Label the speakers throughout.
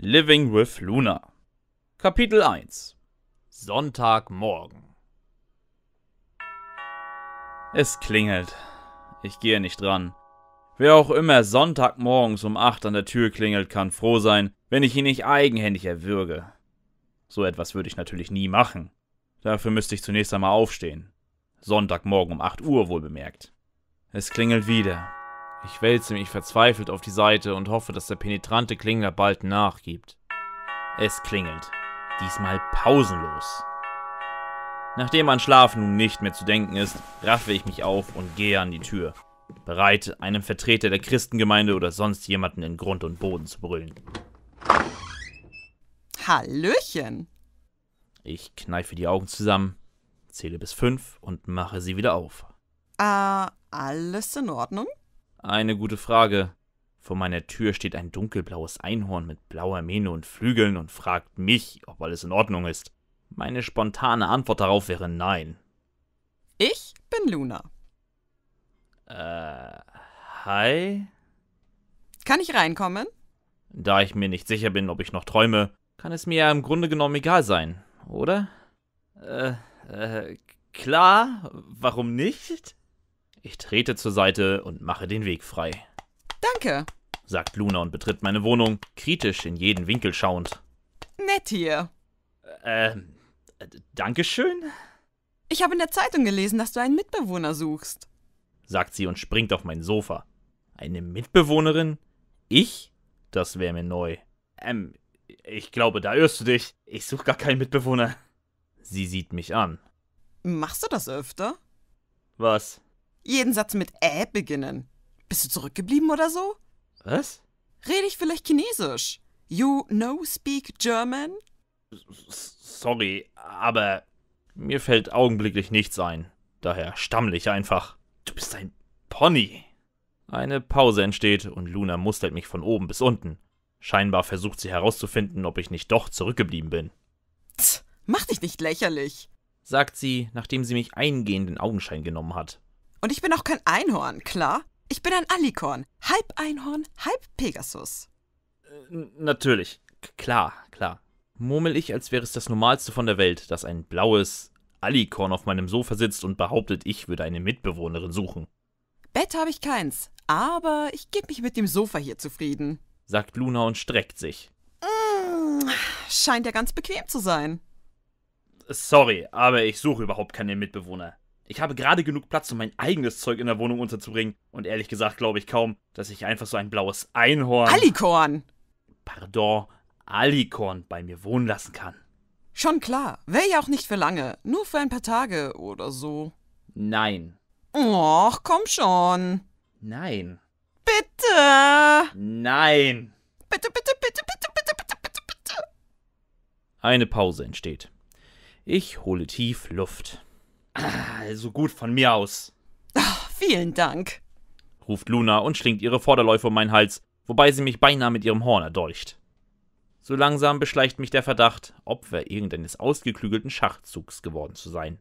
Speaker 1: Living with Luna. Kapitel 1 Sonntagmorgen Es klingelt. Ich gehe nicht dran. Wer auch immer Sonntagmorgens um 8 an der Tür klingelt, kann froh sein, wenn ich ihn nicht eigenhändig erwürge. So etwas würde ich natürlich nie machen. Dafür müsste ich zunächst einmal aufstehen. Sonntagmorgen um 8 Uhr wohl bemerkt. Es klingelt wieder. Ich wälze mich verzweifelt auf die Seite und hoffe, dass der penetrante Klingler bald nachgibt. Es klingelt. Diesmal pausenlos. Nachdem an Schlaf nun nicht mehr zu denken ist, raffe ich mich auf und gehe an die Tür. Bereit, einem Vertreter der Christengemeinde oder sonst jemanden in Grund und Boden zu brüllen.
Speaker 2: Hallöchen!
Speaker 1: Ich kneife die Augen zusammen, zähle bis fünf und mache sie wieder auf.
Speaker 2: Äh, alles in Ordnung?
Speaker 1: Eine gute Frage. Vor meiner Tür steht ein dunkelblaues Einhorn mit blauer Mähne und Flügeln und fragt mich, ob alles in Ordnung ist. Meine spontane Antwort darauf wäre nein. Ich bin Luna. Äh, hi?
Speaker 2: Kann ich reinkommen?
Speaker 1: Da ich mir nicht sicher bin, ob ich noch träume, kann es mir ja im Grunde genommen egal sein, oder? Äh, äh, klar, warum nicht? Ich trete zur Seite und mache den Weg frei. Danke, sagt Luna und betritt meine Wohnung, kritisch in jeden Winkel schauend.
Speaker 2: Nett hier.
Speaker 1: Ähm, Dankeschön.
Speaker 2: Ich habe in der Zeitung gelesen, dass du einen Mitbewohner suchst,
Speaker 1: sagt sie und springt auf mein Sofa. Eine Mitbewohnerin? Ich? Das wäre mir neu. Ähm, ich glaube, da irrst du dich. Ich suche gar keinen Mitbewohner. Sie sieht mich an.
Speaker 2: Machst du das öfter? Was? jeden Satz mit äh beginnen. Bist du zurückgeblieben oder so? Was? Rede ich vielleicht Chinesisch? You no speak German?
Speaker 1: Sorry, aber mir fällt augenblicklich nichts ein. Daher stammle ich einfach. Du bist ein Pony. Eine Pause entsteht und Luna mustert mich von oben bis unten. Scheinbar versucht sie herauszufinden, ob ich nicht doch zurückgeblieben bin. Tch, mach dich
Speaker 2: nicht lächerlich,
Speaker 1: sagt sie, nachdem sie mich eingehend in Augenschein genommen hat.
Speaker 2: Und ich bin auch kein Einhorn, klar? Ich bin ein Alikorn. Halb Einhorn, halb Pegasus. Äh,
Speaker 1: natürlich. Klar, klar. Murmel ich, als wäre es das Normalste von der Welt, dass ein blaues Alikorn auf meinem Sofa sitzt und behauptet, ich würde eine Mitbewohnerin suchen.
Speaker 2: Bett habe ich keins, aber ich gebe mich mit dem Sofa hier zufrieden,
Speaker 1: sagt Luna und streckt sich.
Speaker 2: Mmh, scheint ja ganz bequem zu sein.
Speaker 1: Sorry, aber ich suche überhaupt keine Mitbewohner. Ich habe gerade genug Platz, um mein eigenes Zeug in der Wohnung unterzubringen. Und ehrlich gesagt glaube ich kaum, dass ich einfach so ein blaues Einhorn. Alikorn! Pardon, Alikorn bei mir wohnen lassen kann. Schon klar. Wäre ja auch nicht für lange.
Speaker 2: Nur für ein paar Tage oder so. Nein. Och, komm schon.
Speaker 1: Nein. Bitte! Nein! Bitte, bitte, bitte, bitte, bitte, bitte, bitte, bitte! Eine Pause entsteht. Ich hole tief Luft. Also gut, von mir aus.
Speaker 2: Ach, vielen Dank,
Speaker 1: ruft Luna und schlingt ihre Vorderläufe um meinen Hals, wobei sie mich beinahe mit ihrem Horn erdolcht. So langsam beschleicht mich der Verdacht, Opfer irgendeines ausgeklügelten Schachzugs geworden zu sein.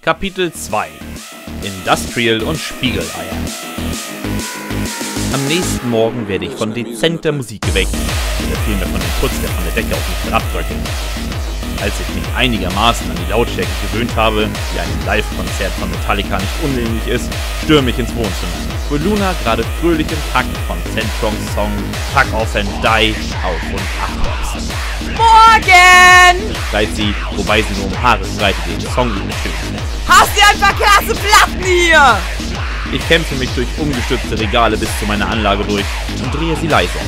Speaker 1: Kapitel 2 Industrial und Spiegeleier am nächsten Morgen werde ich von dezenter Musik geweckt oder vielmehr von dem Putz, der von der Decke auf mich herabdrückt. Als ich mich einigermaßen an die Lautstärke gewöhnt habe, die einem Live-Konzert von Metallica nicht unähnlich ist, stürme ich ins Wohnzimmer, wo Luna gerade fröhlich im Takt von Centrongs Song Fuck Off and Die auf und ab
Speaker 2: Morgen!
Speaker 1: schreit sie, wobei sie nur um Haare streitet, den Song bestimmt.
Speaker 2: Hast du ein
Speaker 3: paar klasse Platten hier?
Speaker 1: Ich kämpfe mich durch ungestützte Regale bis zu meiner Anlage durch und drehe sie leise.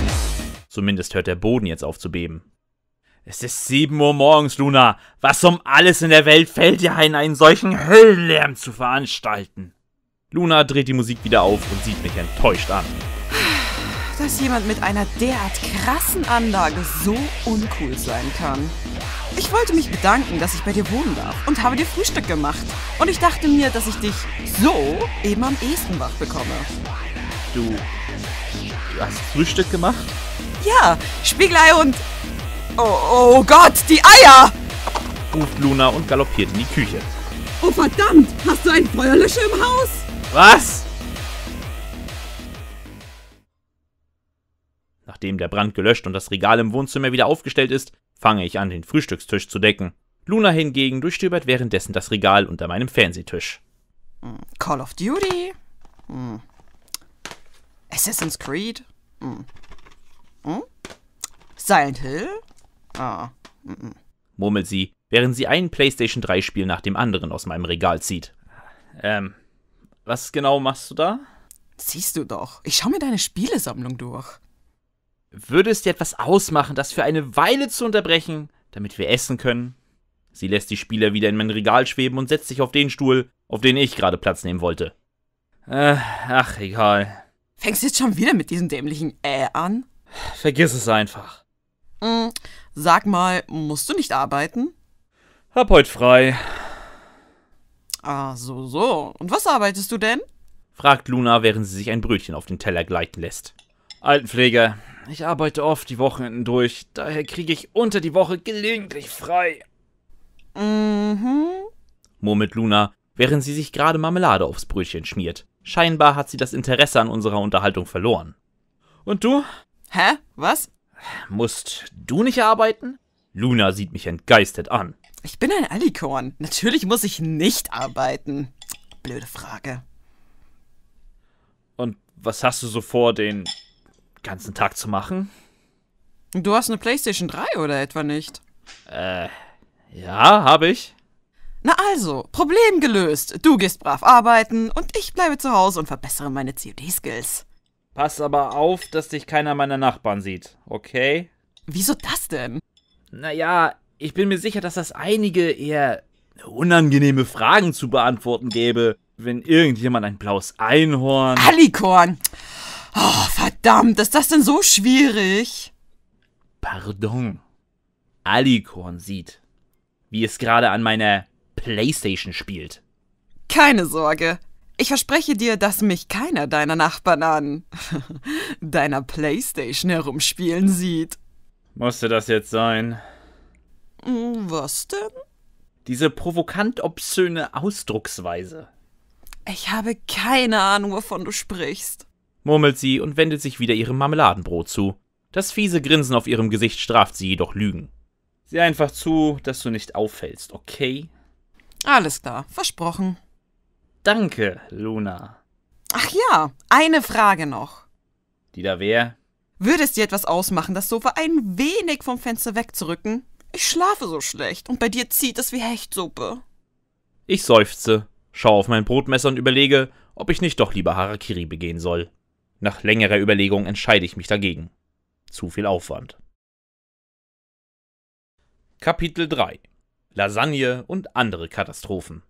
Speaker 1: Zumindest hört der Boden jetzt auf zu beben. Es ist 7 Uhr morgens, Luna. Was um alles in der Welt fällt dir ein, einen solchen Höllenlärm zu veranstalten? Luna dreht die Musik wieder auf und sieht mich enttäuscht an.
Speaker 2: Dass jemand mit einer derart krassen Anlage so uncool sein kann. Ich wollte mich bedanken, dass ich bei dir wohnen darf und habe dir Frühstück gemacht. Und ich dachte mir, dass ich dich so eben am ehesten wach bekomme.
Speaker 1: Du, du hast Frühstück gemacht?
Speaker 2: Ja, Spiegelei und... Oh, oh Gott, die Eier!
Speaker 1: ruft Luna und galoppiert in die Küche.
Speaker 2: Oh verdammt,
Speaker 3: hast du einen Feuerlöscher im Haus?
Speaker 1: Was? Nachdem der Brand gelöscht und das Regal im Wohnzimmer wieder aufgestellt ist, fange ich an, den Frühstückstisch zu decken. Luna hingegen durchstöbert währenddessen das Regal unter meinem Fernsehtisch.
Speaker 2: Mm, Call of Duty? Hm. Assassin's Creed? Hm. Hm? Silent Hill?
Speaker 1: Ah. Mm murmelt sie, während sie ein PlayStation 3 Spiel nach dem anderen aus meinem Regal zieht. Ähm, was genau machst du da? Siehst du doch, ich schaue mir deine Spielesammlung durch. Würde es dir etwas ausmachen, das für eine Weile zu unterbrechen, damit wir essen können? Sie lässt die Spieler wieder in mein Regal schweben und setzt sich auf den Stuhl, auf den ich gerade Platz nehmen wollte. Äh, ach, egal.
Speaker 2: Fängst du jetzt schon wieder mit diesem dämlichen Äh an?
Speaker 1: Vergiss es einfach.
Speaker 2: Mm, sag mal, musst du nicht arbeiten?
Speaker 1: Hab heute frei.
Speaker 2: Ah, so,
Speaker 1: so. Und was arbeitest du denn? fragt Luna, während sie sich ein Brötchen auf den Teller gleiten lässt. Altenpfleger, ich arbeite oft die Wochenenden durch, daher kriege ich unter die Woche gelegentlich frei. Mhm, murmelt Luna, während sie sich gerade Marmelade aufs Brötchen schmiert. Scheinbar hat sie das Interesse an unserer Unterhaltung verloren. Und du? Hä? Was? Musst du nicht arbeiten? Luna sieht mich entgeistert an.
Speaker 2: Ich bin ein Alikorn. Natürlich muss ich nicht arbeiten. Blöde Frage.
Speaker 1: Und was hast du so vor den ganzen Tag zu machen?
Speaker 2: Du hast eine PlayStation 3 oder etwa nicht?
Speaker 1: Äh, ja,
Speaker 2: habe ich. Na also, Problem gelöst. Du gehst brav arbeiten und ich bleibe zu Hause und verbessere meine COD-Skills. Pass aber
Speaker 1: auf, dass dich keiner meiner Nachbarn sieht, okay? Wieso das denn? Naja, ich bin mir sicher, dass das einige eher unangenehme Fragen zu beantworten gäbe, wenn irgendjemand ein blaues Einhorn. Alicorn! Oh, Verdammt, ist das denn so schwierig? Pardon. Alicorn sieht, wie es gerade an meiner Playstation spielt.
Speaker 2: Keine Sorge. Ich verspreche dir, dass mich keiner deiner Nachbarn an deiner Playstation herumspielen sieht.
Speaker 1: Musste das jetzt sein?
Speaker 2: Hm, was denn?
Speaker 1: Diese provokant obszöne Ausdrucksweise.
Speaker 2: Ich habe keine Ahnung, wovon du sprichst
Speaker 1: murmelt sie und wendet sich wieder ihrem Marmeladenbrot zu. Das fiese Grinsen auf ihrem Gesicht straft sie jedoch Lügen. Sieh einfach zu, dass du nicht auffällst, okay?
Speaker 2: Alles klar, versprochen.
Speaker 1: Danke, Luna.
Speaker 2: Ach ja, eine Frage noch.
Speaker 1: Die da wäre?
Speaker 2: Würde es dir etwas ausmachen, das Sofa ein wenig vom Fenster wegzurücken? Ich schlafe so schlecht und bei dir zieht es wie Hechtsuppe.
Speaker 1: Ich seufze, schaue auf mein Brotmesser und überlege, ob ich nicht doch lieber Harakiri begehen soll. Nach längerer Überlegung entscheide ich mich dagegen. Zu viel Aufwand. Kapitel 3 Lasagne und andere Katastrophen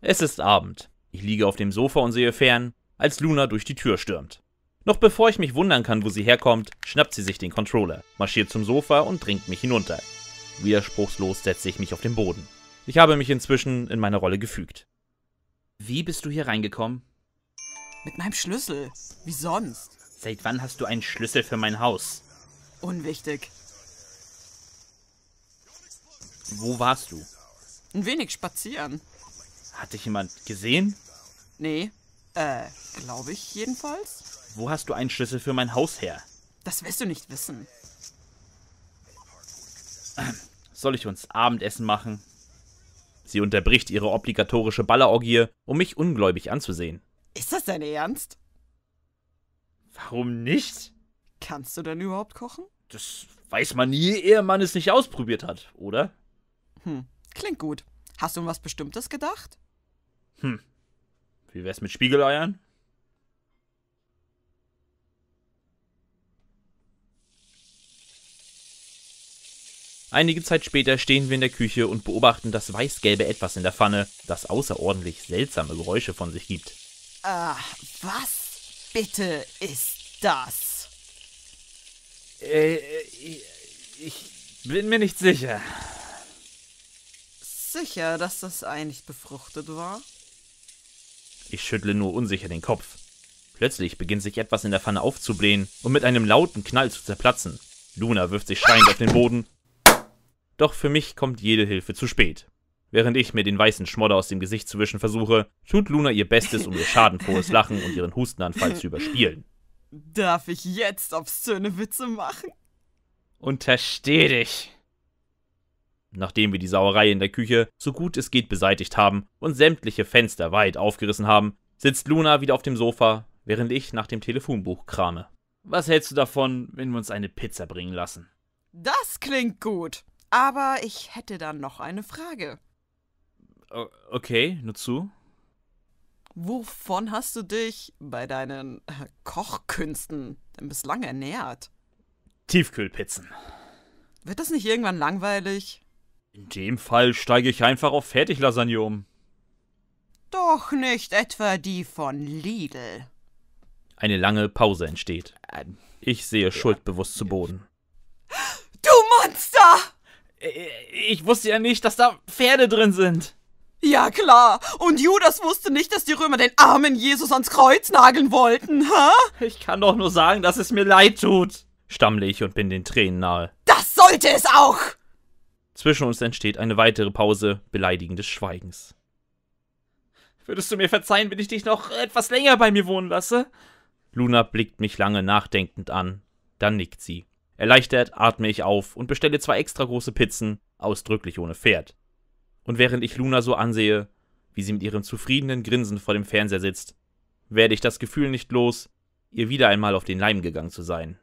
Speaker 1: Es ist Abend. Ich liege auf dem Sofa und sehe fern, als Luna durch die Tür stürmt. Noch bevor ich mich wundern kann, wo sie herkommt, schnappt sie sich den Controller, marschiert zum Sofa und dringt mich hinunter. Widerspruchslos setze ich mich auf den Boden. Ich habe mich inzwischen in meine Rolle gefügt. Wie bist du hier reingekommen? Mit meinem Schlüssel. Wie sonst? Seit wann hast du einen Schlüssel für mein Haus? Unwichtig. Wo warst du?
Speaker 2: Ein wenig spazieren.
Speaker 1: Hat dich jemand gesehen?
Speaker 2: Nee. Äh, glaube ich jedenfalls.
Speaker 1: Wo hast du einen Schlüssel für mein Haus her?
Speaker 2: Das wirst du nicht wissen.
Speaker 1: Soll ich uns Abendessen machen? Sie unterbricht ihre obligatorische Ballerorgie, um mich ungläubig anzusehen.
Speaker 2: Ist das dein Ernst?
Speaker 1: Warum nicht?
Speaker 2: Kannst du denn überhaupt kochen?
Speaker 1: Das weiß man nie, ehe man es nicht ausprobiert hat, oder?
Speaker 2: Hm, klingt gut. Hast du um was Bestimmtes gedacht?
Speaker 3: Hm.
Speaker 1: Wie wär's mit Spiegeleiern? Einige Zeit später stehen wir in der Küche und beobachten das weiß-gelbe Etwas in der Pfanne, das außerordentlich seltsame Geräusche von sich gibt.
Speaker 2: Ach, was bitte ist das? Äh, äh,
Speaker 3: ich
Speaker 4: bin mir nicht sicher.
Speaker 2: Sicher, dass das Ei nicht befruchtet war?
Speaker 1: Ich schüttle nur unsicher den Kopf. Plötzlich beginnt sich etwas in der Pfanne aufzublähen und mit einem lauten Knall zu zerplatzen. Luna wirft sich schreiend auf den Boden. Doch für mich kommt jede Hilfe zu spät. Während ich mir den weißen Schmodder aus dem Gesicht zu wischen versuche, tut Luna ihr Bestes, um ihr schadenfrohes Lachen und ihren Hustenanfall zu überspielen.
Speaker 2: Darf ich jetzt obszöne Witze machen?
Speaker 1: Untersteh dich! Nachdem wir die Sauerei in der Küche so gut es geht beseitigt haben und sämtliche Fenster weit aufgerissen haben, sitzt Luna wieder auf dem Sofa, während ich nach dem Telefonbuch krame. Was hältst du davon, wenn wir uns eine Pizza bringen lassen?
Speaker 2: Das klingt gut, aber ich hätte dann noch eine Frage.
Speaker 1: Okay, nur zu.
Speaker 2: Wovon hast du dich bei deinen äh, Kochkünsten denn bislang ernährt?
Speaker 1: Tiefkühlpizzen.
Speaker 2: Wird das nicht irgendwann langweilig?
Speaker 1: In dem Fall steige ich einfach auf Fertiglasagne um.
Speaker 2: Doch nicht etwa die von Lidl.
Speaker 1: Eine lange Pause entsteht. Ähm, ich sehe ja. schuldbewusst zu Boden. Du Monster! Äh, äh, ich wusste ja nicht, dass da Pferde drin sind. Ja klar,
Speaker 2: und Judas wusste nicht, dass die Römer den armen Jesus ans Kreuz nageln wollten, ha?
Speaker 1: Ich kann doch nur sagen, dass es mir leid tut, stammle ich und bin den Tränen nahe.
Speaker 2: Das sollte es
Speaker 1: auch! Zwischen uns entsteht eine weitere Pause beleidigendes Schweigens. Würdest du mir verzeihen, wenn ich dich noch etwas länger bei mir wohnen lasse? Luna blickt mich lange nachdenkend an, dann nickt sie. Erleichtert atme ich auf und bestelle zwei extra große Pizzen, ausdrücklich ohne Pferd. Und während ich Luna so ansehe, wie sie mit ihrem zufriedenen Grinsen vor dem Fernseher sitzt, werde ich das Gefühl nicht los, ihr wieder einmal auf den Leim gegangen zu sein.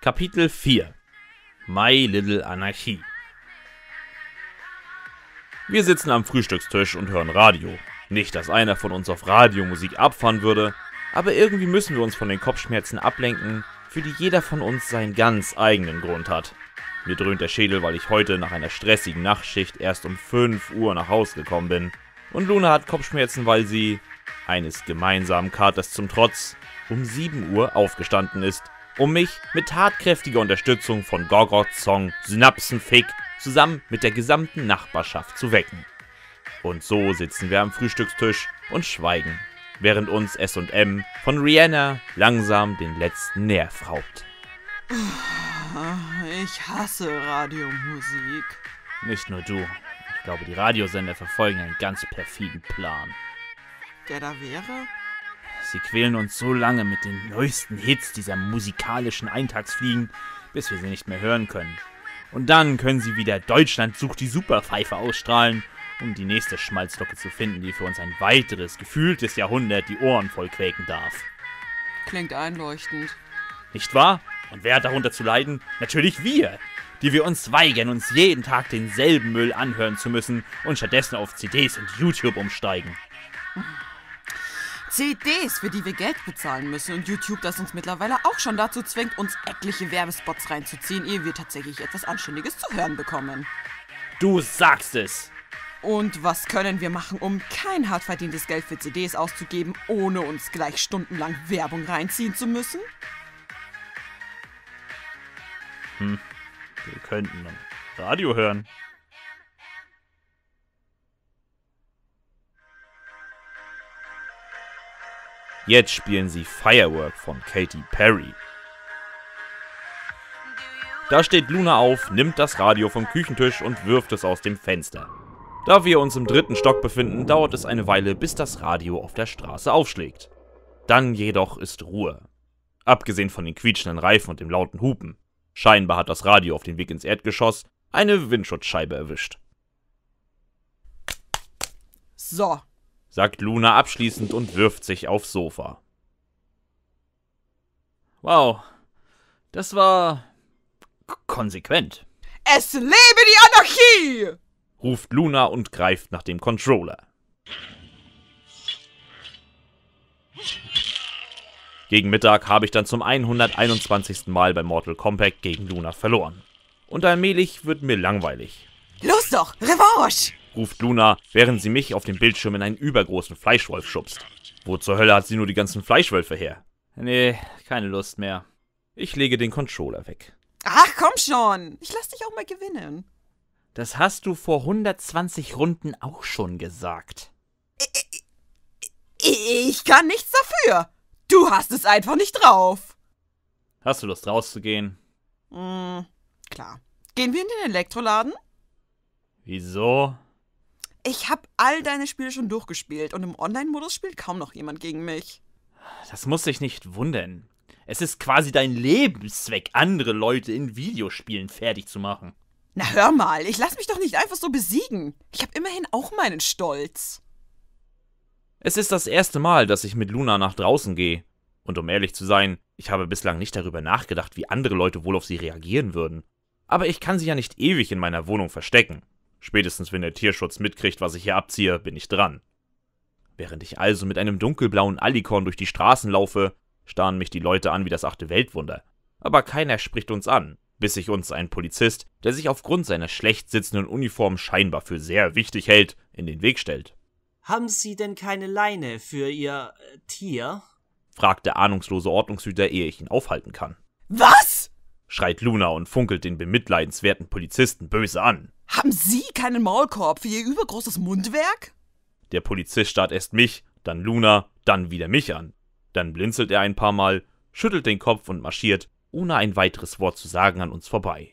Speaker 1: Kapitel 4 My Little Anarchie Wir sitzen am Frühstückstisch und hören Radio. Nicht, dass einer von uns auf Radiomusik abfahren würde, aber irgendwie müssen wir uns von den Kopfschmerzen ablenken, für die jeder von uns seinen ganz eigenen Grund hat. Mir dröhnt der Schädel, weil ich heute nach einer stressigen Nachtschicht erst um 5 Uhr nach Hause gekommen bin. Und Luna hat Kopfschmerzen, weil sie, eines gemeinsamen Katers zum Trotz, um 7 Uhr aufgestanden ist, um mich mit tatkräftiger Unterstützung von Gorgots Song Synapsenfick zusammen mit der gesamten Nachbarschaft zu wecken. Und so sitzen wir am Frühstückstisch und schweigen, während uns SM von Rihanna langsam den letzten Nerv raubt.
Speaker 2: Ich hasse Radiomusik.
Speaker 1: Nicht nur du. Ich glaube, die Radiosender verfolgen einen ganz perfiden Plan.
Speaker 2: Der da
Speaker 3: wäre?
Speaker 1: Sie quälen uns so lange mit den neuesten Hits dieser musikalischen Eintagsfliegen, bis wir sie nicht mehr hören können. Und dann können sie wieder Deutschland sucht die Superpfeife ausstrahlen, um die nächste Schmalzlocke zu finden, die für uns ein weiteres, gefühltes Jahrhundert die Ohren vollquäken darf.
Speaker 2: Klingt einleuchtend.
Speaker 1: Nicht wahr? Und wer hat darunter zu leiden? Natürlich wir, die wir uns weigern, uns jeden Tag denselben Müll anhören zu müssen und stattdessen auf CDs und YouTube umsteigen.
Speaker 2: CDs, für die wir Geld bezahlen müssen und YouTube, das uns mittlerweile auch schon dazu zwingt, uns etliche Werbespots reinzuziehen, ehe wir tatsächlich etwas Anständiges zu hören bekommen. Du
Speaker 1: sagst es!
Speaker 2: Und was können wir machen, um kein hart verdientes Geld für CDs auszugeben, ohne uns gleich stundenlang Werbung reinziehen zu müssen?
Speaker 1: Hm. Wir könnten Radio hören. Jetzt spielen sie Firework von Katy Perry. Da steht Luna auf, nimmt das Radio vom Küchentisch und wirft es aus dem Fenster. Da wir uns im dritten Stock befinden, dauert es eine Weile, bis das Radio auf der Straße aufschlägt. Dann jedoch ist Ruhe. Abgesehen von den quietschenden Reifen und dem lauten Hupen. Scheinbar hat das Radio auf dem Weg ins Erdgeschoss eine Windschutzscheibe erwischt. So, sagt Luna abschließend und wirft sich aufs Sofa. Wow, das war konsequent.
Speaker 3: Es lebe die Anarchie!
Speaker 1: ruft Luna und greift nach dem Controller. Gegen Mittag habe ich dann zum 121. Mal bei Mortal Kombat gegen Luna verloren. Und allmählich wird mir langweilig. Los doch, Revanche! ruft Luna, während sie mich auf dem Bildschirm in einen übergroßen Fleischwolf schubst. Wo zur Hölle hat sie nur die ganzen Fleischwölfe her? Nee, keine Lust mehr. Ich lege den Controller weg.
Speaker 2: Ach, komm schon! Ich lass dich auch mal gewinnen.
Speaker 1: Das hast du vor 120 Runden auch schon gesagt. Ich,
Speaker 2: ich, ich kann nichts dafür. Du hast es einfach nicht drauf.
Speaker 1: Hast du Lust rauszugehen? Mm, klar.
Speaker 2: Gehen wir in den Elektroladen?
Speaker 1: Wieso?
Speaker 2: Ich habe all deine Spiele schon durchgespielt und im Online-Modus spielt kaum noch jemand gegen mich.
Speaker 1: Das muss dich nicht wundern. Es ist quasi dein Lebenszweck, andere Leute in Videospielen fertig zu machen.
Speaker 2: Na hör mal, ich lass mich doch nicht einfach so besiegen. Ich habe immerhin auch meinen Stolz.
Speaker 1: Es ist das erste Mal, dass ich mit Luna nach draußen gehe. Und um ehrlich zu sein, ich habe bislang nicht darüber nachgedacht, wie andere Leute wohl auf sie reagieren würden. Aber ich kann sie ja nicht ewig in meiner Wohnung verstecken. Spätestens wenn der Tierschutz mitkriegt, was ich hier abziehe, bin ich dran. Während ich also mit einem dunkelblauen Alikorn durch die Straßen laufe, starren mich die Leute an wie das achte Weltwunder. Aber keiner spricht uns an, bis sich uns ein Polizist, der sich aufgrund seiner schlecht sitzenden Uniform scheinbar für sehr wichtig hält, in den Weg stellt.
Speaker 5: Haben Sie denn keine Leine für Ihr äh, Tier?
Speaker 1: fragt der ahnungslose Ordnungshüter, ehe ich ihn aufhalten kann. Was? schreit Luna und funkelt den bemitleidenswerten Polizisten böse an. Haben
Speaker 2: Sie keinen Maulkorb für Ihr übergroßes Mundwerk?
Speaker 1: Der Polizist starrt erst mich, dann Luna, dann wieder mich an. Dann blinzelt er ein paar Mal, schüttelt den Kopf und marschiert, ohne ein weiteres Wort zu sagen, an uns vorbei.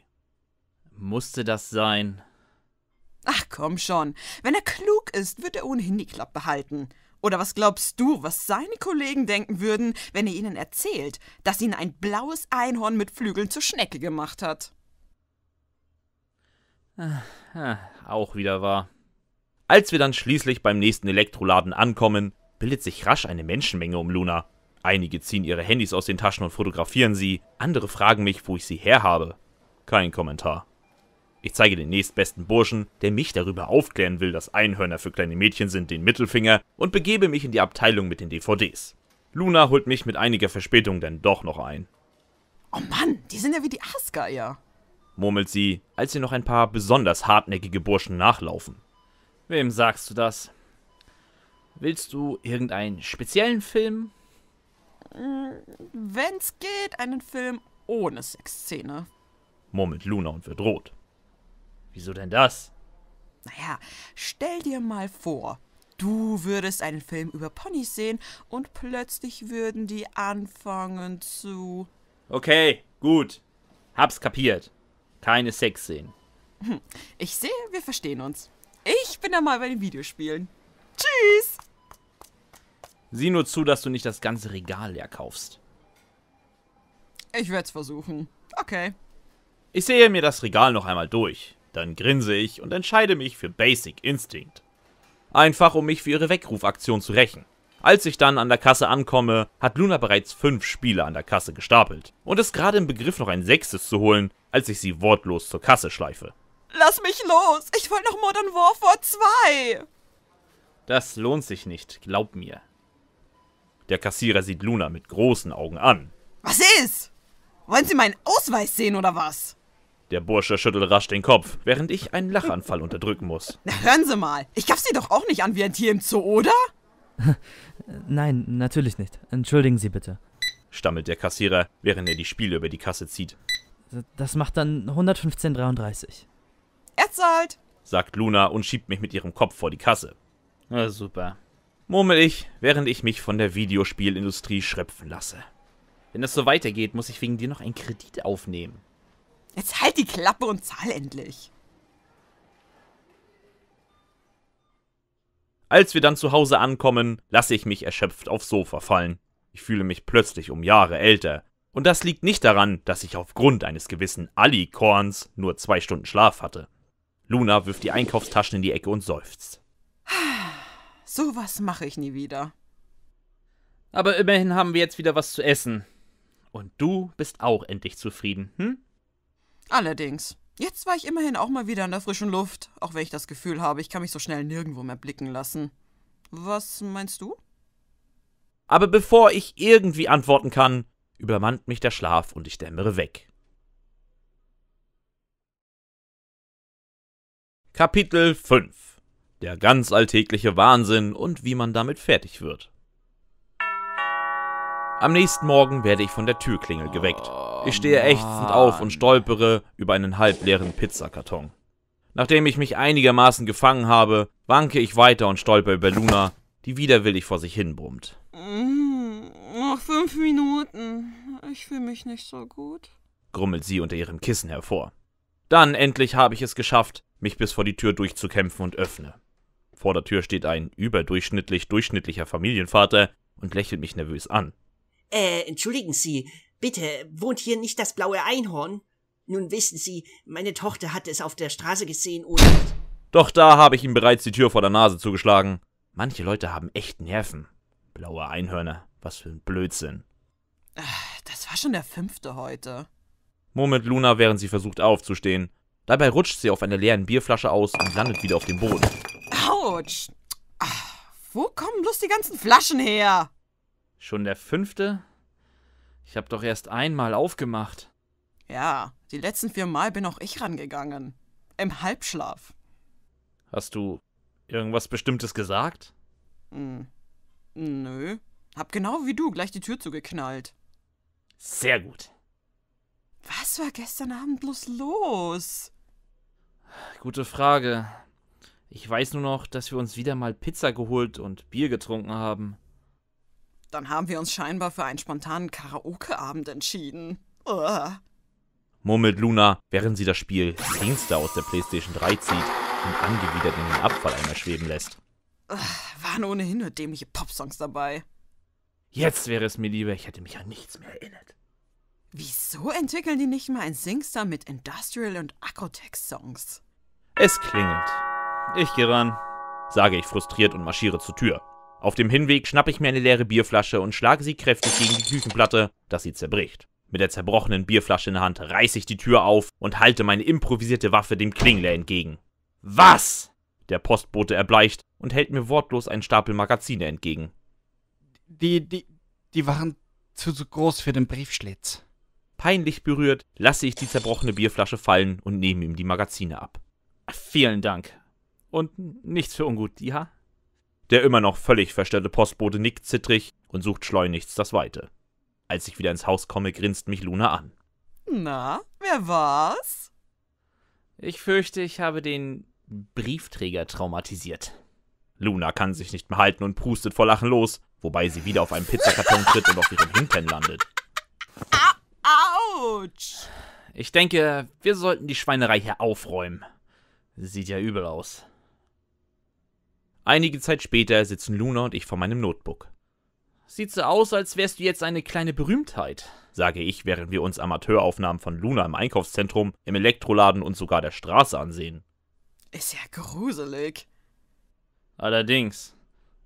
Speaker 1: Musste das sein?
Speaker 2: Ach komm schon, wenn er klug ist, wird er ohnehin die Klappe halten. Oder was glaubst du, was seine Kollegen denken würden, wenn er ihnen erzählt, dass ihn ein blaues Einhorn mit Flügeln zur Schnecke gemacht hat?
Speaker 5: Ah,
Speaker 1: ah, auch wieder wahr. Als wir dann schließlich beim nächsten Elektroladen ankommen, bildet sich rasch eine Menschenmenge um Luna. Einige ziehen ihre Handys aus den Taschen und fotografieren sie, andere fragen mich, wo ich sie herhabe. Kein Kommentar. Ich zeige den nächstbesten Burschen, der mich darüber aufklären will, dass Einhörner für kleine Mädchen sind, den Mittelfinger und begebe mich in die Abteilung mit den DVDs. Luna holt mich mit einiger Verspätung dann doch noch ein.
Speaker 3: Oh Mann,
Speaker 2: die sind ja wie die Asgeier,
Speaker 1: murmelt sie, als ihr noch ein paar besonders hartnäckige Burschen nachlaufen. Wem sagst du das? Willst du irgendeinen speziellen Film?
Speaker 2: Äh, wenn's geht, einen Film ohne Sexszene,
Speaker 1: murmelt Luna und wird rot. Wieso denn das?
Speaker 2: Naja, stell dir mal vor, du würdest einen Film über Ponys sehen und plötzlich würden die anfangen zu.
Speaker 1: Okay, gut. Hab's kapiert. Keine Sex sehen.
Speaker 2: Hm, ich sehe, wir verstehen uns. Ich bin dann mal bei den Videospielen. Tschüss!
Speaker 1: Sieh nur zu, dass du nicht das ganze Regal leer kaufst.
Speaker 2: Ich werd's versuchen. Okay.
Speaker 1: Ich sehe mir das Regal noch einmal durch. Dann grinse ich und entscheide mich für Basic Instinct. Einfach um mich für ihre Weckrufaktion zu rächen. Als ich dann an der Kasse ankomme, hat Luna bereits fünf Spiele an der Kasse gestapelt und ist gerade im Begriff noch ein sechstes zu holen, als ich sie wortlos zur Kasse schleife.
Speaker 2: Lass mich los! Ich wollte noch Modern Warfare 2!
Speaker 1: Das lohnt sich nicht, glaub mir. Der Kassierer sieht Luna mit großen Augen an.
Speaker 2: Was ist? Wollen Sie meinen Ausweis sehen oder was?
Speaker 1: Der Bursche schüttelt rasch den Kopf, während ich einen Lachanfall unterdrücken muss. Na,
Speaker 2: hören Sie mal. Ich gaff Sie doch auch nicht an wie ein Tier im Zoo, oder?
Speaker 4: Nein, natürlich nicht. Entschuldigen Sie bitte.
Speaker 1: Stammelt der Kassierer, während er die Spiele über die Kasse zieht.
Speaker 4: Das macht dann 115,33.
Speaker 6: Er zahlt,
Speaker 1: sagt Luna und schiebt mich mit ihrem Kopf vor die Kasse. Na, super. Murmel ich, während ich mich von der Videospielindustrie schröpfen lasse. Wenn das so weitergeht, muss ich wegen dir noch einen Kredit aufnehmen.
Speaker 2: Jetzt halt die Klappe und zahl endlich.
Speaker 1: Als wir dann zu Hause ankommen, lasse ich mich erschöpft aufs Sofa fallen. Ich fühle mich plötzlich um Jahre älter. Und das liegt nicht daran, dass ich aufgrund eines gewissen Alikorns nur zwei Stunden Schlaf hatte. Luna wirft die Einkaufstaschen in die Ecke und seufzt.
Speaker 2: So was mache ich nie wieder.
Speaker 1: Aber immerhin haben wir jetzt wieder was zu essen. Und du bist auch endlich zufrieden, hm?
Speaker 2: Allerdings. Jetzt war ich immerhin auch mal wieder in der frischen Luft, auch wenn ich das Gefühl habe, ich kann mich so schnell nirgendwo mehr blicken lassen. Was meinst du?
Speaker 1: Aber bevor ich irgendwie antworten kann, übermannt mich der Schlaf und ich dämmere weg. Kapitel 5 Der ganz alltägliche Wahnsinn und wie man damit fertig wird. Am nächsten Morgen werde ich von der Türklingel geweckt. Oh, ich stehe ächzend auf und stolpere über einen halbleeren Pizzakarton. Nachdem ich mich einigermaßen gefangen habe, wanke ich weiter und stolper über Luna, die widerwillig vor sich hin brummt.
Speaker 2: Mm, noch fünf Minuten. Ich fühle mich nicht so gut,
Speaker 1: grummelt sie unter ihrem Kissen hervor. Dann endlich habe ich es geschafft, mich bis vor die Tür durchzukämpfen und öffne. Vor der Tür steht ein überdurchschnittlich durchschnittlicher Familienvater und lächelt mich nervös an.
Speaker 5: Äh, entschuldigen Sie, bitte, wohnt hier nicht das blaue
Speaker 7: Einhorn? Nun wissen Sie, meine Tochter hat es auf der Straße gesehen und.
Speaker 1: Doch da habe ich ihm bereits die Tür vor der Nase zugeschlagen. Manche Leute haben echt Nerven. Blaue Einhörner, was für ein Blödsinn.
Speaker 2: Ah, das war schon der fünfte heute.
Speaker 1: Murmelt Luna, während sie versucht aufzustehen. Dabei rutscht sie auf einer leeren Bierflasche aus und landet wieder auf dem Boden.
Speaker 2: Autsch! Ach, wo kommen bloß die ganzen Flaschen her?
Speaker 1: Schon der fünfte? Ich hab doch erst einmal aufgemacht.
Speaker 2: Ja, die letzten vier Mal bin auch ich rangegangen. Im Halbschlaf.
Speaker 1: Hast du irgendwas Bestimmtes gesagt?
Speaker 2: Hm. Nö. Hab genau wie du gleich die Tür zugeknallt. Sehr gut. Was war gestern Abend bloß los?
Speaker 1: Gute Frage. Ich weiß nur noch, dass wir uns wieder mal Pizza geholt und Bier getrunken haben.
Speaker 2: Dann haben wir uns scheinbar für einen spontanen Karaoke-Abend entschieden. Uah.
Speaker 1: Murmelt Luna, während sie das Spiel Gangster aus der PlayStation 3 zieht und angewidert in den Abfalleimer schweben lässt.
Speaker 2: Ugh, waren ohnehin nur dämliche Popsongs dabei.
Speaker 1: Jetzt wäre es mir lieber, ich hätte mich an
Speaker 2: nichts mehr erinnert. Wieso entwickeln die nicht mal ein Singstar mit Industrial- und Agrotech-Songs?
Speaker 1: Es klingelt. Ich gehe ran, sage ich frustriert und marschiere zur Tür. Auf dem Hinweg schnappe ich mir eine leere Bierflasche und schlage sie kräftig gegen die Küchenplatte, dass sie zerbricht. Mit der zerbrochenen Bierflasche in der Hand reiße ich die Tür auf und halte meine improvisierte Waffe dem Klingler entgegen. Was? Der Postbote erbleicht und hält mir wortlos einen Stapel Magazine entgegen.
Speaker 8: Die, die, die waren zu, zu groß für den Briefschlitz. Peinlich berührt
Speaker 1: lasse ich die zerbrochene Bierflasche fallen und nehme ihm die Magazine ab. Vielen Dank. Und nichts für ungut, ja? Der immer noch völlig verstörte Postbote nickt zittrig und sucht schleunigst das Weite. Als ich wieder ins Haus komme, grinst mich Luna an.
Speaker 2: Na, wer war's?
Speaker 1: Ich fürchte, ich habe den Briefträger traumatisiert. Luna kann sich nicht mehr halten und prustet vor Lachen los, wobei sie wieder auf einen Pizzakarton tritt und auf ihren Hintern landet.
Speaker 2: Autsch!
Speaker 1: Ich denke, wir sollten die Schweinerei hier aufräumen. Sieht ja übel aus. Einige Zeit später sitzen Luna und ich vor meinem Notebook. Sieht so aus, als wärst du jetzt eine kleine Berühmtheit, sage ich, während wir uns Amateuraufnahmen von Luna im Einkaufszentrum, im Elektroladen und sogar der Straße ansehen. Ist ja
Speaker 2: gruselig.
Speaker 1: Allerdings,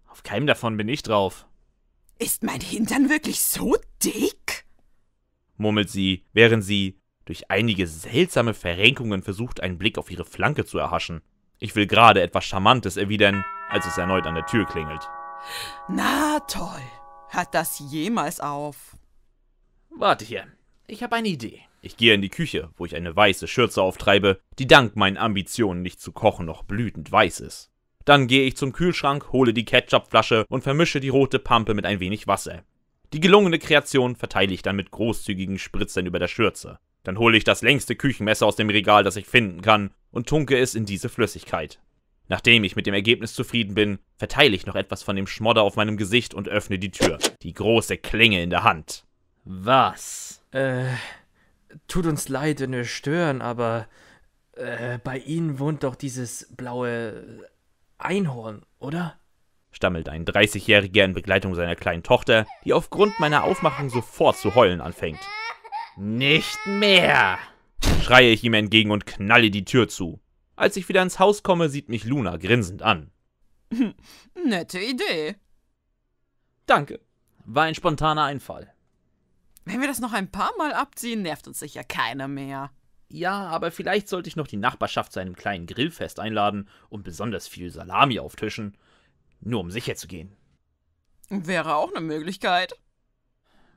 Speaker 1: auf keinem davon bin ich drauf.
Speaker 2: Ist mein Hintern wirklich so dick?
Speaker 1: murmelt sie, während sie durch einige seltsame Verrenkungen versucht, einen Blick auf ihre Flanke zu erhaschen. Ich will gerade etwas Charmantes erwidern, als es erneut an der Tür klingelt.
Speaker 2: Na toll. Hört das jemals auf? Warte hier. Ich habe
Speaker 1: eine Idee. Ich gehe in die Küche, wo ich eine weiße Schürze auftreibe, die dank meinen Ambitionen nicht zu kochen noch blütend weiß ist. Dann gehe ich zum Kühlschrank, hole die Ketchupflasche und vermische die rote Pampe mit ein wenig Wasser. Die gelungene Kreation verteile ich dann mit großzügigen Spritzern über der Schürze. Dann hole ich das längste Küchenmesser aus dem Regal, das ich finden kann, und tunke es in diese Flüssigkeit. Nachdem ich mit dem Ergebnis zufrieden bin, verteile ich noch etwas von dem Schmodder auf meinem Gesicht und öffne die Tür. Die große Klinge in der Hand. Was?
Speaker 3: Äh,
Speaker 4: tut uns leid, wenn wir stören, aber äh, bei Ihnen wohnt doch dieses
Speaker 1: blaue Einhorn, oder? stammelt ein 30-Jähriger in Begleitung seiner kleinen Tochter, die aufgrund meiner Aufmachung sofort zu heulen anfängt. Nicht mehr! schreie ich ihm entgegen und knalle die Tür zu. Als ich wieder ins Haus komme, sieht mich Luna grinsend an.
Speaker 2: Nette Idee. Danke.
Speaker 1: War ein spontaner Einfall. Wenn wir das noch ein paar Mal abziehen, nervt uns sicher keiner mehr. Ja, aber vielleicht sollte ich noch die Nachbarschaft zu einem kleinen Grillfest einladen und besonders viel Salami auftischen, nur um sicher zu gehen. Wäre auch eine Möglichkeit.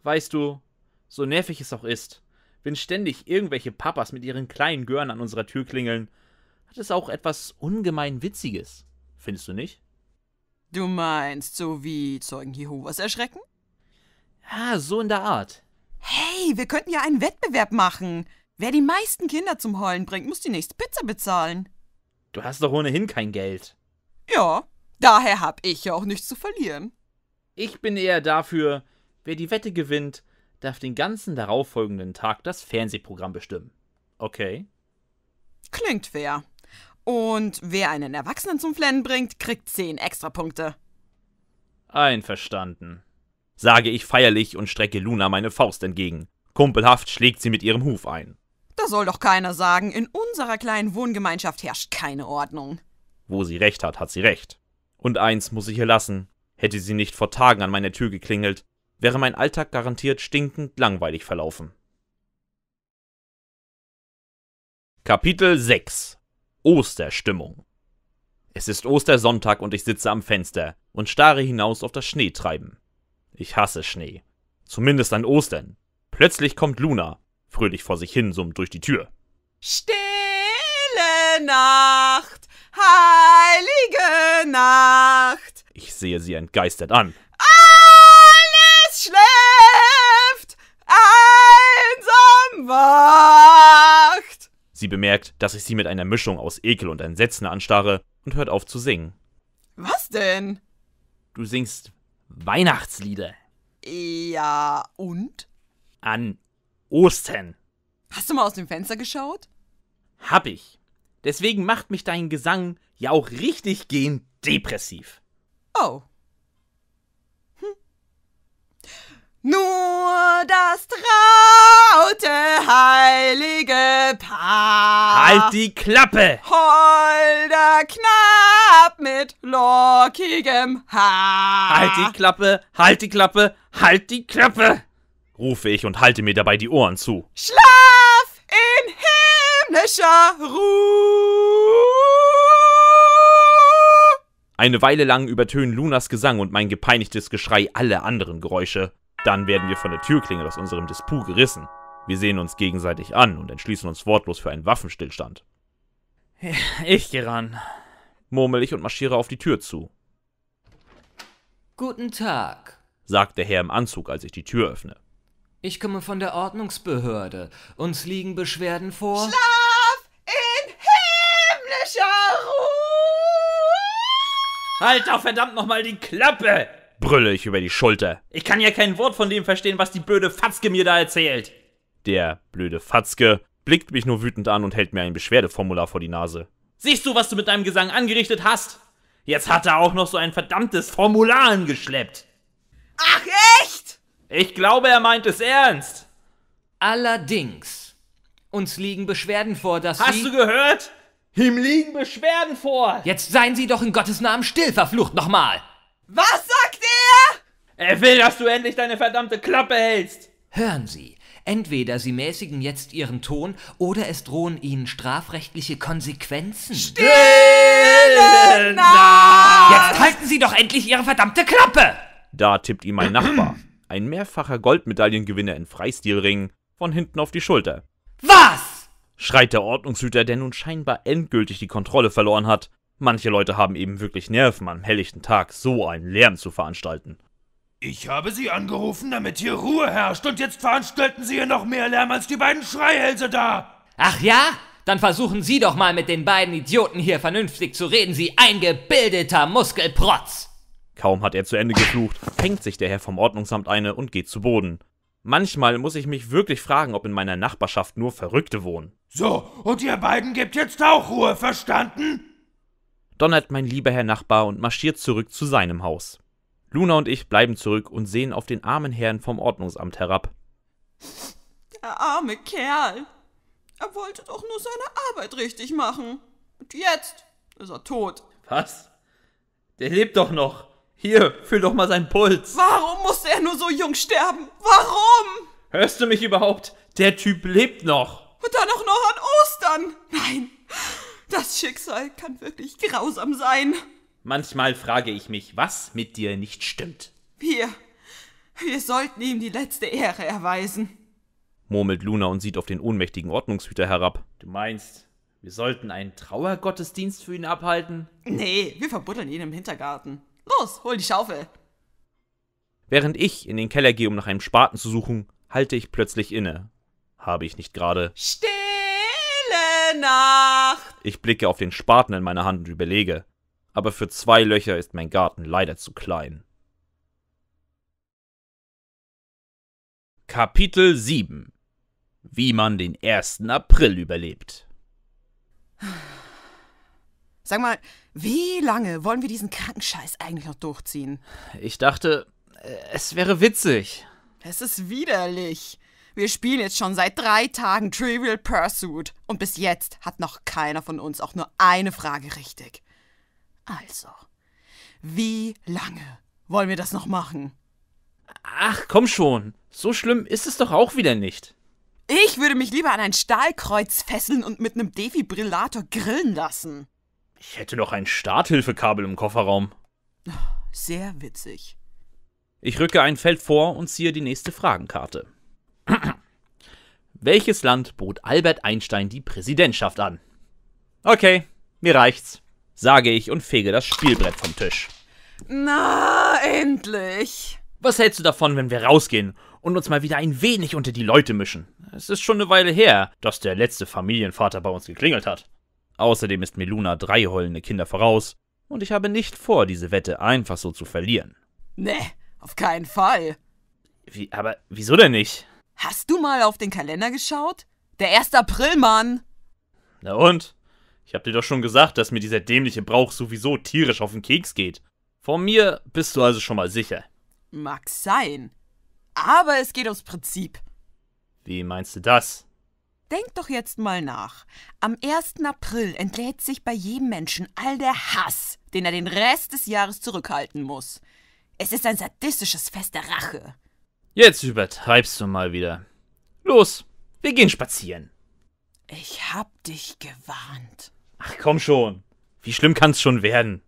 Speaker 1: Weißt du, so nervig es auch ist, wenn ständig irgendwelche Papas mit ihren kleinen Gören an unserer Tür klingeln, hat es auch etwas ungemein Witziges, findest du nicht?
Speaker 2: Du meinst, so wie Zeugen Jehovas erschrecken? Ja, so in der Art. Hey, wir könnten ja einen Wettbewerb machen. Wer die meisten Kinder zum Heulen bringt, muss die nächste Pizza bezahlen.
Speaker 1: Du hast doch ohnehin kein Geld. Ja, daher hab ich ja auch nichts zu verlieren. Ich bin eher dafür, wer die Wette gewinnt, darf den ganzen darauffolgenden Tag das Fernsehprogramm bestimmen. Okay?
Speaker 2: Klingt fair. Und wer einen Erwachsenen zum Flennen bringt, kriegt 10 Extrapunkte.
Speaker 1: Einverstanden. Sage ich feierlich und strecke Luna meine Faust entgegen. Kumpelhaft schlägt sie mit ihrem Huf ein.
Speaker 2: Da soll doch keiner sagen, in unserer kleinen Wohngemeinschaft herrscht keine Ordnung.
Speaker 1: Wo sie recht hat, hat sie recht. Und eins muss ich ihr lassen. Hätte sie nicht vor Tagen an meiner Tür geklingelt, wäre mein Alltag garantiert stinkend langweilig verlaufen. Kapitel 6 Osterstimmung. Es ist Ostersonntag und ich sitze am Fenster und starre hinaus auf das Schneetreiben. Ich hasse Schnee. Zumindest an Ostern. Plötzlich kommt Luna, fröhlich vor sich hin summt durch die Tür.
Speaker 2: Stille Nacht, heilige Nacht.
Speaker 1: Ich sehe sie entgeistert an.
Speaker 2: Alles schläft, einsam wacht.
Speaker 1: Sie bemerkt, dass ich sie mit einer Mischung aus Ekel und Entsetzen anstarre und hört auf zu singen. Was denn? Du singst Weihnachtslieder.
Speaker 2: Ja, und?
Speaker 1: An Ostern.
Speaker 2: Hast du mal aus dem Fenster geschaut?
Speaker 1: Hab ich. Deswegen macht mich dein Gesang ja auch richtig gehend depressiv.
Speaker 2: Oh. Nur das traute heilige Paar. Halt die Klappe! Holder Knapp mit lockigem Haar. Halt
Speaker 1: die Klappe, halt die Klappe, halt die Klappe! rufe ich und halte mir dabei die Ohren zu. Schlaf
Speaker 2: in himmlischer Ruhe!
Speaker 1: Eine Weile lang übertönen Lunas Gesang und mein gepeinigtes Geschrei alle anderen Geräusche. Dann werden wir von der Türklingel aus unserem Disput gerissen. Wir sehen uns gegenseitig an und entschließen uns wortlos für einen Waffenstillstand. Ich gehe ran, murmel ich und marschiere auf die Tür zu.
Speaker 5: Guten Tag,
Speaker 1: sagt der Herr im Anzug, als ich die Tür öffne.
Speaker 5: Ich komme von der Ordnungsbehörde. Uns liegen Beschwerden vor. Schlaf
Speaker 3: in himmlischer
Speaker 1: Ruhe! Halt doch verdammt nochmal die Klappe! brülle ich über die Schulter. Ich kann ja kein Wort von dem verstehen, was die blöde Fatzke mir da erzählt. Der blöde Fatzke blickt mich nur wütend an und hält mir ein Beschwerdeformular vor die Nase. Siehst du, was du mit deinem Gesang angerichtet hast? Jetzt hat er auch noch so ein verdammtes Formular angeschleppt.
Speaker 5: Ach
Speaker 2: echt?
Speaker 1: Ich glaube, er meint es ernst. Allerdings.
Speaker 5: Uns liegen Beschwerden vor, dass. Hast Sie du gehört? Ihm liegen Beschwerden vor! Jetzt seien Sie doch in Gottes Namen still, verflucht nochmal! Was sagt er? Er will, dass du endlich deine verdammte Klappe hältst. Hören Sie, entweder Sie mäßigen jetzt Ihren Ton oder es drohen Ihnen strafrechtliche Konsequenzen. Stille Nacht! Jetzt halten Sie doch endlich Ihre verdammte Klappe!
Speaker 1: Da tippt ihm ein Nachbar, ein mehrfacher Goldmedaillengewinner in Freistilring, von hinten auf die Schulter. Was? schreit der Ordnungshüter, der nun scheinbar endgültig die Kontrolle verloren hat. Manche Leute haben eben wirklich Nerven, am helllichten Tag so einen Lärm zu veranstalten.
Speaker 8: Ich habe Sie angerufen, damit hier Ruhe herrscht, und jetzt veranstalten Sie hier noch mehr Lärm als die beiden Schreihälse
Speaker 5: da. Ach ja? Dann versuchen Sie doch mal mit den beiden Idioten hier vernünftig zu reden, Sie eingebildeter Muskelprotz.
Speaker 1: Kaum hat er zu Ende geflucht, fängt sich der Herr vom Ordnungsamt eine und geht zu Boden. Manchmal muss ich mich wirklich fragen, ob in meiner Nachbarschaft nur Verrückte wohnen.
Speaker 8: So, und ihr beiden gebt jetzt auch Ruhe, verstanden?
Speaker 1: donnert mein lieber Herr Nachbar und marschiert zurück zu seinem Haus. Luna und ich bleiben zurück und sehen auf den armen Herrn vom Ordnungsamt herab.
Speaker 2: Der arme Kerl. Er wollte doch nur seine Arbeit richtig machen. Und jetzt ist
Speaker 1: er tot. Was? Der lebt doch noch. Hier, fühl doch mal seinen Puls.
Speaker 2: Warum musste er nur so jung sterben? Warum?
Speaker 1: Hörst du mich überhaupt? Der Typ lebt noch.
Speaker 2: Und dann auch noch an Ostern. Nein. Das Schicksal kann wirklich grausam
Speaker 1: sein. Manchmal frage ich mich, was mit dir nicht stimmt.
Speaker 2: Wir. Wir sollten ihm die letzte Ehre erweisen.
Speaker 1: murmelt Luna und sieht auf den ohnmächtigen Ordnungshüter herab. Du meinst, wir sollten einen Trauergottesdienst für ihn abhalten? Nee, wir verbuddeln ihn im Hintergarten. Los, hol die Schaufel. Während ich in den Keller gehe, um nach einem Spaten zu suchen, halte ich plötzlich inne. Habe ich nicht gerade. Still! Nacht! Ich blicke auf den Spaten in meiner Hand und überlege. Aber für zwei Löcher ist mein Garten leider zu klein. Kapitel 7 Wie man den 1. April überlebt. Sag mal,
Speaker 2: wie lange wollen wir diesen Krankenscheiß eigentlich noch durchziehen?
Speaker 1: Ich dachte, äh, es wäre witzig.
Speaker 2: Es ist widerlich. Wir spielen jetzt schon seit drei Tagen Trivial Pursuit und bis jetzt hat noch keiner von uns auch nur eine Frage richtig. Also, wie lange wollen wir das noch machen?
Speaker 1: Ach, komm schon. So schlimm ist es doch auch wieder nicht.
Speaker 2: Ich würde mich lieber an ein Stahlkreuz fesseln und mit einem Defibrillator grillen lassen.
Speaker 1: Ich hätte noch ein Starthilfekabel im Kofferraum.
Speaker 2: Sehr witzig.
Speaker 1: Ich rücke ein Feld vor und ziehe die nächste Fragenkarte. Welches Land bot Albert Einstein die Präsidentschaft an? Okay, mir reicht's, sage ich und fege das Spielbrett vom Tisch.
Speaker 2: Na,
Speaker 1: endlich! Was hältst du davon, wenn wir rausgehen und uns mal wieder ein wenig unter die Leute mischen? Es ist schon eine Weile her, dass der letzte Familienvater bei uns geklingelt hat. Außerdem ist Meluna drei heulende Kinder voraus und ich habe nicht vor, diese Wette einfach so zu verlieren.
Speaker 2: Nee, auf keinen Fall.
Speaker 1: Wie, aber wieso denn nicht?
Speaker 2: Hast du mal auf den Kalender geschaut? Der 1. April, Mann!
Speaker 1: Na und? Ich hab dir doch schon gesagt, dass mir dieser dämliche Brauch sowieso tierisch auf den Keks geht. Von mir bist du also schon mal sicher.
Speaker 2: Mag sein. Aber es geht ums Prinzip.
Speaker 1: Wie meinst du das?
Speaker 2: Denk doch jetzt mal nach. Am 1. April entlädt sich bei jedem Menschen all der Hass, den er den Rest des Jahres zurückhalten muss. Es ist ein sadistisches Fest der
Speaker 1: Rache. Jetzt übertreibst du mal wieder. Los, wir gehen spazieren. Ich hab dich gewarnt. Ach komm schon. Wie schlimm kann's schon werden?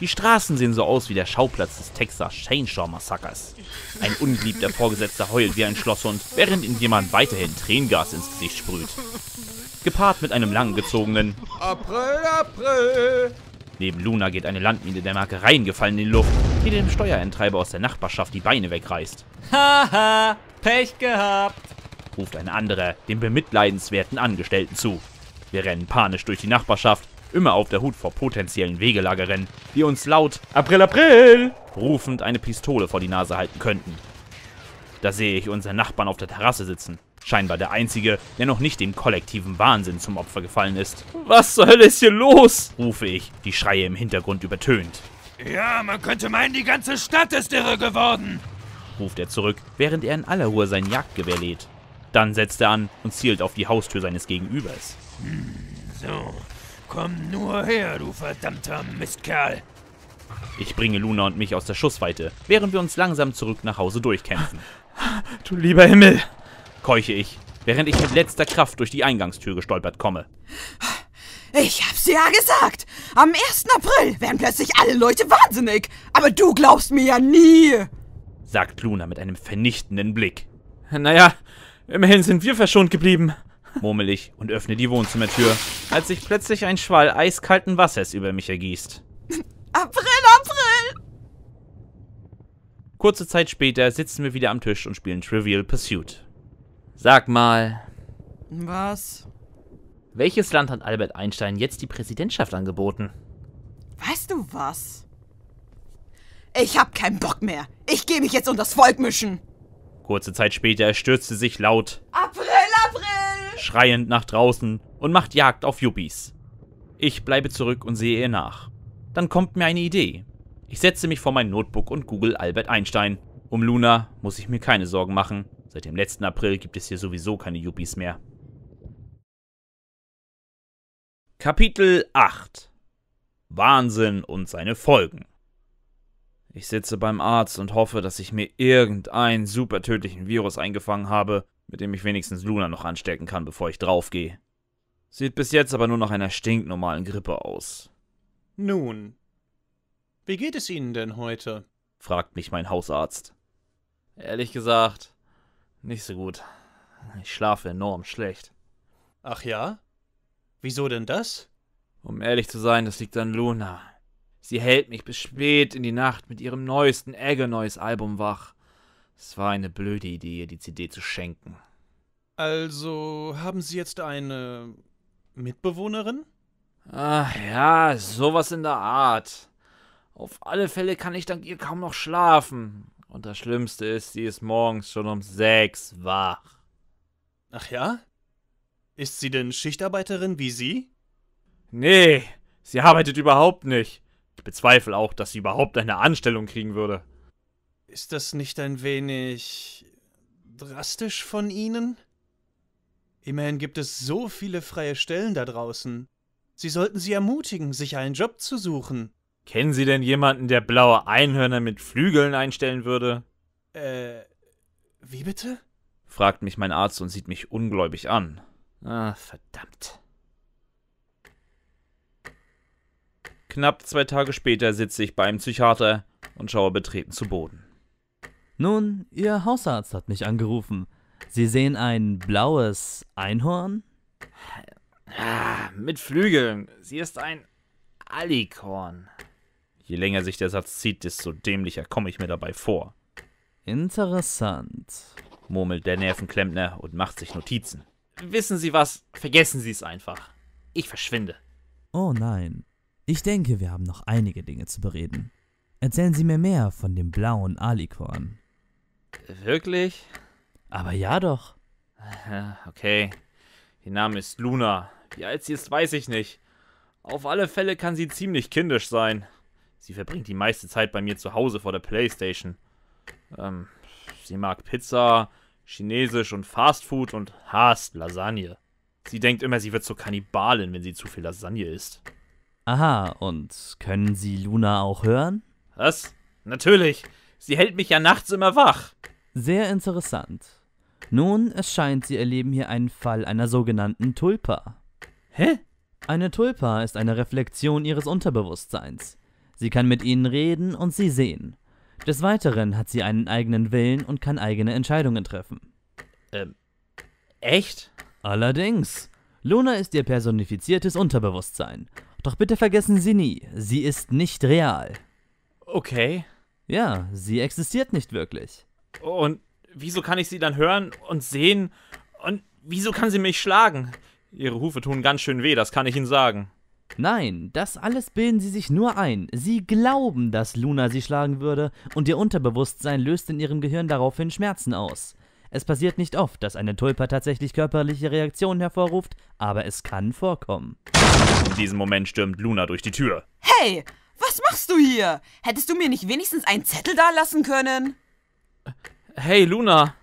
Speaker 1: Die Straßen sehen so aus wie der Schauplatz des Texas Chainsaw Massakers. Ein ungeliebter Vorgesetzter heult wie ein Schlosshund, während ihm jemand weiterhin Tränengas ins Gesicht sprüht. Gepaart mit einem langgezogenen
Speaker 8: April, April,
Speaker 1: Neben Luna geht eine Landmine der Marke reingefallen in die Luft, die dem Steuerentreiber aus der Nachbarschaft die Beine wegreißt.
Speaker 5: Haha,
Speaker 1: Pech gehabt, ruft ein anderer dem bemitleidenswerten Angestellten zu. Wir rennen panisch durch die Nachbarschaft, immer auf der Hut vor potenziellen Wegelagerinnen, die uns laut April, April rufend eine Pistole vor die Nase halten könnten. Da sehe ich unseren Nachbarn auf der Terrasse sitzen. Scheinbar der Einzige, der noch nicht dem kollektiven Wahnsinn zum Opfer gefallen ist. Was zur Hölle ist hier los? rufe ich, die Schreie im Hintergrund übertönt.
Speaker 8: Ja, man könnte meinen, die ganze Stadt ist irre geworden,
Speaker 1: ruft er zurück, während er in aller Ruhe sein Jagdgewehr lädt. Dann setzt er an und zielt auf die Haustür seines Gegenübers. Hm,
Speaker 8: so, komm nur her, du verdammter Mistkerl.
Speaker 1: Ich bringe Luna und mich aus der Schussweite, während wir uns langsam zurück nach Hause durchkämpfen. Du lieber Himmel! keuche ich, während ich mit letzter Kraft durch die Eingangstür gestolpert komme.
Speaker 2: Ich hab's ja gesagt! Am 1. April werden plötzlich alle Leute wahnsinnig! Aber du glaubst mir ja nie!
Speaker 1: sagt Luna mit einem vernichtenden Blick. Naja, immerhin sind wir verschont geblieben, murmel ich und öffne die Wohnzimmertür, als sich plötzlich ein Schwall eiskalten Wassers über mich ergießt.
Speaker 2: April, April!
Speaker 1: Kurze Zeit später sitzen wir wieder am Tisch und spielen Trivial Pursuit. Sag mal. Was? Welches Land hat Albert Einstein jetzt die Präsidentschaft angeboten?
Speaker 2: Weißt du was? Ich hab keinen Bock mehr. Ich gehe mich jetzt um das Volk mischen.
Speaker 1: Kurze Zeit später stürzte sich laut April, April! schreiend nach draußen und macht Jagd auf Yuppies. Ich bleibe zurück und sehe ihr nach. Dann kommt mir eine Idee. Ich setze mich vor mein Notebook und google Albert Einstein. Um Luna muss ich mir keine Sorgen machen. Seit dem letzten April gibt es hier sowieso keine Yuppies mehr. Kapitel 8 Wahnsinn und seine Folgen Ich sitze beim Arzt und hoffe, dass ich mir irgendeinen supertödlichen Virus eingefangen habe, mit dem ich wenigstens Luna noch anstecken kann, bevor ich draufgehe. Sieht bis jetzt aber nur nach einer stinknormalen Grippe aus.
Speaker 8: Nun, wie geht es Ihnen denn heute?
Speaker 1: fragt mich mein Hausarzt. Ehrlich gesagt, nicht so gut. Ich schlafe enorm schlecht. Ach ja? Wieso denn das? Um ehrlich zu sein, das liegt an Luna. Sie hält mich bis spät in die Nacht mit ihrem neuesten agge Album wach. Es war eine blöde Idee, ihr die CD zu schenken.
Speaker 8: Also haben Sie jetzt eine Mitbewohnerin?
Speaker 1: Ach ja, sowas in der Art. Auf alle Fälle kann ich dank ihr kaum noch schlafen. Und das Schlimmste ist, sie ist morgens schon um sechs wach. Ach ja? Ist sie denn Schichtarbeiterin wie Sie? Nee, sie arbeitet überhaupt nicht. Ich bezweifle auch, dass sie überhaupt eine Anstellung kriegen würde.
Speaker 8: Ist das nicht ein wenig drastisch von Ihnen? Immerhin gibt es so viele freie Stellen da draußen. Sie sollten sie ermutigen, sich einen Job zu suchen.
Speaker 1: Kennen Sie denn jemanden, der blaue Einhörner mit Flügeln einstellen
Speaker 8: würde? Äh, wie bitte?
Speaker 1: fragt mich mein Arzt und sieht mich ungläubig an. Ah, verdammt. Knapp zwei Tage später sitze ich bei einem Psychiater und schaue betreten zu Boden.
Speaker 4: Nun, Ihr Hausarzt hat mich angerufen. Sie sehen ein blaues Einhorn?
Speaker 1: Ah, mit Flügeln.
Speaker 4: Sie ist ein
Speaker 1: Alikorn. Je länger sich der Satz zieht, desto dämlicher komme ich mir dabei vor. Interessant, murmelt der Nervenklempner und macht sich Notizen. Wissen Sie was? Vergessen Sie es einfach. Ich verschwinde.
Speaker 4: Oh nein. Ich denke, wir haben noch einige Dinge zu bereden. Erzählen Sie mir mehr von dem blauen Alikorn.
Speaker 1: Wirklich? Aber ja doch. Äh, okay. Ihr Name ist Luna. Wie alt sie ist, weiß ich nicht. Auf alle Fälle kann sie ziemlich kindisch sein. Sie verbringt die meiste Zeit bei mir zu Hause vor der Playstation. Ähm, sie mag Pizza, Chinesisch und Fastfood und hasst Lasagne. Sie denkt immer, sie wird zur Kannibalin, wenn sie zu viel Lasagne isst. Aha, und können Sie Luna auch hören? Was? Natürlich. Sie hält mich ja nachts immer wach.
Speaker 4: Sehr interessant. Nun, es scheint, Sie erleben hier einen Fall einer sogenannten Tulpa. Hä? Eine Tulpa ist eine Reflexion Ihres Unterbewusstseins. Sie kann mit ihnen reden und sie sehen. Des Weiteren hat sie einen eigenen Willen und kann eigene Entscheidungen treffen. Ähm, echt? Allerdings. Luna ist ihr personifiziertes Unterbewusstsein. Doch bitte vergessen Sie nie, sie ist nicht real. Okay. Ja, sie existiert nicht wirklich.
Speaker 1: Und wieso kann ich sie dann hören und sehen? Und wieso kann sie mich schlagen? Ihre Hufe tun ganz schön weh, das kann ich Ihnen sagen.
Speaker 4: Nein, das alles bilden sie sich nur ein. Sie glauben, dass Luna sie schlagen würde, und ihr Unterbewusstsein löst in ihrem Gehirn daraufhin Schmerzen aus. Es passiert nicht oft, dass eine Tulpa tatsächlich körperliche Reaktionen hervorruft,
Speaker 1: aber es kann vorkommen. In diesem Moment stürmt Luna durch die Tür.
Speaker 2: Hey, was machst du hier? Hättest du mir nicht wenigstens einen Zettel da lassen können?
Speaker 1: Hey, Luna!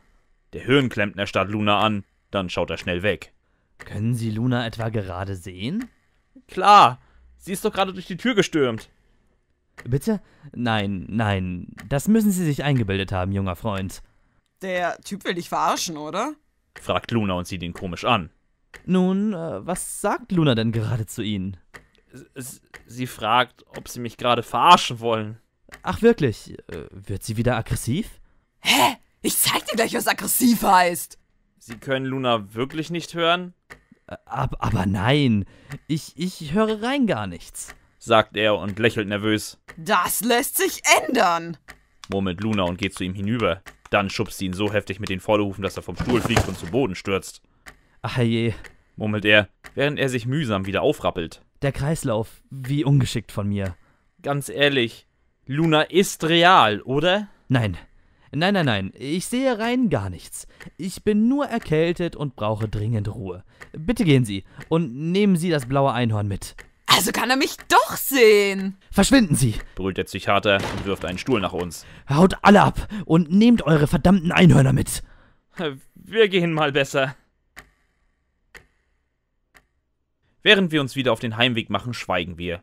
Speaker 1: Der Höhenklempner starrt Luna an, dann schaut er schnell weg. Können
Speaker 4: Sie Luna etwa gerade sehen? Klar,
Speaker 1: sie ist doch gerade durch die Tür gestürmt.
Speaker 4: Bitte? Nein, nein, das müssen Sie sich eingebildet haben, junger Freund. Der Typ
Speaker 2: will dich verarschen, oder?
Speaker 4: fragt Luna und sieht ihn komisch an. Nun, äh, was sagt Luna denn gerade zu Ihnen? sie fragt, ob Sie mich
Speaker 1: gerade verarschen wollen. Ach wirklich? Äh, wird sie wieder aggressiv?
Speaker 4: Hä?
Speaker 2: Ich zeig dir gleich, was aggressiv heißt.
Speaker 1: Sie können Luna wirklich nicht hören? Ab, aber nein, ich, ich höre rein gar nichts, sagt er und lächelt nervös.
Speaker 4: Das lässt sich ändern,
Speaker 1: murmelt Luna und geht zu ihm hinüber. Dann schubst sie ihn so heftig mit den Vorderhufen, dass er vom Stuhl fliegt und zu Boden stürzt. Ach je, murmelt er, während er sich mühsam wieder aufrappelt.
Speaker 4: Der Kreislauf, wie ungeschickt von mir.
Speaker 1: Ganz ehrlich, Luna ist real, oder? Nein, Nein, nein, nein, ich
Speaker 4: sehe rein gar nichts. Ich bin nur erkältet und brauche dringend Ruhe. Bitte gehen Sie und nehmen Sie das blaue Einhorn mit. Also kann er mich doch sehen. Verschwinden
Speaker 1: Sie, brüllt der Psychiater und wirft einen Stuhl nach uns.
Speaker 4: Haut alle ab und nehmt eure verdammten Einhörner mit.
Speaker 1: Wir gehen mal besser. Während wir uns wieder auf den Heimweg machen, schweigen wir.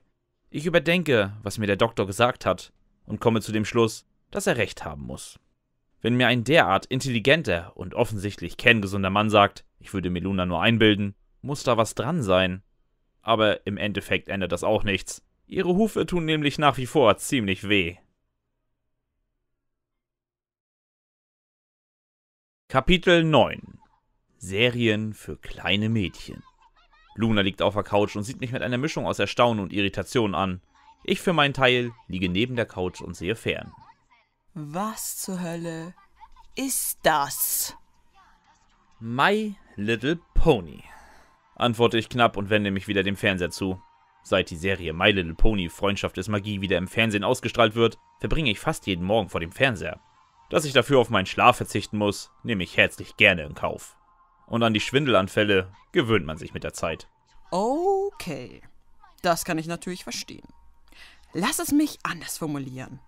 Speaker 1: Ich überdenke, was mir der Doktor gesagt hat, und komme zu dem Schluss, dass er recht haben muss. Wenn mir ein derart intelligenter und offensichtlich kerngesunder Mann sagt, ich würde mir Luna nur einbilden, muss da was dran sein. Aber im Endeffekt ändert das auch nichts. Ihre Hufe tun nämlich nach wie vor ziemlich weh. Kapitel 9 Serien für kleine Mädchen Luna liegt auf der Couch und sieht mich mit einer Mischung aus Erstaunen und Irritation an. Ich für meinen Teil liege neben der Couch und sehe fern.
Speaker 2: Was zur Hölle ist das?
Speaker 1: My Little Pony. Antworte ich knapp und wende mich wieder dem Fernseher zu. Seit die Serie My Little Pony Freundschaft ist Magie wieder im Fernsehen ausgestrahlt wird, verbringe ich fast jeden Morgen vor dem Fernseher. Dass ich dafür auf meinen Schlaf verzichten muss, nehme ich herzlich gerne in Kauf. Und an die Schwindelanfälle gewöhnt man sich mit der Zeit.
Speaker 2: Okay, das kann ich natürlich verstehen. Lass es mich anders formulieren.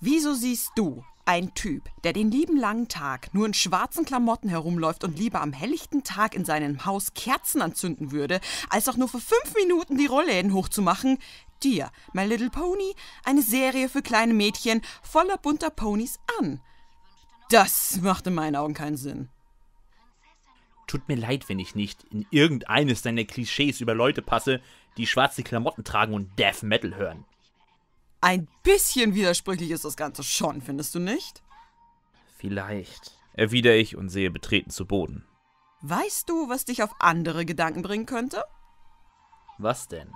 Speaker 2: Wieso siehst du ein Typ, der den lieben langen Tag nur in schwarzen Klamotten herumläuft und lieber am helllichten Tag in seinem Haus Kerzen anzünden würde, als auch nur für fünf Minuten die Rollläden hochzumachen, dir, My Little Pony, eine Serie für kleine Mädchen voller bunter Ponys an? Das macht in meinen Augen keinen Sinn.
Speaker 1: Tut mir leid, wenn ich nicht in irgendeines deiner Klischees über Leute passe, die schwarze Klamotten tragen und Death Metal hören.
Speaker 2: Ein bisschen widersprüchlich ist das Ganze schon, findest du nicht?
Speaker 1: Vielleicht, erwidere ich und sehe betreten zu Boden.
Speaker 2: Weißt du, was dich auf andere Gedanken bringen könnte? Was denn?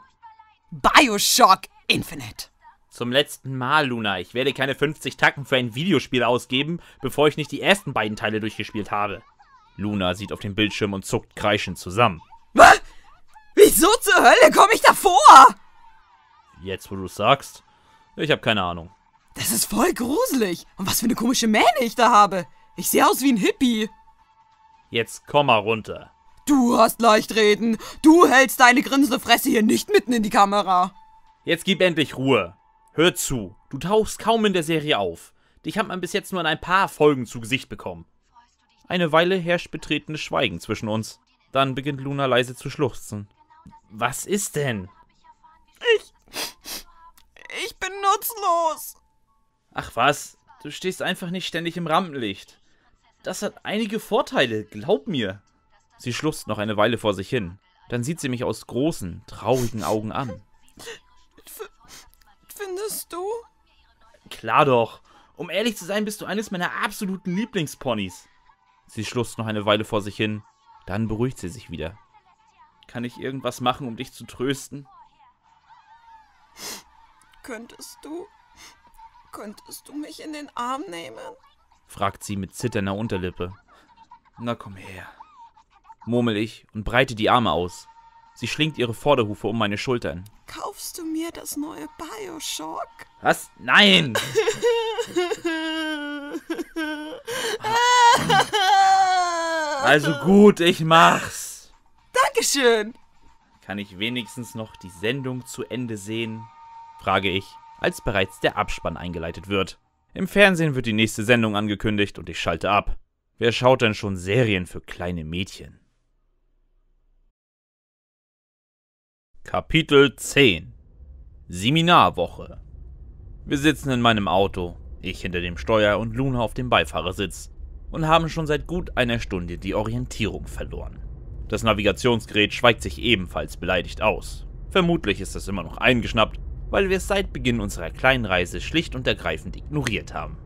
Speaker 2: Bioshock Infinite.
Speaker 1: Zum letzten Mal, Luna. Ich werde keine 50 Tacken für ein Videospiel ausgeben, bevor ich nicht die ersten beiden Teile durchgespielt habe. Luna sieht auf den Bildschirm und zuckt kreischend zusammen.
Speaker 2: Was? Wieso zur Hölle komme ich davor?
Speaker 1: Jetzt, wo du es sagst. Ich habe keine Ahnung.
Speaker 2: Das ist voll gruselig. Und was für eine komische Mähne ich da habe. Ich sehe aus wie ein Hippie.
Speaker 1: Jetzt komm mal runter.
Speaker 2: Du hast leicht reden. Du hältst deine grinsende Fresse hier nicht mitten in die Kamera.
Speaker 1: Jetzt gib endlich Ruhe. Hör zu, du tauchst kaum in der Serie auf. Dich hat man bis jetzt nur in ein paar Folgen zu Gesicht bekommen. Eine Weile herrscht betretenes Schweigen zwischen uns. Dann beginnt Luna leise zu schluchzen. Was ist denn?
Speaker 2: nutzlos.
Speaker 1: Ach was, du stehst einfach nicht ständig im Rampenlicht. Das hat einige Vorteile, glaub mir. Sie schluchzt noch eine Weile vor sich hin. Dann sieht sie mich aus großen, traurigen Augen an.
Speaker 6: Findest du?
Speaker 1: Klar doch. Um ehrlich zu sein, bist du eines meiner absoluten Lieblingsponys. Sie schluchzt noch eine Weile vor sich hin. Dann beruhigt sie sich wieder. Kann ich irgendwas machen, um dich zu trösten?
Speaker 2: Könntest du. Könntest du mich in den Arm nehmen?
Speaker 1: fragt sie mit zitternder Unterlippe. Na komm her, murmel ich und breite die Arme aus. Sie schlingt ihre Vorderhufe um meine Schultern.
Speaker 2: Kaufst du mir das neue Bioshock?
Speaker 1: Was? Nein! also gut, ich mach's. Dankeschön. Kann ich wenigstens noch die Sendung zu Ende sehen? frage ich, als bereits der Abspann eingeleitet wird. Im Fernsehen wird die nächste Sendung angekündigt und ich schalte ab. Wer schaut denn schon Serien für kleine Mädchen? Kapitel 10 Seminarwoche Wir sitzen in meinem Auto, ich hinter dem Steuer und Luna auf dem Beifahrersitz und haben schon seit gut einer Stunde die Orientierung verloren. Das Navigationsgerät schweigt sich ebenfalls beleidigt aus. Vermutlich ist es immer noch eingeschnappt weil wir es seit Beginn unserer kleinen Reise schlicht und ergreifend ignoriert haben.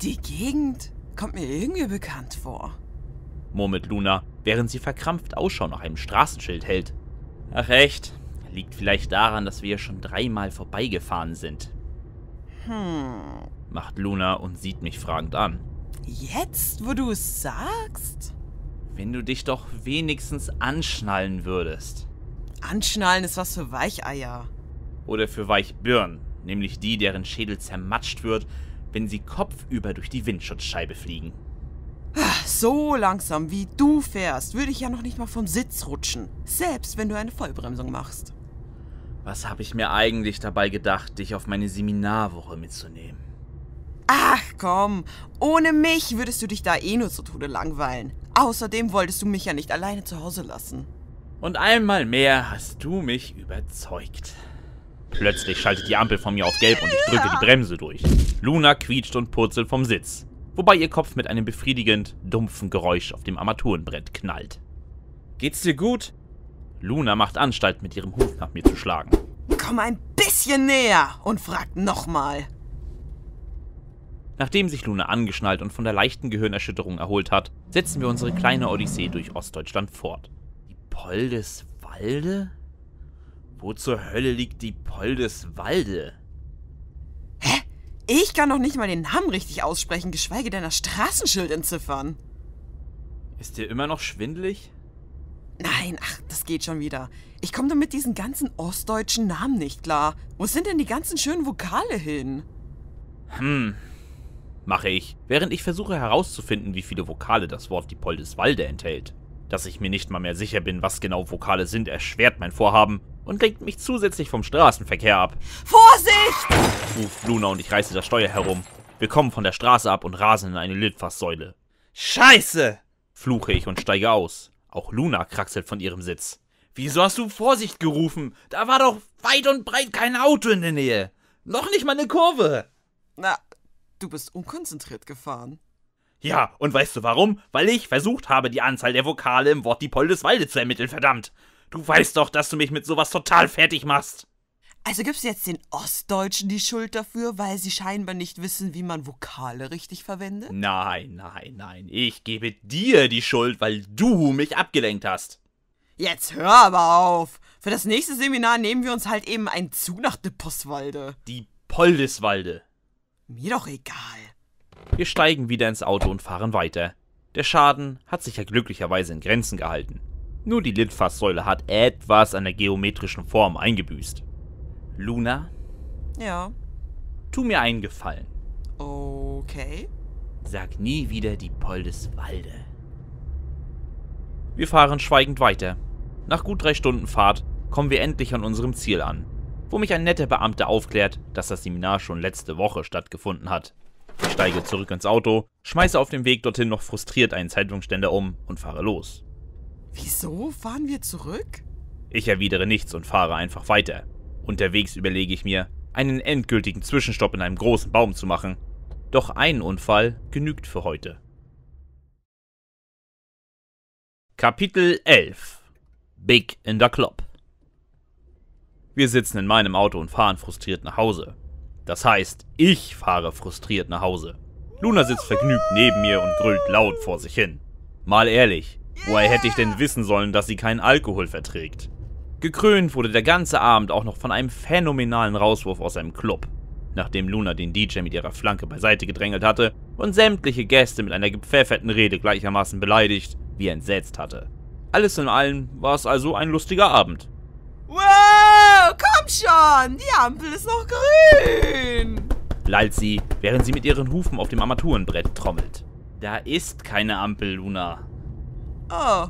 Speaker 2: Die Gegend kommt mir irgendwie bekannt vor,
Speaker 1: murmelt Luna, während sie verkrampft Ausschau nach einem Straßenschild hält. Ach echt, liegt vielleicht daran, dass wir hier schon dreimal vorbeigefahren sind.
Speaker 3: Hm,
Speaker 1: macht Luna und sieht mich fragend an.
Speaker 2: Jetzt, wo du es sagst?
Speaker 1: Wenn du dich doch wenigstens anschnallen würdest. Anschnallen ist was für Weicheier. Oder für Weichbirnen, nämlich die, deren Schädel zermatscht wird, wenn sie kopfüber durch die Windschutzscheibe fliegen.
Speaker 2: Ah, so langsam wie du fährst, würde ich ja noch nicht mal vom Sitz rutschen, selbst wenn du eine Vollbremsung machst.
Speaker 1: Was habe ich mir eigentlich dabei gedacht, dich auf meine Seminarwoche mitzunehmen?
Speaker 2: Ach komm, ohne mich würdest du dich da eh nur zu Tode langweilen. Außerdem wolltest du mich ja nicht
Speaker 1: alleine zu Hause lassen. Und einmal mehr hast du mich überzeugt. Plötzlich schaltet die Ampel von mir auf gelb und ich drücke die Bremse durch. Luna quietscht und purzelt vom Sitz, wobei ihr Kopf mit einem befriedigend dumpfen Geräusch auf dem Armaturenbrett knallt. Geht's dir gut? Luna macht Anstalt, mit ihrem Huf nach mir zu schlagen.
Speaker 2: Komm ein bisschen näher und frag nochmal.
Speaker 1: Nachdem sich Luna angeschnallt und von der leichten Gehirnerschütterung erholt hat, setzen wir unsere kleine Odyssee durch Ostdeutschland fort. Poldeswalde? Wo zur Hölle liegt die Poldeswalde?
Speaker 2: Hä? Ich kann doch nicht mal den Namen richtig aussprechen, geschweige denn das Straßenschild entziffern.
Speaker 1: Ist dir immer noch schwindelig?
Speaker 2: Nein, ach, das geht schon wieder. Ich komme damit diesen ganzen ostdeutschen Namen nicht klar. Wo sind denn die ganzen schönen Vokale hin?
Speaker 3: Hm,
Speaker 1: mache ich, während ich versuche herauszufinden, wie viele Vokale das Wort die Poldeswalde enthält. Dass ich mir nicht mal mehr sicher bin, was genau Vokale sind, erschwert mein Vorhaben und lenkt mich zusätzlich vom Straßenverkehr ab. Vorsicht! ruft Luna und ich reiße das Steuer herum. Wir kommen von der Straße ab und rasen in eine Litfaßsäule. Scheiße! fluche ich und steige aus. Auch Luna kraxelt von ihrem Sitz. Wieso hast du Vorsicht gerufen? Da war doch weit und breit kein Auto in der Nähe. Noch nicht mal eine Kurve. Na, du bist
Speaker 2: unkonzentriert gefahren. Ja,
Speaker 1: und weißt du warum? Weil ich versucht habe, die Anzahl der Vokale im Wort die Poldeswalde zu ermitteln, verdammt. Du weißt doch, dass du mich mit sowas total fertig machst.
Speaker 2: Also gibst du jetzt den Ostdeutschen die Schuld dafür, weil sie scheinbar nicht wissen, wie man Vokale richtig verwendet?
Speaker 1: Nein, nein, nein. Ich gebe dir die Schuld, weil du mich abgelenkt hast.
Speaker 2: Jetzt hör aber auf. Für das nächste Seminar nehmen wir uns halt eben einen Zug nach Postwalde. Die
Speaker 1: Poldeswalde. Mir doch egal. Wir steigen wieder ins Auto und fahren weiter. Der Schaden hat sich ja glücklicherweise in Grenzen gehalten. Nur die Lidfasssäule hat etwas an der geometrischen Form eingebüßt. Luna? Ja. Tu mir einen Gefallen.
Speaker 2: Okay.
Speaker 1: Sag nie wieder die Poldeswalde. Wir fahren schweigend weiter. Nach gut drei Stunden Fahrt kommen wir endlich an unserem Ziel an, wo mich ein netter Beamter aufklärt, dass das Seminar schon letzte Woche stattgefunden hat. Ich steige zurück ins Auto, schmeiße auf dem Weg dorthin noch frustriert einen Zeitungsständer um und fahre los.
Speaker 2: Wieso fahren wir zurück?
Speaker 1: Ich erwidere nichts und fahre einfach weiter. Unterwegs überlege ich mir, einen endgültigen Zwischenstopp in einem großen Baum zu machen. Doch ein Unfall genügt für heute. Kapitel 11 Big in der Club Wir sitzen in meinem Auto und fahren frustriert nach Hause. Das heißt, ich fahre frustriert nach Hause. Luna sitzt vergnügt neben mir und grüllt laut vor sich hin. Mal ehrlich, woher hätte ich denn wissen sollen, dass sie keinen Alkohol verträgt? Gekrönt wurde der ganze Abend auch noch von einem phänomenalen Rauswurf aus einem Club, nachdem Luna den DJ mit ihrer Flanke beiseite gedrängelt hatte und sämtliche Gäste mit einer gepfefferten Rede gleichermaßen beleidigt wie entsetzt hatte. Alles in allem war es also ein lustiger Abend.
Speaker 2: Wow, komm schon! Die Ampel ist noch grün!
Speaker 1: lallt sie, während sie mit ihren Hufen auf dem Armaturenbrett trommelt. Da ist keine Ampel, Luna. Oh.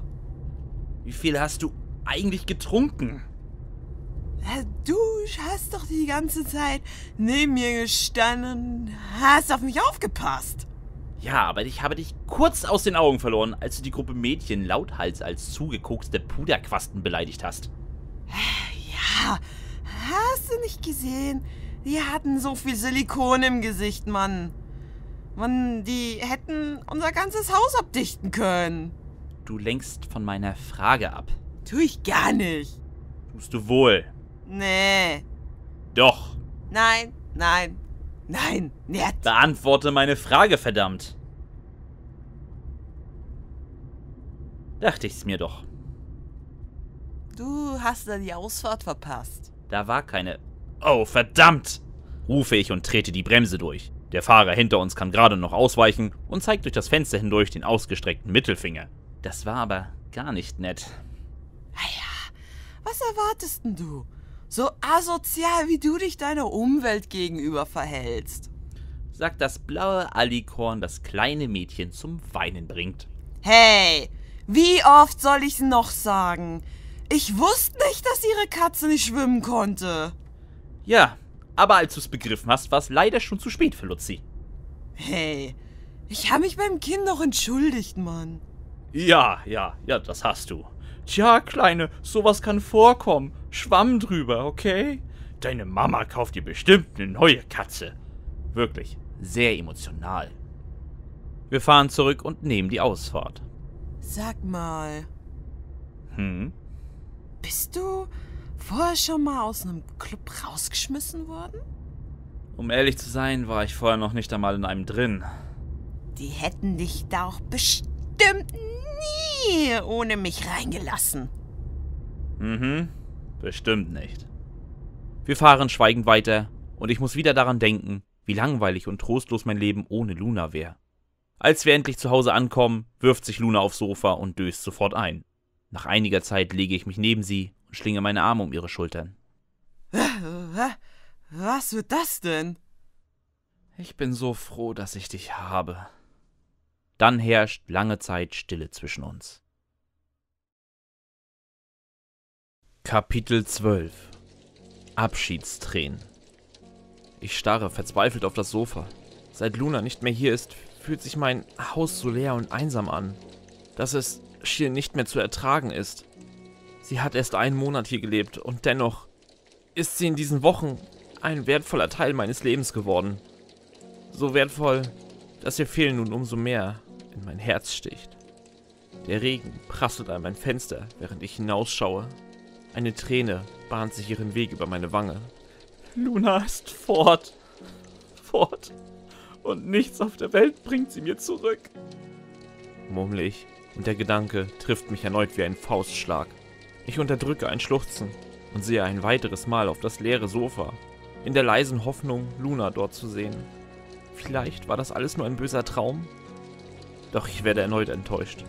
Speaker 1: Wie viel hast du eigentlich getrunken? Du
Speaker 2: hast doch die ganze Zeit neben mir gestanden und hast auf mich aufgepasst.
Speaker 1: Ja, aber ich habe dich kurz aus den Augen verloren, als du die Gruppe Mädchen lauthals als zugekokste Puderquasten beleidigt hast.
Speaker 3: Ja, hast
Speaker 2: du nicht gesehen? Die hatten so viel Silikon im Gesicht, Mann. Mann, die hätten unser ganzes Haus abdichten
Speaker 1: können. Du lenkst von meiner Frage ab. Tu ich
Speaker 2: gar nicht.
Speaker 1: Tust du wohl.
Speaker 2: Nee. Doch. Nein, nein, nein, nicht.
Speaker 1: Beantworte meine Frage, verdammt. Dachte ich's mir doch.
Speaker 2: Du hast da die Ausfahrt verpasst.
Speaker 1: Da war keine. Oh, verdammt! rufe ich und trete die Bremse durch. Der Fahrer hinter uns kann gerade noch ausweichen und zeigt durch das Fenster hindurch den ausgestreckten Mittelfinger. Das war aber gar nicht nett. Naja,
Speaker 2: ah was erwartest denn du? So asozial, wie du dich deiner Umwelt gegenüber verhältst,
Speaker 1: sagt das blaue Alikorn, das kleine Mädchen zum Weinen bringt.
Speaker 2: Hey, wie oft soll ich's noch sagen? Ich wusste nicht, dass ihre Katze nicht schwimmen konnte.
Speaker 1: Ja, aber als du es begriffen hast, war es leider schon zu spät für Luzi.
Speaker 2: Hey, ich habe mich beim Kind noch entschuldigt, Mann.
Speaker 1: Ja, ja, ja, das hast du. Tja, Kleine, sowas kann vorkommen. Schwamm drüber, okay? Deine Mama kauft dir bestimmt eine neue Katze. Wirklich, sehr emotional. Wir fahren zurück und nehmen die Ausfahrt.
Speaker 2: Sag mal. Hm? Bist du vorher schon mal aus einem Club rausgeschmissen worden?
Speaker 1: Um ehrlich zu sein, war ich vorher noch nicht einmal in einem drin.
Speaker 2: Die hätten dich da auch bestimmt nie ohne mich reingelassen.
Speaker 1: Mhm, bestimmt nicht. Wir fahren schweigend weiter und ich muss wieder daran denken, wie langweilig und trostlos mein Leben ohne Luna wäre. Als wir endlich zu Hause ankommen, wirft sich Luna aufs Sofa und döst sofort ein. Nach einiger Zeit lege ich mich neben sie und schlinge meine Arme um ihre Schultern. Was wird das denn? Ich bin so froh, dass ich dich habe. Dann herrscht lange Zeit Stille zwischen uns. Kapitel 12 Abschiedstränen Ich starre verzweifelt auf das Sofa. Seit Luna nicht mehr hier ist, fühlt sich mein Haus so leer und einsam an. Das ist schier nicht mehr zu ertragen ist. Sie hat erst einen Monat hier gelebt und dennoch ist sie in diesen Wochen ein wertvoller Teil meines Lebens geworden. So wertvoll, dass ihr Fehlen nun umso mehr in mein Herz sticht. Der Regen prasselt an mein Fenster, während ich hinausschaue. Eine Träne bahnt sich ihren Weg über meine Wange. Luna ist fort. Fort. Und nichts auf der Welt bringt sie mir zurück. Murmle ich und der Gedanke trifft mich erneut wie ein Faustschlag. Ich unterdrücke ein Schluchzen und sehe ein weiteres Mal auf das leere Sofa, in der leisen Hoffnung, Luna dort zu sehen. Vielleicht war das alles nur ein böser Traum? Doch ich werde erneut enttäuscht.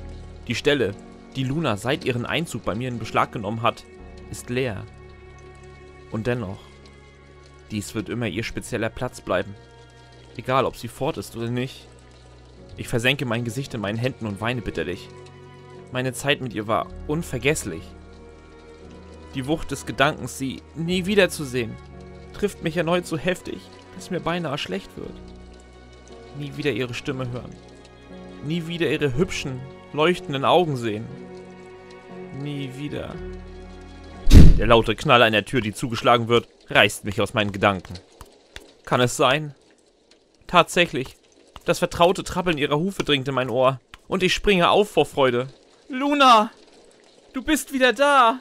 Speaker 1: Die Stelle, die Luna seit ihrem Einzug bei mir in Beschlag genommen hat, ist leer. Und dennoch, dies wird immer ihr spezieller Platz bleiben. Egal, ob sie fort ist oder nicht, ich versenke mein Gesicht in meinen Händen und weine bitterlich. Meine Zeit mit ihr war unvergesslich. Die Wucht des Gedankens, sie nie wiederzusehen, trifft mich erneut so heftig, dass mir beinahe schlecht wird. Nie wieder ihre Stimme hören. Nie wieder ihre hübschen, leuchtenden Augen sehen. Nie wieder. Der laute Knall einer Tür, die zugeschlagen wird, reißt mich aus meinen Gedanken. Kann es sein? Tatsächlich, das vertraute Trappeln ihrer Hufe dringt in mein Ohr. Und ich springe auf vor Freude.
Speaker 6: Luna!
Speaker 1: Du bist wieder da!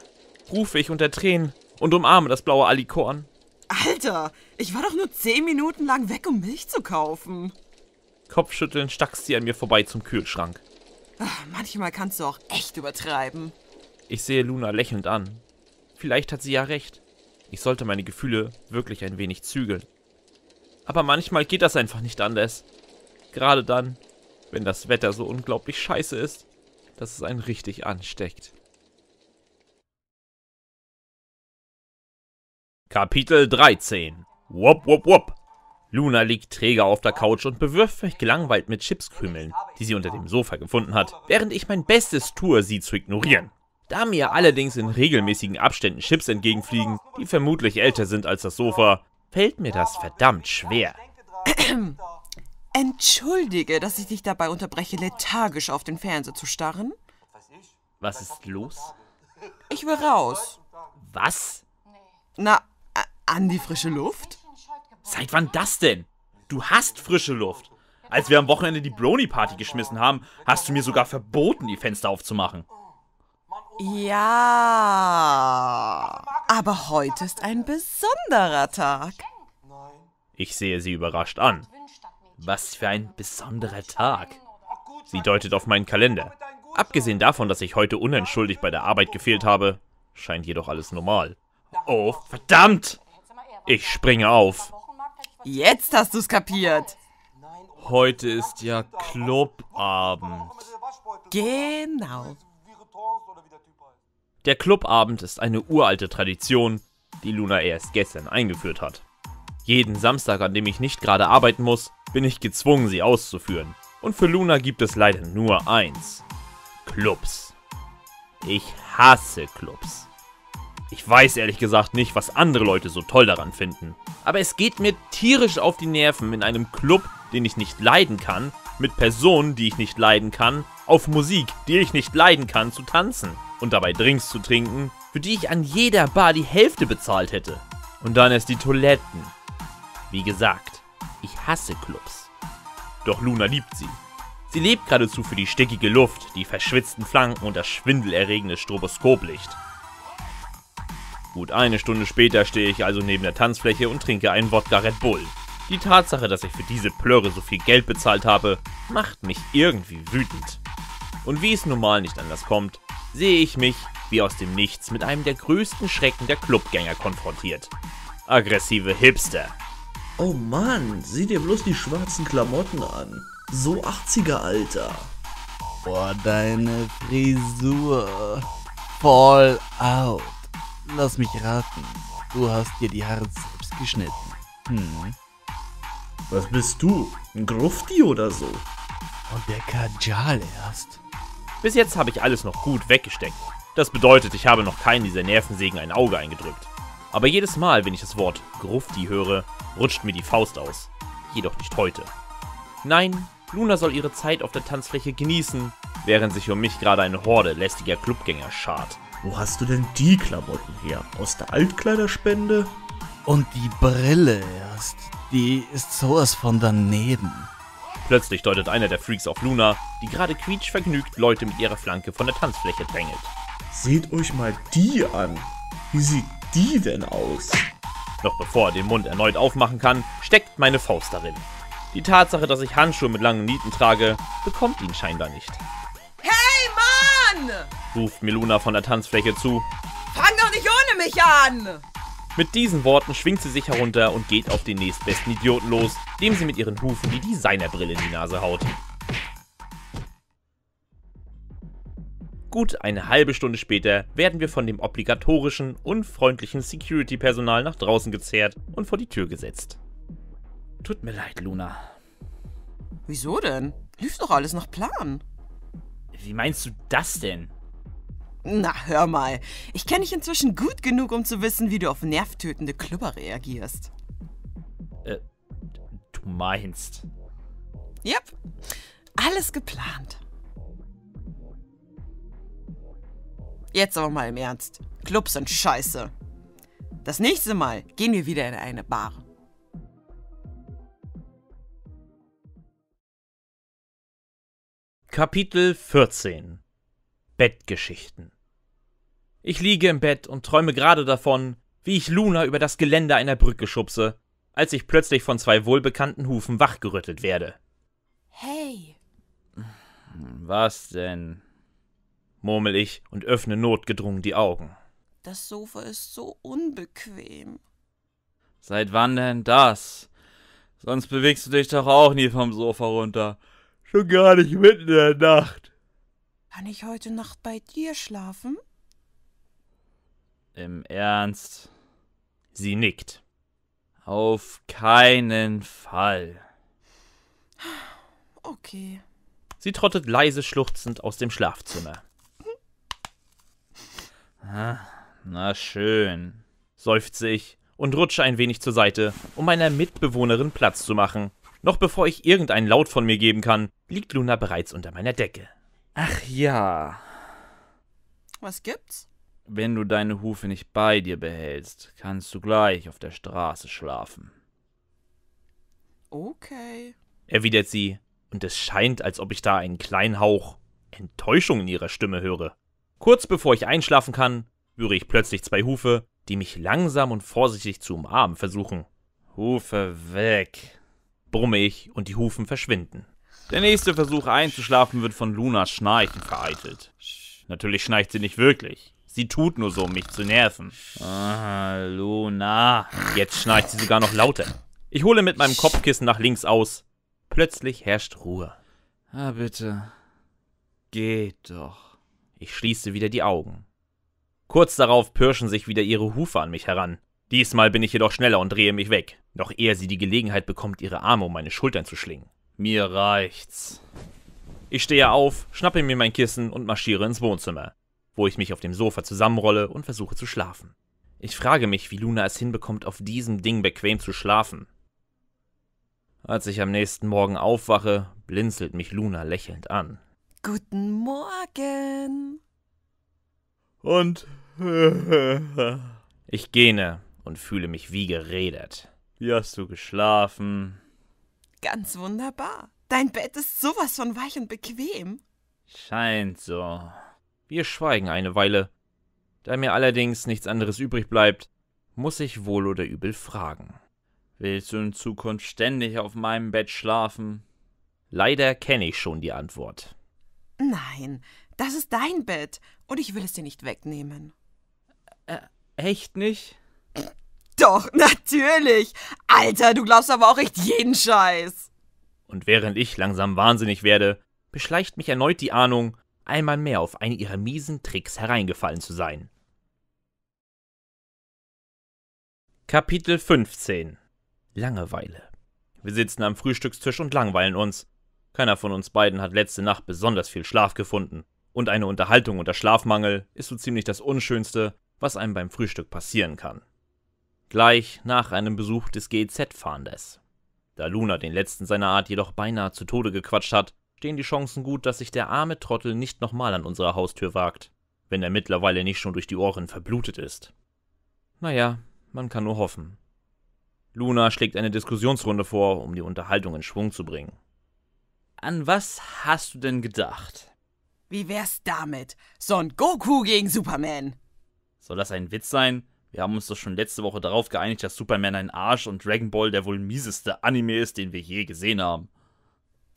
Speaker 1: rufe ich unter Tränen und umarme das blaue Alikorn.
Speaker 2: Alter, ich war doch nur zehn Minuten lang weg, um Milch zu kaufen.
Speaker 1: Kopfschütteln stackst sie an mir vorbei zum Kühlschrank.
Speaker 2: Ach, manchmal kannst du auch echt übertreiben.
Speaker 1: Ich sehe Luna lächelnd an. Vielleicht hat sie ja recht. Ich sollte meine Gefühle wirklich ein wenig zügeln. Aber manchmal geht das einfach nicht anders. Gerade dann, wenn das Wetter so unglaublich scheiße ist, dass es einen richtig ansteckt. Kapitel 13 Wupp, wupp, wupp Luna liegt träger auf der Couch und bewirft mich gelangweilt mit Chipskrümeln, die sie unter dem Sofa gefunden hat, während ich mein Bestes tue, sie zu ignorieren. Da mir allerdings in regelmäßigen Abständen Chips entgegenfliegen, die vermutlich älter sind als das Sofa, fällt mir das verdammt schwer.
Speaker 2: Entschuldige, dass ich dich dabei unterbreche, lethargisch auf den Fernseher zu starren.
Speaker 1: Was ist los? Ich will raus. Was? Na, äh, an die frische Luft? Seit wann das denn? Du hast frische Luft. Als wir am Wochenende die Brony-Party geschmissen haben, hast du mir sogar verboten, die Fenster aufzumachen.
Speaker 2: Ja, aber heute ist ein besonderer Tag.
Speaker 1: Ich sehe sie überrascht an. Was für ein besonderer Tag. Sie deutet auf meinen Kalender. Abgesehen davon, dass ich heute unentschuldigt bei der Arbeit gefehlt habe, scheint jedoch alles normal. Oh, verdammt! Ich springe auf.
Speaker 2: Jetzt hast du's kapiert.
Speaker 1: Heute ist ja Clubabend. Genau. Der Clubabend ist eine uralte Tradition, die Luna erst gestern eingeführt hat. Jeden Samstag, an dem ich nicht gerade arbeiten muss, bin ich gezwungen, sie auszuführen. Und für Luna gibt es leider nur eins. Clubs. Ich hasse Clubs. Ich weiß ehrlich gesagt nicht, was andere Leute so toll daran finden. Aber es geht mir tierisch auf die Nerven, in einem Club, den ich nicht leiden kann, mit Personen, die ich nicht leiden kann, auf Musik, die ich nicht leiden kann, zu tanzen und dabei Drinks zu trinken, für die ich an jeder Bar die Hälfte bezahlt hätte. Und dann erst die Toiletten, wie gesagt, ich hasse Clubs. Doch Luna liebt sie. Sie lebt geradezu für die stickige Luft, die verschwitzten Flanken und das schwindelerregende Stroboskoplicht. Gut eine Stunde später stehe ich also neben der Tanzfläche und trinke einen Wodka Red Bull. Die Tatsache, dass ich für diese Plörre so viel Geld bezahlt habe, macht mich irgendwie wütend. Und wie es normal nicht anders kommt, sehe ich mich, wie aus dem Nichts, mit einem der größten Schrecken der Clubgänger konfrontiert. Aggressive Hipster. Oh Mann, sieh dir bloß die schwarzen Klamotten an.
Speaker 4: So 80er, Alter. Boah, deine Frisur.
Speaker 1: Fall out. Lass mich raten. Du hast dir die Haare selbst geschnitten. Hm. Was bist du? Ein Grufti oder so?
Speaker 3: Und der Kajal erst.
Speaker 1: Bis jetzt habe ich alles noch gut weggesteckt. Das bedeutet, ich habe noch keinen dieser Nervensägen ein Auge eingedrückt. Aber jedes Mal, wenn ich das Wort Grufti höre, rutscht mir die Faust aus. Jedoch nicht heute. Nein, Luna soll ihre Zeit auf der Tanzfläche genießen, während sich um mich gerade eine Horde lästiger Clubgänger schart. Wo hast du denn die Klamotten her? Aus der Altkleiderspende? Und
Speaker 8: die Brille erst. Die ist sowas von daneben.
Speaker 1: Plötzlich deutet einer der Freaks auf Luna, die gerade quietschvergnügt Leute mit ihrer Flanke von der Tanzfläche drängelt. Seht euch mal die an. Wie sie die denn aus? Noch bevor er den Mund erneut aufmachen kann, steckt meine Faust darin. Die Tatsache, dass ich Handschuhe mit langen Nieten trage, bekommt ihn scheinbar nicht.
Speaker 3: Hey Mann!
Speaker 1: ruft Meluna von der Tanzfläche zu.
Speaker 2: Fang doch nicht ohne mich an!
Speaker 1: Mit diesen Worten schwingt sie sich herunter und geht auf den nächstbesten Idioten los, dem sie mit ihren Hufen die Designerbrille in die Nase haut. Gut eine halbe Stunde später werden wir von dem obligatorischen, unfreundlichen Security-Personal nach draußen gezerrt und vor die Tür gesetzt. Tut mir leid, Luna. Wieso
Speaker 2: denn? Lief doch alles nach Plan. Wie meinst du das denn? Na, hör mal. Ich kenne dich inzwischen gut genug, um zu wissen, wie du auf nervtötende Klubber
Speaker 4: reagierst.
Speaker 1: Äh, du meinst?
Speaker 2: Yep. Alles geplant. jetzt aber mal im Ernst. Clubs sind scheiße. Das nächste Mal gehen wir wieder in
Speaker 1: eine Bar. Kapitel 14 Bettgeschichten Ich liege im Bett und träume gerade davon, wie ich Luna über das Geländer einer Brücke schubse, als ich plötzlich von zwei wohlbekannten Hufen wachgerüttelt werde.
Speaker 3: Hey!
Speaker 1: Was denn? murmel ich und öffne notgedrungen die Augen.
Speaker 2: Das Sofa ist so unbequem.
Speaker 1: Seit wann denn das? Sonst bewegst du dich doch auch nie vom Sofa runter. Schon
Speaker 4: gar nicht mitten in der
Speaker 1: Nacht.
Speaker 2: Kann ich heute Nacht bei dir schlafen?
Speaker 1: Im Ernst? Sie nickt. Auf keinen Fall. Okay. Sie trottet leise schluchzend aus dem Schlafzimmer. Na schön, seufze ich und rutsche ein wenig zur Seite, um meiner Mitbewohnerin Platz zu machen. Noch bevor ich irgendeinen Laut von mir geben kann, liegt Luna bereits unter meiner Decke. Ach ja.
Speaker 2: Was gibt's?
Speaker 1: Wenn du deine Hufe nicht bei dir behältst, kannst du gleich auf der Straße schlafen.
Speaker 2: Okay,
Speaker 1: erwidert sie, und es scheint, als ob ich da einen kleinen Hauch Enttäuschung in ihrer Stimme höre. Kurz bevor ich einschlafen kann, höre ich plötzlich zwei Hufe, die mich langsam und vorsichtig zu umarmen versuchen. Hufe weg, brumme ich und die Hufen verschwinden. Der nächste Versuch einzuschlafen wird von Lunas Schnarchen vereitelt. Natürlich schnarcht sie nicht wirklich. Sie tut nur so, um mich zu nerven. Ah, Luna. Jetzt schnarcht sie sogar noch lauter. Ich hole mit meinem Kopfkissen nach links aus. Plötzlich herrscht Ruhe.
Speaker 5: Ah, bitte.
Speaker 1: Geht doch. Ich schließe wieder die Augen. Kurz darauf pirschen sich wieder ihre Hufe an mich heran. Diesmal bin ich jedoch schneller und drehe mich weg, noch ehe sie die Gelegenheit bekommt, ihre Arme um meine Schultern zu schlingen. Mir reicht's. Ich stehe auf, schnappe mir mein Kissen und marschiere ins Wohnzimmer, wo ich mich auf dem Sofa zusammenrolle und versuche zu schlafen. Ich frage mich, wie Luna es hinbekommt, auf diesem Ding bequem zu schlafen. Als ich am nächsten Morgen aufwache, blinzelt mich Luna lächelnd an.
Speaker 2: Guten Morgen.
Speaker 1: Und ich gähne und fühle mich wie geredet. Wie hast du geschlafen?
Speaker 2: Ganz wunderbar. Dein Bett ist sowas von weich und bequem.
Speaker 1: Scheint so. Wir schweigen eine Weile. Da mir allerdings nichts anderes übrig bleibt, muss ich wohl oder übel fragen. Willst du in Zukunft ständig auf meinem Bett schlafen? Leider kenne ich schon die Antwort.
Speaker 2: Nein, das ist dein Bett und ich will es dir nicht wegnehmen. Äh, echt nicht? Doch, natürlich. Alter, du glaubst aber auch echt jeden Scheiß.
Speaker 1: Und während ich langsam wahnsinnig werde, beschleicht mich erneut die Ahnung, einmal mehr auf einen ihrer miesen Tricks hereingefallen zu sein. Kapitel 15 Langeweile Wir sitzen am Frühstückstisch und langweilen uns, keiner von uns beiden hat letzte Nacht besonders viel Schlaf gefunden. Und eine Unterhaltung unter Schlafmangel ist so ziemlich das Unschönste, was einem beim Frühstück passieren kann. Gleich nach einem Besuch des GEZ-Fahnders. Da Luna den letzten seiner Art jedoch beinahe zu Tode gequatscht hat, stehen die Chancen gut, dass sich der arme Trottel nicht nochmal an unserer Haustür wagt, wenn er mittlerweile nicht schon durch die Ohren verblutet ist. Naja, man kann nur hoffen. Luna schlägt eine Diskussionsrunde vor, um die Unterhaltung in Schwung zu bringen. An was hast du denn gedacht? Wie
Speaker 2: wär's damit?
Speaker 1: Son Goku gegen Superman. Soll das ein Witz sein? Wir haben uns doch schon letzte Woche darauf geeinigt, dass Superman ein Arsch und Dragon Ball der wohl mieseste Anime ist, den wir je gesehen haben.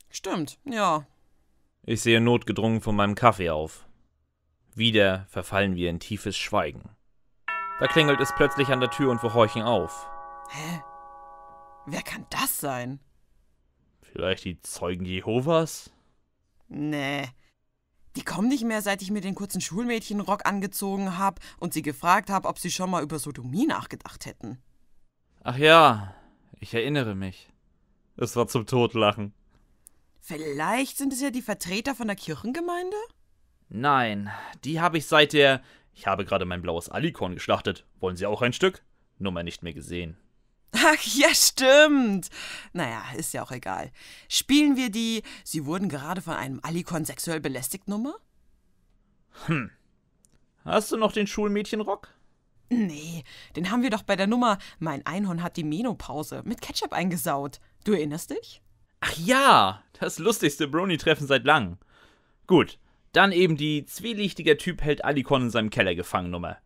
Speaker 1: Stimmt, ja. Ich sehe notgedrungen von meinem Kaffee auf. Wieder verfallen wir in tiefes Schweigen. Da klingelt es plötzlich an der Tür und wir horchen auf.
Speaker 2: Hä? Wer kann das sein?
Speaker 1: Vielleicht die Zeugen Jehovas?
Speaker 2: Nee. Die kommen nicht mehr, seit ich mir den kurzen Schulmädchenrock angezogen habe und sie gefragt habe, ob sie schon mal über Sodomie nachgedacht hätten.
Speaker 1: Ach ja, ich erinnere mich. Es war zum Totlachen.
Speaker 2: Vielleicht sind es ja die Vertreter von der Kirchengemeinde?
Speaker 1: Nein, die habe ich seit der. Ich habe gerade mein blaues Alikorn geschlachtet. Wollen Sie auch ein Stück? Nummer nicht mehr gesehen.
Speaker 2: Ach ja, stimmt. Naja, ist ja auch egal. Spielen wir die Sie wurden gerade von einem Alikon sexuell belästigt Nummer?
Speaker 3: Hm.
Speaker 1: Hast du
Speaker 2: noch den Schulmädchenrock? Nee, den haben wir doch bei der Nummer Mein Einhorn hat die Menopause mit Ketchup eingesaut. Du erinnerst dich?
Speaker 1: Ach ja, das lustigste Brony-Treffen seit langem. Gut, dann eben die zwielichtiger Typ hält Alikon in seinem Keller gefangen Nummer.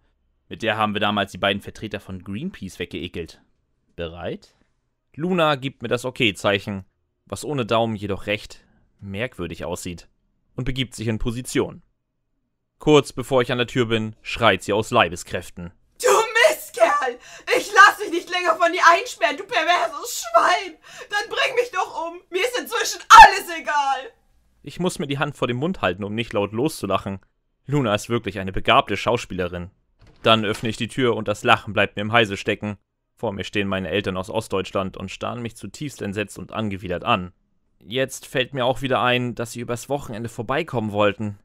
Speaker 1: Mit der haben wir damals die beiden Vertreter von Greenpeace weggeekelt bereit? Luna gibt mir das Okay-Zeichen, was ohne Daumen jedoch recht merkwürdig aussieht, und begibt sich in Position. Kurz bevor ich an der Tür bin, schreit sie aus Leibeskräften.
Speaker 2: Du Mistkerl! Ich lass dich nicht länger von dir einsperren, du perverses Schwein! Dann bring mich doch um! Mir ist inzwischen alles egal!
Speaker 1: Ich muss mir die Hand vor dem Mund halten, um nicht laut loszulachen. Luna ist wirklich eine begabte Schauspielerin. Dann öffne ich die Tür und das Lachen bleibt mir im Halse stecken. Vor mir stehen meine Eltern aus Ostdeutschland und starren mich zutiefst entsetzt und angewidert an. Jetzt fällt mir auch wieder ein, dass sie übers Wochenende vorbeikommen wollten.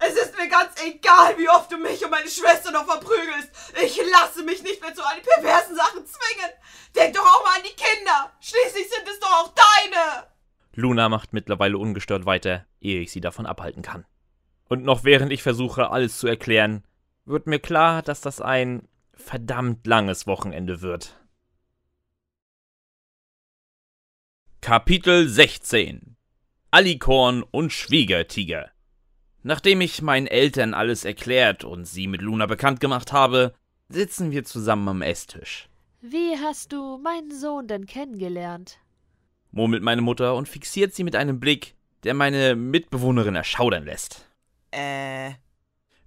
Speaker 2: Es ist mir ganz egal, wie oft du mich und meine Schwester noch verprügelst. Ich lasse mich nicht mehr zu allen perversen Sachen zwingen. Denk doch auch mal an die Kinder. Schließlich sind es doch auch deine.
Speaker 1: Luna macht mittlerweile ungestört weiter, ehe ich sie davon abhalten kann. Und noch während ich versuche, alles zu erklären, wird mir klar, dass das ein verdammt langes Wochenende wird. Kapitel 16 Alikorn und Schwiegertiger Nachdem ich meinen Eltern alles erklärt und sie mit Luna bekannt gemacht habe, sitzen wir zusammen am Esstisch.
Speaker 9: Wie hast du meinen Sohn denn kennengelernt?
Speaker 1: murmelt meine Mutter und fixiert sie mit einem Blick, der meine Mitbewohnerin erschaudern lässt. Äh.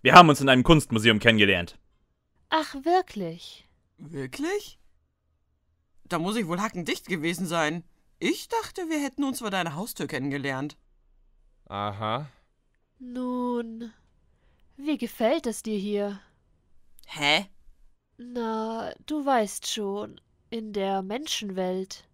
Speaker 1: Wir haben uns in einem Kunstmuseum kennengelernt.
Speaker 2: Ach, wirklich? Wirklich? Da muss ich wohl hackendicht gewesen sein. Ich dachte, wir hätten uns vor deiner Haustür kennengelernt. Aha.
Speaker 9: Nun, wie gefällt es dir hier? Hä? Na, du weißt schon, in der Menschenwelt.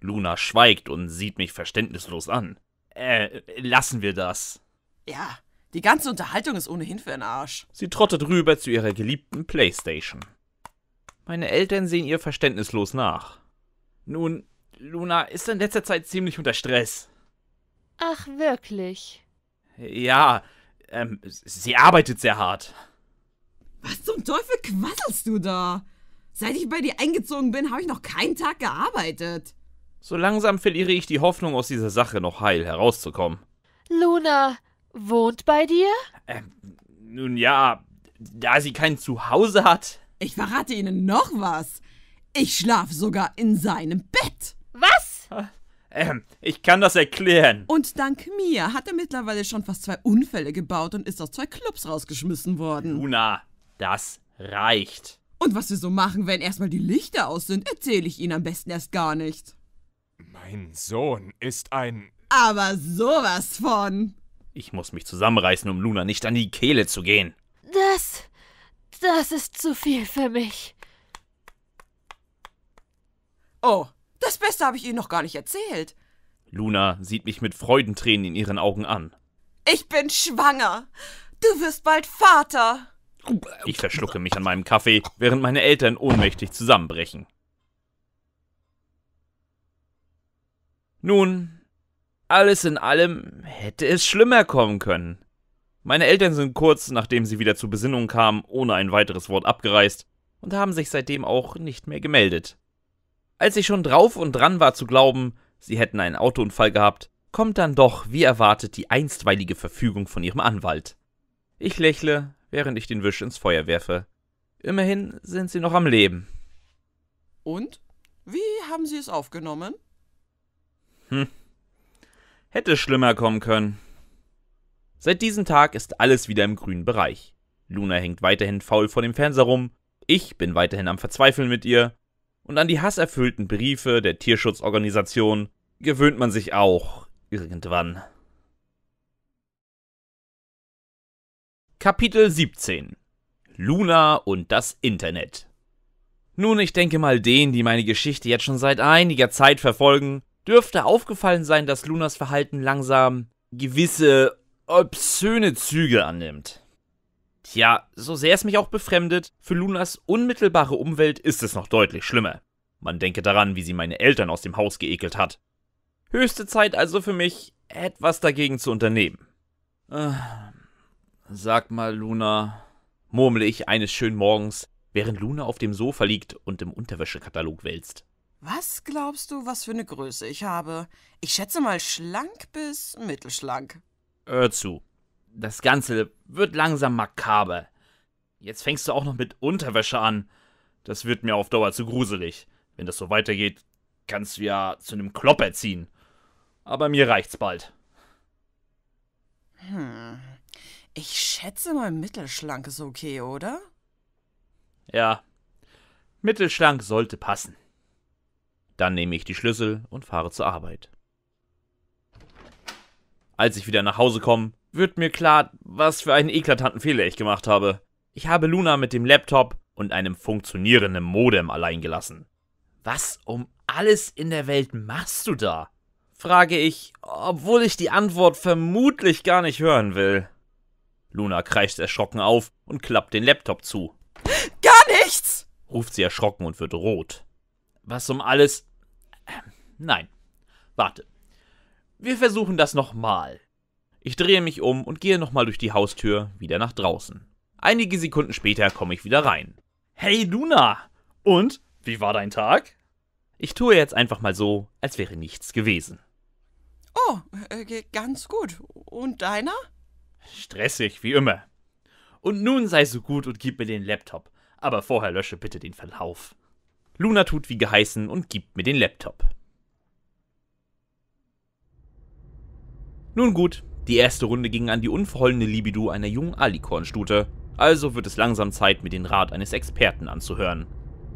Speaker 1: Luna schweigt und sieht mich verständnislos an. Äh, lassen wir das.
Speaker 2: Ja, die ganze Unterhaltung ist ohnehin für den Arsch.
Speaker 1: Sie trottet rüber zu ihrer geliebten Playstation. Meine Eltern sehen ihr verständnislos nach. Nun, Luna ist in letzter Zeit ziemlich unter Stress.
Speaker 9: Ach, wirklich?
Speaker 1: Ja, ähm, sie arbeitet sehr hart.
Speaker 2: Was zum Teufel quasselst du da? Seit ich bei dir eingezogen bin, habe ich noch keinen Tag gearbeitet.
Speaker 1: So langsam verliere ich die Hoffnung, aus dieser Sache noch heil herauszukommen.
Speaker 2: Luna wohnt bei dir?
Speaker 1: Ähm, nun ja, da sie kein Zuhause hat.
Speaker 2: Ich verrate Ihnen noch was. Ich schlaf sogar in seinem Bett. Was?
Speaker 1: Ähm, ich kann das erklären.
Speaker 2: Und dank mir hat er mittlerweile schon fast zwei Unfälle gebaut und ist aus zwei Clubs rausgeschmissen worden. Luna,
Speaker 1: das reicht.
Speaker 2: Und was wir so machen, wenn erstmal die Lichter aus sind, erzähle ich Ihnen am besten erst gar nicht.
Speaker 1: Mein Sohn ist ein.
Speaker 2: Aber sowas von.
Speaker 1: Ich muss mich zusammenreißen, um Luna nicht an die Kehle zu gehen.
Speaker 2: Das. Das ist zu viel für mich. Oh, das Beste habe ich Ihnen noch gar nicht erzählt.
Speaker 1: Luna sieht mich mit Freudentränen in ihren Augen an.
Speaker 2: Ich bin schwanger. Du wirst bald Vater.
Speaker 1: Ich verschlucke mich an meinem Kaffee, während meine Eltern ohnmächtig zusammenbrechen. Nun, alles in allem hätte es schlimmer kommen können. Meine Eltern sind kurz, nachdem sie wieder zur Besinnung kamen, ohne ein weiteres Wort abgereist und haben sich seitdem auch nicht mehr gemeldet. Als ich schon drauf und dran war zu glauben, sie hätten einen Autounfall gehabt, kommt dann doch, wie erwartet, die einstweilige Verfügung von ihrem Anwalt. Ich lächle, während ich den Wisch ins Feuer werfe. Immerhin sind sie noch am Leben.
Speaker 2: Und? Wie haben sie es aufgenommen?
Speaker 1: Hm. Hätte schlimmer kommen können. Seit diesem Tag ist alles wieder im grünen Bereich. Luna hängt weiterhin faul vor dem Fernseher rum, ich bin weiterhin am Verzweifeln mit ihr, und an die hasserfüllten Briefe der Tierschutzorganisation gewöhnt man sich auch irgendwann. Kapitel 17 Luna und das Internet Nun, ich denke mal, denen, die meine Geschichte jetzt schon seit einiger Zeit verfolgen, dürfte aufgefallen sein, dass Lunas Verhalten langsam gewisse obszöne Züge annimmt. Tja, so sehr es mich auch befremdet, für Lunas unmittelbare Umwelt ist es noch deutlich schlimmer. Man denke daran, wie sie meine Eltern aus dem Haus geekelt hat. Höchste Zeit also für mich, etwas dagegen zu unternehmen. Äh, sag mal, Luna, murmle ich eines schönen Morgens, während Luna auf dem Sofa liegt und im Unterwäschekatalog wälzt.
Speaker 2: Was glaubst du, was für eine Größe ich habe? Ich schätze mal schlank bis mittelschlank
Speaker 1: zu. Das Ganze wird langsam makaber. Jetzt fängst du auch noch mit Unterwäsche an. Das wird mir auf Dauer zu gruselig. Wenn das so weitergeht, kannst du ja zu einem Klopper ziehen. Aber mir reicht's bald.
Speaker 2: Hm. Ich schätze mal, mittelschlank ist okay, oder?
Speaker 1: Ja. Mittelschlank sollte passen. Dann nehme ich die Schlüssel und fahre zur Arbeit. Als ich wieder nach Hause komme, wird mir klar, was für einen eklatanten Fehler ich gemacht habe. Ich habe Luna mit dem Laptop und einem funktionierenden Modem allein gelassen. Was um alles in der Welt machst du da? frage ich, obwohl ich die Antwort vermutlich gar nicht hören will. Luna kreischt erschrocken auf und klappt den Laptop zu.
Speaker 3: Gar
Speaker 1: nichts! ruft sie erschrocken und wird rot. Was um alles. Ähm, nein. Warte. Wir versuchen das nochmal. Ich drehe mich um und gehe nochmal durch die Haustür wieder nach draußen. Einige Sekunden später komme ich wieder rein. Hey Luna! Und? Wie war dein Tag? Ich tue jetzt einfach mal so, als wäre nichts gewesen.
Speaker 2: Oh, äh, ganz gut. Und deiner?
Speaker 1: Stressig, wie immer. Und nun sei so gut und gib mir den Laptop. Aber vorher lösche bitte den Verlauf. Luna tut wie geheißen und gibt mir den Laptop. Nun gut, die erste Runde ging an die unverhohlene Libido einer jungen Alikornstute, also wird es langsam Zeit, mir den Rat eines Experten anzuhören.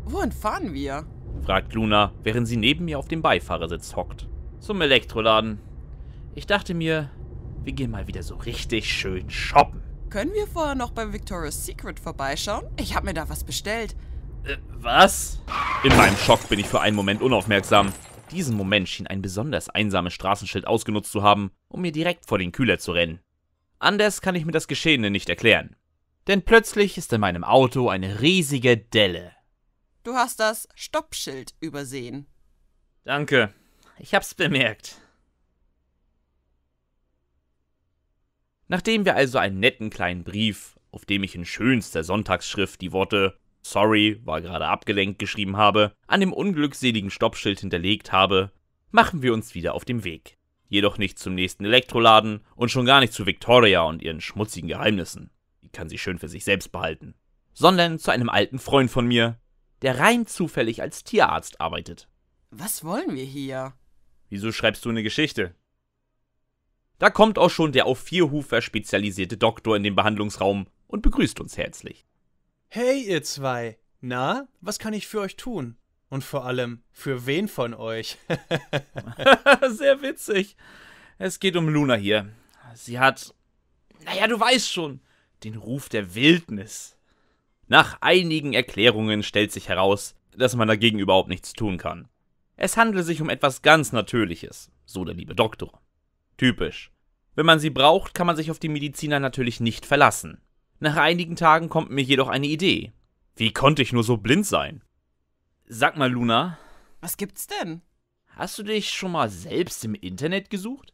Speaker 2: Wohin fahren wir?
Speaker 1: fragt Luna, während sie neben mir auf dem Beifahrersitz hockt. Zum Elektroladen. Ich dachte mir, wir gehen mal wieder so richtig schön shoppen.
Speaker 2: Können wir vorher noch bei Victoria's Secret vorbeischauen? Ich hab mir da was bestellt. Äh,
Speaker 1: was? In meinem Schock bin ich für einen Moment unaufmerksam. Diesen Moment schien ein besonders einsames Straßenschild ausgenutzt zu haben, um mir direkt vor den Kühler zu rennen. Anders kann ich mir das Geschehene nicht erklären. Denn plötzlich ist in meinem Auto eine riesige Delle.
Speaker 2: Du hast das Stoppschild übersehen.
Speaker 1: Danke, ich hab's bemerkt. Nachdem wir also einen netten kleinen Brief, auf dem ich in schönster Sonntagsschrift die Worte sorry, war gerade abgelenkt geschrieben habe, an dem unglückseligen Stoppschild hinterlegt habe, machen wir uns wieder auf dem Weg. Jedoch nicht zum nächsten Elektroladen und schon gar nicht zu Victoria und ihren schmutzigen Geheimnissen. Die kann sie schön für sich selbst behalten. Sondern zu einem alten Freund von mir, der rein zufällig als Tierarzt arbeitet. Was wollen wir hier? Wieso schreibst du eine Geschichte? Da kommt auch schon der auf Vierhufer spezialisierte Doktor in den Behandlungsraum und begrüßt uns herzlich.
Speaker 8: Hey ihr zwei, na, was kann ich für euch tun? Und vor allem, für wen von euch?
Speaker 3: Sehr
Speaker 1: witzig. Es geht um Luna hier. Sie hat, naja, du weißt schon, den Ruf der Wildnis. Nach einigen Erklärungen stellt sich heraus, dass man dagegen überhaupt nichts tun kann. Es handle sich um etwas ganz Natürliches, so der liebe Doktor. Typisch. Wenn man sie braucht, kann man sich auf die Mediziner natürlich nicht verlassen. Nach einigen Tagen kommt mir jedoch eine Idee. Wie konnte ich nur so blind sein? Sag mal, Luna. Was gibt's denn? Hast du dich schon mal selbst im Internet gesucht?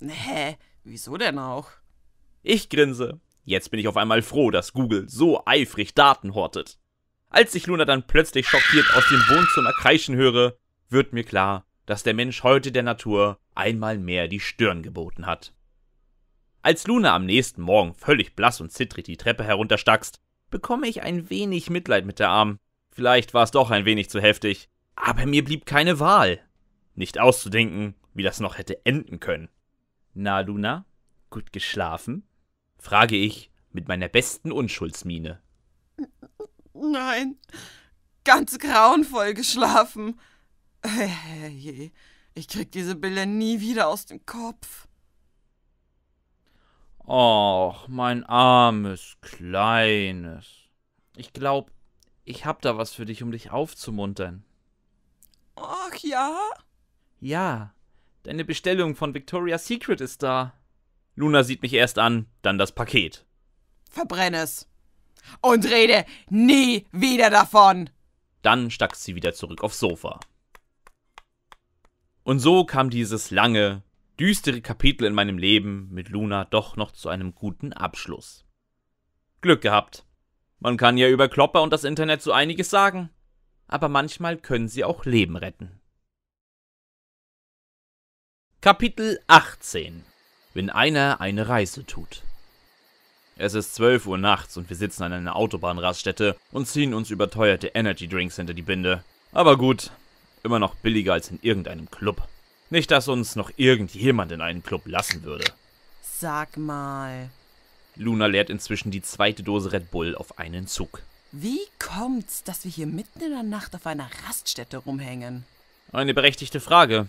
Speaker 1: Nee, wieso denn auch? Ich grinse. Jetzt bin ich auf einmal froh, dass Google so eifrig Daten hortet. Als ich Luna dann plötzlich schockiert aus dem Wohnzimmer kreischen höre, wird mir klar, dass der Mensch heute der Natur einmal mehr die Stirn geboten hat. Als Luna am nächsten Morgen völlig blass und zittrig die Treppe herunterstackst, bekomme ich ein wenig Mitleid mit der Arm. Vielleicht war es doch ein wenig zu heftig, aber mir blieb keine Wahl. Nicht auszudenken, wie das noch hätte enden können. Na, Luna, gut geschlafen? frage ich mit meiner besten Unschuldsmiene.
Speaker 2: Nein, ganz grauenvoll geschlafen. Herrje, äh, ich krieg diese Bilder nie wieder aus dem Kopf.
Speaker 1: Och, mein armes Kleines. Ich glaub, ich hab da was für dich, um dich aufzumuntern.
Speaker 2: Ach ja?
Speaker 1: Ja, deine Bestellung von Victoria's Secret ist da. Luna sieht mich erst an, dann das Paket.
Speaker 2: Verbrenn es. Und rede nie wieder davon.
Speaker 1: Dann stackt sie wieder zurück aufs Sofa. Und so kam dieses lange, düstere Kapitel in meinem Leben mit Luna doch noch zu einem guten Abschluss. Glück gehabt. Man kann ja über Klopper und das Internet so einiges sagen, aber manchmal können sie auch Leben retten. Kapitel 18 Wenn einer eine Reise tut. Es ist 12 Uhr nachts und wir sitzen an einer Autobahnraststätte und ziehen uns überteuerte Energy Drinks hinter die Binde. Aber gut, immer noch billiger als in irgendeinem Club. Nicht, dass uns noch irgendjemand in einen Club lassen würde.
Speaker 2: Sag mal.
Speaker 1: Luna leert inzwischen die zweite Dose Red Bull auf einen Zug.
Speaker 2: Wie kommt's, dass wir hier mitten in der Nacht auf einer Raststätte rumhängen?
Speaker 1: Eine berechtigte Frage.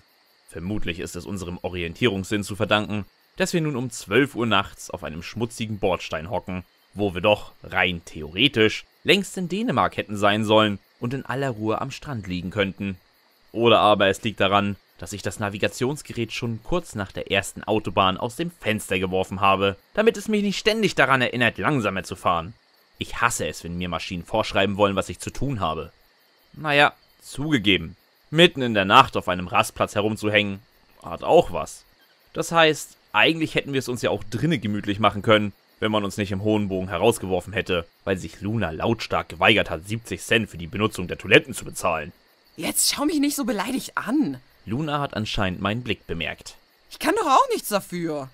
Speaker 1: Vermutlich ist es unserem Orientierungssinn zu verdanken, dass wir nun um 12 Uhr nachts auf einem schmutzigen Bordstein hocken, wo wir doch, rein theoretisch, längst in Dänemark hätten sein sollen und in aller Ruhe am Strand liegen könnten. Oder aber es liegt daran, dass ich das Navigationsgerät schon kurz nach der ersten Autobahn aus dem Fenster geworfen habe, damit es mich nicht ständig daran erinnert, langsamer zu fahren. Ich hasse es, wenn mir Maschinen vorschreiben wollen, was ich zu tun habe. Naja, zugegeben, mitten in der Nacht auf einem Rastplatz herumzuhängen, hat auch was. Das heißt, eigentlich hätten wir es uns ja auch drinnen gemütlich machen können, wenn man uns nicht im hohen Bogen herausgeworfen hätte, weil sich Luna lautstark geweigert hat, 70 Cent für die Benutzung der Toiletten zu bezahlen.
Speaker 2: Jetzt schau mich nicht so beleidigt an.
Speaker 1: Luna hat anscheinend meinen Blick bemerkt.
Speaker 2: Ich kann doch auch nichts dafür.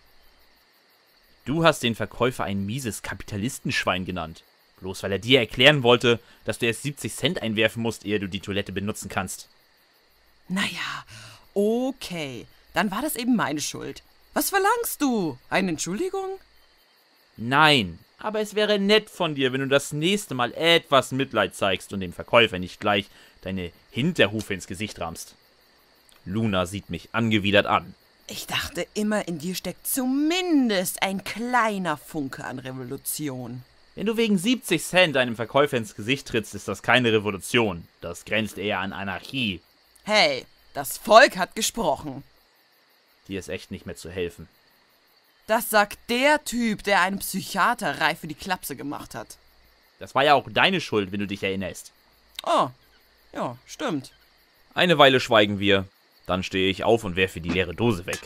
Speaker 1: Du hast den Verkäufer ein mieses Kapitalistenschwein genannt. Bloß weil er dir erklären wollte, dass du erst 70 Cent einwerfen musst, ehe du die Toilette benutzen kannst.
Speaker 2: Naja, okay. Dann war das eben meine Schuld. Was verlangst du? Eine Entschuldigung?
Speaker 1: Nein, aber es wäre nett von dir, wenn du das nächste Mal etwas Mitleid zeigst und dem Verkäufer nicht gleich deine Hinterhufe ins Gesicht rammst. Luna sieht mich angewidert an.
Speaker 2: Ich dachte immer, in dir steckt zumindest ein kleiner Funke an
Speaker 1: Revolution. Wenn du wegen 70 Cent einem Verkäufer ins Gesicht trittst, ist das keine Revolution. Das grenzt eher an Anarchie.
Speaker 2: Hey, das Volk hat gesprochen.
Speaker 1: Dir ist echt nicht mehr zu helfen.
Speaker 2: Das sagt der Typ, der einen Psychiater reif für die Klapse gemacht hat.
Speaker 1: Das war ja auch deine Schuld, wenn du dich erinnerst. Oh, ja, stimmt. Eine Weile schweigen wir. Dann stehe ich auf und werfe die leere Dose weg,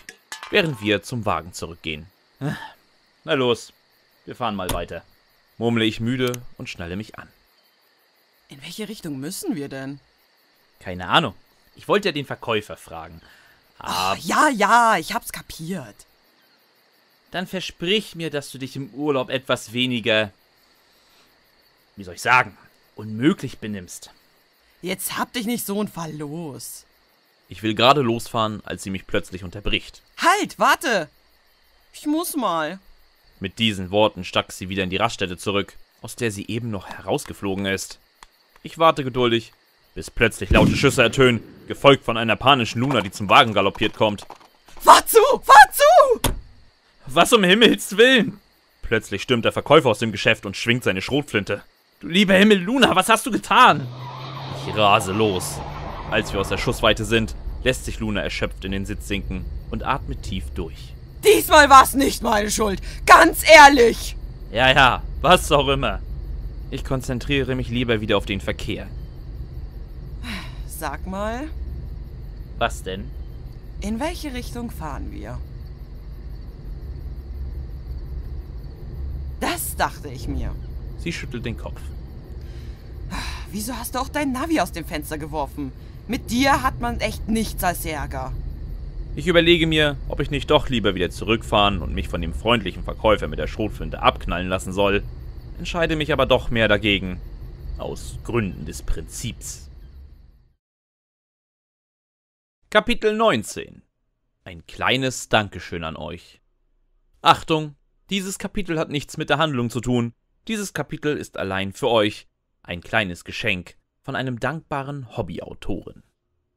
Speaker 1: während wir zum Wagen zurückgehen. Na los, wir fahren mal weiter, murmle ich müde und schnalle mich an. In
Speaker 2: welche Richtung müssen wir
Speaker 1: denn? Keine Ahnung. Ich wollte ja den Verkäufer fragen. Ach, ja, ja, ich hab's kapiert. Dann versprich mir, dass du dich im Urlaub etwas weniger, wie soll ich sagen, unmöglich benimmst.
Speaker 2: Jetzt hab dich nicht so ein Fall los.
Speaker 1: Ich will gerade losfahren, als sie mich plötzlich unterbricht.
Speaker 2: Halt, warte! Ich muss mal.
Speaker 1: Mit diesen Worten stack sie wieder in die Raststätte zurück, aus der sie eben noch herausgeflogen ist. Ich warte geduldig, bis plötzlich laute Schüsse ertönen, gefolgt von einer panischen Luna, die zum Wagen galoppiert kommt.
Speaker 3: Fahr zu! Fahr zu!
Speaker 1: Was um Himmels Willen? Plötzlich stürmt der Verkäufer aus dem Geschäft und schwingt seine Schrotflinte. Du lieber Himmel, Luna, was hast du getan? Ich rase los. Als wir aus der Schussweite sind, lässt sich Luna erschöpft in den Sitz sinken und atmet tief durch.
Speaker 2: Diesmal war's nicht meine Schuld, ganz ehrlich!
Speaker 1: Ja, ja, was auch immer. Ich konzentriere mich lieber wieder auf den Verkehr.
Speaker 2: Sag mal. Was denn? In welche Richtung fahren wir? Das
Speaker 1: dachte ich mir. Sie schüttelt den Kopf.
Speaker 2: Wieso hast du auch dein Navi aus dem Fenster geworfen? Mit dir hat man echt nichts als Ärger.
Speaker 1: Ich überlege mir, ob ich nicht doch lieber wieder zurückfahren und mich von dem freundlichen Verkäufer mit der Schrotflinte abknallen lassen soll, entscheide mich aber doch mehr dagegen. Aus Gründen des Prinzips. Kapitel 19 Ein kleines Dankeschön an euch. Achtung, dieses Kapitel hat nichts mit der Handlung zu tun. Dieses Kapitel ist allein für euch. Ein kleines Geschenk von einem dankbaren Hobbyautoren.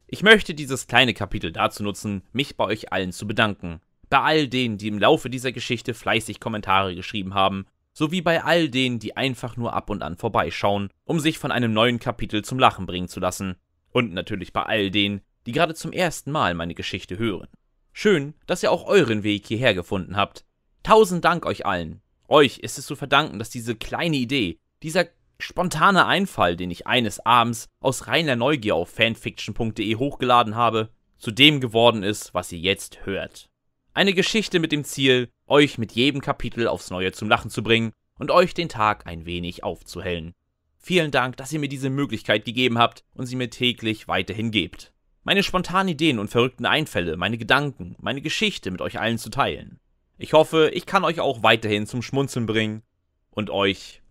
Speaker 1: Ich möchte dieses kleine Kapitel dazu nutzen, mich bei euch allen zu bedanken. Bei all denen, die im Laufe dieser Geschichte fleißig Kommentare geschrieben haben, sowie bei all denen, die einfach nur ab und an vorbeischauen, um sich von einem neuen Kapitel zum Lachen bringen zu lassen. Und natürlich bei all denen, die gerade zum ersten Mal meine Geschichte hören. Schön, dass ihr auch euren Weg hierher gefunden habt. Tausend Dank euch allen. Euch ist es zu verdanken, dass diese kleine Idee, dieser spontaner Einfall, den ich eines Abends aus reiner Neugier auf fanfiction.de hochgeladen habe, zu dem geworden ist, was ihr jetzt hört. Eine Geschichte mit dem Ziel, euch mit jedem Kapitel aufs Neue zum Lachen zu bringen und euch den Tag ein wenig aufzuhellen. Vielen Dank, dass ihr mir diese Möglichkeit gegeben habt und sie mir täglich weiterhin gebt. Meine spontanen Ideen und verrückten Einfälle, meine Gedanken, meine Geschichte mit euch allen zu teilen. Ich hoffe, ich kann euch auch weiterhin zum Schmunzeln bringen und euch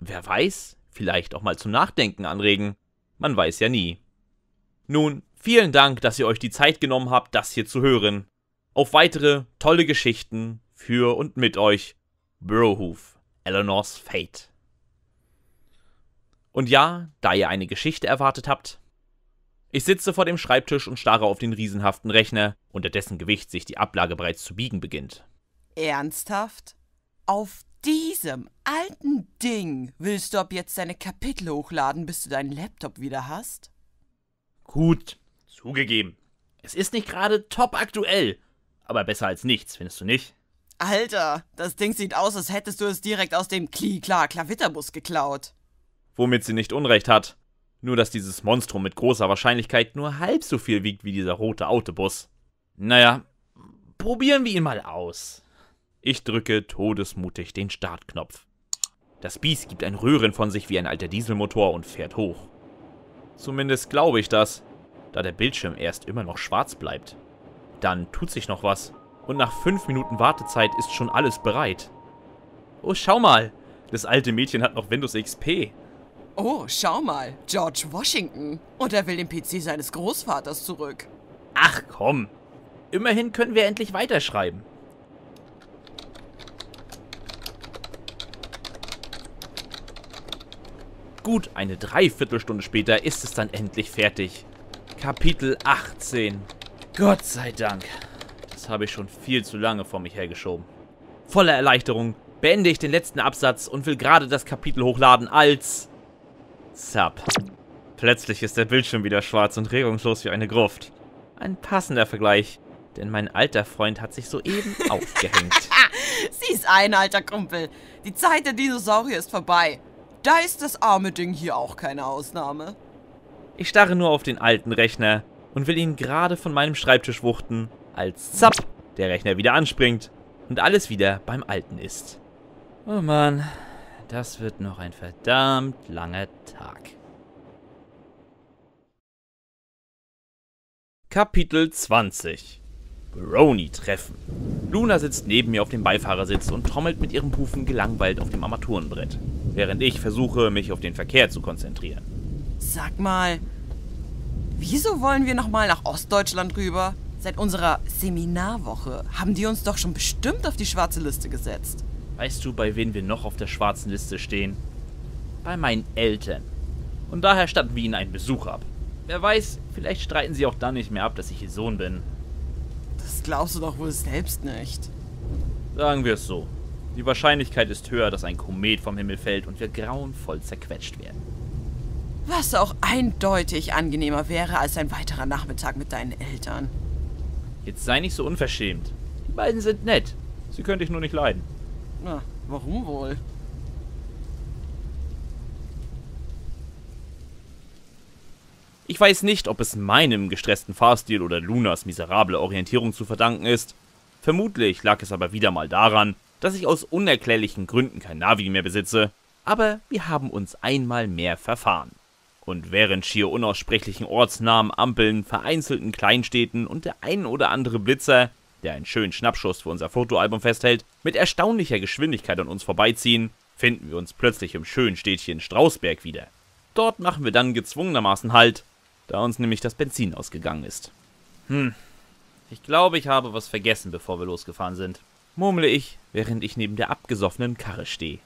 Speaker 1: wer weiß, vielleicht auch mal zum Nachdenken anregen. Man weiß ja nie. Nun, vielen Dank, dass ihr euch die Zeit genommen habt, das hier zu hören. Auf weitere tolle Geschichten für und mit euch. Burrowhoof, Eleanor's Fate. Und ja, da ihr eine Geschichte erwartet habt, ich sitze vor dem Schreibtisch und starre auf den riesenhaften Rechner, unter dessen Gewicht sich die Ablage bereits zu biegen beginnt.
Speaker 2: Ernsthaft? Auf diesem alten Ding willst du ab jetzt deine Kapitel hochladen, bis du deinen Laptop wieder hast?
Speaker 1: Gut, zugegeben. Es ist nicht gerade top aktuell, aber besser als nichts, findest du nicht? Alter, das Ding sieht aus, als hättest du es direkt aus dem
Speaker 2: Kli-Klar-Klavitterbus geklaut.
Speaker 1: Womit sie nicht Unrecht hat. Nur, dass dieses Monstrum mit großer Wahrscheinlichkeit nur halb so viel wiegt wie dieser rote Autobus. Naja, probieren wir ihn mal aus. Ich drücke todesmutig den Startknopf. Das Biest gibt ein Röhren von sich wie ein alter Dieselmotor und fährt hoch. Zumindest glaube ich das, da der Bildschirm erst immer noch schwarz bleibt. Dann tut sich noch was und nach 5 Minuten Wartezeit ist schon alles bereit. Oh, schau mal, das alte Mädchen hat noch Windows XP.
Speaker 2: Oh, schau mal, George Washington. Und er will den PC seines Großvaters zurück.
Speaker 1: Ach komm, immerhin können wir endlich weiterschreiben. Gut eine Dreiviertelstunde später ist es dann endlich fertig. Kapitel 18. Gott sei Dank. Das habe ich schon viel zu lange vor mich hergeschoben. Voller Erleichterung beende ich den letzten Absatz und will gerade das Kapitel hochladen als... Zap. Plötzlich ist der Bildschirm wieder schwarz und regungslos wie eine Gruft. Ein passender Vergleich, denn mein alter Freund hat sich soeben aufgehängt.
Speaker 2: Sieh's ein, alter Kumpel. Die Zeit der Dinosaurier ist vorbei. Da ist das arme Ding hier auch keine Ausnahme.
Speaker 1: Ich starre nur auf den alten Rechner und will ihn gerade von meinem Schreibtisch wuchten, als zapp der Rechner wieder anspringt und alles wieder beim alten ist.
Speaker 5: Oh Mann,
Speaker 1: das wird noch ein verdammt langer Tag. Kapitel 20 Brony treffen. Luna sitzt neben mir auf dem Beifahrersitz und trommelt mit ihrem Pufen gelangweilt auf dem Armaturenbrett, während ich versuche, mich auf den Verkehr zu konzentrieren.
Speaker 2: Sag mal, wieso wollen wir nochmal nach Ostdeutschland rüber? Seit unserer Seminarwoche
Speaker 1: haben die uns doch schon bestimmt auf die schwarze Liste gesetzt. Weißt du, bei wem wir noch auf der schwarzen Liste stehen? Bei meinen Eltern. Und daher stand ihnen einen Besuch ab. Wer weiß, vielleicht streiten sie auch dann nicht mehr ab, dass ich ihr Sohn bin glaubst du
Speaker 2: doch wohl selbst nicht.
Speaker 1: Sagen wir es so. Die Wahrscheinlichkeit ist höher, dass ein Komet vom Himmel fällt und wir grauenvoll zerquetscht werden.
Speaker 2: Was auch eindeutig angenehmer wäre als ein weiterer Nachmittag mit deinen Eltern.
Speaker 1: Jetzt sei nicht so unverschämt. Die beiden sind nett. Sie könnte ich nur nicht leiden. Na, warum wohl? Ich weiß nicht, ob es meinem gestressten Fahrstil oder Lunas miserable Orientierung zu verdanken ist. Vermutlich lag es aber wieder mal daran, dass ich aus unerklärlichen Gründen kein Navi mehr besitze, aber wir haben uns einmal mehr verfahren. Und während schier unaussprechlichen Ortsnamen, Ampeln, vereinzelten Kleinstädten und der ein oder andere Blitzer, der einen schönen Schnappschuss für unser Fotoalbum festhält, mit erstaunlicher Geschwindigkeit an uns vorbeiziehen, finden wir uns plötzlich im schönen Städtchen Strausberg wieder. Dort machen wir dann gezwungenermaßen Halt da uns nämlich das Benzin ausgegangen ist. Hm, ich glaube, ich habe was vergessen, bevor wir losgefahren sind, murmle ich, während ich neben der abgesoffenen Karre stehe.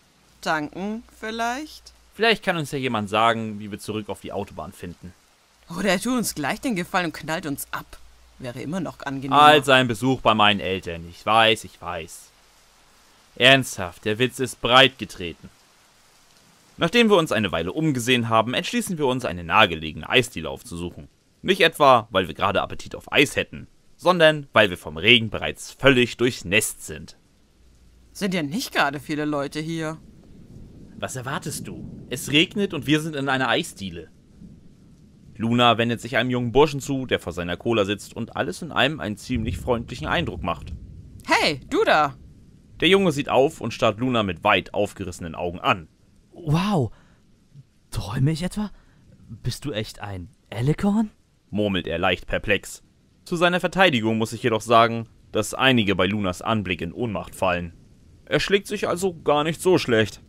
Speaker 2: Tanken vielleicht?
Speaker 1: Vielleicht kann uns ja jemand sagen, wie wir zurück auf die Autobahn finden.
Speaker 2: Oder oh, er tut uns gleich den Gefallen und knallt uns ab. Wäre immer noch angenehm. Als
Speaker 1: ein Besuch bei meinen Eltern. Ich weiß, ich weiß. Ernsthaft, der Witz ist breit getreten. Nachdem wir uns eine Weile umgesehen haben, entschließen wir uns, eine nahegelegene Eisdiele aufzusuchen. Nicht etwa, weil wir gerade Appetit auf Eis hätten, sondern weil wir vom Regen bereits völlig durchnässt sind. Sind ja nicht gerade viele Leute hier. Was erwartest du? Es regnet und wir sind in einer Eisdiele. Luna wendet sich einem jungen Burschen zu, der vor seiner Cola sitzt und alles in einem einen ziemlich freundlichen Eindruck macht. Hey, du da! Der Junge sieht auf und starrt Luna mit weit aufgerissenen Augen an.
Speaker 4: Wow! Träume ich etwa?
Speaker 1: Bist du echt ein
Speaker 4: Elekorn?
Speaker 1: murmelt er leicht perplex. Zu seiner Verteidigung muss ich jedoch sagen, dass einige bei Lunas Anblick in Ohnmacht fallen. Er schlägt sich also gar nicht so schlecht.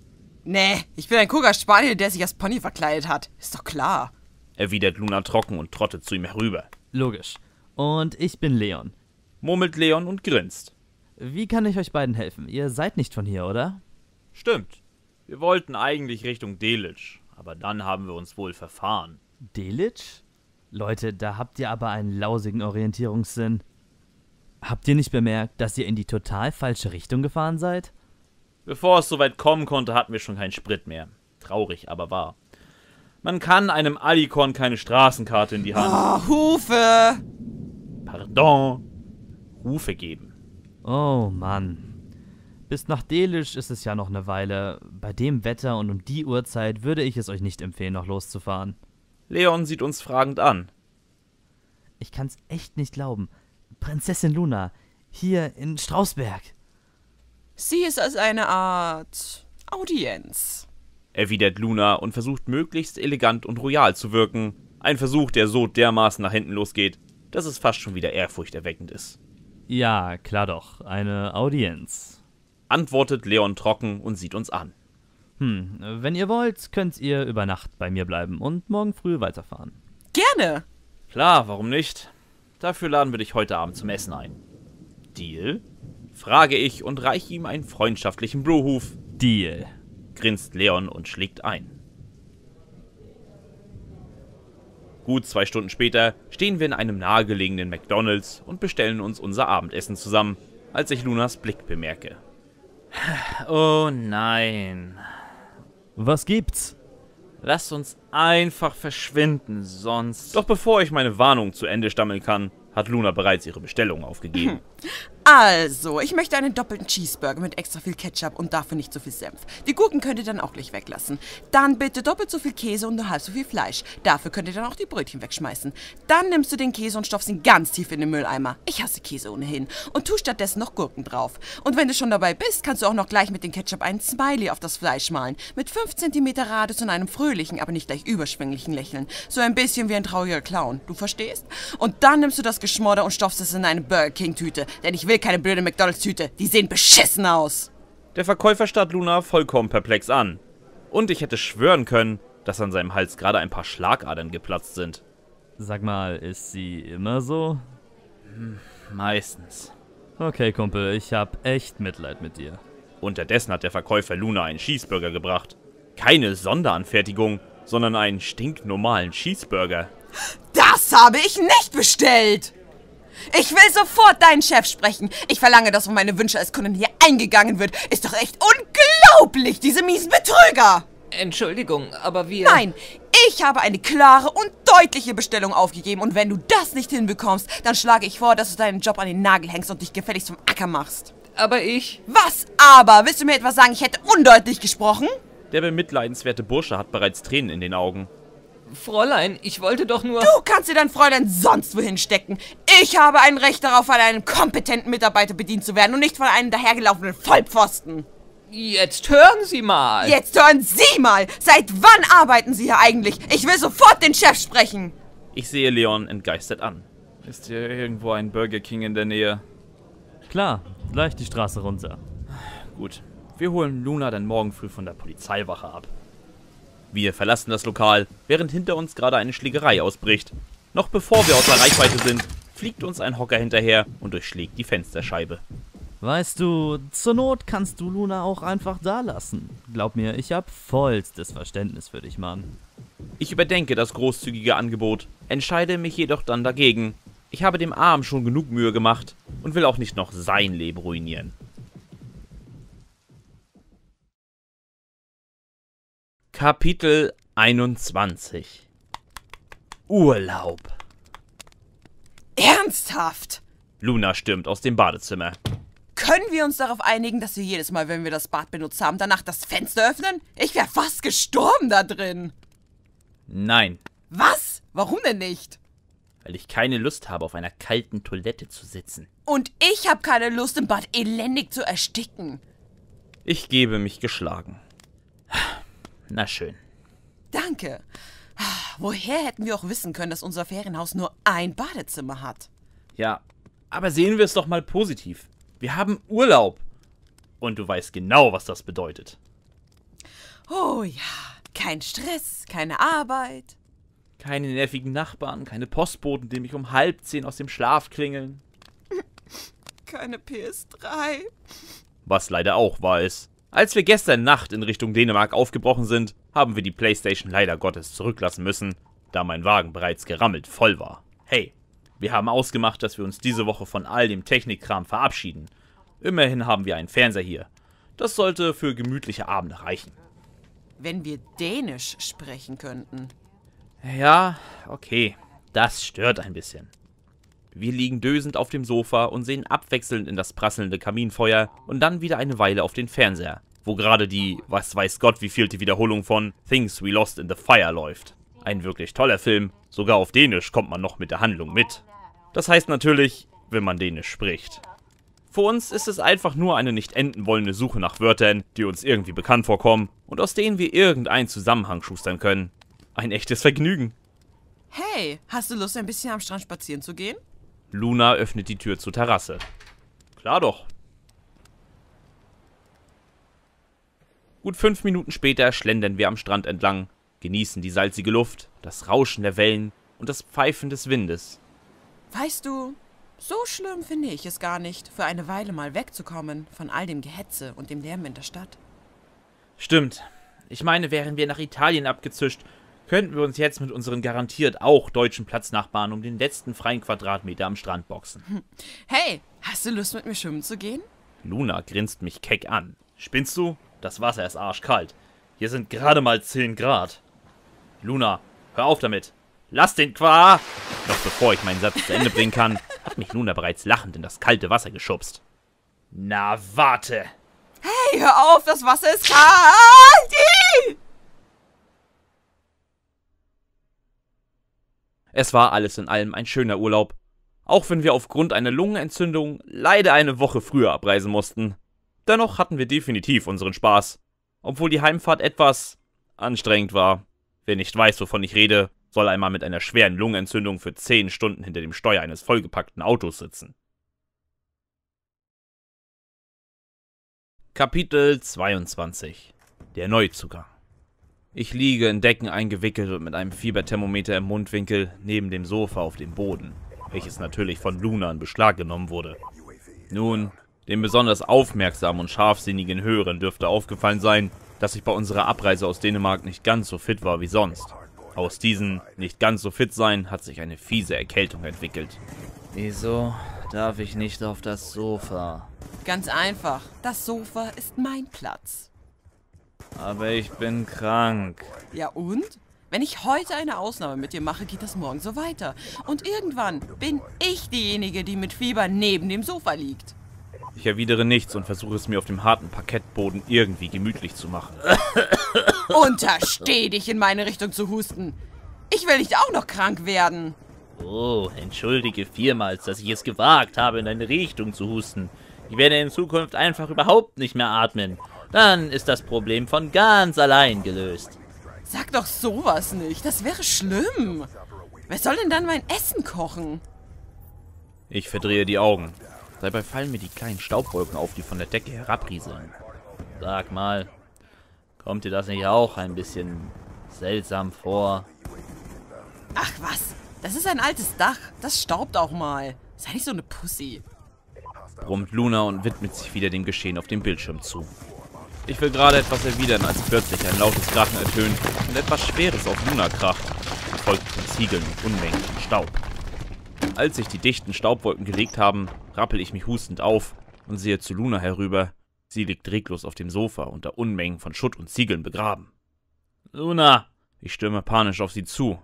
Speaker 1: Nee, ich bin ein Kuga Spaniel, der sich als Pony verkleidet
Speaker 2: hat. Ist doch klar.
Speaker 1: Erwidert Luna trocken und trottet zu ihm herüber. Logisch. Und ich bin Leon. Murmelt Leon
Speaker 4: und grinst. Wie kann ich euch beiden helfen? Ihr seid nicht von hier, oder?
Speaker 1: Stimmt. Wir wollten eigentlich Richtung Delitzsch, aber dann haben wir uns wohl verfahren. Delitzsch?
Speaker 4: Leute, da habt ihr aber einen lausigen Orientierungssinn. Habt ihr nicht bemerkt, dass ihr in die total falsche Richtung gefahren seid?
Speaker 1: Bevor es so weit kommen konnte, hatten wir schon keinen Sprit mehr. Traurig, aber wahr. Man kann einem Alicorn keine Straßenkarte in die Hand.
Speaker 2: Oh, Hufe!
Speaker 1: Pardon. Hufe
Speaker 4: geben. Oh Mann. Bis nach Delisch ist es ja noch eine Weile. Bei dem Wetter und um die Uhrzeit würde ich es euch nicht empfehlen, noch loszufahren. Leon sieht uns fragend an. Ich kann's echt nicht glauben. Prinzessin Luna, hier in Strausberg.
Speaker 2: Sie ist als eine Art Audienz,
Speaker 1: erwidert Luna und versucht möglichst elegant und royal zu wirken. Ein Versuch, der so dermaßen nach hinten losgeht, dass es fast schon wieder ehrfurchterweckend ist. Ja, klar doch, eine Audienz antwortet Leon trocken und sieht uns an. Hm, wenn ihr wollt, könnt ihr über Nacht bei mir bleiben und morgen früh weiterfahren. Gerne! Klar, warum nicht? Dafür laden wir dich heute Abend zum Essen ein. Deal? frage ich und reiche ihm einen freundschaftlichen Bluehuf. Deal, grinst Leon und schlägt ein. Gut zwei Stunden später stehen wir in einem nahegelegenen McDonalds und bestellen uns unser Abendessen zusammen, als ich Lunas Blick bemerke. Oh nein. Was gibt's? Lasst uns einfach verschwinden, sonst. Doch bevor ich meine Warnung zu Ende stammeln kann, hat Luna bereits ihre Bestellung aufgegeben.
Speaker 2: Also, ich möchte einen doppelten Cheeseburger mit extra viel Ketchup und dafür nicht so viel Senf. Die Gurken könnt ihr dann auch gleich weglassen. Dann bitte doppelt so viel Käse und nur halb so viel Fleisch. Dafür könnt ihr dann auch die Brötchen wegschmeißen. Dann nimmst du den Käse und stopfst ihn ganz tief in den Mülleimer. Ich hasse Käse ohnehin. Und tu stattdessen noch Gurken drauf. Und wenn du schon dabei bist, kannst du auch noch gleich mit dem Ketchup einen Smiley auf das Fleisch malen. Mit 5 cm Radius und einem fröhlichen, aber nicht gleich überschwänglichen Lächeln. So ein bisschen wie ein trauriger Clown. Du verstehst? Und dann nimmst du das Geschmodder und stopfst es in eine Burger King-Tüte. Denn ich will will keine blöde McDonalds-Tüte. Die sehen beschissen aus.
Speaker 1: Der Verkäufer starrt Luna vollkommen perplex an. Und ich hätte schwören können, dass an seinem Hals gerade ein paar Schlagadern geplatzt sind. Sag mal, ist sie immer so? Hm, meistens. Okay, Kumpel, ich hab echt Mitleid mit dir. Unterdessen hat der Verkäufer Luna einen Cheeseburger gebracht. Keine Sonderanfertigung, sondern einen stinknormalen Cheeseburger.
Speaker 2: Das habe ich nicht bestellt! Ich will sofort deinen Chef sprechen. Ich verlange, dass um meine Wünsche als Kunden hier eingegangen wird. Ist doch echt unglaublich, diese miesen Betrüger! Entschuldigung, aber wir... Nein, ich habe eine klare und deutliche Bestellung aufgegeben und wenn du das nicht hinbekommst, dann schlage ich vor, dass du deinen Job an den Nagel hängst und dich gefälligst vom Acker machst. Aber ich... Was aber? Willst du mir etwas sagen, ich hätte undeutlich gesprochen?
Speaker 1: Der bemitleidenswerte Bursche hat bereits Tränen in den Augen.
Speaker 2: Fräulein, ich wollte doch nur... Du kannst dir dein Fräulein sonst wohin stecken. Ich habe ein Recht darauf, von einem kompetenten Mitarbeiter bedient zu werden und nicht von einem dahergelaufenen Vollpfosten. Jetzt hören Sie mal. Jetzt hören Sie mal. Seit wann arbeiten Sie hier eigentlich? Ich will sofort den Chef sprechen.
Speaker 1: Ich sehe Leon entgeistert an. Ist hier irgendwo ein Burger King in der Nähe? Klar, gleich die Straße runter. Gut, wir holen Luna dann morgen früh von der Polizeiwache ab. Wir verlassen das Lokal, während hinter uns gerade eine Schlägerei ausbricht. Noch bevor wir außer Reichweite sind, fliegt uns ein Hocker hinterher und durchschlägt die Fensterscheibe.
Speaker 4: Weißt du, zur Not kannst du Luna auch einfach da lassen. Glaub mir,
Speaker 1: ich hab vollstes Verständnis für dich, Mann. Ich überdenke das großzügige Angebot, entscheide mich jedoch dann dagegen. Ich habe dem Arm schon genug Mühe gemacht und will auch nicht noch sein Leben ruinieren. Kapitel 21 Urlaub
Speaker 2: Ernsthaft?
Speaker 1: Luna stürmt aus dem Badezimmer.
Speaker 2: Können wir uns darauf einigen, dass wir jedes Mal, wenn wir das Bad benutzt haben, danach das Fenster öffnen? Ich wäre fast gestorben da drin. Nein. Was? Warum denn nicht?
Speaker 1: Weil ich keine Lust habe, auf einer kalten Toilette zu sitzen.
Speaker 2: Und ich habe keine Lust, im Bad elendig zu ersticken.
Speaker 1: Ich gebe mich geschlagen. Na schön.
Speaker 2: Danke. Woher hätten wir auch wissen können, dass unser Ferienhaus nur ein Badezimmer hat?
Speaker 1: Ja, aber sehen wir es doch mal positiv. Wir haben Urlaub. Und du weißt genau, was das bedeutet.
Speaker 2: Oh ja, kein Stress, keine Arbeit.
Speaker 1: Keine nervigen Nachbarn, keine Postboten, die mich um halb zehn aus dem Schlaf klingeln.
Speaker 2: Keine PS3.
Speaker 1: Was leider auch war ist. Als wir gestern Nacht in Richtung Dänemark aufgebrochen sind, haben wir die Playstation leider Gottes zurücklassen müssen, da mein Wagen bereits gerammelt voll war. Hey, wir haben ausgemacht, dass wir uns diese Woche von all dem Technikkram verabschieden. Immerhin haben wir einen Fernseher hier. Das sollte für gemütliche Abende reichen.
Speaker 2: Wenn wir Dänisch sprechen könnten.
Speaker 1: Ja, okay. Das stört ein bisschen. Wir liegen dösend auf dem Sofa und sehen abwechselnd in das prasselnde Kaminfeuer und dann wieder eine Weile auf den Fernseher, wo gerade die, was weiß Gott wie viel die Wiederholung von Things We Lost in the Fire läuft. Ein wirklich toller Film, sogar auf Dänisch kommt man noch mit der Handlung mit. Das heißt natürlich, wenn man Dänisch spricht. Für uns ist es einfach nur eine nicht enden wollende Suche nach Wörtern, die uns irgendwie bekannt vorkommen und aus denen wir irgendeinen Zusammenhang schustern können. Ein echtes Vergnügen.
Speaker 2: Hey, hast du Lust, ein bisschen am Strand spazieren zu gehen?
Speaker 1: Luna öffnet die Tür zur Terrasse. Klar doch. Gut fünf Minuten später schlendern wir am Strand entlang, genießen die salzige Luft, das Rauschen der Wellen und das Pfeifen des Windes.
Speaker 2: Weißt du, so schlimm finde ich es gar nicht, für eine Weile mal wegzukommen von all dem Gehetze und dem Lärm in der Stadt.
Speaker 1: Stimmt. Ich meine, wären wir nach Italien abgezischt könnten wir uns jetzt mit unseren garantiert auch deutschen Platznachbarn um den letzten freien Quadratmeter am Strand boxen.
Speaker 2: Hm. Hey, hast du Lust mit mir
Speaker 1: schwimmen zu gehen? Luna grinst mich keck an. Spinnst du? Das Wasser ist arschkalt. Hier sind gerade mal 10 Grad. Luna, hör auf damit. Lass den Qua! Noch bevor ich meinen Satz zu Ende bringen kann, hat mich Luna bereits lachend in das kalte Wasser geschubst. Na, warte!
Speaker 2: Hey, hör auf, das Wasser ist kalt!
Speaker 1: Es war alles in allem ein schöner Urlaub, auch wenn wir aufgrund einer Lungenentzündung leider eine Woche früher abreisen mussten. Dennoch hatten wir definitiv unseren Spaß, obwohl die Heimfahrt etwas anstrengend war. Wer nicht weiß, wovon ich rede, soll einmal mit einer schweren Lungenentzündung für 10 Stunden hinter dem Steuer eines vollgepackten Autos sitzen. Kapitel 22 Der Neuzugang ich liege in Decken eingewickelt und mit einem Fieberthermometer im Mundwinkel neben dem Sofa auf dem Boden, welches natürlich von Luna in Beschlag genommen wurde. Nun, den besonders aufmerksamen und scharfsinnigen Hörern dürfte aufgefallen sein, dass ich bei unserer Abreise aus Dänemark nicht ganz so fit war wie sonst. Aus diesem nicht ganz so fit sein hat sich eine fiese Erkältung entwickelt. Wieso darf ich nicht auf das Sofa?
Speaker 2: Ganz einfach, das Sofa ist mein Platz.
Speaker 1: Aber ich bin krank.
Speaker 2: Ja und? Wenn ich heute eine Ausnahme mit dir mache, geht das morgen so weiter. Und irgendwann bin ich diejenige, die mit Fieber neben dem Sofa liegt.
Speaker 1: Ich erwidere nichts und versuche es mir auf dem harten Parkettboden irgendwie gemütlich zu machen. Untersteh dich
Speaker 2: in meine Richtung zu husten. Ich will nicht auch noch krank werden.
Speaker 1: Oh, entschuldige vielmals, dass ich es gewagt habe, in deine Richtung zu husten. Ich werde in Zukunft einfach überhaupt nicht mehr atmen. Dann ist das Problem von ganz allein gelöst.
Speaker 2: Sag doch sowas nicht. Das wäre schlimm. Wer soll denn dann mein Essen kochen?
Speaker 1: Ich verdrehe die Augen. Dabei fallen mir die kleinen Staubwolken auf, die von der Decke herabrieseln. Sag mal, kommt dir das nicht auch ein bisschen seltsam vor? Ach was,
Speaker 2: das ist ein altes Dach. Das staubt auch mal. Sei nicht so eine Pussy.
Speaker 1: Brummt Luna und widmet sich wieder dem Geschehen auf dem Bildschirm zu. Ich will gerade etwas erwidern, als plötzlich ein lautes Krachen ertönt und etwas Schweres auf Luna kracht, gefolgt von Ziegeln und Unmengen Staub. Als sich die dichten Staubwolken gelegt haben, rappel ich mich hustend auf und sehe zu Luna herüber. Sie liegt reglos auf dem Sofa, unter Unmengen von Schutt und Ziegeln begraben. Luna! Ich stürme panisch auf sie zu.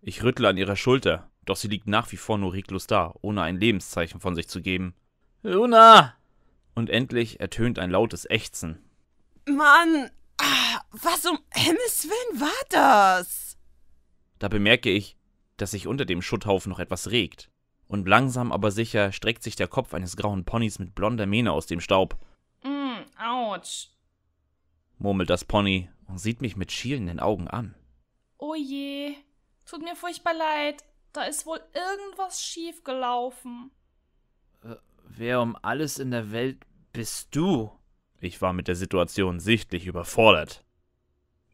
Speaker 1: Ich rüttle an ihrer Schulter, doch sie liegt nach wie vor nur reglos da, ohne ein Lebenszeichen von sich zu geben.
Speaker 3: Luna!
Speaker 1: Und endlich ertönt ein lautes Ächzen,
Speaker 2: Mann, ah, was um Himmels Willen war das?
Speaker 1: Da bemerke ich, dass sich unter dem Schutthaufen noch etwas regt. Und langsam aber sicher streckt sich der Kopf eines grauen Ponys mit blonder Mähne aus dem Staub.
Speaker 7: Mm, ouch.
Speaker 1: Murmelt das Pony und sieht mich mit schielenden Augen an.
Speaker 7: Oh je, tut mir furchtbar leid. Da ist wohl irgendwas schiefgelaufen.
Speaker 1: Äh, wer um alles in der Welt bist du? Ich war mit der Situation sichtlich überfordert.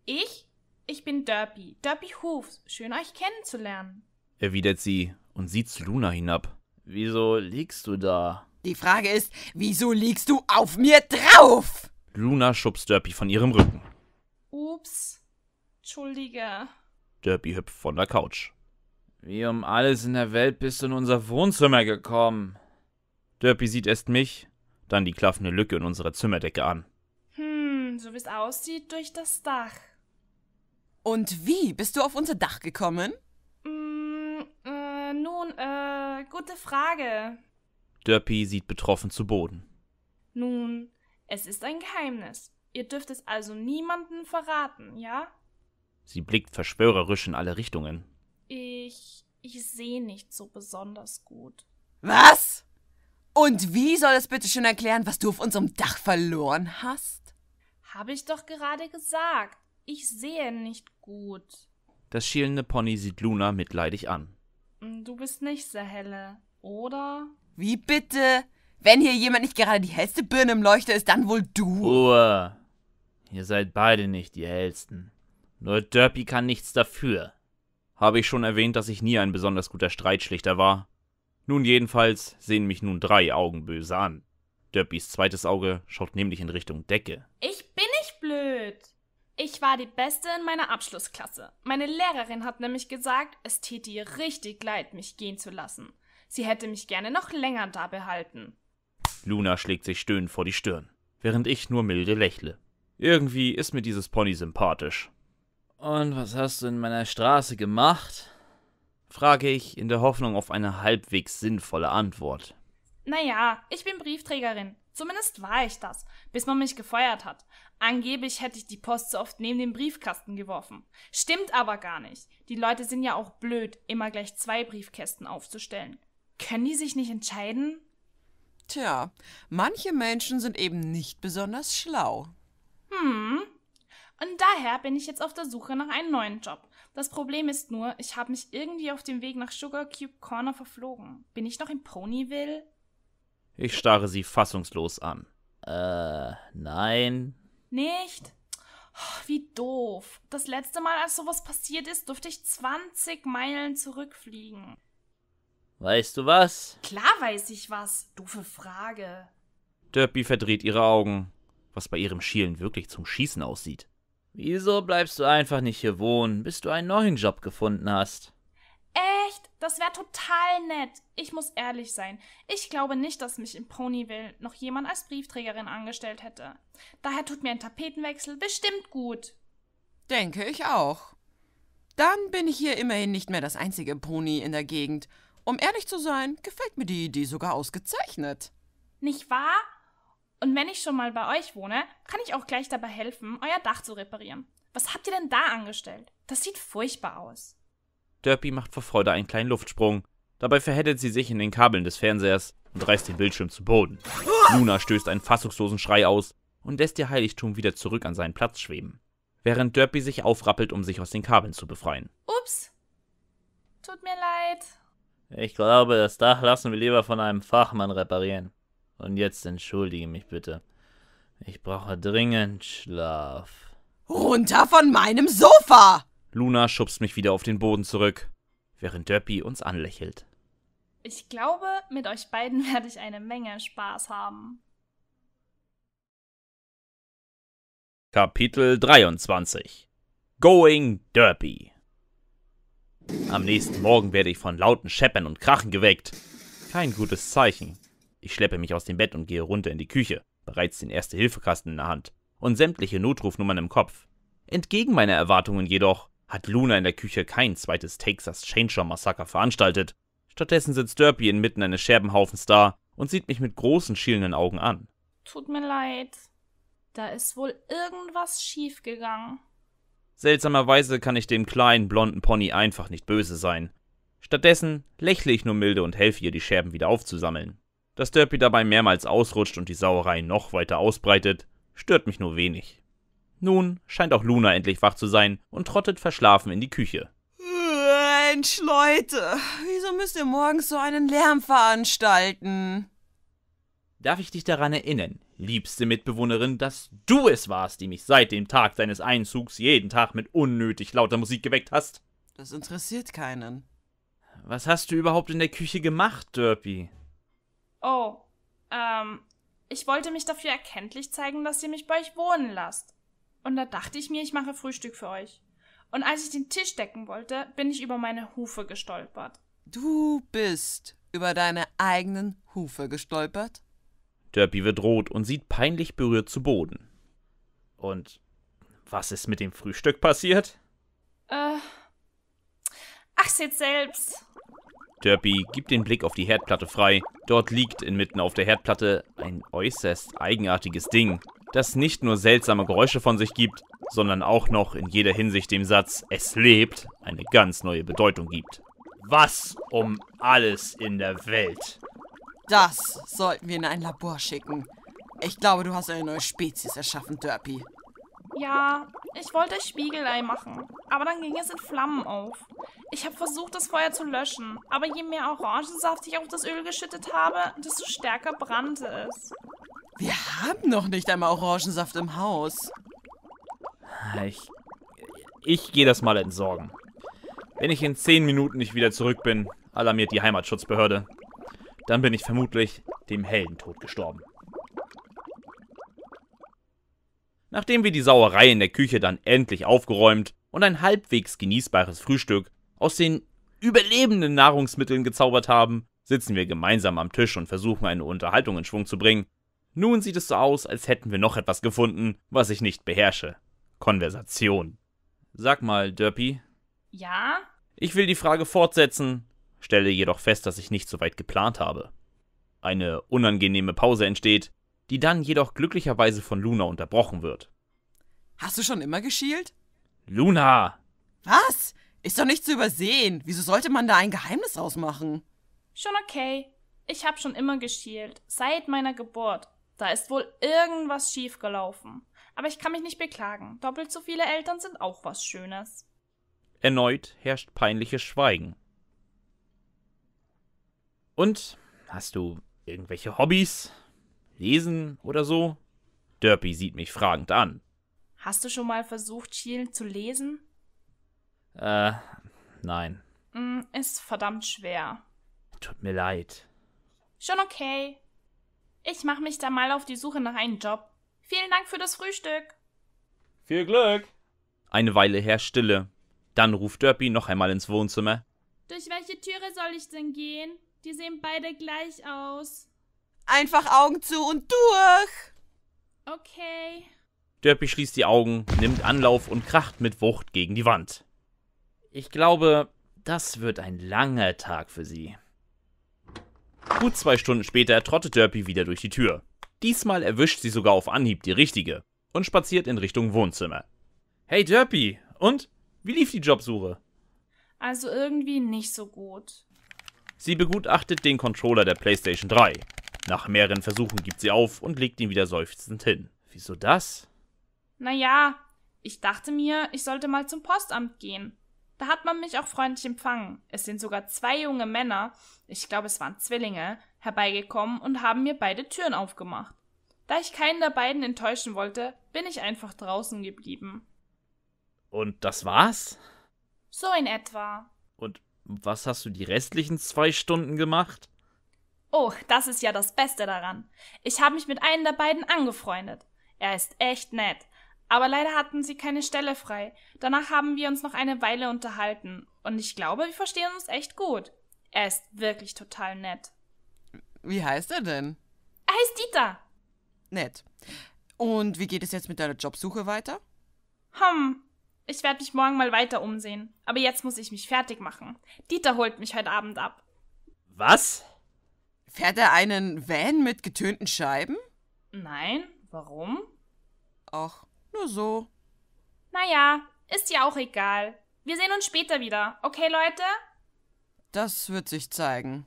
Speaker 7: Ich? Ich bin Derpy, Derpy Hooves. Schön, euch kennenzulernen.
Speaker 1: Erwidert sie und sieht zu Luna hinab. Wieso liegst du da? Die
Speaker 2: Frage ist, wieso liegst du auf mir drauf?
Speaker 1: Luna schubst Derpy von ihrem Rücken.
Speaker 7: Ups. Entschuldige.
Speaker 1: Derpy hüpft von der Couch. Wie um alles in der Welt bist du in unser Wohnzimmer gekommen? Derpy sieht erst mich, dann die klaffende Lücke in unserer Zimmerdecke an.
Speaker 2: Hm, so wie es aussieht, durch das Dach. Und wie bist du auf unser Dach gekommen? Mm,
Speaker 7: äh, nun, äh, gute Frage.
Speaker 1: Derpy sieht betroffen zu Boden.
Speaker 7: Nun, es ist ein Geheimnis. Ihr dürft es also niemanden verraten, ja?
Speaker 1: Sie blickt verschwörerisch in alle Richtungen.
Speaker 7: Ich. ich sehe nicht so besonders gut.
Speaker 1: Was? Und wie soll es bitte
Speaker 2: schon erklären, was du auf unserem Dach verloren
Speaker 7: hast? Habe ich doch gerade gesagt. Ich sehe nicht gut.
Speaker 1: Das schielende Pony sieht Luna mitleidig an.
Speaker 7: Hm, du bist nicht sehr helle, oder? Wie bitte?
Speaker 2: Wenn hier jemand nicht gerade die hellste Birne im Leuchter ist, dann wohl du.
Speaker 1: Ruhe. Ihr seid beide nicht die hellsten. Nur Derpy kann nichts dafür. Habe ich schon erwähnt, dass ich nie ein besonders guter Streitschlichter war? Nun jedenfalls sehen mich nun drei Augen böse an. Derbys zweites Auge schaut nämlich in Richtung Decke.
Speaker 7: Ich bin nicht blöd. Ich war die Beste in meiner Abschlussklasse. Meine Lehrerin hat nämlich gesagt, es täte ihr richtig leid, mich gehen zu lassen. Sie hätte mich gerne noch länger da behalten.
Speaker 1: Luna schlägt sich stöhnend vor die Stirn, während ich nur milde lächle. Irgendwie ist mir dieses Pony sympathisch. Und was hast du in meiner Straße gemacht? frage ich in der Hoffnung auf eine halbwegs sinnvolle Antwort.
Speaker 7: Naja, ich bin Briefträgerin. Zumindest war ich das, bis man mich gefeuert hat. Angeblich hätte ich die Post so oft neben den Briefkasten geworfen. Stimmt aber gar nicht. Die Leute sind ja auch blöd, immer gleich zwei Briefkästen aufzustellen.
Speaker 2: Können die sich nicht entscheiden? Tja, manche Menschen sind eben nicht besonders schlau.
Speaker 7: Hm. Und daher bin ich jetzt auf der Suche nach einem neuen Job. Das Problem ist nur, ich habe mich irgendwie auf dem Weg nach Sugar Cube Corner verflogen. Bin ich noch in Ponyville?
Speaker 1: Ich starre sie fassungslos an. Äh, nein.
Speaker 7: Nicht? Oh, wie doof. Das letzte Mal, als sowas passiert ist, durfte ich 20 Meilen zurückfliegen.
Speaker 1: Weißt du was?
Speaker 7: Klar weiß ich was. Doofe Frage.
Speaker 1: Derpy verdreht ihre Augen, was bei ihrem Schielen wirklich zum Schießen aussieht. Wieso bleibst du einfach nicht hier wohnen, bis du einen neuen Job gefunden hast? Echt?
Speaker 7: Das wäre total nett. Ich muss ehrlich sein. Ich glaube nicht, dass mich in Ponyville noch jemand als Briefträgerin angestellt hätte. Daher tut mir ein Tapetenwechsel bestimmt gut.
Speaker 2: Denke ich auch. Dann bin ich hier immerhin nicht mehr das einzige Pony in der Gegend. Um ehrlich zu sein, gefällt mir die Idee sogar ausgezeichnet. Nicht wahr?
Speaker 7: Und wenn ich schon mal bei euch wohne, kann ich auch gleich dabei helfen, euer Dach zu reparieren. Was habt ihr denn da angestellt? Das sieht furchtbar aus.
Speaker 1: Derpy macht vor Freude einen kleinen Luftsprung. Dabei verheddert sie sich in den Kabeln des Fernsehers und reißt den Bildschirm zu Boden. Luna stößt einen fassungslosen Schrei aus und lässt ihr Heiligtum wieder zurück an seinen Platz schweben, während Derpy sich aufrappelt, um sich aus den Kabeln zu befreien.
Speaker 7: Ups. Tut mir leid.
Speaker 1: Ich glaube, das Dach lassen wir lieber von einem Fachmann reparieren. Und jetzt entschuldige mich bitte. Ich brauche dringend Schlaf. Runter von
Speaker 2: meinem Sofa!
Speaker 1: Luna schubst mich wieder auf den Boden zurück, während Derpy uns anlächelt.
Speaker 7: Ich glaube, mit euch beiden werde ich eine Menge Spaß haben.
Speaker 1: Kapitel 23 Going Derpy Am nächsten Morgen werde ich von lauten Scheppern und Krachen geweckt. Kein gutes Zeichen. Ich schleppe mich aus dem Bett und gehe runter in die Küche, bereits den Erste-Hilfe-Kasten in der Hand und sämtliche Notrufnummern im Kopf. Entgegen meiner Erwartungen jedoch hat Luna in der Küche kein zweites Texas Chainsaw Massaker veranstaltet. Stattdessen sitzt Derpy inmitten eines Scherbenhaufens da und sieht mich mit großen, schielenden Augen an.
Speaker 7: Tut mir leid. Da ist wohl irgendwas schiefgegangen.
Speaker 1: Seltsamerweise kann ich dem kleinen, blonden Pony einfach nicht böse sein. Stattdessen lächle ich nur milde und helfe ihr, die Scherben wieder aufzusammeln. Dass Derpy dabei mehrmals ausrutscht und die Sauerei noch weiter ausbreitet, stört mich nur wenig. Nun scheint auch Luna endlich wach zu sein und trottet verschlafen in die Küche.
Speaker 2: Mensch, Leute, wieso müsst ihr morgens so einen Lärm veranstalten?
Speaker 1: Darf ich dich daran erinnern, liebste Mitbewohnerin, dass du es warst, die mich seit dem Tag deines Einzugs jeden Tag mit unnötig lauter Musik geweckt hast? Das interessiert keinen. Was hast du überhaupt in der Küche gemacht, Derpy?
Speaker 7: Oh, ähm, ich wollte mich dafür erkenntlich zeigen, dass ihr mich bei euch wohnen lasst. Und da dachte ich mir, ich mache Frühstück für euch. Und als ich den Tisch decken wollte, bin ich über meine Hufe gestolpert.
Speaker 2: Du bist über deine eigenen Hufe gestolpert?
Speaker 1: Derpy wird rot und sieht peinlich berührt zu Boden. Und was ist mit dem Frühstück passiert?
Speaker 7: Äh. Ach, seht selbst.
Speaker 1: Derpy gibt den Blick auf die Herdplatte frei. Dort liegt inmitten auf der Herdplatte ein äußerst eigenartiges Ding, das nicht nur seltsame Geräusche von sich gibt, sondern auch noch in jeder Hinsicht dem Satz Es lebt eine ganz neue Bedeutung gibt. Was um alles in der Welt?
Speaker 2: Das sollten wir in ein Labor schicken. Ich glaube, du hast eine neue Spezies erschaffen, Derpy.
Speaker 7: Ja, ich wollte ein Spiegelei machen, aber dann ging es in Flammen auf. Ich habe versucht, das Feuer zu löschen, aber je mehr Orangensaft ich auf das Öl geschüttet habe, desto stärker brannte es.
Speaker 2: Wir haben noch nicht einmal Orangensaft im Haus.
Speaker 1: Ah, ich, ich gehe das mal entsorgen. Wenn ich in zehn Minuten nicht wieder zurück bin, alarmiert die Heimatschutzbehörde. Dann bin ich vermutlich dem Heldentod gestorben. Nachdem wir die Sauerei in der Küche dann endlich aufgeräumt und ein halbwegs genießbares Frühstück aus den überlebenden Nahrungsmitteln gezaubert haben, sitzen wir gemeinsam am Tisch und versuchen eine Unterhaltung in Schwung zu bringen. Nun sieht es so aus, als hätten wir noch etwas gefunden, was ich nicht beherrsche. Konversation. Sag mal, Derpy. Ja? Ich will die Frage fortsetzen, stelle jedoch fest, dass ich nicht so weit geplant habe. Eine unangenehme Pause entsteht, die dann jedoch glücklicherweise von Luna unterbrochen wird. Hast du schon immer geschielt? Luna!
Speaker 2: Was? Ist doch nicht zu übersehen. Wieso sollte man da ein Geheimnis rausmachen?
Speaker 7: Schon okay. Ich habe schon immer geschielt, seit meiner Geburt. Da ist wohl irgendwas schiefgelaufen. Aber ich kann mich nicht beklagen. Doppelt so viele Eltern sind auch was Schönes.
Speaker 1: Erneut herrscht peinliches Schweigen. Und hast du irgendwelche Hobbys? Lesen oder so? Derpy sieht mich fragend an.
Speaker 7: Hast du schon mal versucht, Shield zu lesen?
Speaker 1: Äh, nein.
Speaker 7: Mm, ist verdammt schwer.
Speaker 1: Tut mir leid.
Speaker 7: Schon okay. Ich mach mich da mal auf die Suche nach einem Job. Vielen Dank für das Frühstück.
Speaker 1: Viel Glück. Eine Weile herrscht Stille. Dann ruft Derpy noch einmal ins Wohnzimmer.
Speaker 7: Durch welche Türe soll ich denn gehen? Die sehen beide gleich aus. Einfach Augen zu und durch! Okay.
Speaker 1: Derpy schließt die Augen, nimmt Anlauf und kracht mit Wucht gegen die Wand. Ich glaube, das wird ein langer Tag für sie. Gut zwei Stunden später trottet Derpy wieder durch die Tür. Diesmal erwischt sie sogar auf Anhieb die richtige und spaziert in Richtung Wohnzimmer. Hey Derpy, und? Wie lief die Jobsuche?
Speaker 7: Also irgendwie nicht so gut.
Speaker 1: Sie begutachtet den Controller der PlayStation 3. Nach mehreren Versuchen gibt sie auf und legt ihn wieder seufzend hin. Wieso das?
Speaker 7: Naja, ich dachte mir, ich sollte mal zum Postamt gehen. Da hat man mich auch freundlich empfangen. Es sind sogar zwei junge Männer, ich glaube es waren Zwillinge, herbeigekommen und haben mir beide Türen aufgemacht. Da ich keinen der beiden enttäuschen wollte, bin ich einfach draußen geblieben.
Speaker 1: Und das war's?
Speaker 7: So in etwa.
Speaker 1: Und was hast du die restlichen zwei Stunden gemacht?
Speaker 7: Oh, das ist ja das Beste daran. Ich habe mich mit einem der beiden angefreundet. Er ist echt nett. Aber leider hatten sie keine Stelle frei. Danach haben wir uns noch eine Weile unterhalten. Und ich glaube, wir verstehen uns echt gut. Er ist wirklich total nett.
Speaker 2: Wie heißt er denn?
Speaker 7: Er heißt Dieter.
Speaker 2: Nett. Und wie geht es jetzt mit deiner Jobsuche weiter?
Speaker 7: Hm, ich werde mich morgen mal weiter umsehen. Aber jetzt muss ich mich fertig machen. Dieter holt mich heute Abend
Speaker 2: ab. Was? Fährt er einen Van mit getönten Scheiben?
Speaker 7: Nein, warum?
Speaker 2: Ach, nur so.
Speaker 7: Naja, ist ja auch egal. Wir sehen uns später wieder, okay, Leute?
Speaker 2: Das wird sich zeigen.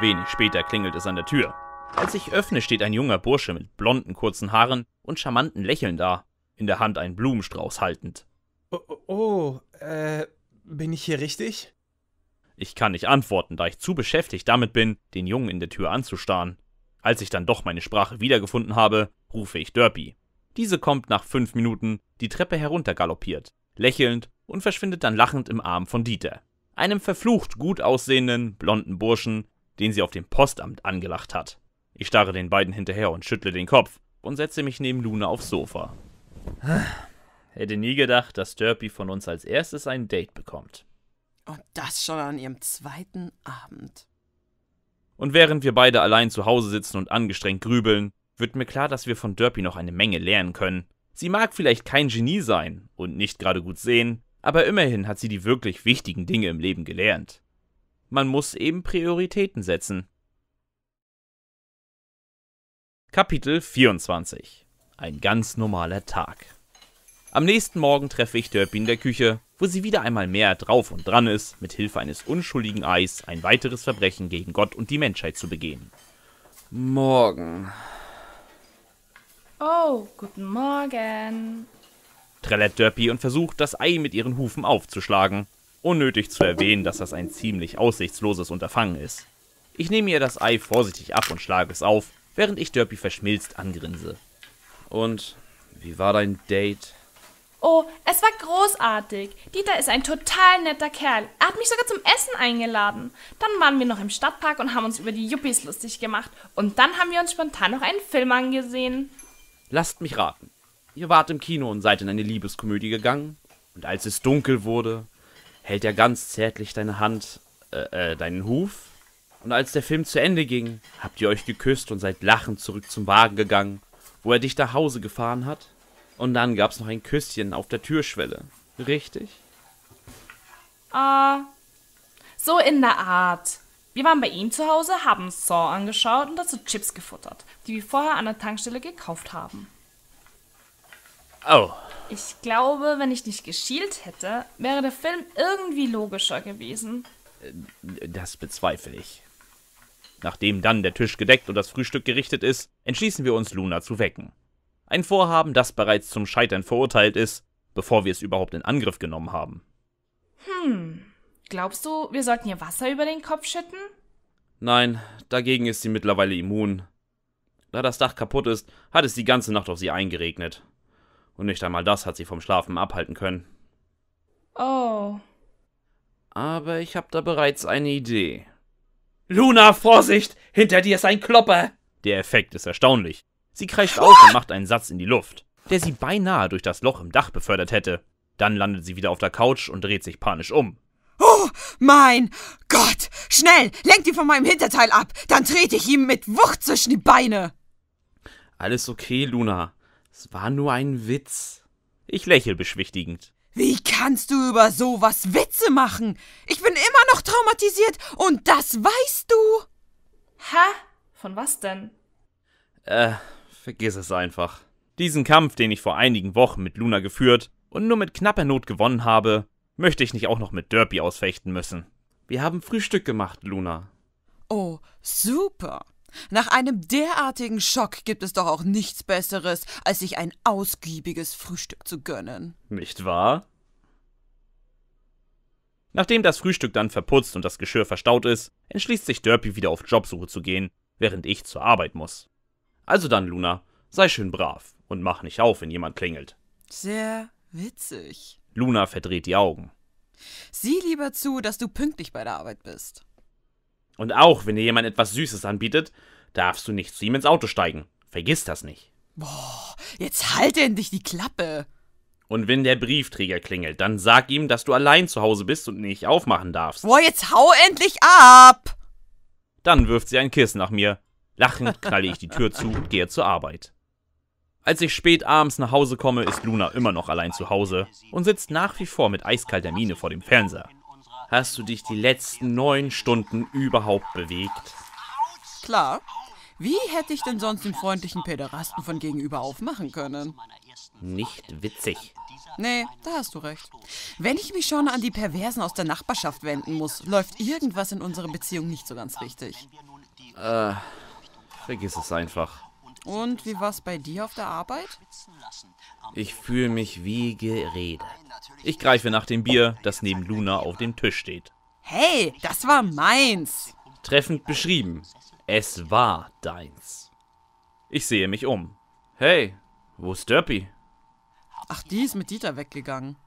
Speaker 1: Wenig später klingelt es an der Tür. Als ich öffne, steht ein junger Bursche mit blonden, kurzen Haaren und charmanten Lächeln da, in der Hand einen Blumenstrauß haltend.
Speaker 8: Oh, oh, oh äh, bin ich hier richtig?
Speaker 1: Ich kann nicht antworten, da ich zu beschäftigt damit bin, den Jungen in der Tür anzustarren. Als ich dann doch meine Sprache wiedergefunden habe, rufe ich Derpy. Diese kommt nach fünf Minuten die Treppe heruntergaloppiert, lächelnd und verschwindet dann lachend im Arm von Dieter, einem verflucht gut aussehenden, blonden Burschen, den sie auf dem Postamt angelacht hat. Ich starre den beiden hinterher und schüttle den Kopf und setze mich neben Luna aufs Sofa. Hätte nie gedacht, dass Derpy von uns als erstes ein Date bekommt. Und das schon an ihrem zweiten Abend. Und während wir beide allein zu Hause sitzen und angestrengt grübeln, wird mir klar, dass wir von Derpy noch eine Menge lernen können. Sie mag vielleicht kein Genie sein und nicht gerade gut sehen, aber immerhin hat sie die wirklich wichtigen Dinge im Leben gelernt. Man muss eben Prioritäten setzen. Kapitel 24 Ein ganz normaler Tag am nächsten Morgen treffe ich Derpy in der Küche, wo sie wieder einmal mehr drauf und dran ist, mit Hilfe eines unschuldigen Eis ein weiteres Verbrechen gegen Gott und die Menschheit zu begehen. Morgen.
Speaker 7: Oh, guten Morgen.
Speaker 1: Trellert Derpy und versucht, das Ei mit ihren Hufen aufzuschlagen. Unnötig zu erwähnen, dass das ein ziemlich aussichtsloses Unterfangen ist. Ich nehme ihr das Ei vorsichtig ab und schlage es auf, während ich Derpy verschmilzt angrinse. Und wie war dein Date?
Speaker 7: Oh, es war großartig. Dieter ist ein total netter Kerl. Er hat mich sogar zum Essen eingeladen. Dann waren wir noch im Stadtpark und haben uns über die Yuppies lustig gemacht. Und dann haben wir uns spontan noch einen Film angesehen.
Speaker 1: Lasst mich raten. Ihr wart im Kino und seid in eine Liebeskomödie gegangen. Und als es dunkel wurde, hält er ganz zärtlich deine Hand, äh, äh, deinen Huf. Und als der Film zu Ende ging, habt ihr euch geküsst und seid lachend zurück zum Wagen gegangen, wo er dich nach Hause gefahren hat. Und dann gab es noch ein Küsschen auf der Türschwelle. Richtig?
Speaker 5: Ah, uh,
Speaker 7: so in der Art. Wir waren bei ihm zu Hause, haben Saw angeschaut und dazu Chips gefuttert, die wir vorher an der Tankstelle gekauft haben. Oh. Ich glaube, wenn ich nicht geschielt hätte, wäre der Film irgendwie logischer gewesen.
Speaker 1: Äh, das bezweifle ich. Nachdem dann der Tisch gedeckt und das Frühstück gerichtet ist, entschließen wir uns, Luna zu wecken. Ein Vorhaben, das bereits zum Scheitern verurteilt ist, bevor wir es überhaupt in Angriff genommen haben.
Speaker 7: Hm, glaubst du, wir sollten ihr Wasser über den Kopf schütten?
Speaker 1: Nein, dagegen ist sie mittlerweile immun. Da das Dach kaputt ist, hat es die ganze Nacht auf sie eingeregnet. Und nicht einmal das hat sie vom Schlafen abhalten können.
Speaker 3: Oh.
Speaker 1: Aber ich hab da bereits eine Idee. Luna, Vorsicht! Hinter dir ist ein Klopper! Der Effekt ist erstaunlich. Sie kreischt auf und macht einen Satz in die Luft, der sie beinahe durch das Loch im Dach befördert hätte. Dann landet sie wieder auf der Couch und dreht sich panisch um.
Speaker 2: Oh, mein Gott! Schnell! lenk die von meinem Hinterteil ab! Dann trete ich ihm mit Wucht zwischen die Beine!
Speaker 1: Alles okay, Luna. Es war nur ein Witz. Ich lächle beschwichtigend.
Speaker 2: Wie kannst du über sowas Witze machen? Ich bin immer noch traumatisiert und das weißt du! Hä? Von was denn?
Speaker 1: Äh, Vergiss es einfach. Diesen Kampf, den ich vor einigen Wochen mit Luna geführt und nur mit knapper Not gewonnen habe, möchte ich nicht auch noch mit Derpy ausfechten müssen. Wir haben Frühstück gemacht, Luna.
Speaker 2: Oh, super. Nach einem derartigen Schock gibt es doch auch nichts Besseres, als sich ein ausgiebiges Frühstück zu
Speaker 1: gönnen. Nicht wahr? Nachdem das Frühstück dann verputzt und das Geschirr verstaut ist, entschließt sich Derpy wieder auf Jobsuche zu gehen, während ich zur Arbeit muss. Also dann, Luna, sei schön brav und mach nicht auf, wenn jemand klingelt.
Speaker 2: Sehr witzig.
Speaker 1: Luna verdreht die Augen.
Speaker 2: Sieh lieber zu, dass du pünktlich bei der Arbeit bist.
Speaker 1: Und auch, wenn dir jemand etwas Süßes anbietet, darfst du nicht zu ihm ins Auto steigen. Vergiss das nicht.
Speaker 2: Boah, jetzt halt endlich die Klappe.
Speaker 1: Und wenn der Briefträger klingelt, dann sag ihm, dass du allein zu Hause bist und nicht aufmachen darfst. Boah,
Speaker 2: jetzt hau endlich ab!
Speaker 1: Dann wirft sie ein Kissen nach mir Lachend knalle ich die Tür zu und gehe zur Arbeit. Als ich spät abends nach Hause komme, ist Luna immer noch allein zu Hause und sitzt nach wie vor mit eiskalter Miene vor dem Fernseher. Hast du dich die letzten neun Stunden überhaupt bewegt?
Speaker 2: Klar. Wie hätte ich denn sonst den freundlichen Pederasten von gegenüber aufmachen können?
Speaker 1: Nicht witzig.
Speaker 2: Nee, da hast du recht. Wenn ich mich schon an die Perversen aus der Nachbarschaft wenden muss, läuft irgendwas in unserer Beziehung nicht so ganz richtig.
Speaker 1: Äh, Vergiss es einfach.
Speaker 2: Und wie war's bei dir auf der Arbeit?
Speaker 1: Ich fühle mich wie geredet. Ich greife nach dem Bier, das neben Luna auf dem Tisch steht.
Speaker 2: Hey, das war meins!
Speaker 1: Treffend beschrieben. Es war deins. Ich sehe mich um. Hey, wo ist Derpy? Ach, die ist
Speaker 2: mit Dieter weggegangen.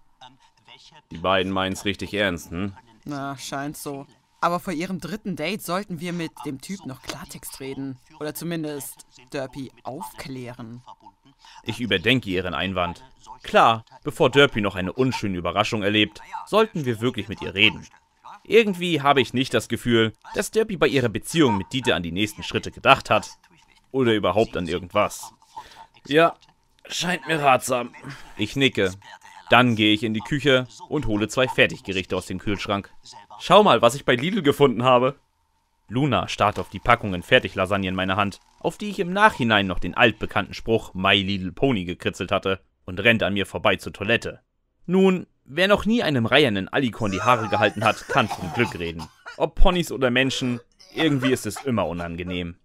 Speaker 1: Die beiden meinen's richtig ernst, hm?
Speaker 2: Na, scheint so. Aber vor ihrem dritten Date sollten wir mit dem Typ noch Klartext reden. Oder zumindest Derpy aufklären.
Speaker 1: Ich überdenke Ihren Einwand. Klar, bevor Derpy noch eine unschöne Überraschung erlebt, sollten wir wirklich mit ihr reden. Irgendwie habe ich nicht das Gefühl, dass Derpy bei ihrer Beziehung mit Dieter an die nächsten Schritte gedacht hat. Oder überhaupt an irgendwas. Ja, scheint mir ratsam. Ich nicke, dann gehe ich in die Küche und hole zwei Fertiggerichte aus dem Kühlschrank. Schau mal, was ich bei Lidl gefunden habe. Luna starrt auf die Packungen Fertiglasagne in meiner Hand, auf die ich im Nachhinein noch den altbekannten Spruch My Lidl Pony gekritzelt hatte, und rennt an mir vorbei zur Toilette. Nun, wer noch nie einem reiernden Alikorn die Haare gehalten hat, kann von Glück reden. Ob Ponys oder Menschen, irgendwie ist es immer unangenehm.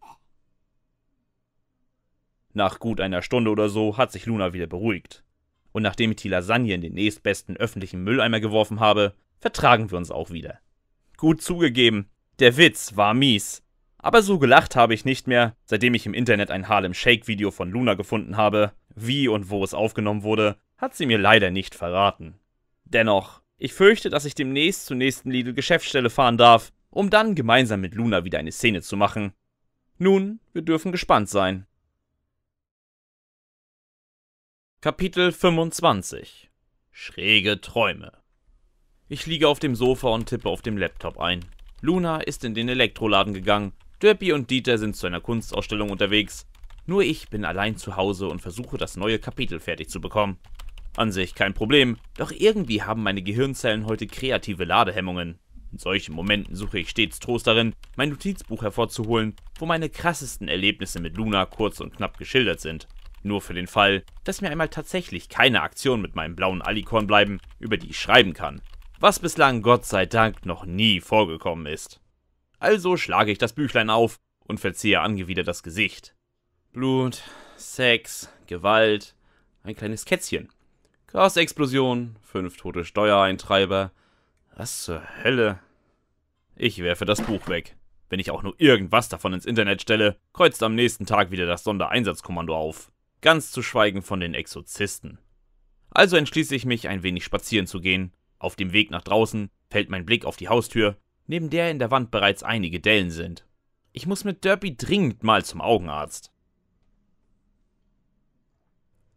Speaker 1: Nach gut einer Stunde oder so hat sich Luna wieder beruhigt. Und nachdem ich die Lasagne in den nächstbesten öffentlichen Mülleimer geworfen habe, vertragen wir uns auch wieder. Gut zugegeben, der Witz war mies. Aber so gelacht habe ich nicht mehr, seitdem ich im Internet ein Harlem Shake Video von Luna gefunden habe. Wie und wo es aufgenommen wurde, hat sie mir leider nicht verraten. Dennoch, ich fürchte, dass ich demnächst zur nächsten Lidl Geschäftsstelle fahren darf, um dann gemeinsam mit Luna wieder eine Szene zu machen. Nun, wir dürfen gespannt sein. Kapitel 25 Schräge Träume Ich liege auf dem Sofa und tippe auf dem Laptop ein. Luna ist in den Elektroladen gegangen, Derpy und Dieter sind zu einer Kunstausstellung unterwegs. Nur ich bin allein zu Hause und versuche das neue Kapitel fertig zu bekommen. An sich kein Problem, doch irgendwie haben meine Gehirnzellen heute kreative Ladehemmungen. In solchen Momenten suche ich stets Trost darin, mein Notizbuch hervorzuholen, wo meine krassesten Erlebnisse mit Luna kurz und knapp geschildert sind. Nur für den Fall, dass mir einmal tatsächlich keine Aktion mit meinem blauen Alikorn bleiben, über die ich schreiben kann. Was bislang Gott sei Dank noch nie vorgekommen ist. Also schlage ich das Büchlein auf und verziehe angewidert das Gesicht. Blut, Sex, Gewalt, ein kleines Kätzchen. Gasexplosion, fünf tote Steuereintreiber. Was zur Hölle? Ich werfe das Buch weg. Wenn ich auch nur irgendwas davon ins Internet stelle, kreuzt am nächsten Tag wieder das Sondereinsatzkommando auf ganz zu schweigen von den Exorzisten. Also entschließe ich mich, ein wenig spazieren zu gehen. Auf dem Weg nach draußen fällt mein Blick auf die Haustür, neben der in der Wand bereits einige Dellen sind. Ich muss mit Derby dringend mal zum Augenarzt.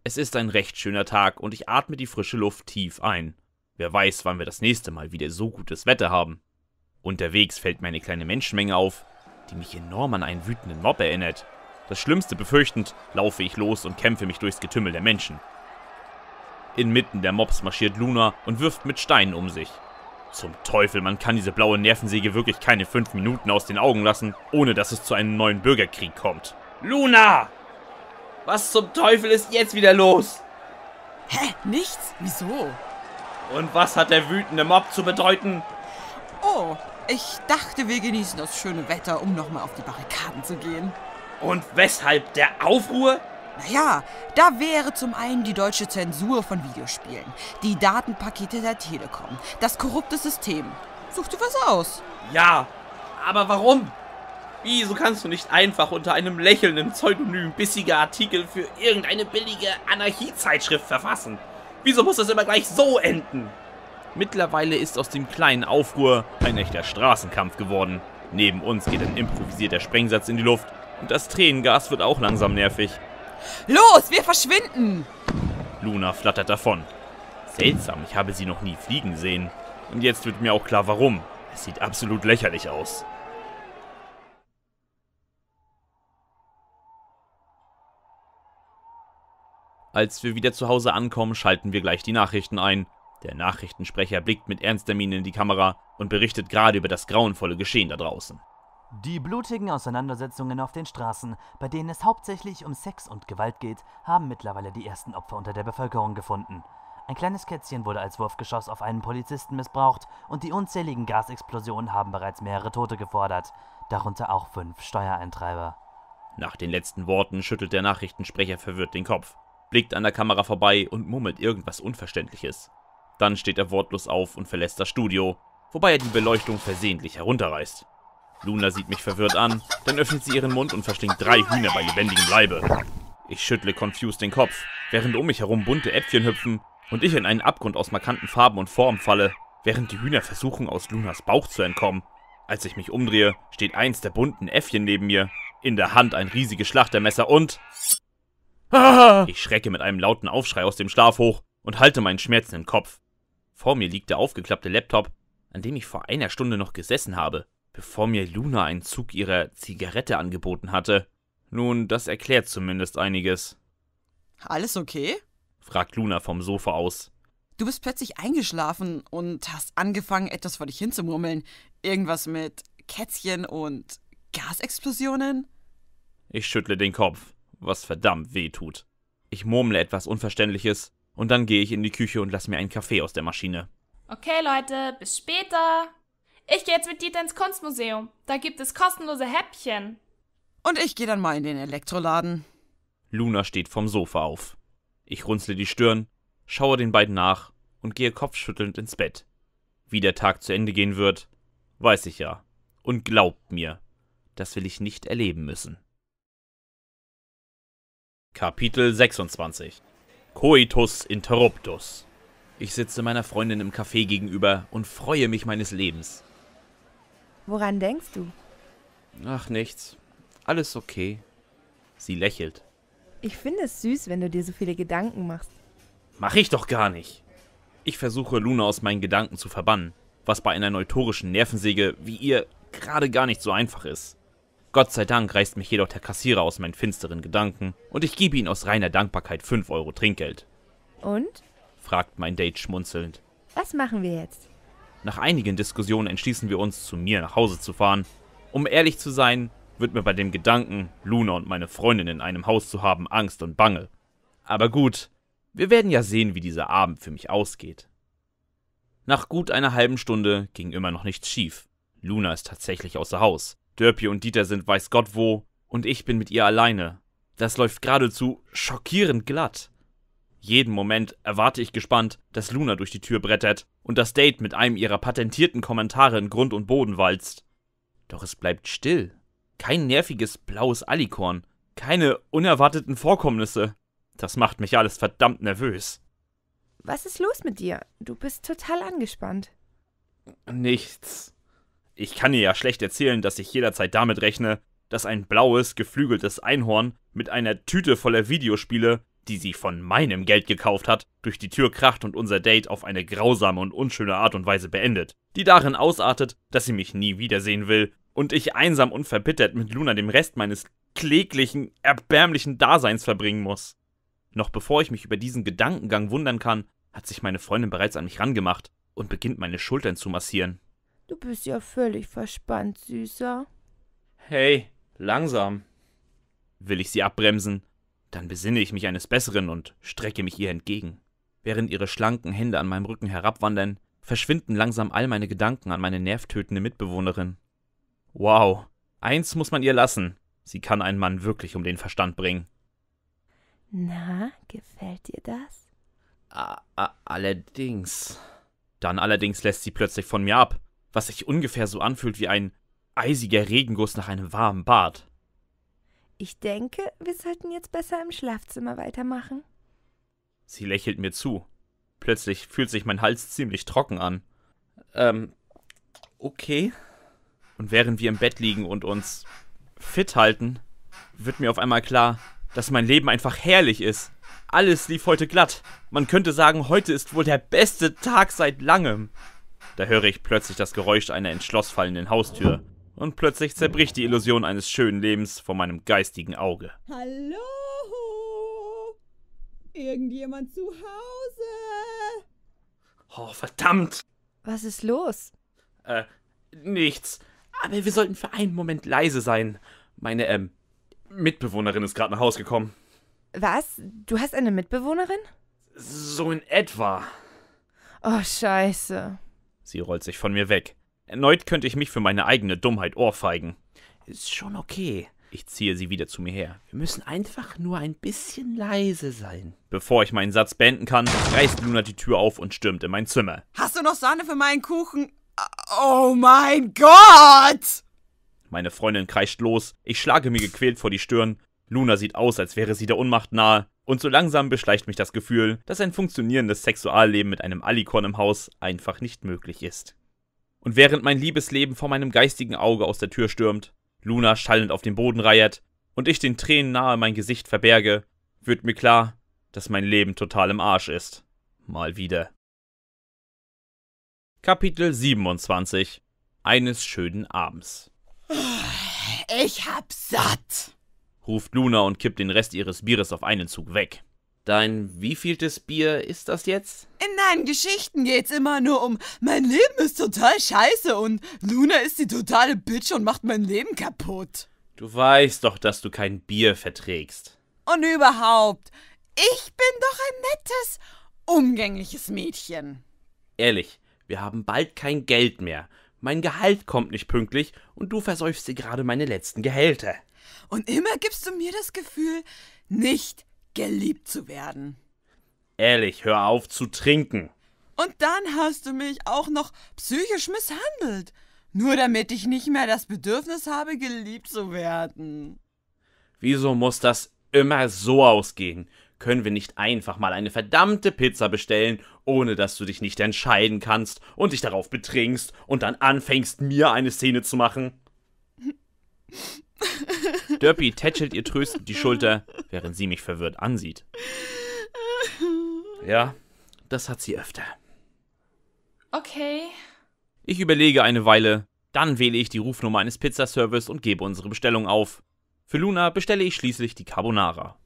Speaker 1: Es ist ein recht schöner Tag und ich atme die frische Luft tief ein. Wer weiß, wann wir das nächste Mal wieder so gutes Wetter haben. Unterwegs fällt mir eine kleine Menschenmenge auf, die mich enorm an einen wütenden Mob erinnert. Das Schlimmste befürchtend, laufe ich los und kämpfe mich durchs Getümmel der Menschen. Inmitten der Mobs marschiert Luna und wirft mit Steinen um sich. Zum Teufel, man kann diese blaue Nervensäge wirklich keine fünf Minuten aus den Augen lassen, ohne dass es zu einem neuen Bürgerkrieg kommt. Luna! Was zum Teufel ist jetzt wieder los? Hä? Nichts? Wieso? Und was hat der wütende Mob zu bedeuten?
Speaker 2: Oh, ich dachte, wir genießen das schöne Wetter, um nochmal auf die Barrikaden zu gehen. Und
Speaker 1: weshalb der
Speaker 2: Aufruhr? Naja, da wäre zum einen die deutsche Zensur von Videospielen, die Datenpakete der Telekom, das korrupte System. Such dir was aus.
Speaker 1: Ja, aber warum? Wieso kannst du nicht einfach unter einem lächelnden Pseudonym bissige Artikel für irgendeine billige Anarchiezeitschrift verfassen? Wieso muss das immer gleich so enden? Mittlerweile ist aus dem kleinen Aufruhr ein echter Straßenkampf geworden. Neben uns geht ein improvisierter Sprengsatz in die Luft und das Tränengas wird auch langsam nervig.
Speaker 2: Los, wir verschwinden!
Speaker 1: Luna flattert davon. Seltsam, ich habe sie noch nie fliegen sehen. Und jetzt wird mir auch klar, warum. Es sieht absolut lächerlich aus. Als wir wieder zu Hause ankommen, schalten wir gleich die Nachrichten ein. Der Nachrichtensprecher blickt mit ernster Miene in die Kamera und berichtet gerade über das grauenvolle Geschehen da draußen.
Speaker 4: Die blutigen Auseinandersetzungen auf den Straßen, bei denen es hauptsächlich um Sex und Gewalt geht, haben mittlerweile die ersten Opfer unter der Bevölkerung gefunden. Ein kleines Kätzchen wurde als Wurfgeschoss auf einen Polizisten missbraucht und die unzähligen Gasexplosionen haben bereits mehrere Tote gefordert, darunter auch fünf Steuereintreiber.
Speaker 1: Nach den letzten Worten schüttelt der Nachrichtensprecher verwirrt den Kopf, blickt an der Kamera vorbei und murmelt irgendwas Unverständliches. Dann steht er wortlos auf und verlässt das Studio, wobei er die Beleuchtung versehentlich herunterreißt. Luna sieht mich verwirrt an, dann öffnet sie ihren Mund und verschlingt drei Hühner bei lebendigem Leibe. Ich schüttle confused den Kopf, während um mich herum bunte Äpfchen hüpfen und ich in einen Abgrund aus markanten Farben und Formen falle, während die Hühner versuchen, aus Lunas Bauch zu entkommen. Als ich mich umdrehe, steht eins der bunten Äffchen neben mir, in der Hand ein riesiges Schlachtermesser und... Ich schrecke mit einem lauten Aufschrei aus dem Schlaf hoch und halte meinen schmerzenden Kopf. Vor mir liegt der aufgeklappte Laptop, an dem ich vor einer Stunde noch gesessen habe bevor mir Luna einen Zug ihrer Zigarette angeboten hatte. Nun, das erklärt zumindest einiges. Alles okay? fragt Luna vom Sofa aus.
Speaker 2: Du bist plötzlich eingeschlafen und hast angefangen, etwas vor dich hinzumurmeln. Irgendwas mit Kätzchen und Gasexplosionen?
Speaker 1: Ich schüttle den Kopf, was verdammt weh tut. Ich murmle etwas Unverständliches und dann gehe ich in die Küche und lass mir einen Kaffee aus der Maschine.
Speaker 7: Okay, Leute, bis später. Ich gehe jetzt mit Dieter ins Kunstmuseum. Da gibt es kostenlose Häppchen.
Speaker 1: Und ich gehe dann
Speaker 2: mal in den Elektroladen.
Speaker 1: Luna steht vom Sofa auf. Ich runzle die Stirn, schaue den beiden nach und gehe kopfschüttelnd ins Bett. Wie der Tag zu Ende gehen wird, weiß ich ja. Und glaubt mir, das will ich nicht erleben müssen. Kapitel 26 Coitus Interruptus Ich sitze meiner Freundin im Café gegenüber und freue mich meines Lebens.
Speaker 7: Woran denkst du?
Speaker 1: Ach, nichts. Alles okay. Sie lächelt.
Speaker 5: Ich finde es süß, wenn du dir so viele Gedanken machst.
Speaker 1: Mach ich doch gar nicht. Ich versuche, Luna aus meinen Gedanken zu verbannen, was bei einer neutorischen Nervensäge wie ihr gerade gar nicht so einfach ist. Gott sei Dank reißt mich jedoch der Kassierer aus meinen finsteren Gedanken und ich gebe ihm aus reiner Dankbarkeit 5 Euro Trinkgeld. Und? fragt mein Date schmunzelnd.
Speaker 4: Was machen wir jetzt?
Speaker 1: Nach einigen Diskussionen entschließen wir uns, zu mir nach Hause zu fahren. Um ehrlich zu sein, wird mir bei dem Gedanken, Luna und meine Freundin in einem Haus zu haben, Angst und Bange. Aber gut, wir werden ja sehen, wie dieser Abend für mich ausgeht. Nach gut einer halben Stunde ging immer noch nichts schief. Luna ist tatsächlich außer Haus. Dörpie und Dieter sind weiß Gott wo und ich bin mit ihr alleine. Das läuft geradezu schockierend glatt. Jeden Moment erwarte ich gespannt, dass Luna durch die Tür brettert und das Date mit einem ihrer patentierten Kommentare in Grund und Boden walzt. Doch es bleibt still. Kein nerviges blaues Alikorn, keine unerwarteten Vorkommnisse. Das macht mich alles verdammt nervös.
Speaker 4: Was
Speaker 5: ist los mit dir? Du bist total angespannt.
Speaker 1: Nichts. Ich kann dir ja schlecht erzählen, dass ich jederzeit damit rechne, dass ein blaues, geflügeltes Einhorn mit einer Tüte voller Videospiele die sie von meinem Geld gekauft hat, durch die Tür kracht und unser Date auf eine grausame und unschöne Art und Weise beendet, die darin ausartet, dass sie mich nie wiedersehen will und ich einsam und verbittert mit Luna den Rest meines kläglichen, erbärmlichen Daseins verbringen muss. Noch bevor ich mich über diesen Gedankengang wundern kann, hat sich meine Freundin bereits an mich rangemacht und beginnt meine Schultern zu massieren.
Speaker 2: Du bist ja völlig verspannt, Süßer.
Speaker 1: Hey, langsam. Will ich sie abbremsen, dann besinne ich mich eines Besseren und strecke mich ihr entgegen. Während ihre schlanken Hände an meinem Rücken herabwandern, verschwinden langsam all meine Gedanken an meine nervtötende Mitbewohnerin. Wow, eins muss man ihr lassen. Sie kann einen Mann wirklich um den Verstand bringen.
Speaker 5: Na, gefällt dir das?
Speaker 1: A allerdings. Dann allerdings lässt sie plötzlich von mir ab, was sich ungefähr so anfühlt wie ein eisiger Regenguss nach einem warmen Bad.
Speaker 2: Ich denke,
Speaker 5: wir sollten jetzt besser im Schlafzimmer weitermachen.
Speaker 1: Sie lächelt mir zu. Plötzlich fühlt sich mein Hals ziemlich trocken an. Ähm, okay. Und während wir im Bett liegen und uns fit halten, wird mir auf einmal klar, dass mein Leben einfach herrlich ist. Alles lief heute glatt. Man könnte sagen, heute ist wohl der beste Tag seit langem. Da höre ich plötzlich das Geräusch einer ins Schloss fallenden Haustür und plötzlich zerbricht die Illusion eines schönen Lebens vor meinem geistigen Auge.
Speaker 2: Hallo! Irgendjemand zu Hause?
Speaker 1: Oh, verdammt! Was ist los? Äh, nichts. Aber wir sollten für einen Moment leise sein. Meine, ähm, Mitbewohnerin ist gerade nach Hause gekommen.
Speaker 5: Was? Du hast eine Mitbewohnerin?
Speaker 1: So in etwa.
Speaker 5: Oh, scheiße.
Speaker 1: Sie rollt sich von mir weg. Erneut könnte ich mich für meine eigene Dummheit ohrfeigen. Ist schon okay. Ich ziehe sie wieder zu mir her. Wir müssen einfach nur ein bisschen leise sein. Bevor ich meinen Satz beenden kann, reißt Luna die Tür auf und stürmt in mein Zimmer.
Speaker 2: Hast du noch Sahne für meinen Kuchen? Oh mein
Speaker 1: Gott! Meine Freundin kreischt los. Ich schlage mir gequält vor die Stirn. Luna sieht aus, als wäre sie der Unmacht nahe. Und so langsam beschleicht mich das Gefühl, dass ein funktionierendes Sexualleben mit einem Alikorn im Haus einfach nicht möglich ist. Und während mein Liebesleben vor meinem geistigen Auge aus der Tür stürmt, Luna schallend auf den Boden reiert und ich den Tränen nahe mein Gesicht verberge, wird mir klar, dass mein Leben total im Arsch ist. Mal wieder. Kapitel 27 Eines schönen Abends
Speaker 3: Ich hab satt,
Speaker 1: ruft Luna und kippt den Rest ihres Bieres auf einen Zug weg. Dein wievieltes Bier ist das jetzt?
Speaker 2: In deinen Geschichten geht's immer nur um mein Leben ist total scheiße und Luna ist die totale Bitch und macht mein Leben kaputt.
Speaker 1: Du weißt doch, dass du kein Bier verträgst.
Speaker 2: Und überhaupt, ich bin doch ein nettes, umgängliches Mädchen.
Speaker 1: Ehrlich, wir haben bald kein Geld mehr. Mein Gehalt kommt nicht pünktlich und du versäufst dir gerade meine letzten Gehälter.
Speaker 2: Und immer gibst du mir das Gefühl, nicht geliebt zu werden.
Speaker 1: Ehrlich, hör auf zu trinken.
Speaker 2: Und dann hast du mich auch noch psychisch misshandelt. Nur damit ich nicht mehr das Bedürfnis habe, geliebt zu werden.
Speaker 1: Wieso muss das immer so ausgehen? Können wir nicht einfach mal eine verdammte Pizza bestellen, ohne dass du dich nicht entscheiden kannst und dich darauf betrinkst und dann anfängst, mir eine Szene zu machen? Derpy tätschelt ihr tröstend die Schulter, während sie mich verwirrt ansieht. Ja, das hat sie öfter. Okay. Ich überlege eine Weile, dann wähle ich die Rufnummer eines Pizzaservice und gebe unsere Bestellung auf. Für Luna bestelle ich schließlich die Carbonara.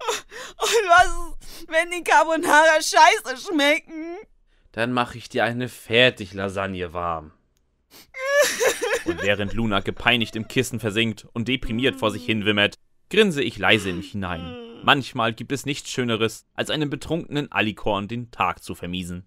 Speaker 2: Oh, und was, wenn die Carbonara scheiße schmecken?
Speaker 1: Dann mache ich dir eine fertig Lasagne warm. Und während Luna gepeinigt im Kissen versinkt und deprimiert vor sich hinwimmert, grinse ich leise in mich hinein. Manchmal gibt es nichts Schöneres, als einem betrunkenen Alikorn den Tag zu vermiesen.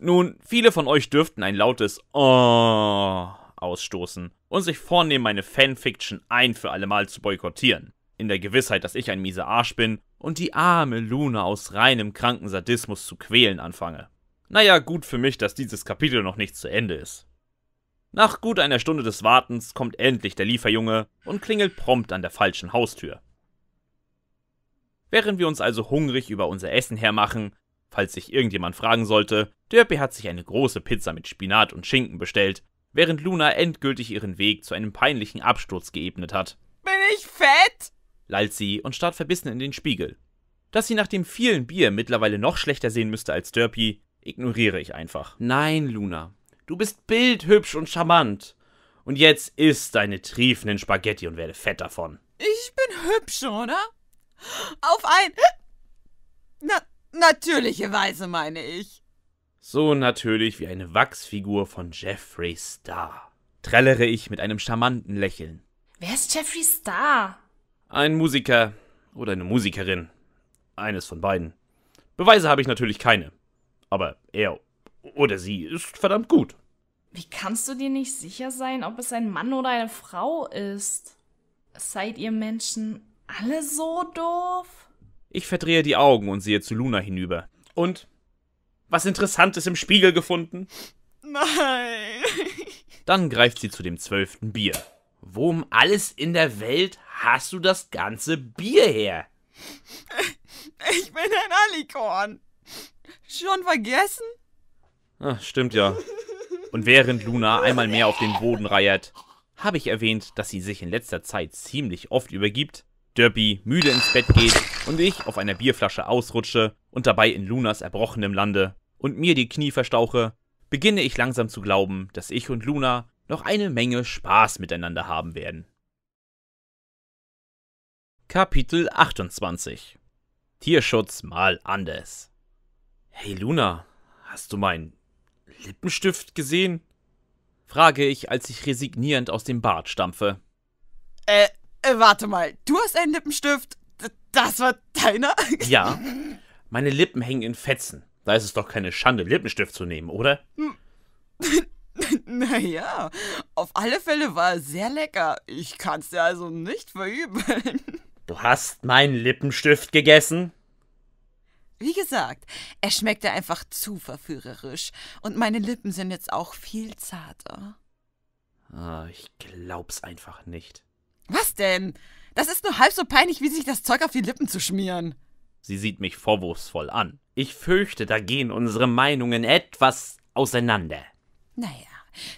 Speaker 1: Nun, viele von euch dürften ein lautes Oh ausstoßen und sich vornehmen, meine Fanfiction ein für allemal zu boykottieren. In der Gewissheit, dass ich ein mieser Arsch bin und die arme Luna aus reinem kranken Sadismus zu quälen anfange. Naja, gut für mich, dass dieses Kapitel noch nicht zu Ende ist. Nach gut einer Stunde des Wartens kommt endlich der Lieferjunge und klingelt prompt an der falschen Haustür. Während wir uns also hungrig über unser Essen hermachen, falls sich irgendjemand fragen sollte, Derpy hat sich eine große Pizza mit Spinat und Schinken bestellt, während Luna endgültig ihren Weg zu einem peinlichen Absturz geebnet hat. Bin
Speaker 2: ich fett?
Speaker 1: lallt sie und starrt verbissen in den Spiegel. Dass sie nach dem vielen Bier mittlerweile noch schlechter sehen müsste als Derpy, Ignoriere ich einfach. Nein, Luna. Du bist bildhübsch und charmant. Und jetzt isst deine triefenden Spaghetti und werde fett davon.
Speaker 2: Ich bin hübsch, oder? Auf ein. Na, natürliche Weise, meine ich.
Speaker 1: So natürlich wie eine Wachsfigur von Jeffrey Star. Trällere ich mit einem charmanten Lächeln.
Speaker 2: Wer ist Jeffrey Star?
Speaker 1: Ein Musiker oder eine Musikerin. Eines von beiden. Beweise habe ich natürlich keine aber er oder sie ist verdammt gut.
Speaker 7: Wie kannst du dir nicht sicher sein, ob es ein Mann oder eine Frau ist? Seid ihr Menschen alle so doof?
Speaker 1: Ich verdrehe die Augen und sehe zu Luna hinüber. Und? Was Interessantes im Spiegel gefunden?
Speaker 3: Nein.
Speaker 1: Dann greift sie zu dem zwölften Bier. Wo um alles in der Welt hast du das ganze Bier her?
Speaker 2: Ich bin ein Alikorn. Schon vergessen?
Speaker 1: Ach, stimmt ja. Und während Luna einmal mehr auf den Boden reiert, habe ich erwähnt, dass sie sich in letzter Zeit ziemlich oft übergibt, Derby müde ins Bett geht und ich auf einer Bierflasche ausrutsche und dabei in Lunas erbrochenem Lande und mir die Knie verstauche, beginne ich langsam zu glauben, dass ich und Luna noch eine Menge Spaß miteinander haben werden. Kapitel 28 Tierschutz mal anders Hey Luna, hast du meinen Lippenstift gesehen? frage ich, als ich resignierend aus dem Bad stampfe.
Speaker 2: Äh, äh, warte mal, du hast einen Lippenstift? das war deiner? ja.
Speaker 1: Meine Lippen hängen in Fetzen. Da ist es doch keine Schande, Lippenstift zu nehmen, oder?
Speaker 2: Hm. naja, auf alle Fälle war er sehr lecker. Ich kann's dir also nicht verübeln.
Speaker 1: Du hast meinen Lippenstift gegessen?
Speaker 2: Wie gesagt, er schmeckte einfach zu verführerisch und meine Lippen sind jetzt auch viel zarter.
Speaker 1: Ah, ich glaub's einfach nicht.
Speaker 2: Was denn? Das ist nur halb so peinlich, wie sich das Zeug auf die Lippen zu schmieren.
Speaker 1: Sie sieht mich vorwurfsvoll an. Ich fürchte, da gehen unsere Meinungen etwas auseinander.
Speaker 2: Naja,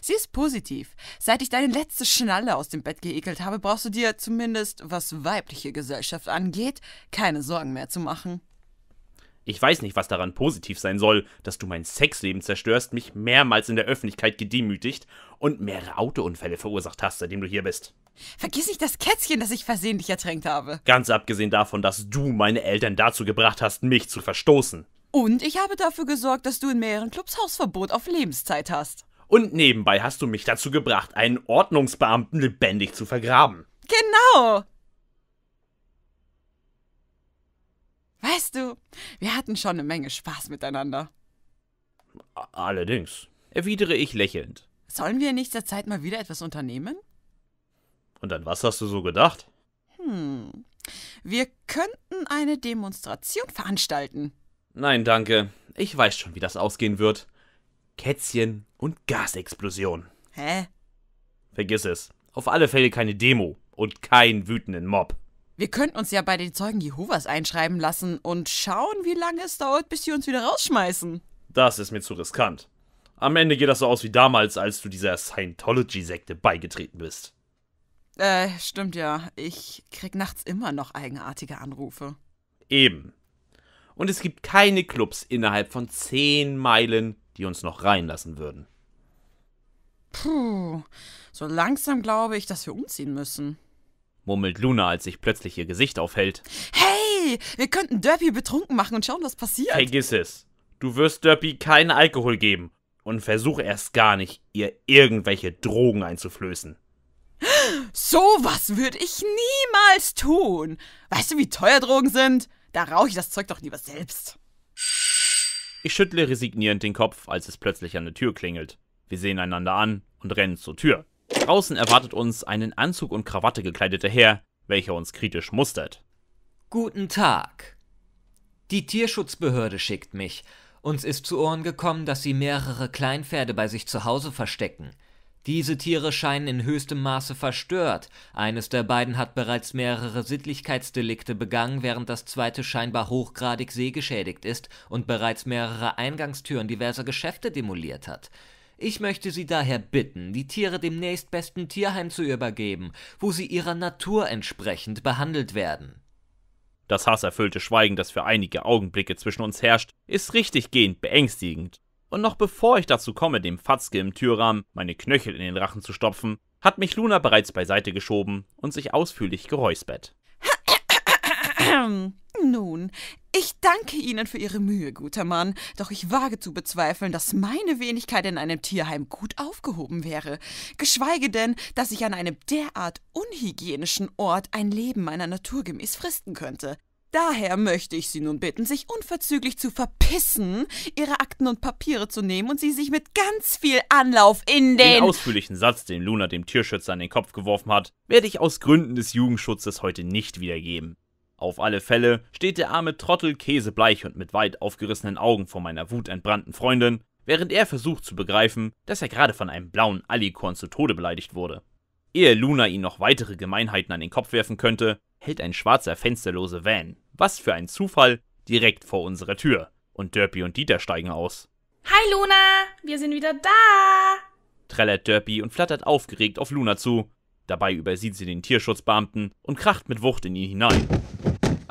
Speaker 2: sie ist positiv. Seit ich deine letzte Schnalle aus dem Bett geekelt habe, brauchst du dir zumindest, was weibliche Gesellschaft angeht, keine Sorgen mehr zu machen.
Speaker 1: Ich weiß nicht, was daran positiv sein soll, dass du mein Sexleben zerstörst, mich mehrmals in der Öffentlichkeit gedemütigt und mehrere Autounfälle verursacht hast, seitdem du hier bist.
Speaker 2: Vergiss nicht das Kätzchen, das ich versehentlich ertränkt habe.
Speaker 1: Ganz abgesehen davon, dass du meine Eltern dazu gebracht hast, mich zu verstoßen.
Speaker 2: Und ich habe dafür gesorgt, dass du in mehreren Clubs Hausverbot auf Lebenszeit hast.
Speaker 1: Und nebenbei hast du mich dazu gebracht, einen Ordnungsbeamten lebendig zu vergraben.
Speaker 2: Genau! Weißt du, wir hatten schon eine Menge Spaß miteinander.
Speaker 1: Allerdings, erwidere ich lächelnd.
Speaker 2: Sollen wir in nächster Zeit mal wieder etwas unternehmen?
Speaker 1: Und an was hast du so gedacht?
Speaker 2: Hm, wir könnten eine Demonstration veranstalten.
Speaker 1: Nein, danke. Ich weiß schon, wie das ausgehen wird. Kätzchen und Gasexplosion. Hä? Vergiss es. Auf alle Fälle keine Demo und keinen wütenden Mob.
Speaker 2: Wir könnten uns ja bei den Zeugen Jehovas einschreiben lassen und schauen, wie lange es dauert, bis sie uns wieder rausschmeißen.
Speaker 1: Das ist mir zu riskant. Am Ende geht das so aus wie damals, als du dieser Scientology-Sekte beigetreten bist.
Speaker 2: Äh, stimmt ja. Ich krieg nachts immer noch eigenartige Anrufe.
Speaker 1: Eben. Und es gibt keine Clubs innerhalb von zehn Meilen, die uns noch reinlassen würden.
Speaker 2: Puh, so langsam glaube ich, dass wir umziehen müssen
Speaker 1: murmelt Luna, als sich plötzlich ihr Gesicht aufhält.
Speaker 2: Hey, wir könnten Derpy betrunken machen und schauen, was passiert.
Speaker 1: Vergiss es. Du wirst Derpy keinen Alkohol geben. Und versuch erst gar nicht, ihr irgendwelche Drogen einzuflößen.
Speaker 2: So was würde ich niemals tun. Weißt du, wie teuer Drogen sind? Da rauche ich das Zeug doch lieber selbst.
Speaker 1: Ich schüttle resignierend den Kopf, als es plötzlich an der Tür klingelt. Wir sehen einander an und rennen zur Tür. Draußen erwartet uns ein Anzug und Krawatte gekleideter Herr, welcher uns kritisch mustert. Guten Tag. Die Tierschutzbehörde schickt mich.
Speaker 5: Uns ist zu Ohren gekommen, dass sie mehrere Kleinpferde bei sich zu Hause verstecken. Diese Tiere scheinen in höchstem Maße verstört. Eines der beiden hat bereits mehrere Sittlichkeitsdelikte begangen, während das zweite scheinbar hochgradig sehgeschädigt ist und bereits mehrere Eingangstüren diverser Geschäfte demoliert hat. Ich möchte Sie daher bitten, die
Speaker 1: Tiere dem nächstbesten Tierheim zu übergeben, wo sie ihrer Natur entsprechend behandelt werden. Das hasserfüllte Schweigen, das für einige Augenblicke zwischen uns herrscht, ist richtiggehend beängstigend. Und noch bevor ich dazu komme, dem Fatzke im Türrahmen meine Knöchel in den Rachen zu stopfen, hat mich Luna bereits beiseite geschoben und sich ausführlich geräuspert.
Speaker 2: nun. Ich danke Ihnen für Ihre Mühe, guter Mann, doch ich wage zu bezweifeln, dass meine Wenigkeit in einem Tierheim gut aufgehoben wäre, geschweige denn, dass ich an einem derart unhygienischen Ort ein Leben meiner Natur gemäß fristen könnte. Daher möchte ich Sie nun bitten, sich unverzüglich zu verpissen, Ihre Akten und Papiere zu nehmen und sie sich mit ganz viel Anlauf in den... Den ausführlichen
Speaker 1: Satz, den Luna dem Tierschützer an den Kopf geworfen hat, werde ich aus Gründen des Jugendschutzes heute nicht wiedergeben. Auf alle Fälle steht der arme Trottel käsebleich und mit weit aufgerissenen Augen vor meiner wutentbrannten Freundin, während er versucht zu begreifen, dass er gerade von einem blauen Alikorn zu Tode beleidigt wurde. Ehe Luna ihn noch weitere Gemeinheiten an den Kopf werfen könnte, hält ein schwarzer fensterlose Van, was für ein Zufall, direkt vor unserer Tür. Und Derpy und Dieter steigen aus.
Speaker 7: Hi Luna, wir sind wieder da!
Speaker 1: trällert Derpy und flattert aufgeregt auf Luna zu. Dabei übersieht sie den Tierschutzbeamten und kracht mit Wucht in ihn hinein.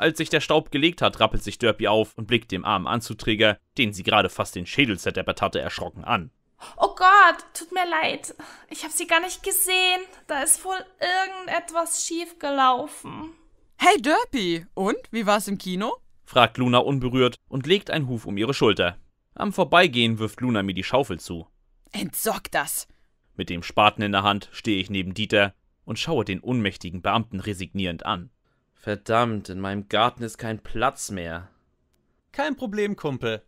Speaker 1: Als sich der Staub gelegt hat, rappelt sich Derpy auf und blickt dem armen Anzugträger, den sie gerade fast den Schädel zerdeppert hatte, erschrocken an.
Speaker 7: Oh Gott, tut mir leid. Ich hab sie gar nicht gesehen. Da ist wohl irgendetwas schiefgelaufen.
Speaker 1: Hey Derpy, und wie war's im Kino? fragt Luna unberührt und legt einen Huf um ihre Schulter. Am Vorbeigehen wirft Luna mir die Schaufel zu.
Speaker 2: Entsorg das!
Speaker 1: Mit dem Spaten in der Hand stehe ich neben Dieter und schaue den unmächtigen Beamten resignierend an. Verdammt, in meinem Garten ist kein Platz mehr.
Speaker 8: Kein Problem, Kumpel.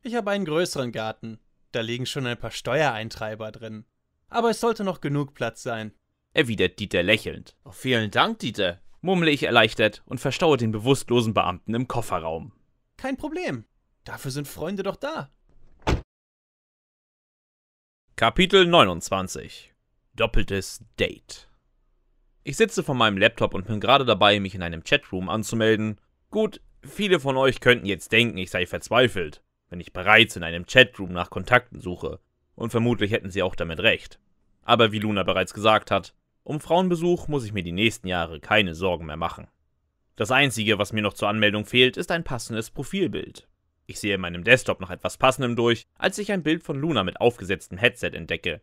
Speaker 8: Ich habe einen größeren Garten. Da liegen schon ein paar Steuereintreiber drin. Aber es sollte noch genug Platz sein. Erwidert Dieter lächelnd. Oh, vielen Dank, Dieter, murmle ich erleichtert
Speaker 1: und verstaue den bewusstlosen Beamten im Kofferraum.
Speaker 8: Kein Problem. Dafür sind Freunde doch da.
Speaker 1: Kapitel 29 Doppeltes Date ich sitze vor meinem Laptop und bin gerade dabei, mich in einem Chatroom anzumelden. Gut, viele von euch könnten jetzt denken, ich sei verzweifelt, wenn ich bereits in einem Chatroom nach Kontakten suche. Und vermutlich hätten sie auch damit recht. Aber wie Luna bereits gesagt hat, um Frauenbesuch muss ich mir die nächsten Jahre keine Sorgen mehr machen. Das einzige, was mir noch zur Anmeldung fehlt, ist ein passendes Profilbild. Ich sehe in meinem Desktop nach etwas Passendem durch, als ich ein Bild von Luna mit aufgesetztem Headset entdecke.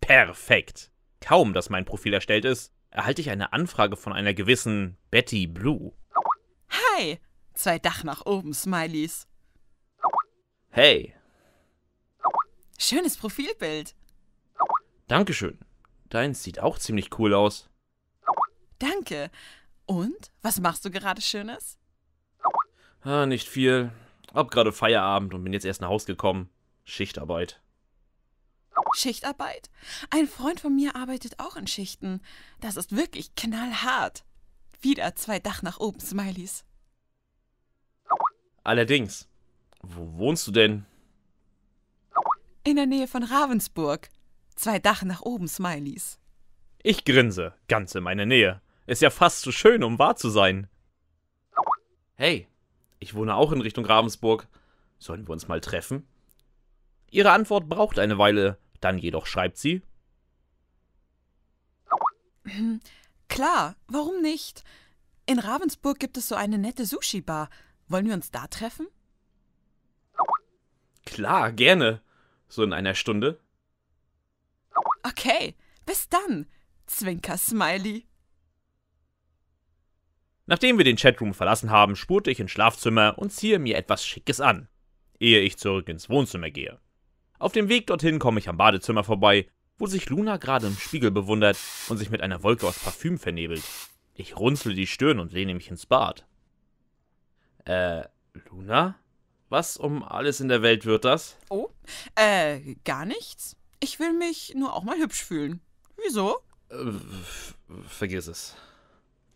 Speaker 1: Perfekt! Kaum, dass mein Profil erstellt ist, erhalte ich eine Anfrage von einer gewissen Betty Blue.
Speaker 2: Hi! Zwei Dach nach oben, Smileys. Hey! Schönes Profilbild.
Speaker 1: Dankeschön. Deins sieht auch ziemlich cool aus.
Speaker 2: Danke. Und? Was machst du gerade Schönes?
Speaker 1: Ah, nicht viel. Hab gerade Feierabend und bin jetzt erst nach Hause gekommen. Schichtarbeit.
Speaker 2: Schichtarbeit? Ein Freund von mir arbeitet auch in Schichten. Das ist wirklich knallhart. Wieder zwei Dach nach oben Smileys.
Speaker 1: Allerdings, wo wohnst du denn?
Speaker 2: In der Nähe von Ravensburg. Zwei Dach nach oben
Speaker 1: Smileys. Ich grinse, ganz in meiner Nähe. Ist ja fast zu schön, um wahr zu sein. Hey, ich wohne auch in Richtung Ravensburg. Sollen wir uns mal treffen? Ihre Antwort braucht eine Weile, dann jedoch schreibt sie.
Speaker 2: Hm, klar, warum nicht? In Ravensburg gibt es so eine nette Sushi-Bar. Wollen wir uns da treffen?
Speaker 1: Klar, gerne. So in einer Stunde.
Speaker 2: Okay, bis dann. Zwinker Smiley.
Speaker 1: Nachdem wir den Chatroom verlassen haben, spurte ich ins Schlafzimmer und ziehe mir etwas Schickes an, ehe ich zurück ins Wohnzimmer gehe. Auf dem Weg dorthin komme ich am Badezimmer vorbei, wo sich Luna gerade im Spiegel bewundert und sich mit einer Wolke aus Parfüm vernebelt. Ich runzle die Stirn und lehne mich ins Bad. Äh, Luna? Was um alles in der Welt wird das?
Speaker 2: Oh, äh, gar nichts. Ich will mich nur auch mal hübsch fühlen. Wieso?
Speaker 1: Äh, vergiss es.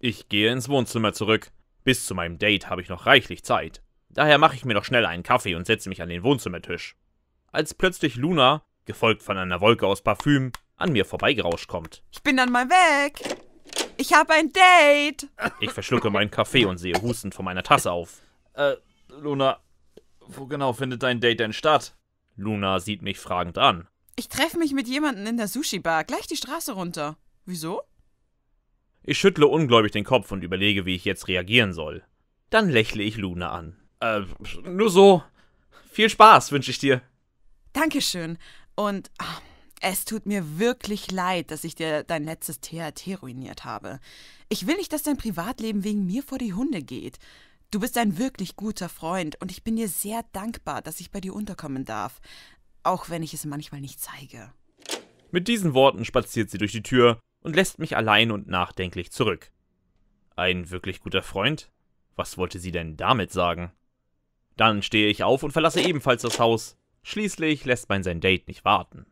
Speaker 1: Ich gehe ins Wohnzimmer zurück. Bis zu meinem Date habe ich noch reichlich Zeit. Daher mache ich mir noch schnell einen Kaffee und setze mich an den Wohnzimmertisch als plötzlich Luna, gefolgt von einer Wolke aus Parfüm, an mir vorbeigerauscht kommt.
Speaker 2: Ich bin dann mal weg. Ich habe ein Date.
Speaker 1: Ich verschlucke meinen Kaffee und sehe hustend von meiner Tasse auf. Äh, Luna, wo genau findet dein Date denn statt? Luna sieht mich fragend an.
Speaker 2: Ich treffe mich mit jemandem in der Sushi-Bar, gleich die Straße runter. Wieso?
Speaker 1: Ich schüttle ungläubig den Kopf und überlege, wie ich jetzt reagieren soll. Dann lächle ich Luna an. Äh, nur so. Viel Spaß wünsche ich dir.
Speaker 2: Dankeschön. Und ach, es tut mir wirklich leid, dass ich dir dein letztes THT ruiniert habe. Ich will nicht, dass dein Privatleben wegen mir vor die Hunde geht. Du bist ein wirklich guter Freund und ich bin dir sehr dankbar, dass ich bei dir unterkommen darf, auch wenn ich es manchmal nicht zeige.
Speaker 1: Mit diesen Worten spaziert sie durch die Tür und lässt mich allein und nachdenklich zurück. Ein wirklich guter Freund? Was wollte sie denn damit sagen? Dann stehe ich auf und verlasse ebenfalls das Haus. Schließlich lässt man sein Date nicht warten.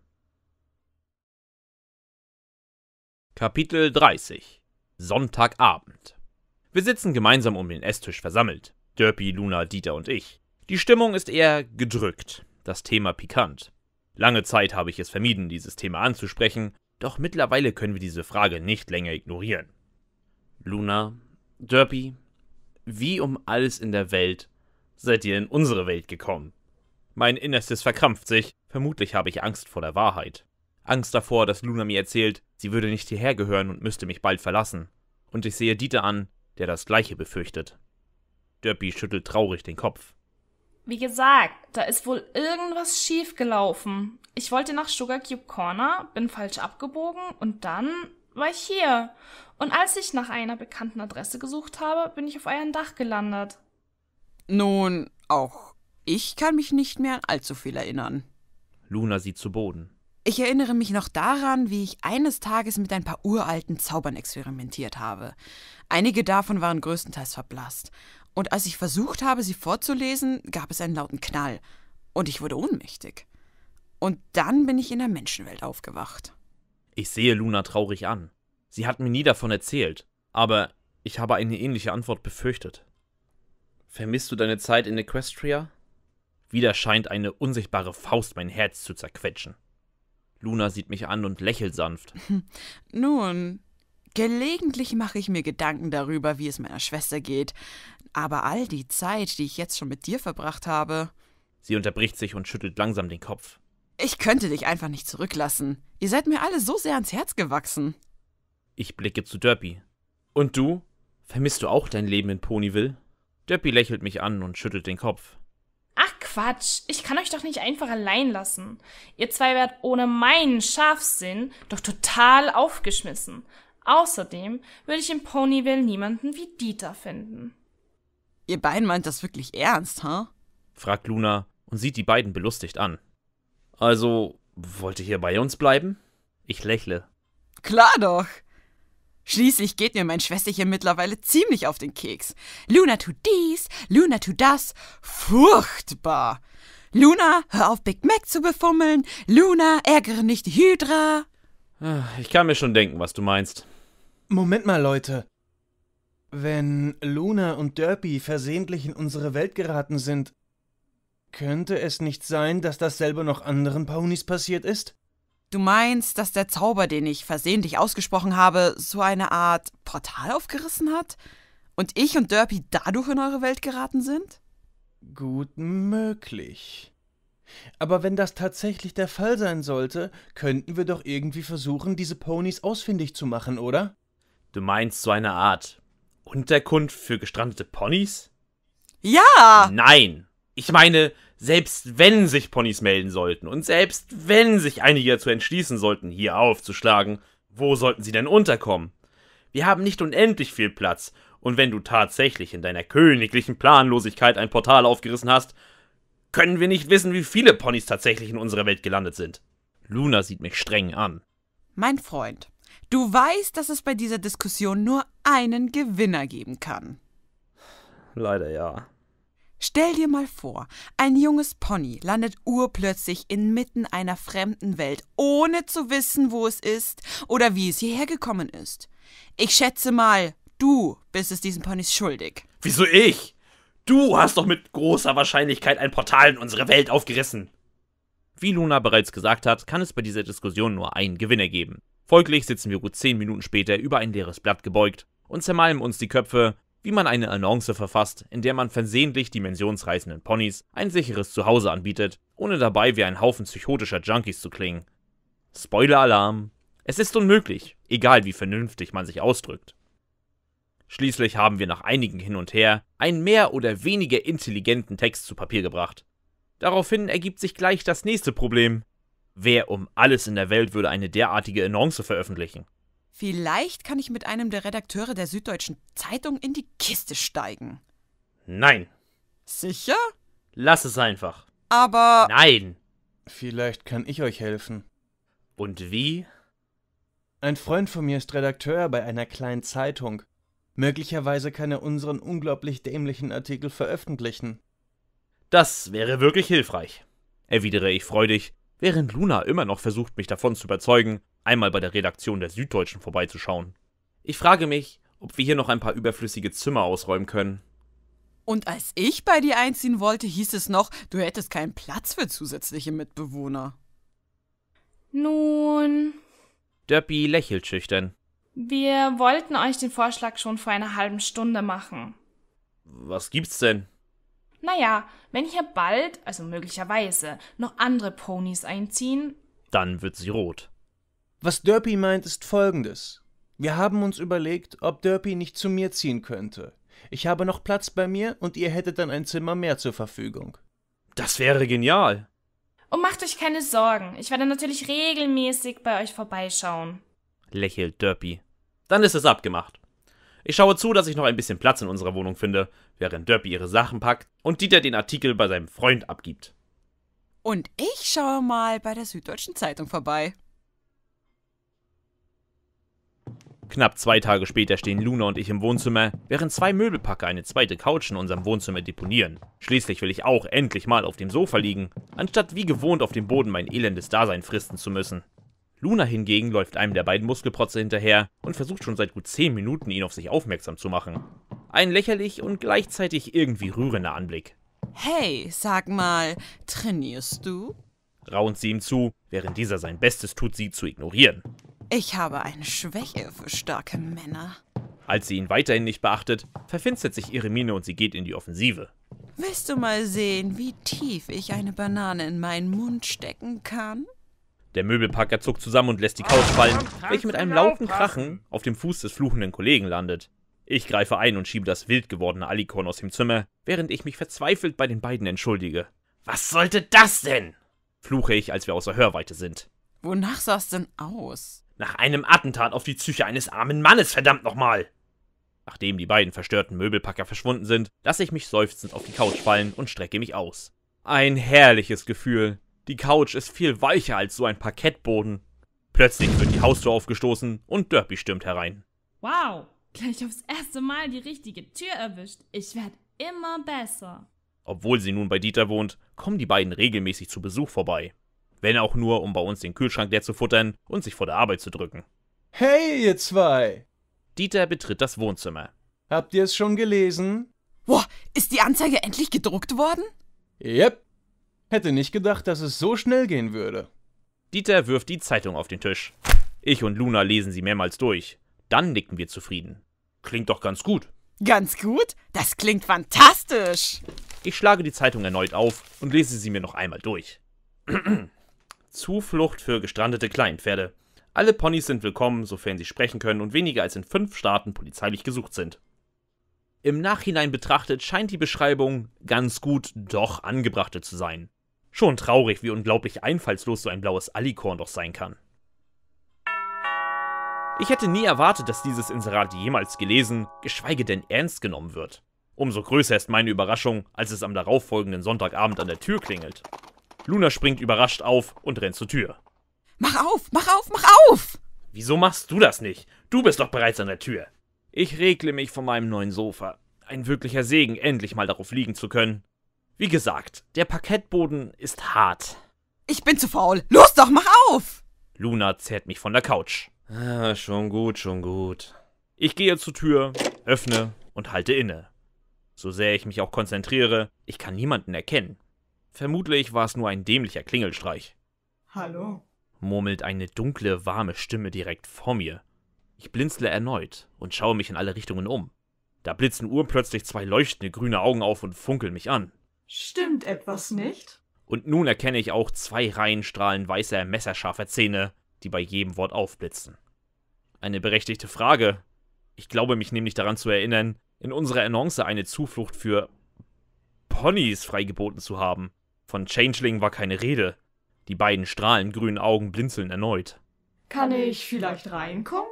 Speaker 1: Kapitel 30 Sonntagabend Wir sitzen gemeinsam um den Esstisch versammelt. Derpy, Luna, Dieter und ich. Die Stimmung ist eher gedrückt, das Thema pikant. Lange Zeit habe ich es vermieden, dieses Thema anzusprechen, doch mittlerweile können wir diese Frage nicht länger ignorieren. Luna, Derpy, wie um alles in der Welt seid ihr in unsere Welt gekommen? Mein Innerstes verkrampft sich. Vermutlich habe ich Angst vor der Wahrheit. Angst davor, dass Luna mir erzählt, sie würde nicht hierher gehören und müsste mich bald verlassen. Und ich sehe Dieter an, der das Gleiche befürchtet. Derpy schüttelt traurig den Kopf.
Speaker 7: Wie gesagt, da ist wohl irgendwas schiefgelaufen. Ich wollte nach Sugar Cube Corner, bin falsch abgebogen und dann war ich hier. Und als ich nach einer bekannten Adresse gesucht habe, bin ich auf euren Dach gelandet.
Speaker 2: Nun, auch ich kann mich nicht mehr an
Speaker 1: allzu viel erinnern. Luna sieht zu Boden.
Speaker 2: Ich erinnere mich noch daran, wie ich eines Tages mit ein paar uralten Zaubern experimentiert habe. Einige davon waren größtenteils verblasst. Und als ich versucht habe, sie vorzulesen, gab es einen lauten Knall. Und ich wurde ohnmächtig. Und dann bin ich in der Menschenwelt aufgewacht.
Speaker 1: Ich sehe Luna traurig an. Sie hat mir nie davon erzählt, aber ich habe eine ähnliche Antwort befürchtet. Vermisst du deine Zeit in Equestria? Wieder scheint eine unsichtbare Faust mein Herz zu zerquetschen. Luna sieht mich an und lächelt sanft.
Speaker 2: Nun, gelegentlich mache ich mir Gedanken darüber, wie es meiner Schwester geht, aber all die Zeit, die ich jetzt schon mit dir verbracht habe. Sie unterbricht sich
Speaker 1: und schüttelt langsam den Kopf.
Speaker 2: Ich könnte dich einfach nicht zurücklassen. Ihr seid mir alle so sehr ans Herz
Speaker 1: gewachsen. Ich blicke zu Derpy. Und du? Vermisst du auch dein Leben in Ponyville? Derpy lächelt mich an und schüttelt den Kopf.
Speaker 7: Ach Quatsch, ich kann euch doch nicht einfach allein lassen. Ihr zwei werdet ohne meinen Scharfsinn doch total aufgeschmissen. Außerdem würde ich im Ponyville niemanden wie Dieter finden.
Speaker 2: Ihr beiden meint das wirklich ernst, ha? Huh?
Speaker 1: fragt Luna und sieht die beiden belustigt an. Also, wollt ihr hier bei uns bleiben? Ich lächle.
Speaker 2: Klar doch. Schließlich geht mir mein Schwesterchen mittlerweile ziemlich auf den Keks. Luna tut dies, Luna tut das. Furchtbar. Luna, hör auf Big Mac zu befummeln. Luna, ärgere nicht die Hydra.
Speaker 1: Ah, ich kann mir schon denken, was du meinst.
Speaker 8: Moment mal, Leute. Wenn Luna und Derpy versehentlich in unsere Welt geraten sind, könnte es nicht sein, dass dasselbe noch anderen Ponys passiert ist? Du meinst, dass der Zauber, den ich
Speaker 2: versehentlich ausgesprochen habe, so eine Art Portal aufgerissen hat? Und ich und
Speaker 8: Derpy dadurch in eure Welt geraten sind? Gut möglich. Aber wenn das tatsächlich der Fall sein sollte, könnten wir doch irgendwie versuchen, diese Ponys ausfindig zu machen, oder?
Speaker 1: Du meinst so eine Art Unterkunft für gestrandete Ponys? Ja! Nein! Ich meine, selbst wenn sich Ponys melden sollten und selbst wenn sich einige dazu entschließen sollten, hier aufzuschlagen, wo sollten sie denn unterkommen? Wir haben nicht unendlich viel Platz, und wenn du tatsächlich in deiner königlichen Planlosigkeit ein Portal aufgerissen hast, können wir nicht wissen, wie viele Ponys tatsächlich in unserer Welt gelandet sind. Luna sieht mich streng an.
Speaker 2: Mein Freund, du weißt, dass es bei dieser Diskussion nur einen Gewinner geben kann.
Speaker 1: Leider ja.
Speaker 2: Stell dir mal vor, ein junges Pony landet urplötzlich inmitten einer fremden Welt, ohne zu wissen, wo es ist oder wie es hierher gekommen ist. Ich schätze mal, du bist es diesen Ponys schuldig.
Speaker 1: Wieso ich? Du hast doch mit großer Wahrscheinlichkeit ein Portal in unsere Welt aufgerissen. Wie Luna bereits gesagt hat, kann es bei dieser Diskussion nur einen Gewinner geben. Folglich sitzen wir gut zehn Minuten später über ein leeres Blatt gebeugt und zermalmen uns die Köpfe, wie man eine Annonce verfasst, in der man versehentlich dimensionsreißenden Ponys ein sicheres Zuhause anbietet, ohne dabei wie ein Haufen psychotischer Junkies zu klingen. Spoiler-Alarm! Es ist unmöglich, egal wie vernünftig man sich ausdrückt. Schließlich haben wir nach einigen Hin und Her einen mehr oder weniger intelligenten Text zu Papier gebracht. Daraufhin ergibt sich gleich das nächste Problem. Wer um alles in der Welt würde eine derartige Annonce veröffentlichen?
Speaker 2: Vielleicht kann ich mit einem der Redakteure der Süddeutschen Zeitung in die Kiste steigen.
Speaker 1: Nein. Sicher? Lass es einfach. Aber.
Speaker 8: Nein. Vielleicht kann ich euch helfen. Und wie? Ein Freund von mir ist Redakteur bei einer kleinen Zeitung. Möglicherweise kann er unseren unglaublich dämlichen Artikel veröffentlichen. Das wäre wirklich hilfreich,
Speaker 1: erwidere ich freudig, während Luna immer noch versucht, mich davon zu überzeugen, einmal bei der Redaktion der Süddeutschen vorbeizuschauen. Ich frage mich, ob wir hier noch ein paar überflüssige Zimmer ausräumen können.
Speaker 2: Und als ich bei dir einziehen wollte, hieß es noch, du hättest keinen Platz für zusätzliche Mitbewohner.
Speaker 7: Nun.
Speaker 1: Derpy lächelt schüchtern.
Speaker 7: Wir wollten euch den Vorschlag schon vor einer halben Stunde machen.
Speaker 1: Was gibt's denn?
Speaker 7: Naja, wenn hier bald, also möglicherweise, noch andere Ponys einziehen.
Speaker 8: Dann wird sie rot. Was Derpy meint, ist folgendes. Wir haben uns überlegt, ob Derpy nicht zu mir ziehen könnte. Ich habe noch Platz bei mir und ihr hättet dann ein Zimmer mehr zur Verfügung. Das wäre genial.
Speaker 7: Und macht euch keine Sorgen. Ich werde natürlich regelmäßig bei euch vorbeischauen.
Speaker 1: Lächelt Derpy. Dann ist es abgemacht. Ich schaue zu, dass ich noch ein bisschen Platz in unserer Wohnung finde, während Derpy ihre Sachen packt und Dieter den Artikel bei seinem Freund abgibt.
Speaker 2: Und ich schaue mal bei der Süddeutschen Zeitung vorbei.
Speaker 1: Knapp zwei Tage später stehen Luna und ich im Wohnzimmer, während zwei Möbelpacker eine zweite Couch in unserem Wohnzimmer deponieren. Schließlich will ich auch endlich mal auf dem Sofa liegen, anstatt wie gewohnt auf dem Boden mein elendes Dasein fristen zu müssen. Luna hingegen läuft einem der beiden Muskelprotze hinterher und versucht schon seit gut zehn Minuten, ihn auf sich aufmerksam zu machen. Ein lächerlich und gleichzeitig irgendwie rührender Anblick.
Speaker 2: Hey, sag mal, trainierst du?
Speaker 1: raunt sie ihm zu, während dieser sein Bestes tut, sie zu ignorieren.
Speaker 2: Ich habe eine Schwäche für starke Männer.
Speaker 1: Als sie ihn weiterhin nicht beachtet, verfinstert sich ihre Miene und sie geht in die Offensive.
Speaker 2: Willst du mal sehen, wie tief ich eine Banane in meinen Mund stecken kann?
Speaker 1: Der Möbelpacker zuckt zusammen und lässt die Couch fallen, welche mit einem lauten Krachen auf dem Fuß des fluchenden Kollegen landet. Ich greife ein und schiebe das wild gewordene Alikorn aus dem Zimmer, während ich mich verzweifelt bei den beiden entschuldige. Was sollte das denn? fluche ich, als wir außer Hörweite sind.
Speaker 2: Wonach sah es denn aus?
Speaker 1: Nach einem Attentat auf die Psyche eines armen Mannes, verdammt nochmal! Nachdem die beiden verstörten Möbelpacker verschwunden sind, lasse ich mich seufzend auf die Couch fallen und strecke mich aus. Ein herrliches Gefühl. Die Couch ist viel weicher als so ein Parkettboden. Plötzlich wird die Haustür aufgestoßen und Derpy stürmt herein.
Speaker 7: Wow, gleich aufs erste Mal die richtige Tür erwischt. Ich werde immer besser.
Speaker 1: Obwohl sie nun bei Dieter wohnt, kommen die beiden regelmäßig zu Besuch vorbei. Wenn auch nur, um bei uns den Kühlschrank leer zu futtern und sich vor der Arbeit zu drücken.
Speaker 8: Hey, ihr zwei! Dieter betritt das Wohnzimmer. Habt ihr es schon gelesen? Boah, ist die Anzeige endlich gedruckt worden? Yep. Hätte nicht
Speaker 1: gedacht, dass es so schnell gehen würde. Dieter wirft die Zeitung auf den Tisch. Ich und Luna lesen sie mehrmals durch. Dann nicken wir zufrieden. Klingt doch ganz gut. Ganz gut? Das klingt fantastisch. Ich schlage die Zeitung erneut auf und lese sie mir noch einmal durch. Zuflucht für gestrandete Kleinpferde. Alle Ponys sind willkommen, sofern sie sprechen können und weniger als in fünf Staaten polizeilich gesucht sind. Im Nachhinein betrachtet scheint die Beschreibung ganz gut doch angebrachte zu sein. Schon traurig, wie unglaublich einfallslos so ein blaues Alikorn doch sein kann. Ich hätte nie erwartet, dass dieses Inserat jemals gelesen, geschweige denn ernst genommen wird. Umso größer ist meine Überraschung, als es am darauffolgenden Sonntagabend an der Tür klingelt. Luna springt überrascht auf und rennt zur Tür.
Speaker 2: Mach auf, mach auf, mach auf!
Speaker 1: Wieso machst du das nicht? Du bist doch bereits an der Tür. Ich regle mich von meinem neuen Sofa. Ein wirklicher Segen, endlich mal darauf liegen zu können. Wie gesagt, der Parkettboden ist hart. Ich bin zu faul. Los doch, mach auf! Luna zerrt mich von der Couch. Ah, schon gut, schon gut. Ich gehe zur Tür, öffne und halte inne. So sehr ich mich auch konzentriere, ich kann niemanden erkennen. Vermutlich war es nur ein dämlicher Klingelstreich. Hallo? murmelt eine dunkle, warme Stimme direkt vor mir. Ich blinzle erneut und schaue mich in alle Richtungen um. Da blitzen urplötzlich zwei leuchtende grüne Augen auf und funkeln mich an.
Speaker 6: Stimmt etwas nicht?
Speaker 1: Und nun erkenne ich auch zwei Reihen Strahlen weißer, messerscharfer Zähne, die bei jedem Wort aufblitzen. Eine berechtigte Frage. Ich glaube mich nämlich daran zu erinnern, in unserer Annonce eine Zuflucht für Ponys freigeboten zu haben. Von Changeling war keine Rede. Die beiden strahlend grünen Augen blinzeln erneut.
Speaker 6: Kann ich vielleicht reinkommen?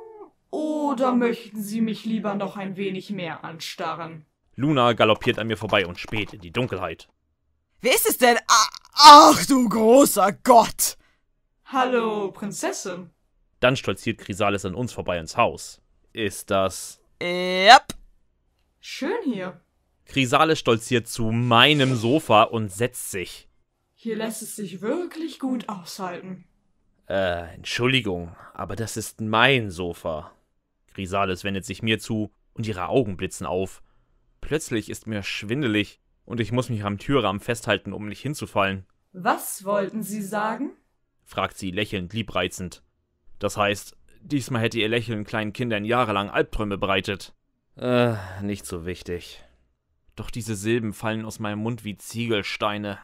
Speaker 6: Oder möchten Sie mich lieber noch ein wenig mehr anstarren?
Speaker 1: Luna galoppiert an mir vorbei und späht in die Dunkelheit.
Speaker 2: Wer ist es denn? Ah, ach du großer Gott! Hallo,
Speaker 6: Prinzessin.
Speaker 1: Dann stolziert Chrysalis an uns vorbei ins Haus. Ist das.
Speaker 6: Yep. Schön hier.
Speaker 1: Chrysale stolziert zu meinem Sofa und setzt sich.
Speaker 6: Hier lässt es sich wirklich gut aushalten.
Speaker 1: Äh, Entschuldigung, aber das ist mein Sofa. Chrysalis wendet sich mir zu und ihre Augen blitzen auf. Plötzlich ist mir schwindelig und ich muss mich am Türrahmen festhalten, um nicht hinzufallen.
Speaker 6: Was wollten Sie sagen?
Speaker 1: fragt sie lächelnd liebreizend. Das heißt, diesmal hätte ihr Lächeln kleinen Kindern jahrelang Albträume bereitet. Äh, nicht so wichtig doch diese Silben fallen aus meinem Mund wie Ziegelsteine.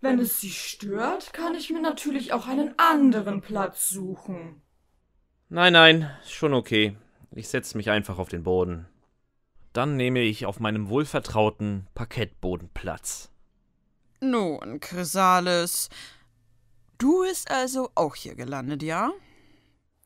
Speaker 6: Wenn es Sie stört, kann ich mir natürlich auch einen anderen Platz suchen.
Speaker 1: Nein, nein, schon okay. Ich setze mich einfach auf den Boden. Dann nehme ich auf meinem wohlvertrauten Parkettboden Platz.
Speaker 2: Nun, Chrysalis, du bist also auch hier gelandet, ja?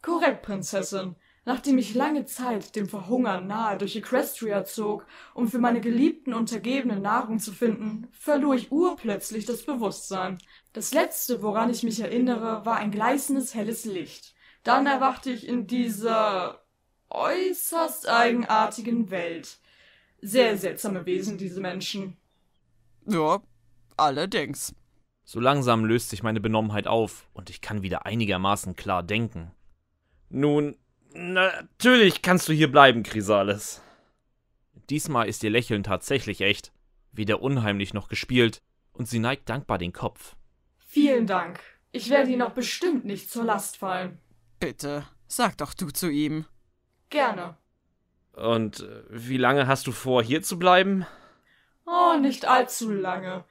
Speaker 2: Korrekt, Prinzessin.
Speaker 6: Nachdem ich lange Zeit dem Verhungern nahe durch Equestria zog, um für meine geliebten Untergebenen Nahrung zu finden, verlor ich urplötzlich das Bewusstsein. Das letzte, woran ich mich erinnere, war ein gleißendes helles Licht. Dann erwachte ich in dieser äußerst eigenartigen Welt. Sehr seltsame Wesen, diese Menschen.
Speaker 2: Ja,
Speaker 1: allerdings. So langsam löst sich meine Benommenheit auf und ich kann wieder einigermaßen klar denken. Nun,
Speaker 3: Natürlich
Speaker 1: kannst du hier bleiben, Chrysalis. Diesmal ist ihr Lächeln tatsächlich echt, weder unheimlich noch gespielt, und sie neigt dankbar den Kopf.
Speaker 6: Vielen Dank. Ich werde Ihnen noch bestimmt nicht zur Last fallen.
Speaker 2: Bitte, sag doch du zu ihm.
Speaker 6: Gerne.
Speaker 1: Und äh, wie lange hast du vor, hier zu bleiben?
Speaker 6: Oh, nicht allzu lange.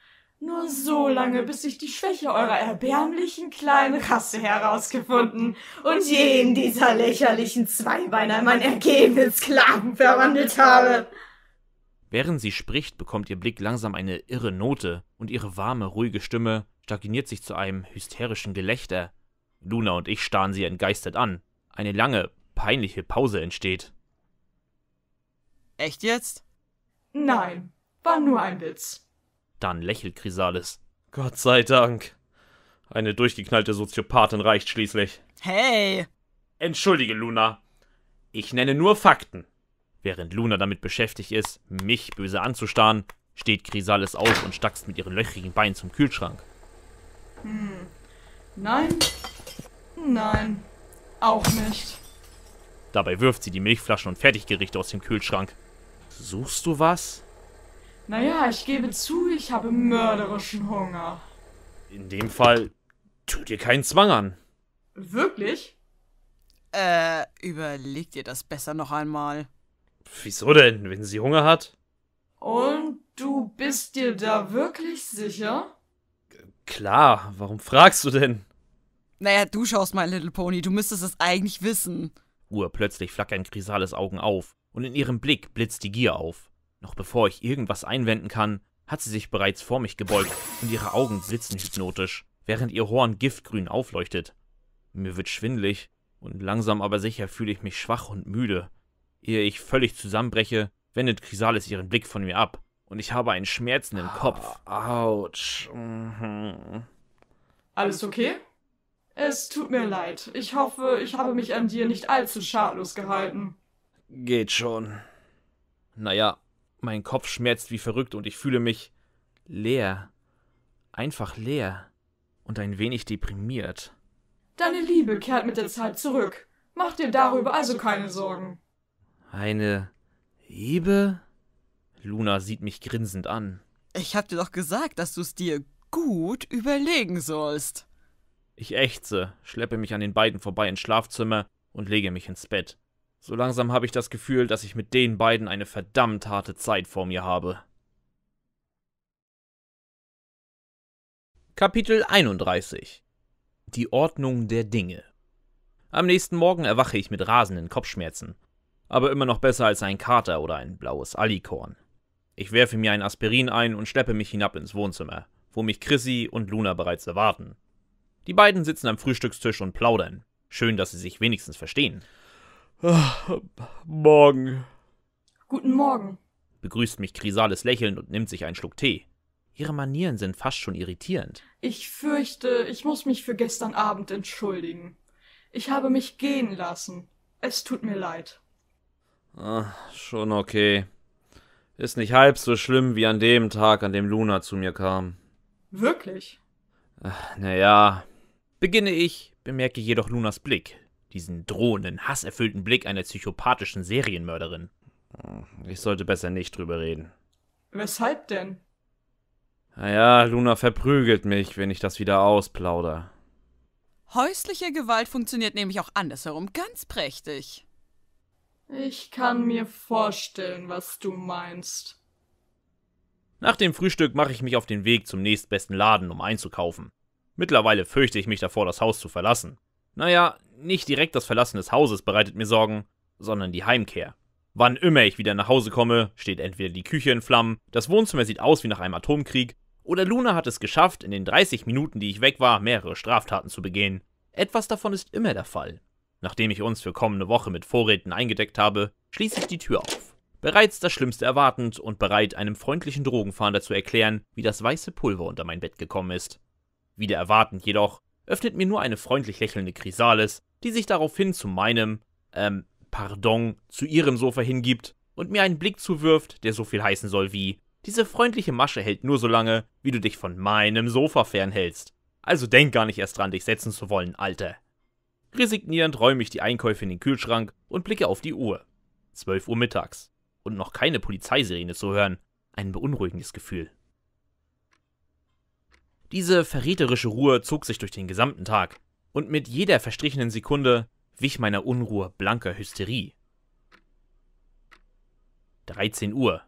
Speaker 6: Nur so lange, bis ich die Schwäche eurer erbärmlichen kleinen Rasse herausgefunden und jeden dieser lächerlichen Zweibeiner in meinen ergebenen Sklaven verwandelt habe.
Speaker 1: Während sie spricht, bekommt ihr Blick langsam eine irre Note und ihre warme, ruhige Stimme stagniert sich zu einem hysterischen Gelächter. Luna und ich starren sie entgeistert an. Eine lange, peinliche Pause entsteht.
Speaker 2: Echt jetzt?
Speaker 6: Nein, war nur ein Witz.
Speaker 1: Dann lächelt Chrysalis. Gott sei Dank. Eine durchgeknallte Soziopathin reicht schließlich.
Speaker 2: Hey!
Speaker 1: Entschuldige, Luna. Ich nenne nur Fakten. Während Luna damit beschäftigt ist, mich böse anzustarren, steht Chrysalis auf und stackst mit ihren löchrigen Beinen zum Kühlschrank.
Speaker 6: Hm. Nein. Nein. Auch nicht.
Speaker 1: Dabei wirft sie die Milchflaschen und Fertiggerichte aus dem Kühlschrank. Suchst du was?
Speaker 6: Naja, ich gebe zu, ich habe mörderischen Hunger.
Speaker 1: In dem Fall, tu dir keinen Zwang an.
Speaker 2: Wirklich? Äh, überleg dir das besser noch einmal.
Speaker 1: Wieso denn, wenn sie Hunger hat?
Speaker 6: Und du bist dir da wirklich sicher?
Speaker 1: Klar, warum fragst du denn?
Speaker 2: Naja, du schaust mal, Little Pony, du müsstest es eigentlich wissen.
Speaker 1: Urplötzlich flackern Grisales Augen auf und in ihrem Blick blitzt die Gier auf. Noch bevor ich irgendwas einwenden kann, hat sie sich bereits vor mich gebeugt und ihre Augen blitzen hypnotisch, während ihr Horn giftgrün aufleuchtet. Mir wird schwindlig und langsam aber sicher fühle ich mich schwach und müde. Ehe ich völlig zusammenbreche, wendet Chrysalis ihren Blick von mir ab und ich habe einen schmerzenden Kopf. Autsch. Mhm.
Speaker 6: Alles okay? Es tut mir leid. Ich hoffe, ich habe mich an dir nicht allzu schadlos gehalten.
Speaker 1: Geht schon. Naja, mein Kopf schmerzt wie verrückt und ich fühle mich leer. Einfach leer. Und ein wenig deprimiert.
Speaker 6: Deine Liebe kehrt mit der Zeit zurück. Mach dir darüber also keine Sorgen.
Speaker 1: Eine Liebe? Luna sieht mich grinsend an.
Speaker 2: Ich hab dir doch gesagt, dass du es dir gut überlegen
Speaker 1: sollst. Ich ächze, schleppe mich an den beiden vorbei ins Schlafzimmer und lege mich ins Bett. So langsam habe ich das Gefühl, dass ich mit den beiden eine verdammt harte Zeit vor mir habe. Kapitel 31 Die Ordnung der Dinge Am nächsten Morgen erwache ich mit rasenden Kopfschmerzen, aber immer noch besser als ein Kater oder ein blaues Alikorn. Ich werfe mir ein Aspirin ein und schleppe mich hinab ins Wohnzimmer, wo mich Chrissy und Luna bereits erwarten. Die beiden sitzen am Frühstückstisch und plaudern. Schön, dass sie sich wenigstens verstehen. Morgen.
Speaker 6: Guten Morgen.
Speaker 1: Begrüßt mich Chrysalis lächelnd und nimmt sich einen Schluck Tee. Ihre Manieren sind fast schon irritierend.
Speaker 6: Ich fürchte, ich muss mich für gestern Abend entschuldigen. Ich habe mich gehen lassen. Es tut mir leid.
Speaker 1: Ach, schon okay. Ist nicht halb so schlimm wie an dem Tag, an dem Luna zu mir kam.
Speaker 6: Wirklich?
Speaker 1: Naja. Beginne ich, bemerke jedoch Lunas Blick, diesen drohenden, hasserfüllten Blick einer psychopathischen Serienmörderin. Ich sollte besser nicht drüber reden.
Speaker 2: Weshalb denn?
Speaker 1: Naja, Luna verprügelt mich, wenn ich das wieder ausplauder.
Speaker 2: Häusliche Gewalt funktioniert nämlich auch andersherum ganz prächtig.
Speaker 6: Ich kann mir vorstellen, was du meinst.
Speaker 1: Nach dem Frühstück mache ich mich auf den Weg zum nächstbesten Laden, um einzukaufen. Mittlerweile fürchte ich mich davor, das Haus zu verlassen. Naja, nicht direkt das Verlassen des Hauses bereitet mir Sorgen, sondern die Heimkehr. Wann immer ich wieder nach Hause komme, steht entweder die Küche in Flammen, das Wohnzimmer sieht aus wie nach einem Atomkrieg, oder Luna hat es geschafft, in den 30 Minuten, die ich weg war, mehrere Straftaten zu begehen. Etwas davon ist immer der Fall. Nachdem ich uns für kommende Woche mit Vorräten eingedeckt habe, schließe ich die Tür auf. Bereits das Schlimmste erwartend und bereit, einem freundlichen Drogenfahnder zu erklären, wie das weiße Pulver unter mein Bett gekommen ist. Wieder erwartend jedoch öffnet mir nur eine freundlich lächelnde Chrysalis, die sich daraufhin zu meinem, ähm, pardon, zu ihrem Sofa hingibt und mir einen Blick zuwirft, der so viel heißen soll wie, diese freundliche Masche hält nur so lange, wie du dich von meinem Sofa fernhältst. Also denk gar nicht erst dran, dich setzen zu wollen, Alter. Resignierend räume ich die Einkäufe in den Kühlschrank und blicke auf die Uhr. 12 Uhr mittags. Und noch keine Polizeisirene zu hören. Ein beunruhigendes Gefühl. Diese verräterische Ruhe zog sich durch den gesamten Tag, und mit jeder verstrichenen Sekunde wich meiner Unruhe blanker Hysterie. 13 Uhr.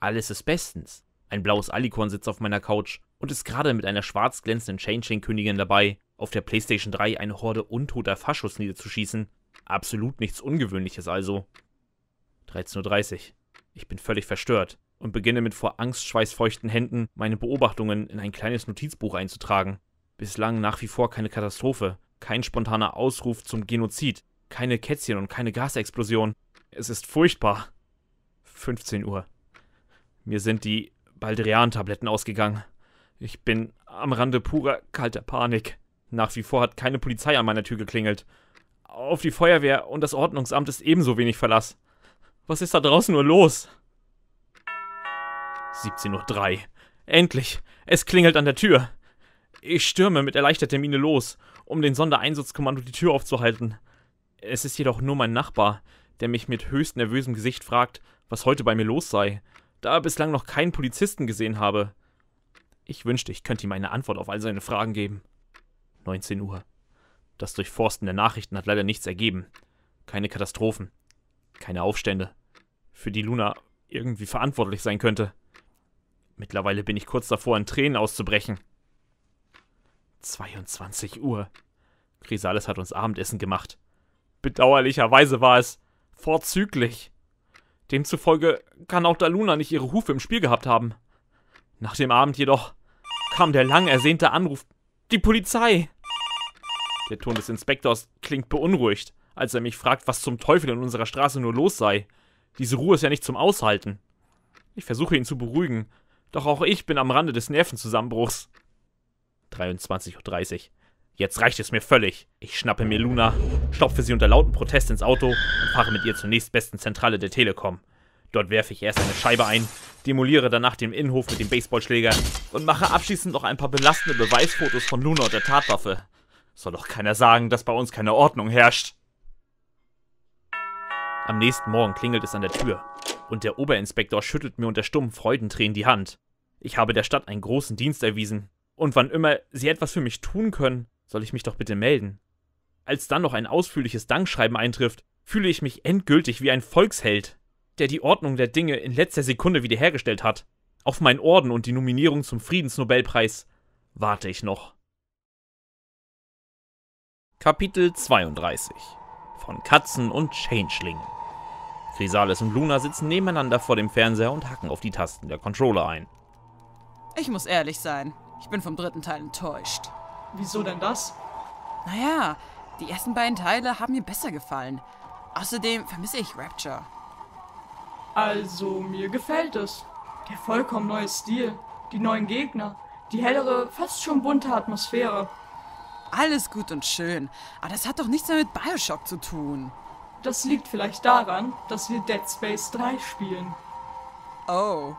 Speaker 1: Alles ist bestens. Ein blaues Alikorn sitzt auf meiner Couch und ist gerade mit einer schwarz glänzenden Chain-Chain-Königin dabei, auf der PlayStation 3 eine Horde untoter Faschos niederzuschießen. Absolut nichts Ungewöhnliches also. 13.30 Uhr. Ich bin völlig verstört und beginne mit vor Angst schweißfeuchten Händen meine Beobachtungen in ein kleines Notizbuch einzutragen. Bislang nach wie vor keine Katastrophe, kein spontaner Ausruf zum Genozid, keine Kätzchen und keine Gasexplosion. Es ist furchtbar. 15 Uhr. Mir sind die Baldrian-Tabletten ausgegangen. Ich bin am Rande purer kalter Panik. Nach wie vor hat keine Polizei an meiner Tür geklingelt. Auf die Feuerwehr und das Ordnungsamt ist ebenso wenig Verlass. Was ist da draußen nur los? 17.03 Uhr. Endlich! Es klingelt an der Tür! Ich stürme mit erleichterter Miene los, um den Sondereinsatzkommando die Tür aufzuhalten. Es ist jedoch nur mein Nachbar, der mich mit höchst nervösem Gesicht fragt, was heute bei mir los sei, da er bislang noch keinen Polizisten gesehen habe. Ich wünschte, ich könnte ihm eine Antwort auf all seine Fragen geben. 19 Uhr. Das Durchforsten der Nachrichten hat leider nichts ergeben. Keine Katastrophen. Keine Aufstände. Für die Luna irgendwie verantwortlich sein könnte. Mittlerweile bin ich kurz davor, in Tränen auszubrechen. 22 Uhr. Chrysalis hat uns Abendessen gemacht. Bedauerlicherweise war es vorzüglich. Demzufolge kann auch Daluna nicht ihre Hufe im Spiel gehabt haben. Nach dem Abend jedoch kam der lang ersehnte Anruf. Die Polizei! Der Ton des Inspektors klingt beunruhigt, als er mich fragt, was zum Teufel in unserer Straße nur los sei. Diese Ruhe ist ja nicht zum Aushalten. Ich versuche ihn zu beruhigen, doch auch ich bin am Rande des Nervenzusammenbruchs. 23.30 Uhr. Jetzt reicht es mir völlig. Ich schnappe mir Luna, stopfe sie unter lauten Protest ins Auto und fahre mit ihr zur nächstbesten Zentrale der Telekom. Dort werfe ich erst eine Scheibe ein, demoliere danach den Innenhof mit dem Baseballschläger und mache abschließend noch ein paar belastende Beweisfotos von Luna und der Tatwaffe. Soll doch keiner sagen, dass bei uns keine Ordnung herrscht. Am nächsten Morgen klingelt es an der Tür und der Oberinspektor schüttelt mir unter stummen Freudentränen die Hand. Ich habe der Stadt einen großen Dienst erwiesen, und wann immer Sie etwas für mich tun können, soll ich mich doch bitte melden. Als dann noch ein ausführliches Dankschreiben eintrifft, fühle ich mich endgültig wie ein Volksheld, der die Ordnung der Dinge in letzter Sekunde wiederhergestellt hat. Auf meinen Orden und die Nominierung zum Friedensnobelpreis warte ich noch. Kapitel 32 von Katzen und Changelingen Chrysalis und Luna sitzen nebeneinander vor dem Fernseher und hacken auf die Tasten der Controller ein.
Speaker 2: Ich muss ehrlich sein. Ich bin vom dritten Teil enttäuscht. Wieso denn das? Naja, die ersten beiden Teile haben mir besser gefallen. Außerdem vermisse ich Rapture.
Speaker 3: Also, mir gefällt es.
Speaker 6: Der vollkommen neue Stil, die neuen Gegner, die hellere,
Speaker 2: fast schon bunte Atmosphäre.
Speaker 6: Alles gut und schön, aber das hat doch nichts mehr mit Bioshock zu tun. Das liegt vielleicht daran, dass wir Dead Space 3 spielen. Oh.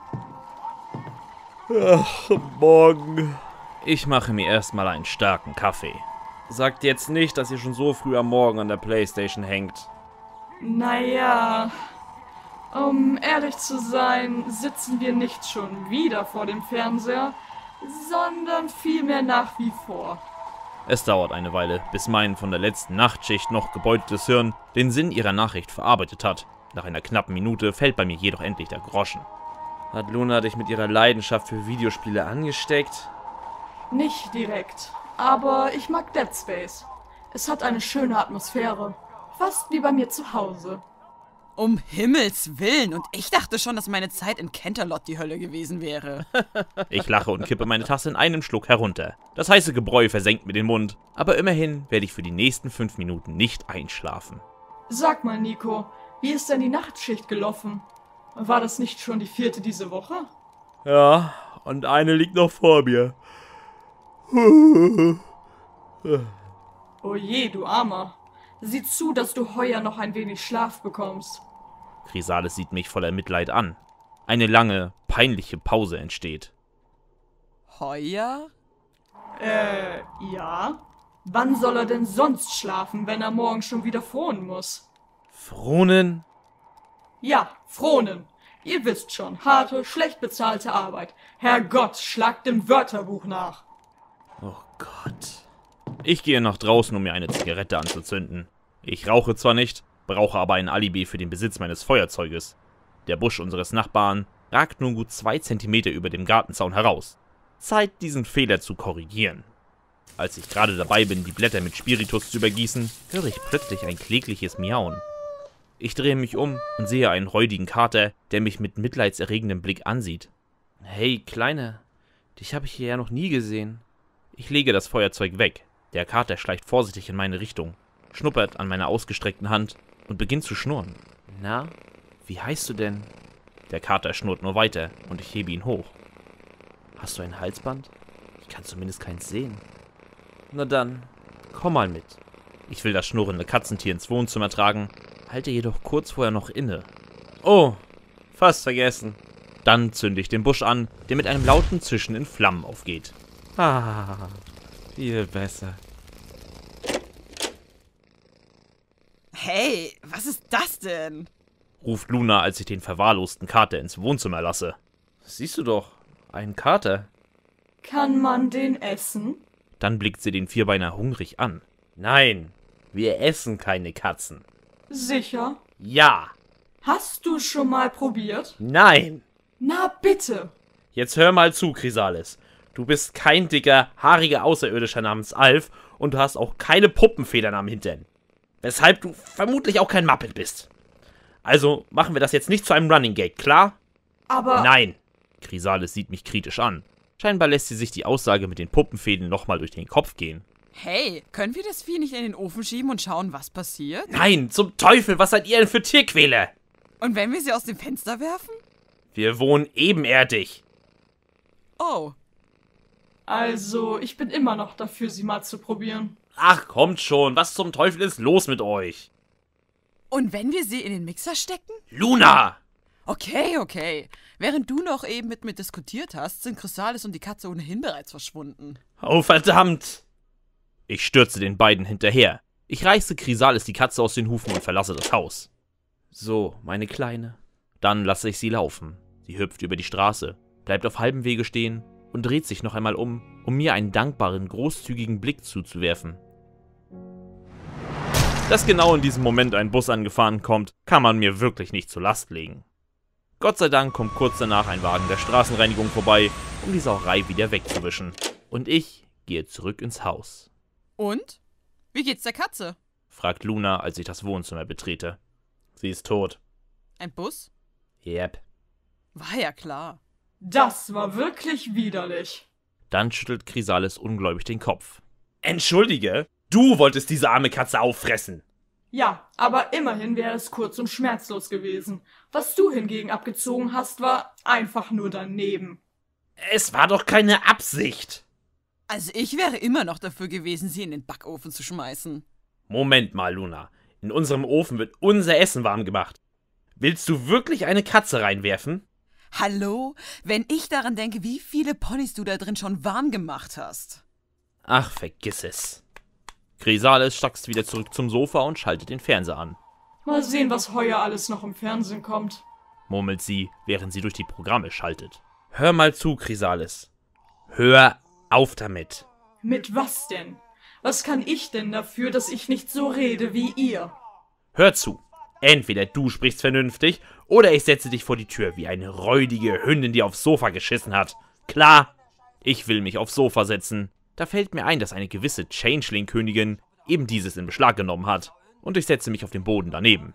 Speaker 1: Ach, morgen. Ich mache mir erstmal einen starken Kaffee. Sagt jetzt nicht, dass ihr schon so früh am Morgen an der Playstation hängt.
Speaker 6: Naja, um ehrlich zu sein, sitzen wir nicht schon wieder vor dem Fernseher, sondern vielmehr nach wie vor.
Speaker 1: Es dauert eine Weile, bis mein von der letzten Nachtschicht noch gebeuteltes Hirn den Sinn ihrer Nachricht verarbeitet hat. Nach einer knappen Minute fällt bei mir jedoch endlich der Groschen. Hat Luna dich mit ihrer Leidenschaft für Videospiele angesteckt?
Speaker 6: Nicht direkt, aber ich mag Dead Space. Es hat eine schöne Atmosphäre. Fast wie bei mir
Speaker 2: zu Hause. Um Himmels Willen! Und ich dachte schon, dass meine Zeit in Canterlot die Hölle gewesen wäre.
Speaker 1: ich lache und kippe meine Tasse in einem Schluck herunter. Das heiße Gebräu versenkt mir den Mund. Aber immerhin werde ich für die nächsten fünf Minuten nicht einschlafen.
Speaker 6: Sag mal, Nico, wie ist denn die Nachtschicht gelaufen? War das nicht schon die vierte diese Woche?
Speaker 1: Ja, und eine liegt noch vor mir.
Speaker 6: oh je, du Armer. Sieh zu, dass du heuer noch ein wenig Schlaf bekommst.
Speaker 1: Chrysalis sieht mich voller Mitleid an. Eine lange, peinliche Pause entsteht.
Speaker 6: Heuer? Äh, ja. Wann soll er denn sonst schlafen, wenn er morgen schon wieder frohen muss?
Speaker 8: Frohnen?
Speaker 6: Ja, Frohnen. Ihr wisst schon, harte, schlecht bezahlte Arbeit. Herrgott, schlagt dem Wörterbuch nach.
Speaker 8: Oh
Speaker 1: Gott. Ich gehe nach draußen, um mir eine Zigarette anzuzünden. Ich rauche zwar nicht, brauche aber ein Alibi für den Besitz meines Feuerzeuges. Der Busch unseres Nachbarn ragt nun gut zwei Zentimeter über dem Gartenzaun heraus. Zeit, diesen Fehler zu korrigieren. Als ich gerade dabei bin, die Blätter mit Spiritus zu übergießen, höre ich plötzlich ein klägliches Miauen. Ich drehe mich um und sehe einen räudigen Kater, der mich mit mitleidserregendem Blick ansieht. Hey, Kleine, dich habe ich hier ja noch nie gesehen. Ich lege das Feuerzeug weg. Der Kater schleicht vorsichtig in meine Richtung, schnuppert an meiner ausgestreckten Hand und beginnt zu schnurren. Na, wie heißt du denn? Der Kater schnurrt nur weiter und ich hebe ihn hoch. Hast du ein Halsband? Ich kann zumindest keins sehen. Na dann, komm mal mit. Ich will das schnurrende Katzentier ins Wohnzimmer tragen halte jedoch kurz vorher noch inne. Oh, fast vergessen. Dann zünde ich den Busch an, der mit einem lauten Zischen in Flammen aufgeht.
Speaker 3: Ah,
Speaker 1: viel besser.
Speaker 3: Hey,
Speaker 2: was ist das denn?
Speaker 1: ruft Luna, als ich den verwahrlosten Kater ins Wohnzimmer lasse. Siehst du doch, ein Kater.
Speaker 6: Kann man den essen?
Speaker 1: Dann blickt sie den Vierbeiner hungrig an. Nein, wir essen keine Katzen.
Speaker 6: Sicher? Ja. Hast du schon mal probiert?
Speaker 1: Nein. Na bitte. Jetzt hör mal zu, Chrysalis. Du bist kein dicker, haariger Außerirdischer namens Alf und du hast auch keine Puppenfedern am Hintern. Weshalb du vermutlich auch kein Muppet bist. Also machen wir das jetzt nicht zu einem Running Gag, klar?
Speaker 3: Aber. Nein.
Speaker 1: Chrysalis sieht mich kritisch an. Scheinbar lässt sie sich die Aussage mit den Puppenfäden nochmal durch den Kopf gehen.
Speaker 2: Hey, können wir das Vieh nicht in den Ofen schieben und schauen, was passiert? Nein,
Speaker 1: zum Teufel, was seid ihr denn für Tierquäle?
Speaker 2: Und wenn wir sie aus dem Fenster werfen?
Speaker 1: Wir wohnen ebenerdig.
Speaker 2: Oh. Also, ich bin immer noch dafür, sie mal zu probieren.
Speaker 1: Ach, kommt schon, was zum Teufel ist los mit euch?
Speaker 2: Und wenn wir sie in den Mixer stecken?
Speaker 1: Luna!
Speaker 2: Okay, okay. Während du noch eben mit mir diskutiert hast, sind Chrysalis und die Katze ohnehin bereits verschwunden.
Speaker 1: Oh, verdammt! Ich stürze den beiden hinterher. Ich reiße Chrysalis die Katze aus den Hufen und verlasse das Haus. So, meine Kleine. Dann lasse ich sie laufen. Sie hüpft über die Straße, bleibt auf halbem Wege stehen und dreht sich noch einmal um, um mir einen dankbaren, großzügigen Blick zuzuwerfen. Dass genau in diesem Moment ein Bus angefahren kommt, kann man mir wirklich nicht zur Last legen. Gott sei Dank kommt kurz danach ein Wagen der Straßenreinigung vorbei, um die Sauerei wieder wegzuwischen. Und ich gehe zurück ins Haus.
Speaker 2: Und? Wie geht's der Katze?
Speaker 1: fragt Luna, als ich das Wohnzimmer betrete. Sie ist tot. Ein Bus? Yep.
Speaker 2: War ja klar.
Speaker 6: Das war wirklich widerlich.
Speaker 1: Dann schüttelt Chrysalis ungläubig den Kopf. Entschuldige, du wolltest diese arme Katze auffressen.
Speaker 6: Ja, aber immerhin wäre es kurz und schmerzlos gewesen. Was du hingegen abgezogen hast, war einfach nur
Speaker 2: daneben. Es
Speaker 6: war
Speaker 1: doch keine Absicht.
Speaker 2: Also ich wäre immer noch dafür gewesen, sie in den Backofen zu schmeißen.
Speaker 1: Moment mal, Luna. In unserem Ofen wird unser Essen warm gemacht. Willst du wirklich eine Katze reinwerfen? Hallo,
Speaker 2: wenn ich daran denke, wie viele Ponys du da drin schon warm gemacht hast.
Speaker 1: Ach, vergiss es. Grisales stackst wieder zurück zum Sofa und schaltet den Fernseher an.
Speaker 6: Mal sehen, was heuer alles noch im Fernsehen kommt,
Speaker 1: murmelt sie, während sie durch die Programme schaltet. Hör mal zu, Chrysalis. Hör auf damit.
Speaker 6: Mit was denn? Was kann ich denn dafür, dass ich nicht so rede wie ihr?
Speaker 1: Hör zu. Entweder du sprichst vernünftig, oder ich setze dich vor die Tür wie eine räudige Hündin, die aufs Sofa geschissen hat. Klar, ich will mich aufs Sofa setzen. Da fällt mir ein, dass eine gewisse Changeling-Königin eben dieses in Beschlag genommen hat. Und ich setze mich auf den Boden daneben.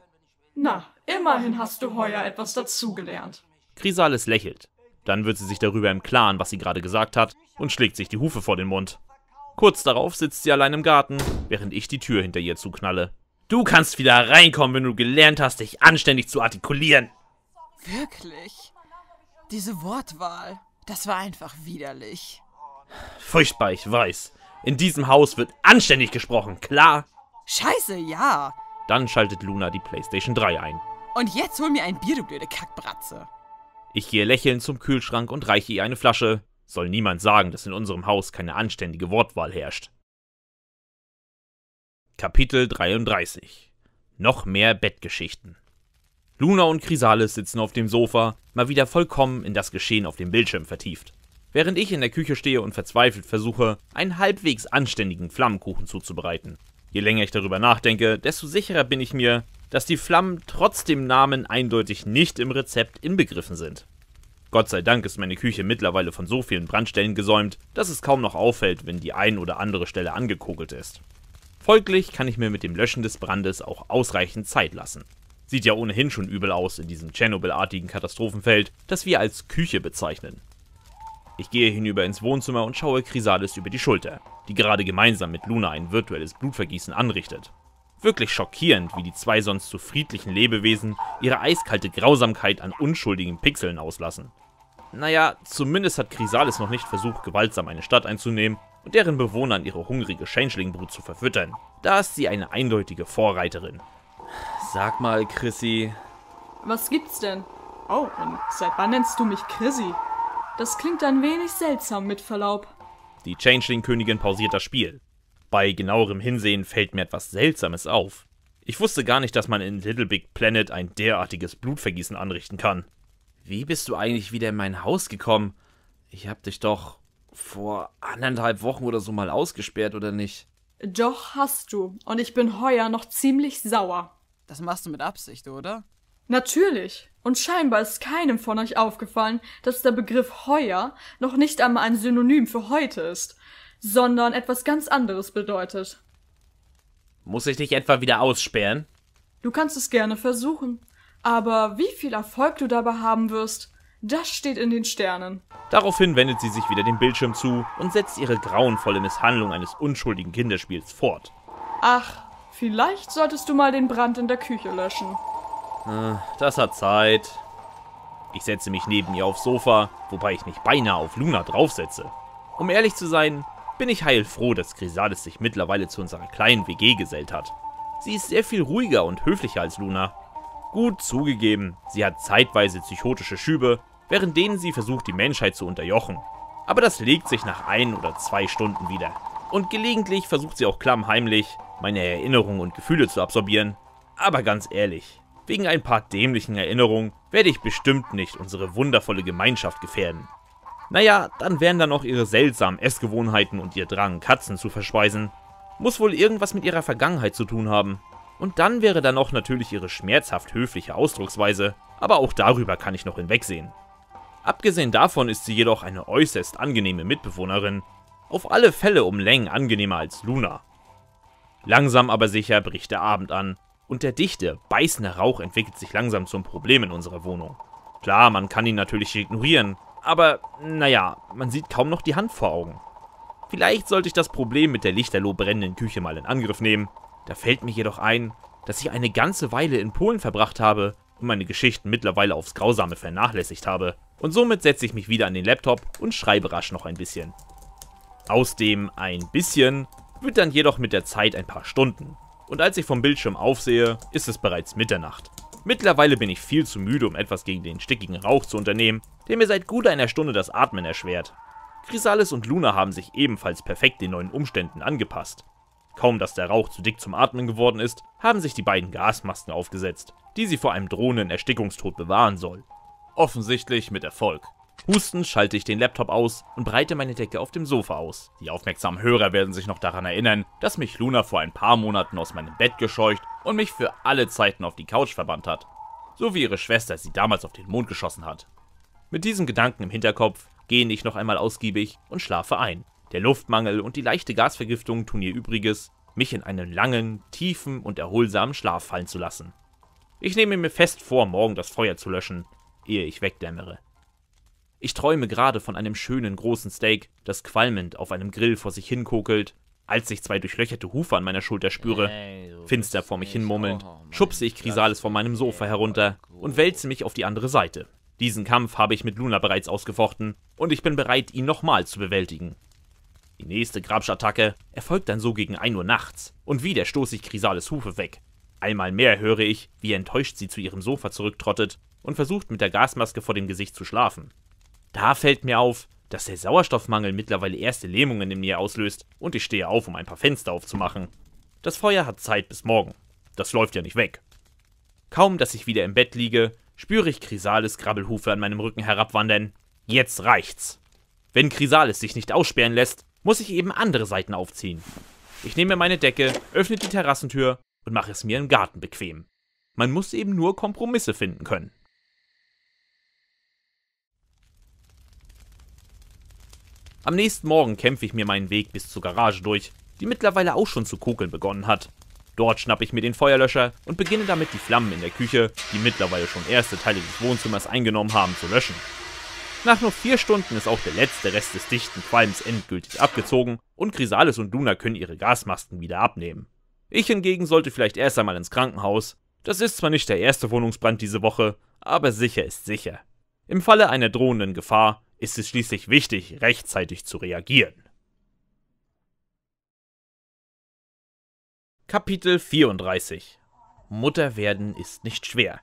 Speaker 6: Na, immerhin hast du heuer etwas dazugelernt.
Speaker 1: Chrysalis lächelt. Dann wird sie sich darüber im Klaren, was sie gerade gesagt hat, und schlägt sich die Hufe vor den Mund. Kurz darauf sitzt sie allein im Garten, während ich die Tür hinter ihr zuknalle. Du kannst wieder reinkommen, wenn du gelernt hast, dich anständig zu artikulieren.
Speaker 2: Wirklich? Diese Wortwahl, das war einfach widerlich.
Speaker 1: Furchtbar, ich weiß. In diesem Haus wird anständig gesprochen, klar? Scheiße, ja. Dann schaltet Luna die PlayStation 3 ein.
Speaker 2: Und jetzt hol mir ein Bier, du blöde Kackbratze.
Speaker 1: Ich gehe lächelnd zum Kühlschrank und reiche ihr eine Flasche. Soll niemand sagen, dass in unserem Haus keine anständige Wortwahl herrscht. Kapitel 33 Noch mehr Bettgeschichten Luna und Chrysalis sitzen auf dem Sofa, mal wieder vollkommen in das Geschehen auf dem Bildschirm vertieft. Während ich in der Küche stehe und verzweifelt versuche, einen halbwegs anständigen Flammenkuchen zuzubereiten. Je länger ich darüber nachdenke, desto sicherer bin ich mir, dass die Flammen trotz dem Namen eindeutig nicht im Rezept inbegriffen sind. Gott sei Dank ist meine Küche mittlerweile von so vielen Brandstellen gesäumt, dass es kaum noch auffällt, wenn die ein oder andere Stelle angekogelt ist. Folglich kann ich mir mit dem Löschen des Brandes auch ausreichend Zeit lassen. Sieht ja ohnehin schon übel aus in diesem Tschernobyl-artigen Katastrophenfeld, das wir als Küche bezeichnen. Ich gehe hinüber ins Wohnzimmer und schaue Chrysalis über die Schulter, die gerade gemeinsam mit Luna ein virtuelles Blutvergießen anrichtet. Wirklich schockierend, wie die zwei sonst so friedlichen Lebewesen ihre eiskalte Grausamkeit an unschuldigen Pixeln auslassen. Naja, zumindest hat Chrysalis noch nicht versucht, gewaltsam eine Stadt einzunehmen und deren Bewohnern ihre hungrige Changeling-Brut zu verfüttern. Da ist sie eine eindeutige Vorreiterin. Sag mal, Chrissy.
Speaker 6: Was gibt's denn? Oh, und seit wann nennst du mich Chrissy? Das klingt ein wenig seltsam, mit Verlaub.
Speaker 1: Die Changeling-Königin pausiert das Spiel. Bei genauerem Hinsehen fällt mir etwas Seltsames auf. Ich wusste gar nicht, dass man in Little Big Planet ein derartiges Blutvergießen anrichten kann. Wie bist du eigentlich wieder in mein Haus gekommen? Ich hab dich doch vor anderthalb Wochen oder so mal ausgesperrt, oder nicht?
Speaker 6: Doch hast du. Und ich bin heuer noch ziemlich sauer. Das machst du mit Absicht, oder? Natürlich. Und scheinbar ist keinem von euch aufgefallen, dass der Begriff heuer noch nicht einmal ein Synonym für heute ist sondern etwas ganz anderes bedeutet.
Speaker 1: Muss ich dich etwa wieder aussperren?
Speaker 6: Du kannst es gerne versuchen, aber wie viel Erfolg du dabei haben wirst, das steht in den Sternen.
Speaker 1: Daraufhin wendet sie sich wieder dem Bildschirm zu und setzt ihre grauenvolle Misshandlung eines unschuldigen Kinderspiels fort.
Speaker 6: Ach, vielleicht solltest du mal den Brand in der Küche löschen.
Speaker 1: Äh, das hat Zeit. Ich setze mich neben ihr aufs Sofa, wobei ich mich beinahe auf Luna draufsetze. Um ehrlich zu sein, bin ich heilfroh, dass Grisalis sich mittlerweile zu unserer kleinen WG gesellt hat. Sie ist sehr viel ruhiger und höflicher als Luna. Gut zugegeben, sie hat zeitweise psychotische Schübe, während denen sie versucht, die Menschheit zu unterjochen. Aber das legt sich nach ein oder zwei Stunden wieder. Und gelegentlich versucht sie auch klammheimlich, meine Erinnerungen und Gefühle zu absorbieren. Aber ganz ehrlich, wegen ein paar dämlichen Erinnerungen werde ich bestimmt nicht unsere wundervolle Gemeinschaft gefährden. Naja, dann wären da noch ihre seltsamen Essgewohnheiten und ihr Drang, Katzen zu verspeisen. Muss wohl irgendwas mit ihrer Vergangenheit zu tun haben. Und dann wäre da noch natürlich ihre schmerzhaft höfliche Ausdrucksweise, aber auch darüber kann ich noch hinwegsehen. Abgesehen davon ist sie jedoch eine äußerst angenehme Mitbewohnerin, auf alle Fälle um Längen angenehmer als Luna. Langsam aber sicher bricht der Abend an und der dichte, beißende Rauch entwickelt sich langsam zum Problem in unserer Wohnung. Klar, man kann ihn natürlich ignorieren, aber naja, man sieht kaum noch die Hand vor Augen. Vielleicht sollte ich das Problem mit der lichterloh brennenden Küche mal in Angriff nehmen. Da fällt mir jedoch ein, dass ich eine ganze Weile in Polen verbracht habe und meine Geschichten mittlerweile aufs Grausame vernachlässigt habe. Und somit setze ich mich wieder an den Laptop und schreibe rasch noch ein bisschen. Aus dem ein bisschen wird dann jedoch mit der Zeit ein paar Stunden. Und als ich vom Bildschirm aufsehe, ist es bereits Mitternacht. Mittlerweile bin ich viel zu müde, um etwas gegen den stickigen Rauch zu unternehmen, der mir seit gut einer Stunde das Atmen erschwert. Chrysalis und Luna haben sich ebenfalls perfekt den neuen Umständen angepasst. Kaum dass der Rauch zu dick zum Atmen geworden ist, haben sich die beiden Gasmasken aufgesetzt, die sie vor einem drohenden Erstickungstod bewahren soll. Offensichtlich mit Erfolg. Hustend schalte ich den Laptop aus und breite meine Decke auf dem Sofa aus. Die aufmerksamen Hörer werden sich noch daran erinnern, dass mich Luna vor ein paar Monaten aus meinem Bett gescheucht und mich für alle Zeiten auf die Couch verbannt hat. So wie ihre Schwester sie damals auf den Mond geschossen hat. Mit diesen Gedanken im Hinterkopf gehe ich noch einmal ausgiebig und schlafe ein. Der Luftmangel und die leichte Gasvergiftung tun ihr Übriges, mich in einen langen, tiefen und erholsamen Schlaf fallen zu lassen. Ich nehme mir fest vor, morgen das Feuer zu löschen, ehe ich wegdämmere. Ich träume gerade von einem schönen großen Steak, das qualmend auf einem Grill vor sich hinkokelt, als ich zwei durchlöcherte Hufe an meiner Schulter spüre. Finster vor mich hinmurmelnd, oh, schubse ich Chrysalis von meinem Sofa herunter und wälze mich auf die andere Seite. Diesen Kampf habe ich mit Luna bereits ausgefochten und ich bin bereit, ihn nochmal zu bewältigen. Die nächste Grabschattacke erfolgt dann so gegen 1 Uhr nachts und wieder stoße ich Chrysalis Hufe weg. Einmal mehr höre ich, wie enttäuscht sie zu ihrem Sofa zurücktrottet und versucht mit der Gasmaske vor dem Gesicht zu schlafen. Da fällt mir auf, dass der Sauerstoffmangel mittlerweile erste Lähmungen in mir auslöst und ich stehe auf, um ein paar Fenster aufzumachen. Das Feuer hat Zeit bis morgen. Das läuft ja nicht weg. Kaum, dass ich wieder im Bett liege, spüre ich Chrysalis Krabbelhufe an meinem Rücken herabwandern. Jetzt reicht's. Wenn Chrysalis sich nicht aussperren lässt, muss ich eben andere Seiten aufziehen. Ich nehme meine Decke, öffne die Terrassentür und mache es mir im Garten bequem. Man muss eben nur Kompromisse finden können. Am nächsten Morgen kämpfe ich mir meinen Weg bis zur Garage durch, die mittlerweile auch schon zu kokeln begonnen hat. Dort schnappe ich mir den Feuerlöscher und beginne damit die Flammen in der Küche, die mittlerweile schon erste Teile des Wohnzimmers eingenommen haben, zu löschen. Nach nur vier Stunden ist auch der letzte Rest des dichten Qualms endgültig abgezogen und Chrysalis und Luna können ihre Gasmasken wieder abnehmen. Ich hingegen sollte vielleicht erst einmal ins Krankenhaus. Das ist zwar nicht der erste Wohnungsbrand diese Woche, aber sicher ist sicher. Im Falle einer drohenden Gefahr ist es schließlich wichtig, rechtzeitig zu reagieren. Kapitel 34 Mutter werden ist nicht schwer.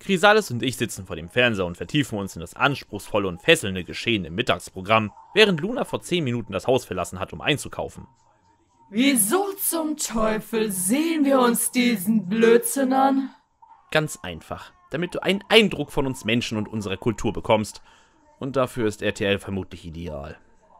Speaker 1: Chrysalis und ich sitzen vor dem Fernseher und vertiefen uns in das anspruchsvolle und fesselnde Geschehen im Mittagsprogramm, während Luna vor 10 Minuten das Haus verlassen hat, um einzukaufen.
Speaker 6: Wieso zum Teufel sehen wir uns diesen Blödsinn an?
Speaker 1: Ganz einfach, damit du einen Eindruck von uns Menschen und unserer Kultur bekommst und dafür ist RTL vermutlich ideal.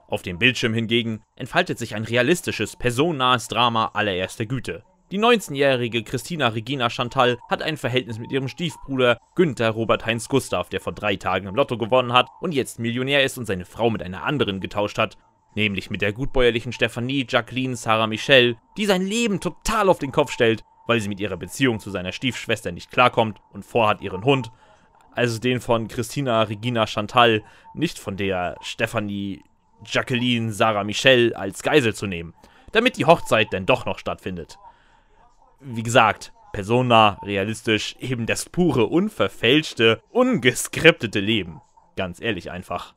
Speaker 1: Auf dem Bildschirm hingegen entfaltet sich ein realistisches, personennahes Drama allererster Güte. Die 19-jährige Christina Regina Chantal hat ein Verhältnis mit ihrem Stiefbruder Günther Robert Heinz Gustav, der vor drei Tagen im Lotto gewonnen hat und jetzt Millionär ist und seine Frau mit einer anderen getauscht hat, nämlich mit der gutbäuerlichen Stephanie Jacqueline Sarah Michel, die sein Leben total auf den Kopf stellt, weil sie mit ihrer Beziehung zu seiner Stiefschwester nicht klarkommt und vorhat, ihren Hund also den von Christina Regina Chantal, nicht von der Stephanie Jacqueline Sarah Michelle als Geisel zu nehmen, damit die Hochzeit denn doch noch stattfindet. Wie gesagt, persona, realistisch, eben das pure, unverfälschte, ungeskriptete Leben. Ganz ehrlich einfach.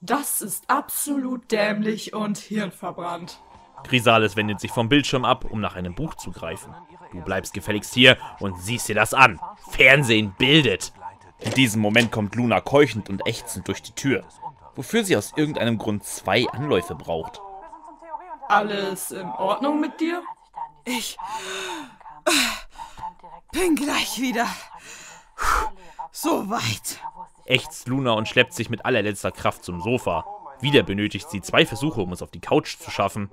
Speaker 6: Das ist absolut dämlich und hirnverbrannt.
Speaker 1: Grisales wendet sich vom Bildschirm ab, um nach einem Buch zu greifen. Du bleibst gefälligst hier und siehst dir das an. Fernsehen bildet. In diesem Moment kommt Luna keuchend und ächzend durch die Tür, wofür sie aus irgendeinem Grund zwei Anläufe braucht.
Speaker 2: Alles in Ordnung mit dir? Ich bin gleich wieder so weit.
Speaker 1: Ächzt Luna und schleppt sich mit allerletzter Kraft zum Sofa. Wieder benötigt sie zwei Versuche, um es auf die Couch zu schaffen.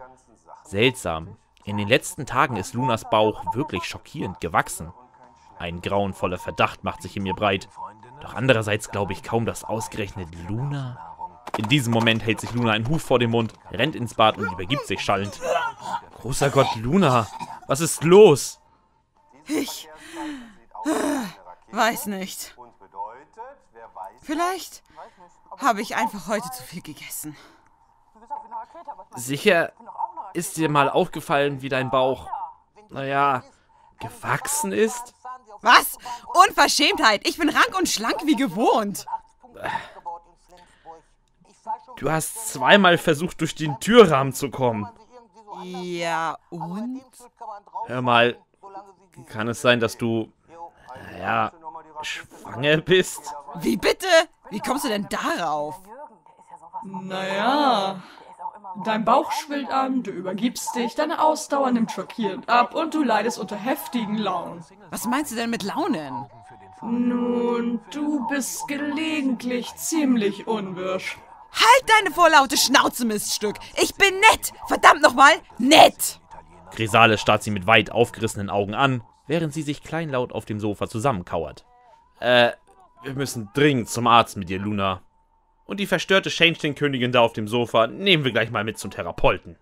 Speaker 1: Seltsam. In den letzten Tagen ist Lunas Bauch wirklich schockierend gewachsen. Ein grauenvoller Verdacht macht sich in mir breit. Doch andererseits glaube ich kaum, dass ausgerechnet Luna... In diesem Moment hält sich Luna einen Huf vor den Mund, rennt ins Bad und übergibt sich schallend. Großer Gott, Luna, was ist los? Ich...
Speaker 2: Äh, weiß nicht. Vielleicht habe ich einfach heute zu viel gegessen.
Speaker 1: Sicher ist dir mal aufgefallen, wie dein Bauch, naja, gewachsen ist?
Speaker 2: Was? Unverschämtheit! Ich bin rank und schlank wie gewohnt.
Speaker 1: Du hast zweimal versucht, durch den Türrahmen zu kommen.
Speaker 2: Ja, und?
Speaker 1: Hör mal, kann es sein, dass du, also naja, schwanger bist?
Speaker 2: Wie bitte? Wie kommst du denn
Speaker 6: darauf? Naja, Dein Bauch schwillt an, du übergibst dich, deine Ausdauer nimmt schockierend ab und du leidest unter heftigen Launen. Was meinst
Speaker 2: du denn mit Launen? Nun, du bist gelegentlich ziemlich unwirsch. Halt deine vorlaute Schnauze, Miststück! Ich bin nett! Verdammt nochmal, nett!
Speaker 1: Grisale starrt sie mit weit aufgerissenen Augen an, während sie sich kleinlaut auf dem Sofa zusammenkauert. Äh, wir müssen dringend zum Arzt mit dir, Luna. Und die verstörte Changeling-Königin da auf dem Sofa nehmen wir gleich mal mit zum Therapeuten.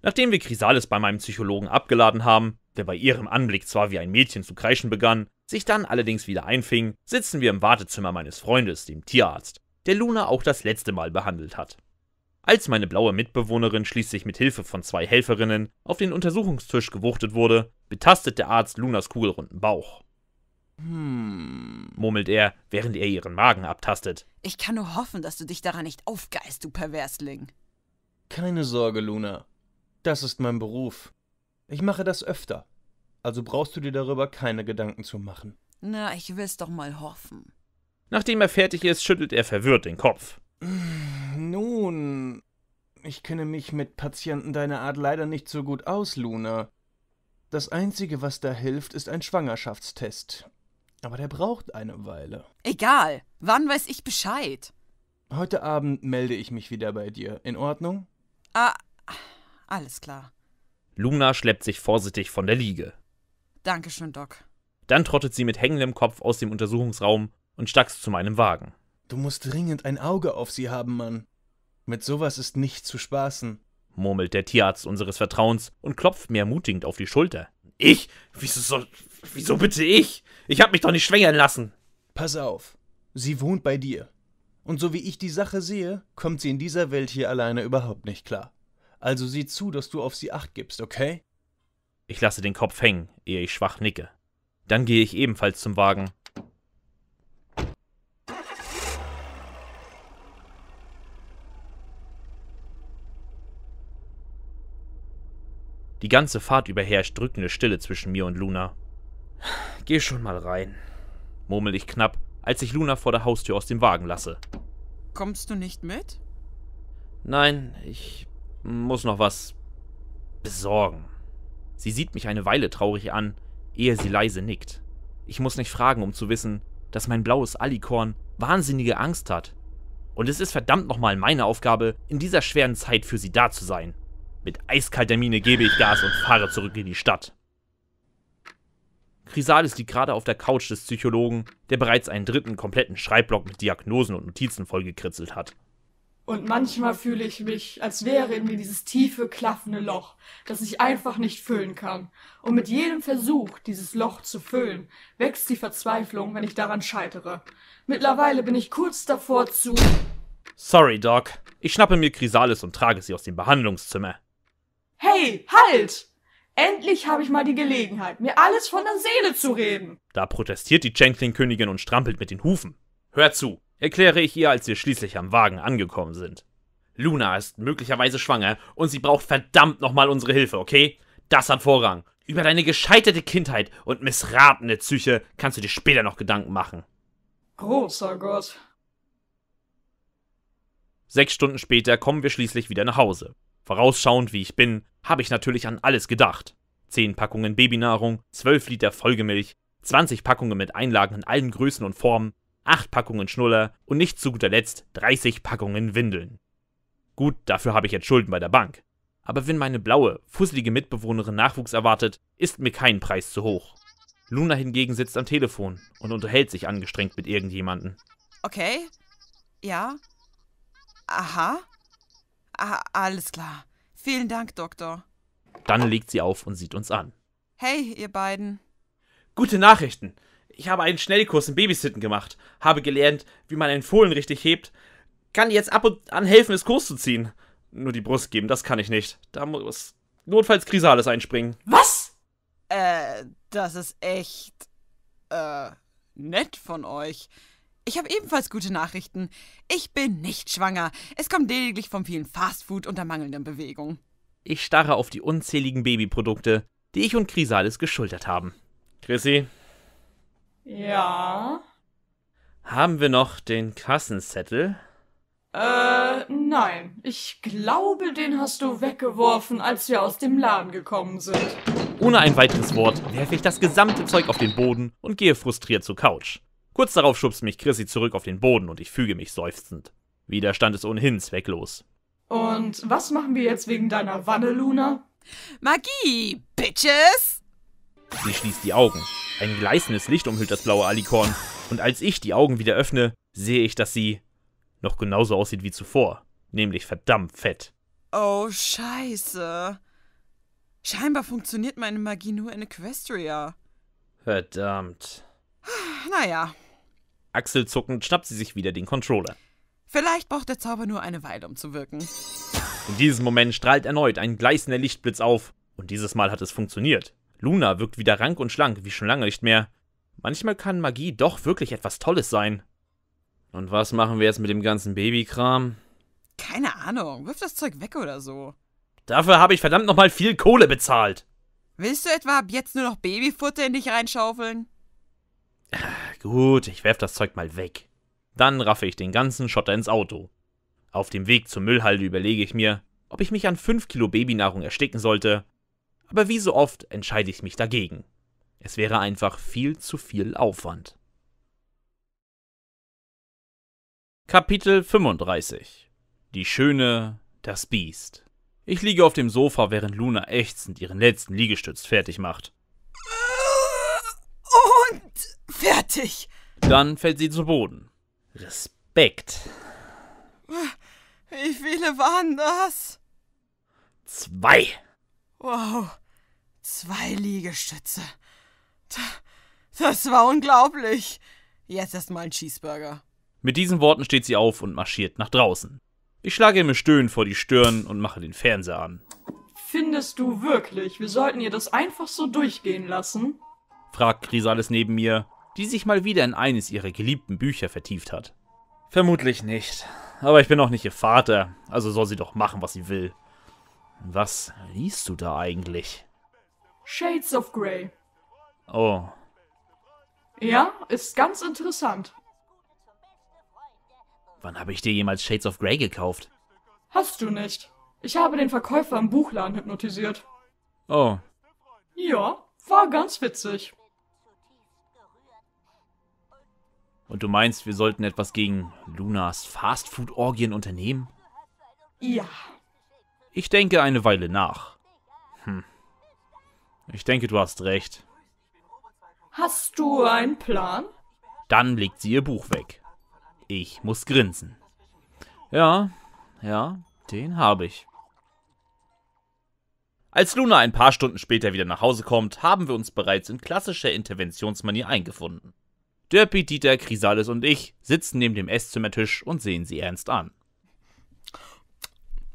Speaker 1: Nachdem wir Chrysalis bei meinem Psychologen abgeladen haben, der bei ihrem Anblick zwar wie ein Mädchen zu kreischen begann, sich dann allerdings wieder einfing, sitzen wir im Wartezimmer meines Freundes, dem Tierarzt, der Luna auch das letzte Mal behandelt hat. Als meine blaue Mitbewohnerin schließlich mit Hilfe von zwei Helferinnen auf den Untersuchungstisch gewuchtet wurde, betastet der Arzt Lunas kugelrunden Bauch.
Speaker 3: Hm,
Speaker 1: murmelt er, während er ihren
Speaker 8: Magen abtastet.
Speaker 2: Ich kann nur hoffen, dass du dich daran nicht aufgeist, du Perversling.
Speaker 8: Keine Sorge, Luna. Das ist mein Beruf. Ich mache das öfter. Also brauchst du dir darüber keine Gedanken zu machen.
Speaker 2: Na, ich will's doch mal hoffen.
Speaker 8: Nachdem er fertig ist, schüttelt er verwirrt den Kopf. Nun, ich kenne mich mit Patienten deiner Art leider nicht so gut aus, Luna. Das Einzige, was da hilft, ist ein Schwangerschaftstest. Aber der braucht eine Weile. Egal. Wann weiß ich Bescheid? Heute Abend melde ich mich wieder bei dir. In Ordnung?
Speaker 2: Ah, alles klar.
Speaker 1: Luna schleppt sich vorsichtig von der Liege.
Speaker 2: Dankeschön, Doc.
Speaker 1: Dann trottet sie mit hängendem Kopf aus dem Untersuchungsraum und stackst zu meinem Wagen.
Speaker 8: Du musst dringend ein Auge auf sie haben, Mann. Mit sowas ist nicht zu spaßen,
Speaker 1: murmelt der Tierarzt unseres Vertrauens und klopft mir ermutigend auf die Schulter. Ich? Wieso, so, wieso bitte ich? Ich hab mich doch nicht schwängern lassen.
Speaker 8: Pass auf, sie wohnt bei dir. Und so wie ich die Sache sehe, kommt sie in dieser Welt hier alleine überhaupt nicht klar. Also sieh zu, dass du auf sie acht gibst, okay? Ich lasse den Kopf hängen,
Speaker 1: ehe ich schwach nicke. Dann gehe ich ebenfalls zum Wagen Die ganze Fahrt überherrscht drückende Stille zwischen mir und Luna. Geh schon mal rein, murmel ich knapp, als ich Luna vor der Haustür aus dem Wagen lasse.
Speaker 2: Kommst du nicht mit?
Speaker 1: Nein, ich muss noch was besorgen. Sie sieht mich eine Weile traurig an, ehe sie leise nickt. Ich muss nicht fragen, um zu wissen, dass mein blaues Alikorn wahnsinnige Angst hat. Und es ist verdammt nochmal meine Aufgabe, in dieser schweren Zeit für sie da zu sein. Mit eiskalter Miene gebe ich Gas und fahre zurück in die Stadt. Chrysalis liegt gerade auf der Couch des Psychologen, der bereits einen dritten kompletten Schreibblock mit Diagnosen und Notizen vollgekritzelt hat.
Speaker 6: Und manchmal fühle ich mich, als wäre in mir dieses tiefe, klaffende Loch, das ich einfach nicht füllen kann. Und mit jedem Versuch, dieses Loch zu füllen, wächst die Verzweiflung, wenn ich daran scheitere. Mittlerweile bin ich kurz davor zu.
Speaker 1: Sorry, Doc. Ich schnappe mir Chrysalis und trage sie aus dem Behandlungszimmer.
Speaker 6: Hey, halt! halt! Endlich habe ich mal die Gelegenheit, mir alles von der Seele zu reden.
Speaker 1: Da protestiert die Changeling-Königin und strampelt mit den Hufen. Hör zu, erkläre ich ihr, als wir schließlich am Wagen angekommen sind. Luna ist möglicherweise schwanger und sie braucht verdammt nochmal unsere Hilfe, okay? Das hat Vorrang. Über deine gescheiterte Kindheit und missratene Psyche kannst du dir später noch Gedanken machen. Großer Gott. Sechs Stunden später kommen wir schließlich wieder nach Hause. Vorausschauend wie ich bin, habe ich natürlich an alles gedacht. Zehn Packungen Babynahrung, zwölf Liter Folgemilch, 20 Packungen mit Einlagen in allen Größen und Formen, 8 Packungen Schnuller und nicht zu guter Letzt 30 Packungen Windeln. Gut, dafür habe ich jetzt Schulden bei der Bank. Aber wenn meine blaue, fusselige Mitbewohnerin Nachwuchs erwartet, ist mir kein Preis zu hoch. Luna hingegen sitzt am Telefon und unterhält sich angestrengt mit irgendjemanden.
Speaker 2: Okay. Ja. Aha. Ah, alles klar. Vielen Dank, Doktor.
Speaker 1: Dann legt sie auf und sieht uns an.
Speaker 2: Hey, ihr beiden.
Speaker 1: Gute Nachrichten. Ich habe einen Schnellkurs im Babysitten gemacht, habe gelernt, wie man einen Fohlen richtig hebt, kann jetzt ab und an helfen, es Kurs zu ziehen. Nur die Brust geben, das kann ich nicht. Da muss notfalls Chrysalis einspringen. Was?
Speaker 2: Äh, das ist echt, äh, nett von euch. Ich habe ebenfalls gute Nachrichten. Ich bin nicht schwanger. Es kommt lediglich vom vielen Fastfood und der mangelnden Bewegung.
Speaker 1: Ich starre auf die unzähligen Babyprodukte, die ich und Chrysalis geschultert haben. Chrissy?
Speaker 2: Ja?
Speaker 1: Haben wir noch den Kassenzettel?
Speaker 6: Äh, nein. Ich glaube, den hast du weggeworfen, als wir aus dem Laden gekommen sind.
Speaker 1: Ohne ein weiteres Wort werfe ich das gesamte Zeug auf den Boden und gehe frustriert zur Couch. Kurz darauf schubst mich Chrissy zurück auf den Boden und ich füge mich seufzend. Widerstand ist ohnehin zwecklos.
Speaker 6: Und was machen wir jetzt wegen deiner Wanne, Luna? Magie, Bitches!
Speaker 1: Sie schließt die Augen. Ein gleißendes Licht umhüllt das blaue Alikorn. Und als ich die Augen wieder öffne, sehe ich, dass sie noch genauso aussieht wie zuvor. Nämlich verdammt fett.
Speaker 2: Oh, scheiße. Scheinbar funktioniert meine Magie nur in Equestria.
Speaker 1: Verdammt. Naja, Achselzuckend schnappt sie sich wieder den Controller.
Speaker 2: Vielleicht braucht der Zauber nur eine Weile, um zu wirken.
Speaker 1: In diesem Moment strahlt erneut ein gleißender Lichtblitz auf. Und dieses Mal hat es funktioniert. Luna wirkt wieder rank und schlank, wie schon lange nicht mehr. Manchmal kann Magie doch wirklich etwas Tolles sein. Und was machen wir jetzt mit dem ganzen Babykram?
Speaker 2: Keine Ahnung, wirf das Zeug weg oder
Speaker 1: so. Dafür habe ich verdammt nochmal viel Kohle bezahlt.
Speaker 2: Willst du etwa ab jetzt nur noch Babyfutter in dich reinschaufeln?
Speaker 1: Gut, ich werf das Zeug mal weg. Dann raffe ich den ganzen Schotter ins Auto. Auf dem Weg zur Müllhalde überlege ich mir, ob ich mich an 5 Kilo Babynahrung ersticken sollte, aber wie so oft entscheide ich mich dagegen. Es wäre einfach viel zu viel Aufwand. Kapitel 35 Die Schöne, das Biest. Ich liege auf dem Sofa, während Luna ächzend ihren letzten Liegestütz fertig macht.
Speaker 2: Und Fertig!
Speaker 1: Dann fällt sie zu Boden. Respekt.
Speaker 2: Wie viele waren das?
Speaker 4: Zwei.
Speaker 2: Wow. Zwei Liegestütze. Das war unglaublich. Jetzt erstmal ein Cheeseburger.
Speaker 1: Mit diesen Worten steht sie auf und marschiert nach draußen. Ich schlage ihr mit Stöhnen vor die Stirn und mache den Fernseher an.
Speaker 6: Findest du wirklich, wir sollten ihr das einfach so durchgehen lassen?
Speaker 1: fragt Chrysalis neben mir die sich mal wieder in eines ihrer geliebten Bücher vertieft hat. Vermutlich nicht. Aber ich bin auch nicht ihr Vater, also soll sie doch machen, was sie will. Was liest du da eigentlich?
Speaker 6: Shades of Grey. Oh. Ja, ist ganz interessant.
Speaker 1: Wann habe ich dir jemals Shades of Grey gekauft?
Speaker 6: Hast du nicht. Ich habe den Verkäufer im Buchladen hypnotisiert. Oh. Ja, war ganz
Speaker 1: witzig. Und du meinst, wir sollten etwas gegen Lunas Fastfood-Orgien unternehmen? Ja. Ich denke eine Weile nach. Hm. Ich denke, du hast recht.
Speaker 6: Hast du einen Plan?
Speaker 1: Dann legt sie ihr Buch weg. Ich muss grinsen. Ja, ja, den habe ich. Als Luna ein paar Stunden später wieder nach Hause kommt, haben wir uns bereits in klassischer Interventionsmanier eingefunden. Derpy, Dieter, Chrysalis und ich sitzen neben dem Esszimmertisch und sehen sie ernst an.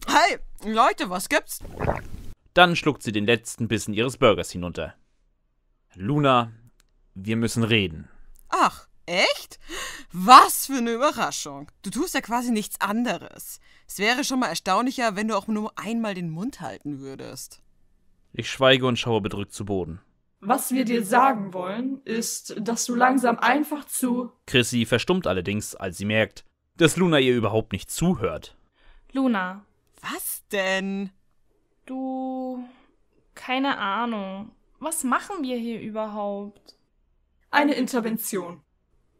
Speaker 2: Hey, Leute, was gibt's?
Speaker 1: Dann schluckt sie den letzten Bissen ihres Burgers hinunter. Luna, wir müssen reden.
Speaker 2: Ach, echt? Was für eine Überraschung. Du tust ja quasi nichts anderes. Es wäre schon mal erstaunlicher, wenn du auch nur einmal den Mund halten würdest.
Speaker 1: Ich schweige und schaue bedrückt zu Boden.
Speaker 2: Was wir
Speaker 6: dir sagen wollen, ist, dass du langsam einfach zu.
Speaker 1: Chrissy verstummt allerdings, als sie merkt, dass Luna ihr überhaupt nicht zuhört.
Speaker 6: Luna. Was denn?
Speaker 7: Du. Keine Ahnung. Was machen wir hier überhaupt? Eine
Speaker 6: Intervention.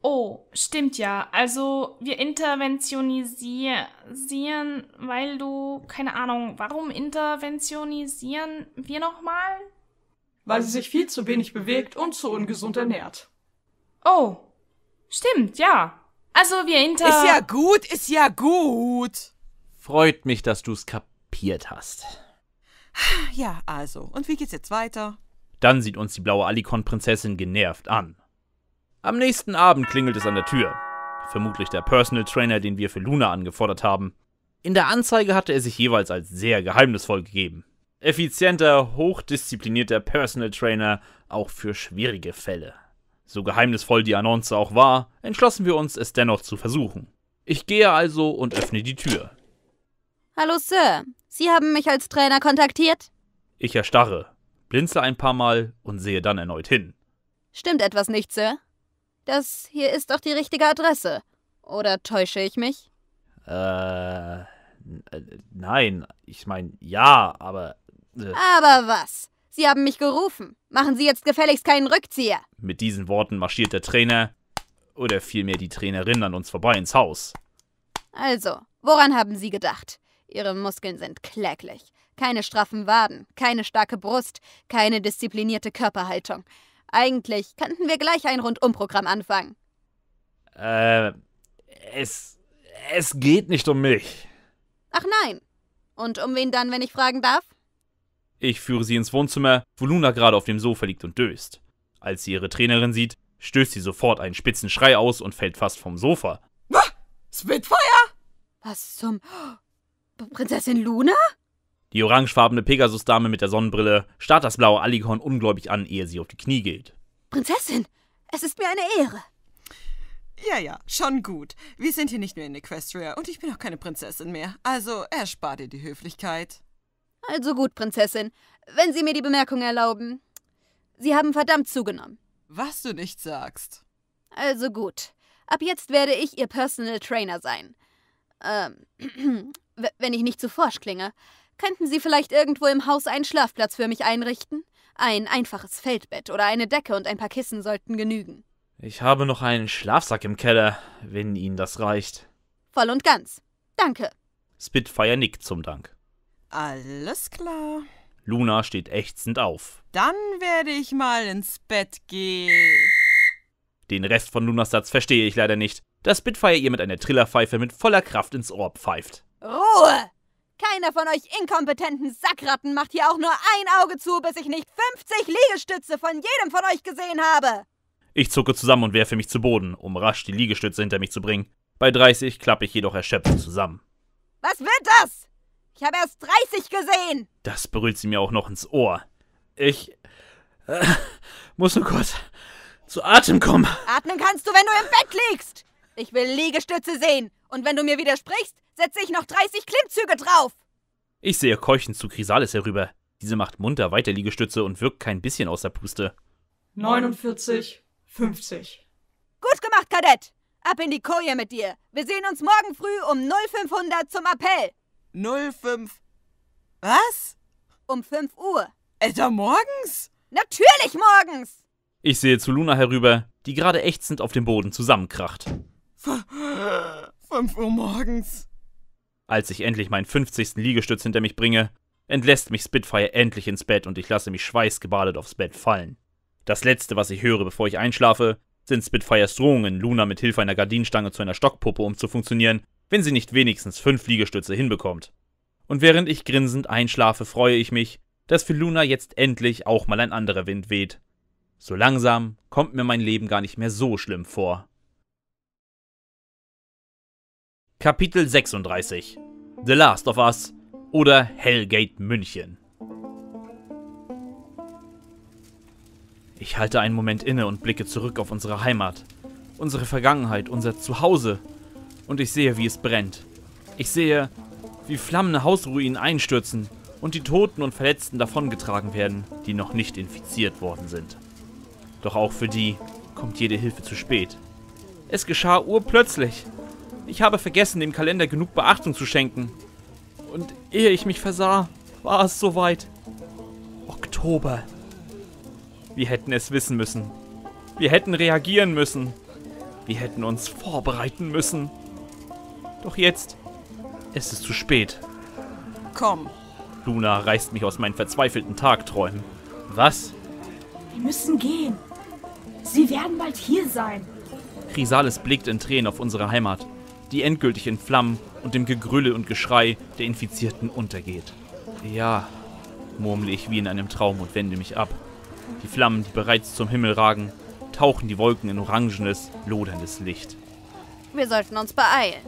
Speaker 7: Oh, stimmt ja. Also wir interventionisieren, weil du, keine Ahnung, warum interventionisieren wir nochmal? weil sie sich
Speaker 6: viel zu wenig bewegt und zu ungesund ernährt. Oh, stimmt, ja. Also wir
Speaker 2: hinter... Ist ja gut, ist ja gut.
Speaker 1: Freut mich, dass du's kapiert hast.
Speaker 2: Ja, also. Und wie geht's jetzt weiter?
Speaker 1: Dann sieht uns die blaue Alicon-Prinzessin genervt an. Am nächsten Abend klingelt es an der Tür. Vermutlich der Personal Trainer, den wir für Luna angefordert haben. In der Anzeige hatte er sich jeweils als sehr geheimnisvoll gegeben effizienter, hochdisziplinierter Personal Trainer auch für schwierige Fälle. So geheimnisvoll die Annonce auch war, entschlossen wir uns, es dennoch zu versuchen. Ich gehe also und öffne die Tür.
Speaker 10: Hallo Sir, Sie haben mich als Trainer kontaktiert?
Speaker 1: Ich erstarre, blinze ein paar Mal und sehe dann erneut hin.
Speaker 10: Stimmt etwas nicht, Sir? Das hier ist doch die richtige Adresse. Oder täusche ich mich?
Speaker 1: Äh, äh nein, ich meine, ja, aber äh.
Speaker 10: Aber was? Sie haben mich gerufen. Machen Sie jetzt gefälligst keinen Rückzieher.
Speaker 1: Mit diesen Worten marschiert der Trainer oder vielmehr die Trainerin an uns vorbei ins Haus.
Speaker 10: Also, woran haben Sie gedacht? Ihre Muskeln sind kläglich. Keine straffen Waden, keine starke Brust, keine disziplinierte Körperhaltung. Eigentlich könnten wir gleich ein Rundumprogramm anfangen.
Speaker 1: Äh, es. Es geht nicht um mich.
Speaker 10: Ach nein. Und um wen dann, wenn ich fragen darf?
Speaker 1: Ich führe sie ins Wohnzimmer, wo Luna gerade auf dem Sofa liegt und döst. Als sie ihre Trainerin sieht, stößt sie sofort einen spitzen Schrei aus und fällt fast vom Sofa.
Speaker 10: Was? Spitfire? Was zum... Prinzessin Luna?
Speaker 1: Die orangefarbene Pegasus-Dame mit der Sonnenbrille starrt das blaue Alighorn ungläubig an, ehe sie auf die Knie geht.
Speaker 2: Prinzessin, es ist mir eine Ehre. Ja, ja, schon gut. Wir sind hier nicht mehr in Equestria und ich bin auch keine Prinzessin mehr. Also erspar dir die Höflichkeit.
Speaker 10: Also gut, Prinzessin, wenn Sie mir die Bemerkung erlauben. Sie haben verdammt zugenommen.
Speaker 2: Was du nicht sagst.
Speaker 10: Also gut. Ab jetzt werde ich Ihr Personal Trainer sein. Ähm, wenn ich nicht zu forsch klinge. Könnten Sie vielleicht irgendwo im Haus einen Schlafplatz für mich einrichten? Ein einfaches Feldbett oder eine Decke und ein paar Kissen sollten genügen.
Speaker 1: Ich habe noch einen Schlafsack im Keller, wenn Ihnen das reicht.
Speaker 2: Voll und ganz. Danke.
Speaker 1: Spitfire nickt zum Dank.
Speaker 2: Alles klar.
Speaker 1: Luna steht ächzend auf.
Speaker 2: Dann werde ich mal ins Bett gehen.
Speaker 1: Den Rest von Lunas Satz verstehe ich leider nicht, da Spitfire ihr mit einer Trillerpfeife mit voller Kraft ins Ohr pfeift.
Speaker 10: Ruhe! Keiner von euch inkompetenten Sackratten macht hier auch nur ein Auge zu, bis ich nicht 50 Liegestütze von jedem von euch gesehen habe.
Speaker 1: Ich zucke zusammen und werfe mich zu Boden, um rasch die Liegestütze hinter mich zu bringen. Bei 30 klappe ich jedoch erschöpft zusammen.
Speaker 10: Was wird das? Ich habe erst 30 gesehen.
Speaker 1: Das berührt sie mir auch noch ins Ohr. Ich äh, muss nur kurz zu Atem kommen.
Speaker 10: Atmen kannst du, wenn du im Bett liegst. Ich will Liegestütze sehen. Und wenn du mir widersprichst, setze ich noch 30 Klimmzüge drauf.
Speaker 1: Ich sehe keuchend zu Chrysalis herüber. Diese macht munter weiter Liegestütze und wirkt kein bisschen außer Puste.
Speaker 6: 49, 50. Gut gemacht, Kadett. Ab in die Koje mit dir.
Speaker 10: Wir sehen uns morgen früh um 0500 zum Appell. 05. Was? Um 5 Uhr. Alter, äh, morgens? Natürlich morgens!
Speaker 1: Ich sehe zu Luna herüber, die gerade ächzend auf dem Boden zusammenkracht.
Speaker 2: 5 Uhr morgens.
Speaker 1: Als ich endlich meinen 50. Liegestütz hinter mich bringe, entlässt mich Spitfire endlich ins Bett und ich lasse mich schweißgebadet aufs Bett fallen. Das letzte, was ich höre, bevor ich einschlafe, sind Spitfires Drohungen, Luna mit Hilfe einer Gardinenstange zu einer Stockpuppe umzufunktionieren wenn sie nicht wenigstens fünf Liegestütze hinbekommt. Und während ich grinsend einschlafe, freue ich mich, dass für Luna jetzt endlich auch mal ein anderer Wind weht. So langsam kommt mir mein Leben gar nicht mehr so schlimm vor. Kapitel 36 The Last of Us oder Hellgate München Ich halte einen Moment inne und blicke zurück auf unsere Heimat, unsere Vergangenheit, unser Zuhause, und ich sehe, wie es brennt. Ich sehe, wie flammende Hausruinen einstürzen und die Toten und Verletzten davongetragen werden, die noch nicht infiziert worden sind. Doch auch für die kommt jede Hilfe zu spät. Es geschah urplötzlich. Ich habe vergessen, dem Kalender genug Beachtung zu schenken. Und ehe ich mich versah, war es soweit. Oktober. Wir hätten es wissen müssen. Wir hätten reagieren müssen. Wir hätten uns vorbereiten müssen. Doch jetzt ist es zu spät. Komm. Luna reißt mich aus meinen verzweifelten Tagträumen. Was?
Speaker 6: Wir müssen gehen. Sie werden bald hier sein.
Speaker 1: Chrysalis blickt in Tränen auf unsere Heimat, die endgültig in Flammen und dem Gegrülle und Geschrei der Infizierten untergeht. Ja, murmle ich wie in einem Traum und wende mich ab. Die Flammen, die bereits zum Himmel ragen, tauchen die Wolken in orangenes, loderndes Licht.
Speaker 10: Wir sollten uns beeilen.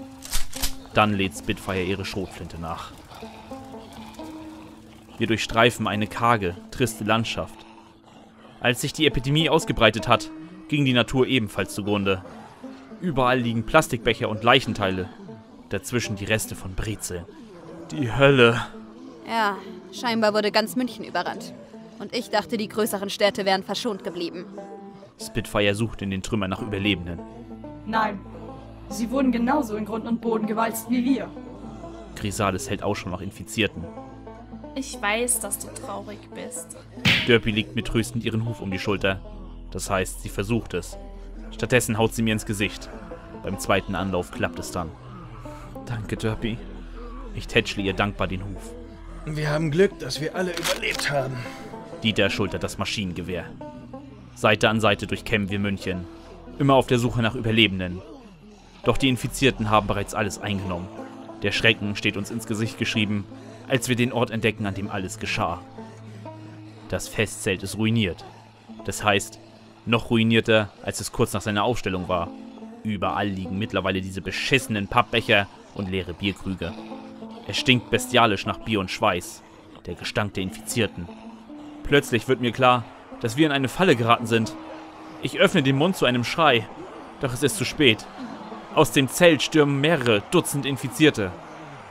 Speaker 1: Dann lädt Spitfire ihre Schrotflinte nach. Wir durchstreifen eine karge, triste Landschaft. Als sich die Epidemie ausgebreitet hat, ging die Natur ebenfalls zugrunde. Überall liegen Plastikbecher und Leichenteile. Dazwischen die Reste von Brezel. Die Hölle.
Speaker 10: Ja, scheinbar wurde ganz München überrannt. Und ich dachte, die größeren Städte wären verschont geblieben.
Speaker 1: Spitfire sucht in den Trümmern nach Überlebenden.
Speaker 6: Nein, Sie wurden genauso in Grund und Boden gewalzt wie wir.
Speaker 1: Chrysalis hält auch schon nach Infizierten.
Speaker 7: Ich weiß, dass du traurig bist.
Speaker 1: Derpy legt mir tröstend ihren Huf um die Schulter. Das heißt, sie versucht es. Stattdessen haut sie mir ins Gesicht. Beim zweiten Anlauf klappt es dann. Danke, Derpy. Ich tätschle ihr dankbar den Huf.
Speaker 3: Wir
Speaker 8: haben Glück, dass wir alle überlebt haben.
Speaker 1: Dieter schultert das Maschinengewehr. Seite an Seite durchkämmen wir München. Immer auf der Suche nach Überlebenden, doch die Infizierten haben bereits alles eingenommen. Der Schrecken steht uns ins Gesicht geschrieben, als wir den Ort entdecken, an dem alles geschah. Das Festzelt ist ruiniert. Das heißt, noch ruinierter, als es kurz nach seiner Aufstellung war. Überall liegen mittlerweile diese beschissenen Pappbecher und leere Bierkrüge. Es stinkt bestialisch nach Bier und Schweiß, der Gestank der Infizierten. Plötzlich wird mir klar, dass wir in eine Falle geraten sind. Ich öffne den Mund zu einem Schrei, doch es ist zu spät. Aus dem Zelt stürmen mehrere Dutzend Infizierte.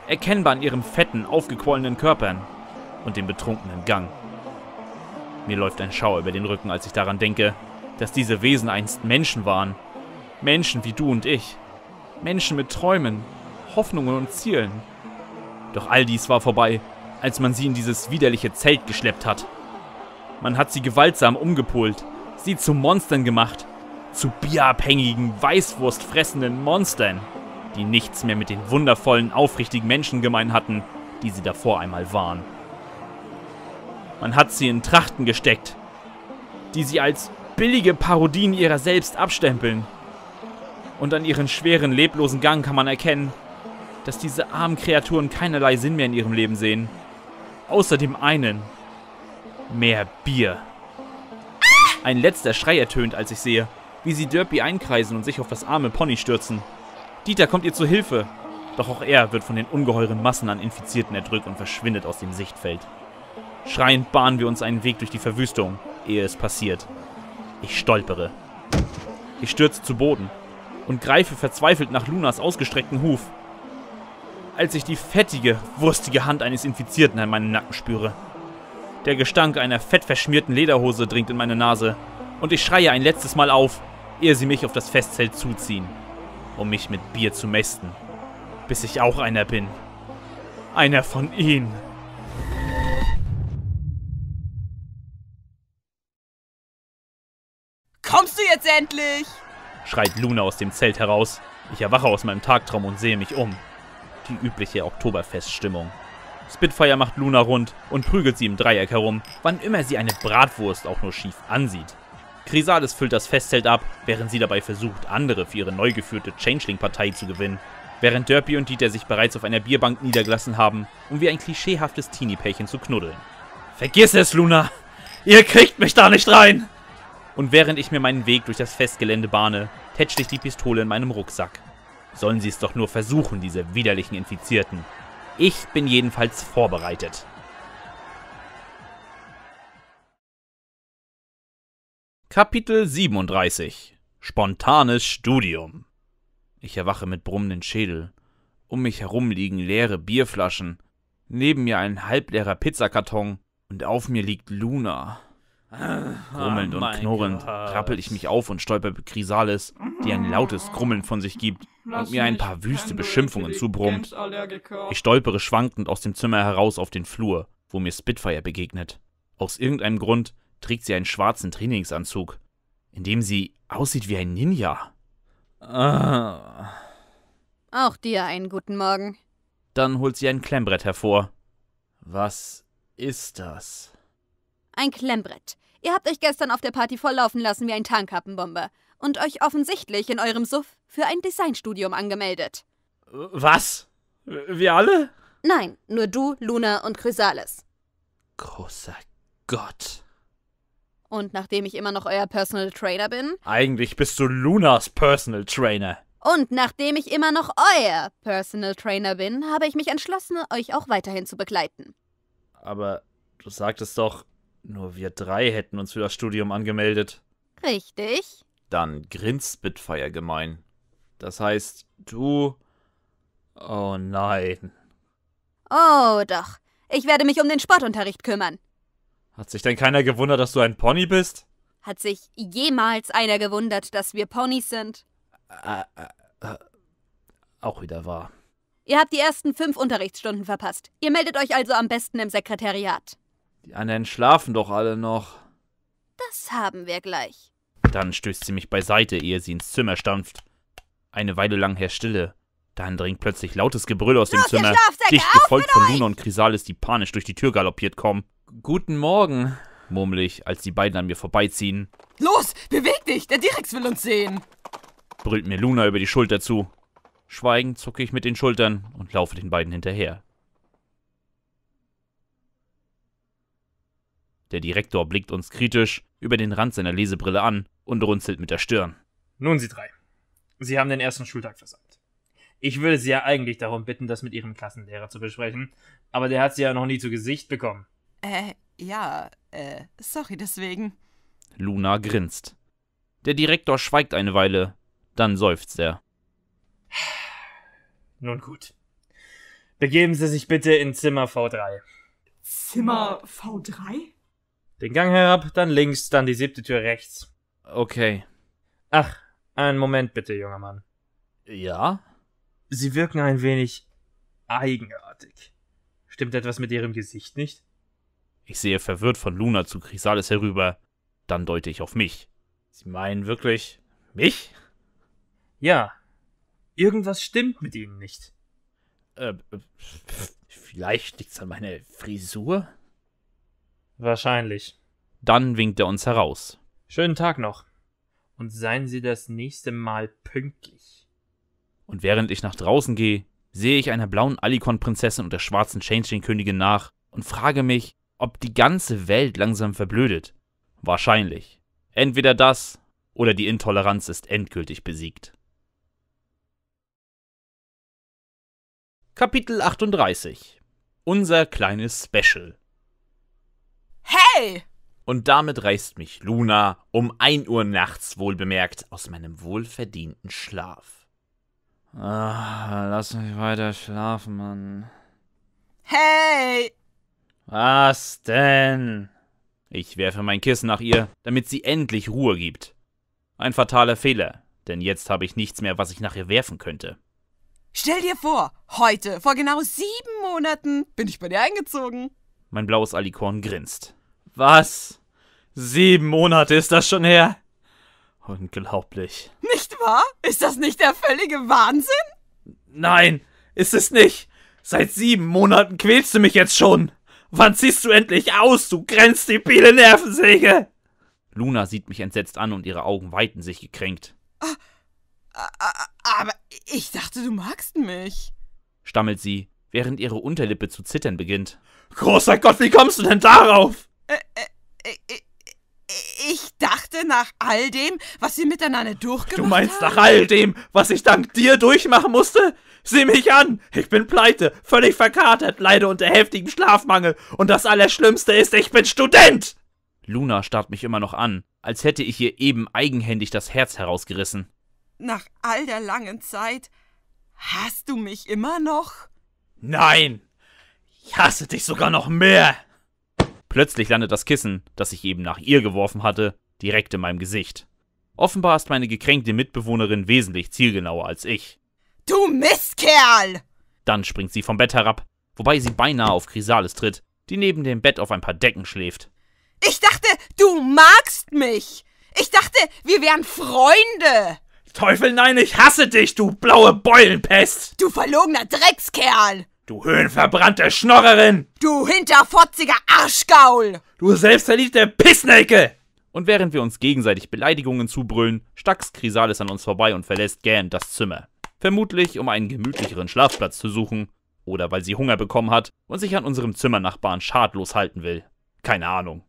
Speaker 1: Erkennbar an ihren fetten, aufgequollenen Körpern und dem betrunkenen Gang. Mir läuft ein Schauer über den Rücken, als ich daran denke, dass diese Wesen einst Menschen waren. Menschen wie du und ich. Menschen mit Träumen, Hoffnungen und Zielen. Doch all dies war vorbei, als man sie in dieses widerliche Zelt geschleppt hat. Man hat sie gewaltsam umgepolt, sie zu Monstern gemacht zu bierabhängigen, weißwurstfressenden Monstern, die nichts mehr mit den wundervollen, aufrichtigen Menschen gemein hatten, die sie davor einmal waren. Man hat sie in Trachten gesteckt, die sie als billige Parodien ihrer selbst abstempeln. Und an ihren schweren, leblosen Gang kann man erkennen, dass diese armen Kreaturen keinerlei Sinn mehr in ihrem Leben sehen. Außer dem einen. Mehr Bier. Ein letzter Schrei ertönt, als ich sehe, wie sie Derpy einkreisen und sich auf das arme Pony stürzen. Dieter kommt ihr zu Hilfe, doch auch er wird von den ungeheuren Massen an Infizierten erdrückt und verschwindet aus dem Sichtfeld. Schreiend bahnen wir uns einen Weg durch die Verwüstung, ehe es passiert. Ich stolpere. Ich stürze zu Boden und greife verzweifelt nach Lunas ausgestreckten Huf, als ich die fettige, wurstige Hand eines Infizierten an meinem Nacken spüre. Der Gestank einer fettverschmierten Lederhose dringt in meine Nase und ich schreie ein letztes Mal auf ehe sie mich auf das Festzelt zuziehen, um mich mit Bier zu mästen, bis ich auch einer bin. Einer von ihnen.
Speaker 2: Kommst du jetzt endlich?
Speaker 1: schreit Luna aus dem Zelt heraus. Ich erwache aus meinem Tagtraum und sehe mich um. Die übliche Oktoberfeststimmung. Spitfire macht Luna rund und prügelt sie im Dreieck herum, wann immer sie eine Bratwurst auch nur schief ansieht. Chrysalis füllt das Festzelt ab, während sie dabei versucht, andere für ihre neu geführte Changeling-Partei zu gewinnen. Während Derpy und Dieter sich bereits auf einer Bierbank niedergelassen haben, um wie ein klischeehaftes Teenie-Pärchen zu knuddeln. Vergiss es, Luna! Ihr kriegt mich da nicht rein! Und während ich mir meinen Weg durch das Festgelände bahne, tätschle ich die Pistole in meinem Rucksack. Sollen sie es doch nur versuchen, diese widerlichen Infizierten. Ich bin jedenfalls vorbereitet. Kapitel 37 Spontanes Studium Ich erwache mit brummenden Schädel. Um mich herum liegen leere Bierflaschen, neben mir ein halbleerer Pizzakarton und auf mir liegt Luna. Grummelnd oh und knurrend Gott. krabbel ich mich auf und stolper Chrysalis, die ein lautes Grummeln von sich gibt Lass und mir ein paar wüste Beschimpfungen zubrummt. Ich stolpere schwankend aus dem Zimmer heraus auf den Flur, wo mir Spitfire begegnet. Aus irgendeinem Grund trägt sie einen schwarzen Trainingsanzug, in dem sie aussieht wie ein Ninja.
Speaker 3: Ah.
Speaker 10: Auch dir einen guten Morgen.
Speaker 1: Dann holt sie ein Klemmbrett hervor. Was
Speaker 8: ist das?
Speaker 10: Ein Klemmbrett. Ihr habt euch gestern auf der Party volllaufen lassen wie ein Tarnkappenbomber und euch offensichtlich in eurem Suff für ein Designstudium angemeldet.
Speaker 1: Was? Wir alle?
Speaker 10: Nein, nur du, Luna und Chrysalis.
Speaker 1: Großer Gott.
Speaker 10: Und nachdem ich immer noch euer Personal Trainer bin.
Speaker 1: Eigentlich bist du Lunas Personal Trainer.
Speaker 10: Und nachdem ich immer noch euer Personal Trainer bin, habe ich mich entschlossen, euch auch weiterhin zu begleiten.
Speaker 1: Aber du sagtest doch, nur wir drei hätten uns für das Studium angemeldet.
Speaker 10: Richtig.
Speaker 1: Dann grinst Spitfire gemein. Das heißt, du. Oh nein.
Speaker 10: Oh doch. Ich werde mich um den Sportunterricht kümmern.
Speaker 1: Hat sich denn keiner gewundert, dass du ein Pony bist?
Speaker 10: Hat sich jemals einer gewundert, dass wir Ponys sind?
Speaker 1: auch wieder wahr.
Speaker 10: Ihr habt die ersten fünf Unterrichtsstunden verpasst. Ihr meldet euch also am besten im Sekretariat.
Speaker 1: Die anderen schlafen doch alle noch.
Speaker 10: Das haben wir gleich.
Speaker 1: Dann stößt sie mich beiseite, ehe sie ins Zimmer stampft. Eine Weile lang herrscht Stille. Dann dringt plötzlich lautes Gebrüll aus Los, dem Zimmer, dicht gefolgt von Luna und Chrysalis, die panisch durch die Tür galoppiert kommen. Guten Morgen, murmel ich, als die beiden an mir vorbeiziehen.
Speaker 2: Los, beweg dich, der Dirix will uns sehen,
Speaker 1: brüllt mir Luna über die Schulter zu. Schweigend zucke ich mit den Schultern und laufe den beiden hinterher. Der Direktor blickt uns kritisch über den Rand seiner Lesebrille an und runzelt mit der Stirn. Nun, Sie drei. Sie haben den ersten Schultag versäumt. Ich würde Sie ja eigentlich darum bitten, das mit Ihrem Klassenlehrer zu besprechen, aber der hat Sie ja noch nie zu Gesicht
Speaker 3: bekommen.
Speaker 2: Äh, ja, äh, sorry deswegen.
Speaker 1: Luna grinst. Der Direktor schweigt eine Weile, dann seufzt er.
Speaker 8: Nun gut. Begeben Sie sich bitte in Zimmer V3.
Speaker 6: Zimmer V3?
Speaker 1: Den Gang herab, dann links, dann die siebte Tür rechts. Okay. Ach, einen Moment bitte, junger Mann. Ja? Sie wirken ein wenig eigenartig. Stimmt etwas mit Ihrem Gesicht nicht? Ich sehe verwirrt von Luna zu Chrysalis herüber. Dann deute ich auf mich. Sie meinen wirklich mich? Ja. Irgendwas stimmt mit Ihnen nicht. Äh, äh, vielleicht liegt's an meiner Frisur? Wahrscheinlich. Dann winkt er uns heraus. Schönen Tag noch. Und seien Sie das nächste Mal pünktlich. Und während ich nach draußen gehe, sehe ich einer blauen Alicon-Prinzessin und der schwarzen Changeling-Königin nach und frage mich, ob die ganze Welt langsam verblödet. Wahrscheinlich. Entweder das oder die Intoleranz ist endgültig besiegt. Kapitel 38 Unser kleines Special
Speaker 3: Hey!
Speaker 1: Und damit reißt mich Luna um 1 Uhr nachts wohlbemerkt aus meinem wohlverdienten Schlaf. Ach, lass mich weiter schlafen, Mann.
Speaker 3: Hey!
Speaker 1: Was denn? Ich werfe mein Kissen nach ihr, damit sie endlich Ruhe gibt. Ein fataler Fehler, denn jetzt habe ich nichts mehr, was ich nach ihr werfen könnte.
Speaker 2: Stell dir vor, heute, vor genau sieben Monaten, bin ich bei dir eingezogen.
Speaker 1: Mein blaues Alikorn grinst. Was? Sieben Monate ist das schon her? Unglaublich.
Speaker 2: Nicht wahr? Ist das nicht der völlige Wahnsinn?
Speaker 1: Nein, ist es nicht. Seit sieben Monaten quälst du mich jetzt schon. Wann ziehst du endlich aus, du grenzdebile Nervensäge? Luna sieht mich entsetzt an und ihre Augen weiten sich gekränkt. Ah, ah, ah, aber ich dachte, du
Speaker 2: magst mich,
Speaker 1: stammelt sie, während ihre Unterlippe zu zittern beginnt. Großer Gott, wie kommst du denn darauf?
Speaker 2: ich dachte nach all dem, was wir miteinander durchgemacht haben. Du meinst
Speaker 1: haben? nach all dem, was ich dank dir durchmachen musste? Sieh mich an! Ich bin pleite, völlig verkatert, leide unter heftigem Schlafmangel und das Allerschlimmste ist, ich bin Student! Luna starrt mich immer noch an, als hätte ich ihr eben eigenhändig das Herz herausgerissen.
Speaker 2: Nach all der langen Zeit hast du mich immer noch?
Speaker 1: Nein! Ich hasse dich sogar noch mehr! Plötzlich landet das Kissen, das ich eben nach ihr geworfen hatte, direkt in meinem Gesicht. Offenbar ist meine gekränkte Mitbewohnerin wesentlich zielgenauer als ich. Du Mistkerl! Dann springt sie vom Bett herab, wobei sie beinahe auf Chrysalis tritt, die neben dem Bett auf ein paar Decken schläft.
Speaker 2: Ich dachte, du magst mich! Ich dachte, wir wären Freunde!
Speaker 1: Teufel, nein, ich hasse dich, du blaue Beulenpest!
Speaker 2: Du verlogener Dreckskerl!
Speaker 1: Du höhenverbrannte Schnorrerin!
Speaker 2: Du hinterfotziger Arschgaul!
Speaker 1: Du selbstverliebte Pissnelke! Und während wir uns gegenseitig Beleidigungen zubrüllen, stackst Chrysalis an uns vorbei und verlässt gähnend das Zimmer vermutlich um einen gemütlicheren Schlafplatz zu suchen oder weil sie Hunger bekommen hat und sich an unserem Zimmernachbarn schadlos halten will. Keine Ahnung.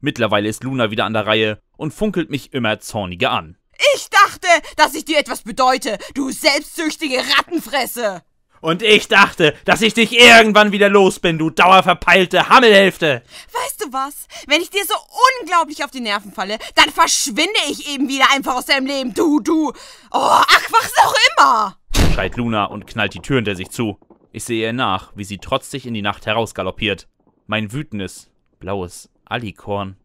Speaker 1: Mittlerweile ist Luna wieder an der Reihe und funkelt mich immer zorniger an.
Speaker 2: Ich dachte, dass ich dir etwas bedeute, du selbstsüchtige Rattenfresse!
Speaker 1: Und ich dachte, dass ich dich irgendwann wieder los bin, du dauerverpeilte Hammelhälfte.
Speaker 2: Weißt du was? Wenn ich dir so unglaublich auf die Nerven falle, dann verschwinde ich eben wieder einfach aus deinem Leben, du, du. Oh, ach, was auch immer
Speaker 1: schreit Luna und knallt die Tür hinter sich zu. Ich sehe ihr nach, wie sie trotzig in die Nacht herausgaloppiert. Mein wütendes, blaues Alikorn.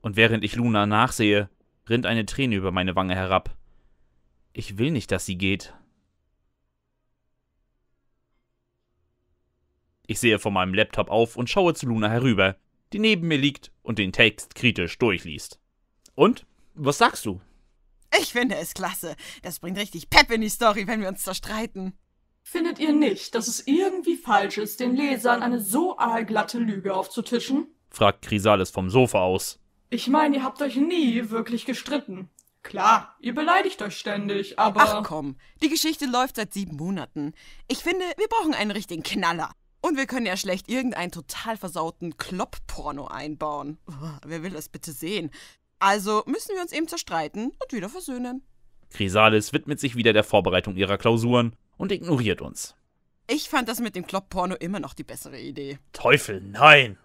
Speaker 1: Und während ich Luna nachsehe, rinnt eine Träne über meine Wange herab. Ich will nicht, dass sie geht. Ich sehe von meinem Laptop auf und schaue zu Luna herüber, die neben mir liegt und den Text kritisch durchliest. Und? Was sagst du?
Speaker 2: Ich finde es klasse. Das bringt richtig Pep in die Story, wenn wir uns zerstreiten. Findet ihr nicht, dass es irgendwie falsch ist, den Lesern eine so aalglatte Lüge
Speaker 6: aufzutischen?
Speaker 1: fragt Chrysalis vom Sofa aus.
Speaker 6: Ich meine, ihr habt euch nie wirklich gestritten.
Speaker 2: Klar, ihr beleidigt euch ständig, aber. Ach komm, die Geschichte läuft seit sieben Monaten. Ich finde, wir brauchen einen richtigen Knaller. Und wir können ja schlecht irgendeinen total versauten Klopp-Porno einbauen. Wer will das bitte sehen? Also müssen wir uns eben zerstreiten und wieder versöhnen.
Speaker 1: Chrysalis widmet sich wieder der Vorbereitung ihrer Klausuren und ignoriert uns.
Speaker 2: Ich fand das mit dem Kloppporno immer noch die bessere Idee.
Speaker 1: Teufel, nein!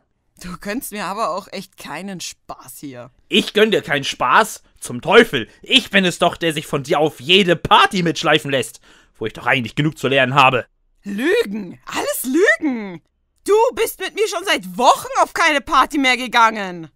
Speaker 2: Du gönnst mir aber auch echt keinen Spaß hier.
Speaker 1: Ich gönn dir keinen Spaß? Zum Teufel! Ich bin es doch, der sich von dir auf jede Party mitschleifen lässt, wo ich doch eigentlich genug zu lernen habe.
Speaker 2: Lügen! Alles Lügen! Du bist mit mir schon seit Wochen auf keine Party mehr gegangen!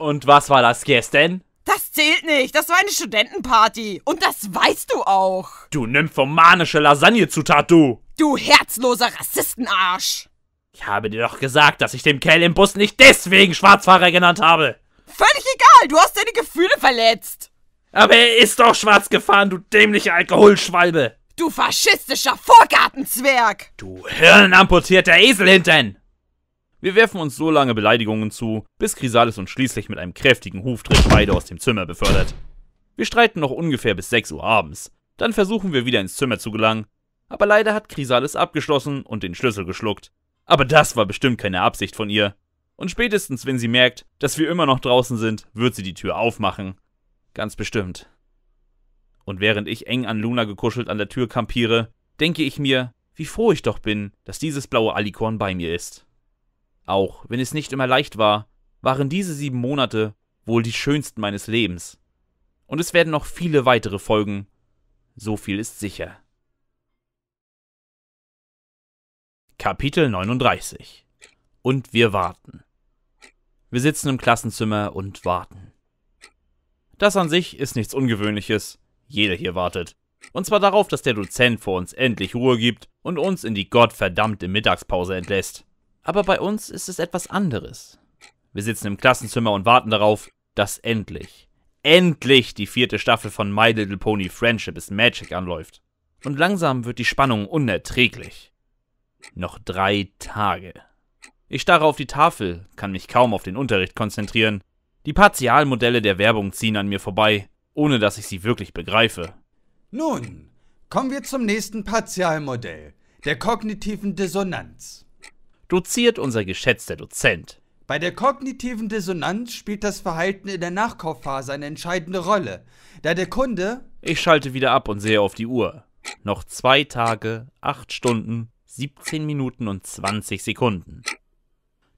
Speaker 1: Und was war das gestern?
Speaker 2: Das zählt nicht. Das war eine Studentenparty. Und das weißt du auch.
Speaker 1: Du nymphomanische Lasagnezutat, du.
Speaker 2: Du herzloser Rassistenarsch.
Speaker 1: Ich habe dir doch gesagt, dass ich dem Kerl im Bus nicht deswegen Schwarzfahrer genannt habe.
Speaker 2: Völlig egal. Du hast deine Gefühle verletzt.
Speaker 1: Aber er ist doch schwarz gefahren, du dämliche Alkoholschwalbe.
Speaker 2: Du faschistischer Vorgartenzwerg. Du
Speaker 1: hirnamputierter Esel hintern. Wir werfen uns so lange Beleidigungen zu, bis Chrysalis uns schließlich mit einem kräftigen Huftritt beide aus dem Zimmer befördert. Wir streiten noch ungefähr bis 6 Uhr abends. Dann versuchen wir wieder ins Zimmer zu gelangen. Aber leider hat Chrysalis abgeschlossen und den Schlüssel geschluckt. Aber das war bestimmt keine Absicht von ihr. Und spätestens, wenn sie merkt, dass wir immer noch draußen sind, wird sie die Tür aufmachen. Ganz bestimmt. Und während ich eng an Luna gekuschelt an der Tür kampiere, denke ich mir, wie froh ich doch bin, dass dieses blaue Alikorn bei mir ist. Auch wenn es nicht immer leicht war, waren diese sieben Monate wohl die schönsten meines Lebens. Und es werden noch viele weitere folgen. So viel ist sicher. Kapitel 39 Und wir warten. Wir sitzen im Klassenzimmer und warten. Das an sich ist nichts Ungewöhnliches. Jeder hier wartet. Und zwar darauf, dass der Dozent vor uns endlich Ruhe gibt und uns in die gottverdammte Mittagspause entlässt. Aber bei uns ist es etwas anderes. Wir sitzen im Klassenzimmer und warten darauf, dass endlich, endlich die vierte Staffel von My Little Pony Friendship is Magic anläuft. Und langsam wird die Spannung unerträglich. Noch drei Tage. Ich starre auf die Tafel, kann mich kaum auf den Unterricht konzentrieren. Die Partialmodelle der Werbung ziehen an mir vorbei, ohne dass ich sie wirklich begreife.
Speaker 4: Nun, kommen wir zum nächsten Partialmodell, der kognitiven Dissonanz doziert unser geschätzter Dozent. Bei der kognitiven Dissonanz spielt das Verhalten in der Nachkaufphase eine entscheidende Rolle,
Speaker 1: da der Kunde. Ich schalte wieder ab und sehe auf die Uhr. Noch zwei Tage, acht Stunden, 17 Minuten und 20 Sekunden.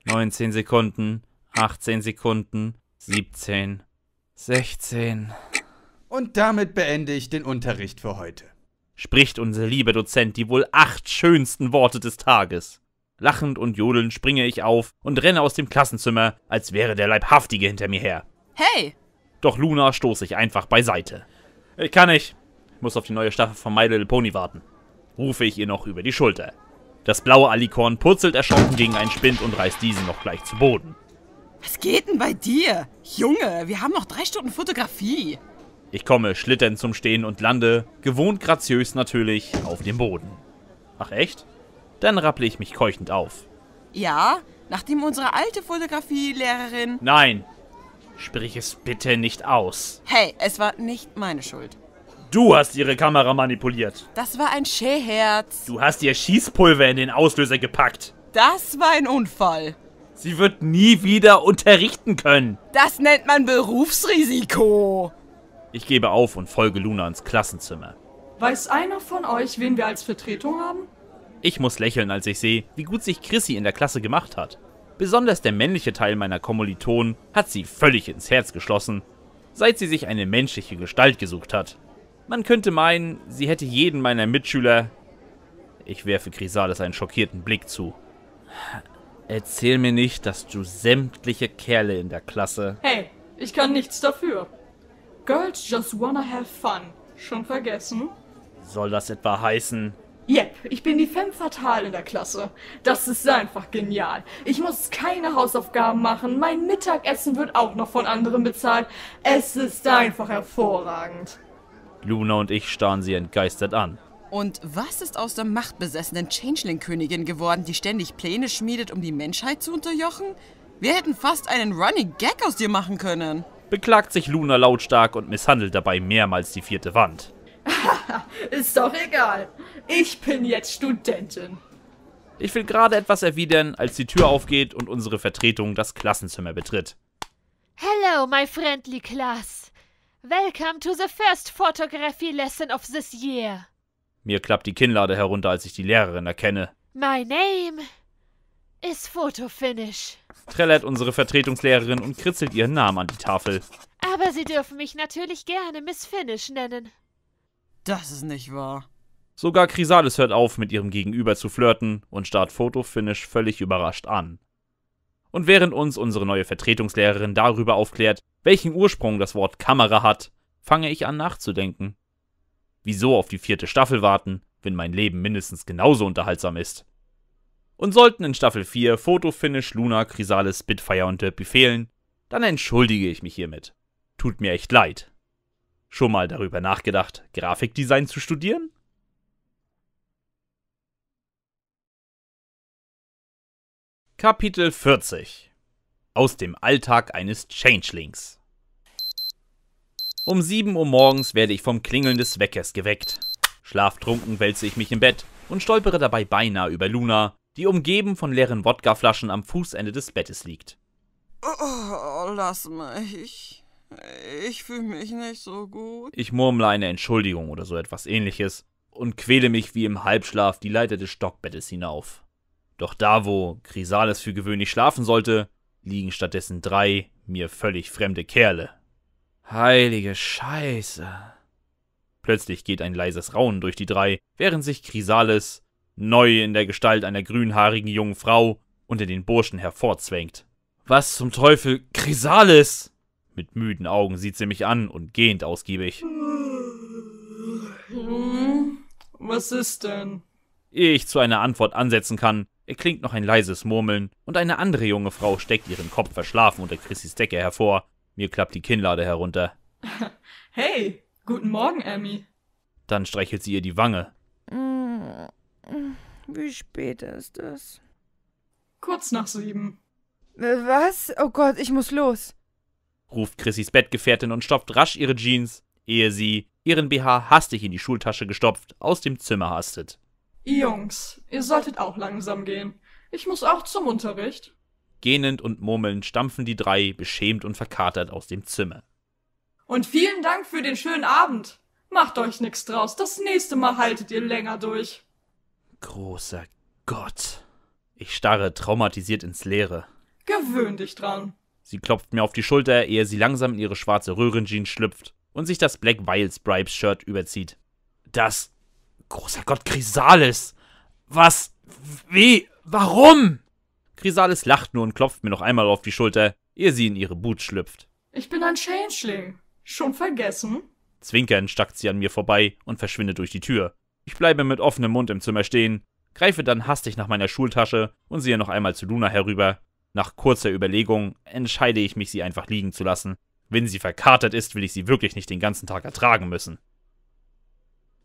Speaker 1: 19 Sekunden, 18 Sekunden, 17,
Speaker 3: 16.
Speaker 4: Und damit beende ich den Unterricht für heute.
Speaker 1: Spricht unser lieber Dozent die wohl acht schönsten Worte des Tages. Lachend und jodelnd springe ich auf und renne aus dem Klassenzimmer, als wäre der Leibhaftige hinter mir her. Hey! Doch Luna stoße ich einfach beiseite. Ich kann nicht. Ich Muss auf die neue Staffel von My Little Pony warten. Rufe ich ihr noch über die Schulter. Das blaue Alikorn purzelt erschrocken gegen einen Spind und reißt diesen noch gleich zu Boden.
Speaker 2: Was geht denn bei dir? Junge, wir haben noch drei Stunden Fotografie.
Speaker 1: Ich komme schlitternd zum Stehen und lande, gewohnt graziös natürlich, auf dem Boden. Ach echt? Dann rapple ich mich keuchend auf.
Speaker 2: Ja, nachdem unsere alte Fotografielehrerin...
Speaker 1: Nein, sprich es bitte nicht aus.
Speaker 2: Hey, es war nicht meine Schuld.
Speaker 1: Du hast ihre Kamera manipuliert.
Speaker 2: Das war ein Schäherz.
Speaker 1: Du hast ihr Schießpulver in den Auslöser gepackt.
Speaker 2: Das war ein Unfall.
Speaker 1: Sie wird nie wieder unterrichten können.
Speaker 2: Das nennt man Berufsrisiko.
Speaker 1: Ich gebe auf und folge Luna ins Klassenzimmer.
Speaker 6: Weiß einer von euch, wen wir als Vertretung haben?
Speaker 1: Ich muss lächeln, als ich sehe, wie gut sich Chrissy in der Klasse gemacht hat. Besonders der männliche Teil meiner Kommilitonen hat sie völlig ins Herz geschlossen, seit sie sich eine menschliche Gestalt gesucht hat. Man könnte meinen, sie hätte jeden meiner Mitschüler... Ich werfe Chrysalis einen schockierten Blick zu. Erzähl mir nicht, dass du sämtliche Kerle in der Klasse...
Speaker 6: Hey, ich kann nichts dafür. Girls just wanna have fun. Schon vergessen?
Speaker 1: Soll das etwa heißen,
Speaker 6: Yep, ich bin die Femme Fatale in der Klasse. Das ist einfach genial. Ich muss keine Hausaufgaben machen, mein Mittagessen wird auch noch von anderen bezahlt. Es ist einfach hervorragend.
Speaker 1: Luna und ich starren sie entgeistert an.
Speaker 2: Und was ist aus der machtbesessenen Changeling-Königin geworden, die ständig Pläne schmiedet, um die Menschheit zu unterjochen? Wir hätten fast einen Running Gag aus dir machen können.
Speaker 1: Beklagt sich Luna lautstark und misshandelt dabei mehrmals die vierte Wand.
Speaker 2: ist doch egal. Ich bin jetzt
Speaker 6: Studentin.
Speaker 1: Ich will gerade etwas erwidern, als die Tür aufgeht und unsere Vertretung das Klassenzimmer betritt.
Speaker 9: Hello, my friendly class. Welcome to the first photography lesson of this year.
Speaker 1: Mir klappt die Kinnlade herunter, als ich die Lehrerin erkenne.
Speaker 9: My name is Finish.
Speaker 1: Trällert unsere Vertretungslehrerin und kritzelt ihren Namen an die Tafel.
Speaker 9: Aber Sie dürfen mich natürlich gerne Miss Finish nennen.
Speaker 2: Das ist nicht wahr.
Speaker 1: Sogar Chrysalis hört auf, mit ihrem Gegenüber zu flirten und starrt Fotofinish völlig überrascht an. Und während uns unsere neue Vertretungslehrerin darüber aufklärt, welchen Ursprung das Wort Kamera hat, fange ich an nachzudenken. Wieso auf die vierte Staffel warten, wenn mein Leben mindestens genauso unterhaltsam ist? Und sollten in Staffel 4 Fotofinish, Luna, Chrysalis, Spitfire und Derpy fehlen, dann entschuldige ich mich hiermit. Tut mir echt leid. Schon mal darüber nachgedacht, Grafikdesign zu studieren? Kapitel 40 Aus dem Alltag eines Changelings Um 7 Uhr morgens werde ich vom Klingeln des Weckers geweckt. Schlaftrunken wälze ich mich im Bett und stolpere dabei beinahe über Luna, die umgeben von leeren Wodkaflaschen am Fußende des Bettes liegt.
Speaker 2: Oh, lass mich. Ich fühle mich nicht so
Speaker 1: gut. Ich murmle eine Entschuldigung oder so etwas ähnliches und quäle mich wie im Halbschlaf die Leiter des Stockbettes hinauf. Doch da, wo Chrysalis für gewöhnlich schlafen sollte, liegen stattdessen drei mir völlig fremde Kerle. Heilige Scheiße. Plötzlich geht ein leises Raunen durch die drei, während sich Chrysalis, neu in der Gestalt einer grünhaarigen jungen Frau, unter den Burschen hervorzwängt. Was zum Teufel, Chrysalis? Mit müden Augen sieht sie mich an und gähnt ausgiebig.
Speaker 6: Hm? Was ist denn?
Speaker 1: Ehe ich zu einer Antwort ansetzen kann, erklingt noch ein leises Murmeln und eine andere junge Frau steckt ihren Kopf verschlafen unter Chrissys Decke hervor. Mir klappt die Kinnlade herunter.
Speaker 6: Hey, guten Morgen, Emmy.
Speaker 1: Dann streichelt sie ihr die Wange.
Speaker 6: Mm,
Speaker 2: wie spät
Speaker 8: ist es?
Speaker 2: Kurz nach sieben. Äh, was? Oh Gott, ich muss los.
Speaker 1: Ruft Chrissys Bettgefährtin und stopft rasch ihre Jeans, ehe sie, ihren BH hastig in die Schultasche gestopft, aus dem Zimmer hastet.
Speaker 6: Jungs, ihr solltet auch langsam gehen. Ich muss auch zum Unterricht.
Speaker 1: Gähnend und murmelnd stampfen die drei, beschämt und verkatert, aus dem Zimmer.
Speaker 6: Und vielen Dank für den schönen Abend. Macht euch nichts draus. Das nächste Mal haltet ihr länger durch.
Speaker 1: Großer Gott. Ich starre traumatisiert ins Leere. Gewöhn dich dran. Sie klopft mir auf die Schulter, ehe sie langsam in ihre schwarze Röhrenjeans schlüpft und sich das Black Vials Bribes Shirt überzieht. Das Großer Gott, Chrysalis! Was? Wie? Warum? Chrysalis lacht nur und klopft mir noch einmal auf die Schulter, ehe sie in ihre Boot schlüpft.
Speaker 6: Ich bin ein Changeling. Schon vergessen?
Speaker 1: Zwinkernd stackt sie an mir vorbei und verschwindet durch die Tür. Ich bleibe mit offenem Mund im Zimmer stehen, greife dann hastig nach meiner Schultasche und sehe noch einmal zu Luna herüber. Nach kurzer Überlegung entscheide ich mich, sie einfach liegen zu lassen. Wenn sie verkatert ist, will ich sie wirklich nicht den ganzen Tag ertragen müssen.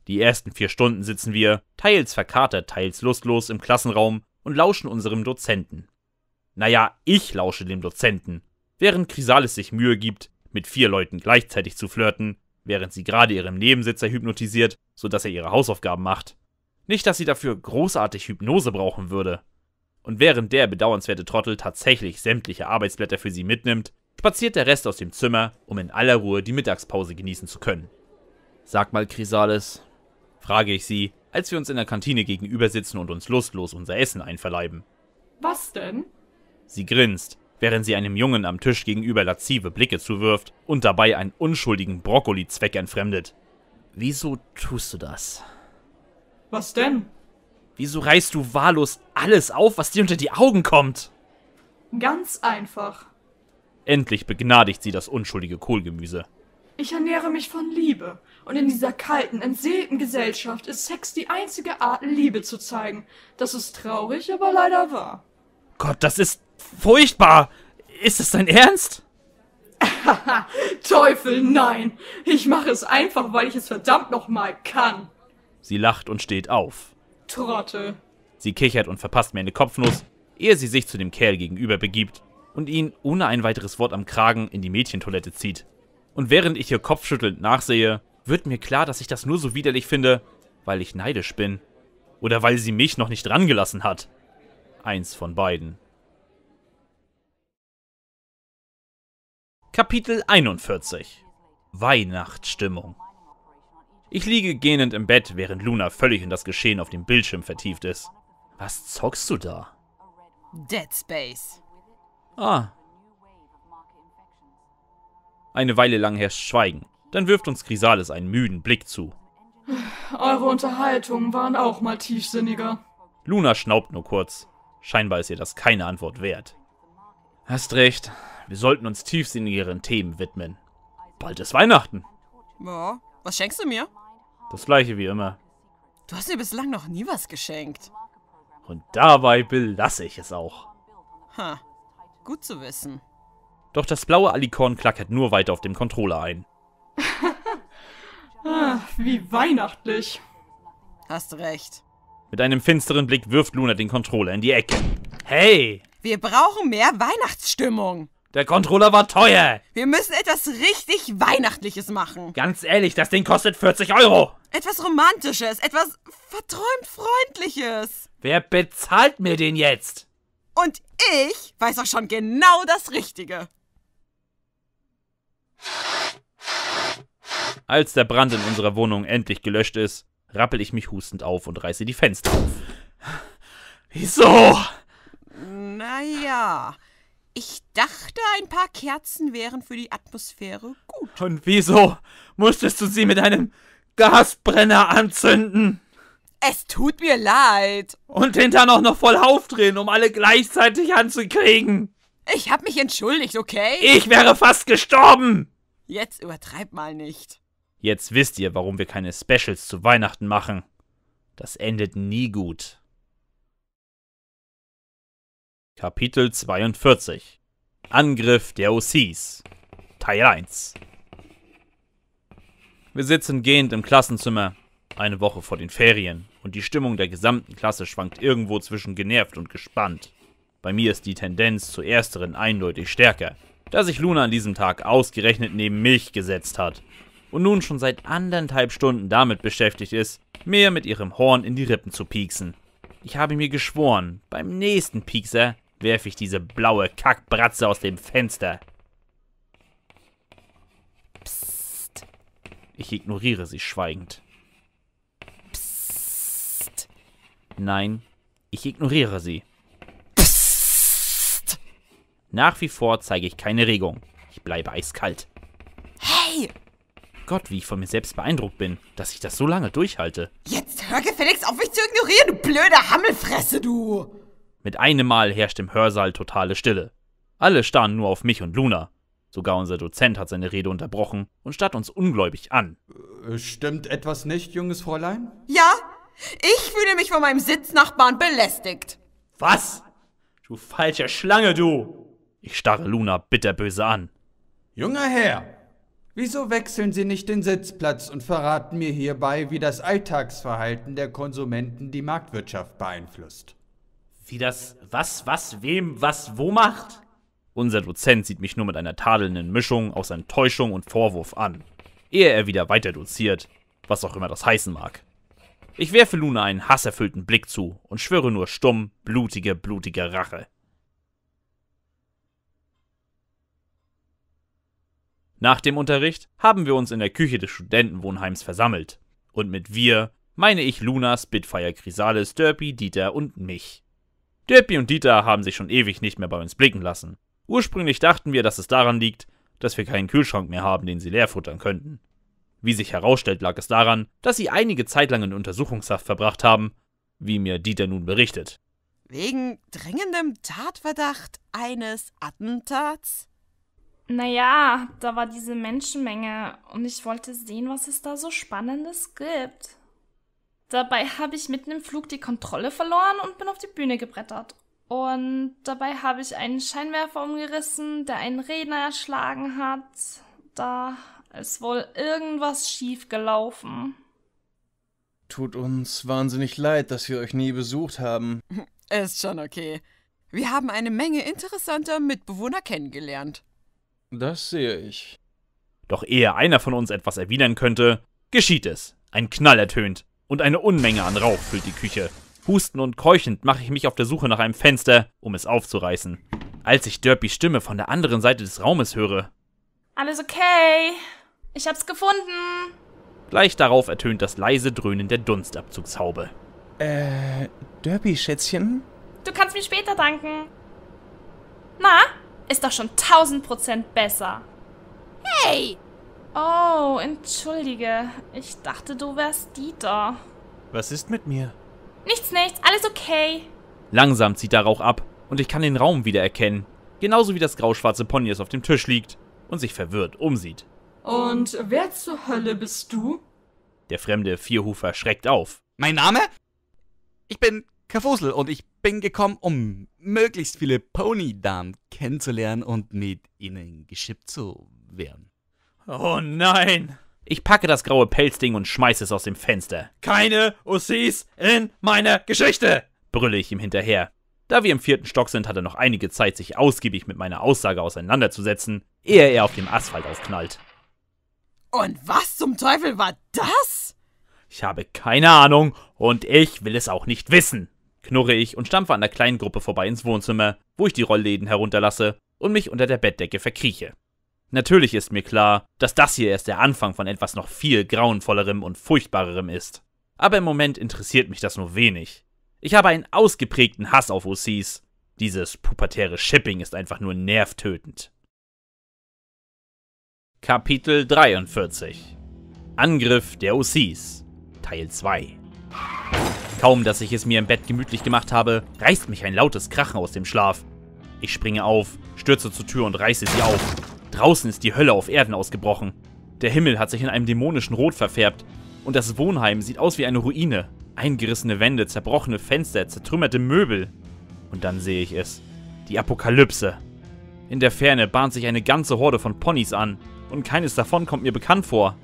Speaker 1: Die ersten vier Stunden sitzen wir, teils verkatert, teils lustlos, im Klassenraum und lauschen unserem Dozenten. Naja, ich lausche dem Dozenten, während Chrysalis sich Mühe gibt, mit vier Leuten gleichzeitig zu flirten, während sie gerade ihren Nebensitzer hypnotisiert, sodass er ihre Hausaufgaben macht. Nicht, dass sie dafür großartig Hypnose brauchen würde. Und während der bedauernswerte Trottel tatsächlich sämtliche Arbeitsblätter für sie mitnimmt, spaziert der Rest aus dem Zimmer, um in aller Ruhe die Mittagspause genießen zu können. Sag mal, Chrysalis, frage ich sie, als wir uns in der Kantine gegenüber sitzen und uns lustlos unser Essen einverleiben.
Speaker 6: Was denn?
Speaker 1: Sie grinst, während sie einem Jungen am Tisch gegenüber lazive Blicke zuwirft und dabei einen unschuldigen Brokkoli-Zweck entfremdet. Wieso tust du das? Was denn? Wieso reißt du wahllos alles auf, was dir unter die Augen kommt?
Speaker 6: Ganz einfach.
Speaker 1: Endlich begnadigt sie das unschuldige Kohlgemüse.
Speaker 6: Ich ernähre mich von Liebe. Und in dieser kalten, entseelten Gesellschaft ist Sex die einzige Art, Liebe zu zeigen. Das ist traurig, aber leider wahr.
Speaker 1: Gott, das ist furchtbar. Ist es dein Ernst?
Speaker 6: Teufel, nein. Ich mache es einfach, weil ich es verdammt nochmal kann.
Speaker 1: Sie lacht und steht auf.
Speaker 6: Trottel.
Speaker 1: Sie kichert und verpasst mir eine Kopfnuss, ehe sie sich zu dem Kerl gegenüber begibt und ihn ohne ein weiteres Wort am Kragen in die Mädchentoilette zieht. Und während ich ihr kopfschüttelnd nachsehe, wird mir klar, dass ich das nur so widerlich finde, weil ich neidisch bin. Oder weil sie mich noch nicht drangelassen hat. Eins von beiden. Kapitel 41 Weihnachtsstimmung Ich liege gähnend im Bett, während Luna völlig in das Geschehen auf dem Bildschirm vertieft ist. Was zockst du da?
Speaker 2: Dead Space.
Speaker 3: Ah,
Speaker 1: eine Weile lang herrscht Schweigen. Dann wirft uns Chrysalis einen müden Blick zu.
Speaker 6: Eure Unterhaltungen waren auch mal tiefsinniger.
Speaker 1: Luna schnaubt nur kurz. Scheinbar ist ihr das keine Antwort wert. Hast recht. Wir sollten uns tiefsinnigeren Themen widmen. Bald ist Weihnachten.
Speaker 2: Ja, was schenkst du mir?
Speaker 1: Das gleiche wie immer.
Speaker 2: Du hast mir bislang noch nie was geschenkt.
Speaker 1: Und dabei belasse ich es auch.
Speaker 2: Ha, gut zu
Speaker 1: wissen. Doch das blaue Alicorn klackert nur weiter auf dem Controller ein. Ach,
Speaker 2: ah, wie weihnachtlich. Hast recht.
Speaker 1: Mit einem finsteren Blick wirft Luna den Controller in die Ecke. Hey!
Speaker 2: Wir brauchen mehr Weihnachtsstimmung.
Speaker 1: Der Controller war teuer.
Speaker 2: Wir müssen etwas richtig Weihnachtliches machen.
Speaker 1: Ganz ehrlich, das Ding kostet 40 Euro.
Speaker 2: Etwas Romantisches, etwas verträumt Freundliches.
Speaker 1: Wer bezahlt mir den jetzt?
Speaker 2: Und ich weiß auch schon genau das Richtige.
Speaker 1: Als der Brand in unserer Wohnung endlich gelöscht ist, rappel ich mich hustend auf und reiße die Fenster auf. Wieso?
Speaker 2: Naja, ich dachte, ein paar Kerzen wären für die Atmosphäre
Speaker 1: gut. Und wieso musstest du sie mit einem Gasbrenner anzünden?
Speaker 2: Es tut mir leid.
Speaker 1: Und hinterher noch, noch voll aufdrehen, um alle gleichzeitig anzukriegen. Ich hab mich
Speaker 2: entschuldigt, okay?
Speaker 1: Ich wäre fast gestorben!
Speaker 2: Jetzt übertreib mal nicht.
Speaker 1: Jetzt wisst ihr, warum wir keine Specials zu Weihnachten machen. Das endet nie gut. Kapitel 42 Angriff der OCs Teil 1 Wir sitzen gehend im Klassenzimmer, eine Woche vor den Ferien, und die Stimmung der gesamten Klasse schwankt irgendwo zwischen genervt und gespannt. Bei mir ist die Tendenz zur ersteren eindeutig stärker, da sich Luna an diesem Tag ausgerechnet neben mich gesetzt hat und nun schon seit anderthalb Stunden damit beschäftigt ist, mir mit ihrem Horn in die Rippen zu pieksen. Ich habe mir geschworen, beim nächsten Piekser werfe ich diese blaue Kackbratze aus dem Fenster. Psst. Ich ignoriere sie schweigend. Psst. Nein, ich ignoriere sie. Nach wie vor zeige ich keine Regung. Ich bleibe eiskalt. Hey! Gott, wie ich von mir selbst beeindruckt bin, dass ich das so lange durchhalte.
Speaker 2: Jetzt hör gefälligst auf, mich zu ignorieren, du blöde Hammelfresse, du!
Speaker 1: Mit einem Mal herrscht im Hörsaal totale Stille. Alle starren nur auf mich und Luna. Sogar unser Dozent hat seine Rede unterbrochen und starrt uns ungläubig an. Äh, stimmt etwas nicht, junges Fräulein?
Speaker 2: Ja, ich fühle mich von meinem Sitznachbarn belästigt.
Speaker 1: Was? Du falsche Schlange, du! Ich starre Luna bitterböse an. Junger Herr, wieso wechseln Sie nicht den
Speaker 4: Sitzplatz und verraten mir hierbei, wie das Alltagsverhalten der Konsumenten die Marktwirtschaft
Speaker 1: beeinflusst? Wie das was, was, wem, was, wo macht? Unser Dozent sieht mich nur mit einer tadelnden Mischung aus Enttäuschung und Vorwurf an, ehe er wieder weiter doziert, was auch immer das heißen mag. Ich werfe Luna einen hasserfüllten Blick zu und schwöre nur stumm blutige, blutige Rache. Nach dem Unterricht haben wir uns in der Küche des Studentenwohnheims versammelt. Und mit wir meine ich Luna, Spitfire, Chrysalis, Derpy, Dieter und mich. Derpy und Dieter haben sich schon ewig nicht mehr bei uns blicken lassen. Ursprünglich dachten wir, dass es daran liegt, dass wir keinen Kühlschrank mehr haben, den sie leer futtern könnten. Wie sich herausstellt, lag es daran, dass sie einige Zeit lang in Untersuchungshaft verbracht haben, wie mir Dieter nun berichtet.
Speaker 2: Wegen dringendem Tatverdacht eines
Speaker 7: Attentats? Naja, da war diese Menschenmenge und ich wollte sehen, was es da so Spannendes gibt. Dabei habe ich mitten im Flug die Kontrolle verloren und bin auf die Bühne gebrettert. Und dabei habe ich einen Scheinwerfer umgerissen, der einen Redner erschlagen hat. Da ist wohl irgendwas
Speaker 2: schief gelaufen.
Speaker 8: Tut uns wahnsinnig leid, dass wir euch nie besucht haben.
Speaker 2: Ist schon okay. Wir haben eine Menge interessanter Mitbewohner kennengelernt.
Speaker 1: Das sehe ich. Doch ehe einer von uns etwas erwidern könnte, geschieht es. Ein Knall ertönt und eine Unmenge an Rauch füllt die Küche. Husten und keuchend mache ich mich auf der Suche nach einem Fenster, um es aufzureißen. Als ich Derpys Stimme von der anderen Seite des Raumes höre.
Speaker 7: Alles okay. Ich hab's gefunden.
Speaker 1: Gleich darauf ertönt das leise Dröhnen der Dunstabzugshaube.
Speaker 8: Äh, Derpy, Schätzchen?
Speaker 7: Du kannst mir später danken. Na, ist doch schon 1000 Prozent besser. Hey! Oh, entschuldige. Ich dachte, du wärst Dieter.
Speaker 8: Was ist mit mir?
Speaker 7: Nichts, nichts. Alles
Speaker 6: okay.
Speaker 1: Langsam zieht der Rauch ab und ich kann den Raum wieder erkennen. Genauso wie das grauschwarze Pony, es auf dem Tisch liegt und sich verwirrt umsieht.
Speaker 6: Und wer zur Hölle bist du?
Speaker 1: Der fremde Vierhufer schreckt auf. Mein Name? Ich bin Kafusel und ich bin gekommen, um möglichst viele Ponydamen kennenzulernen und mit ihnen geschippt zu werden. Oh nein! Ich packe das graue Pelzding und schmeiße es aus dem Fenster. Keine Ussis in meiner Geschichte! brülle ich ihm hinterher. Da wir im vierten Stock sind, hat er noch einige Zeit, sich ausgiebig mit meiner Aussage auseinanderzusetzen, ehe er auf dem Asphalt aufknallt.
Speaker 2: Und was zum Teufel war das?
Speaker 1: Ich habe keine Ahnung und ich will es auch nicht wissen knurre ich und stampfe an der kleinen Gruppe vorbei ins Wohnzimmer, wo ich die Rollläden herunterlasse und mich unter der Bettdecke verkrieche. Natürlich ist mir klar, dass das hier erst der Anfang von etwas noch viel grauenvollerem und furchtbarerem ist. Aber im Moment interessiert mich das nur wenig. Ich habe einen ausgeprägten Hass auf OCs. Dieses pubertäre Shipping ist einfach nur nervtötend. Kapitel 43 Angriff der OCs Teil 2 Kaum, dass ich es mir im Bett gemütlich gemacht habe, reißt mich ein lautes Krachen aus dem Schlaf. Ich springe auf, stürze zur Tür und reiße sie auf. Draußen ist die Hölle auf Erden ausgebrochen. Der Himmel hat sich in einem dämonischen Rot verfärbt und das Wohnheim sieht aus wie eine Ruine. Eingerissene Wände, zerbrochene Fenster, zertrümmerte Möbel. Und dann sehe ich es. Die Apokalypse. In der Ferne bahnt sich eine ganze Horde von Ponys an und keines davon kommt mir bekannt vor.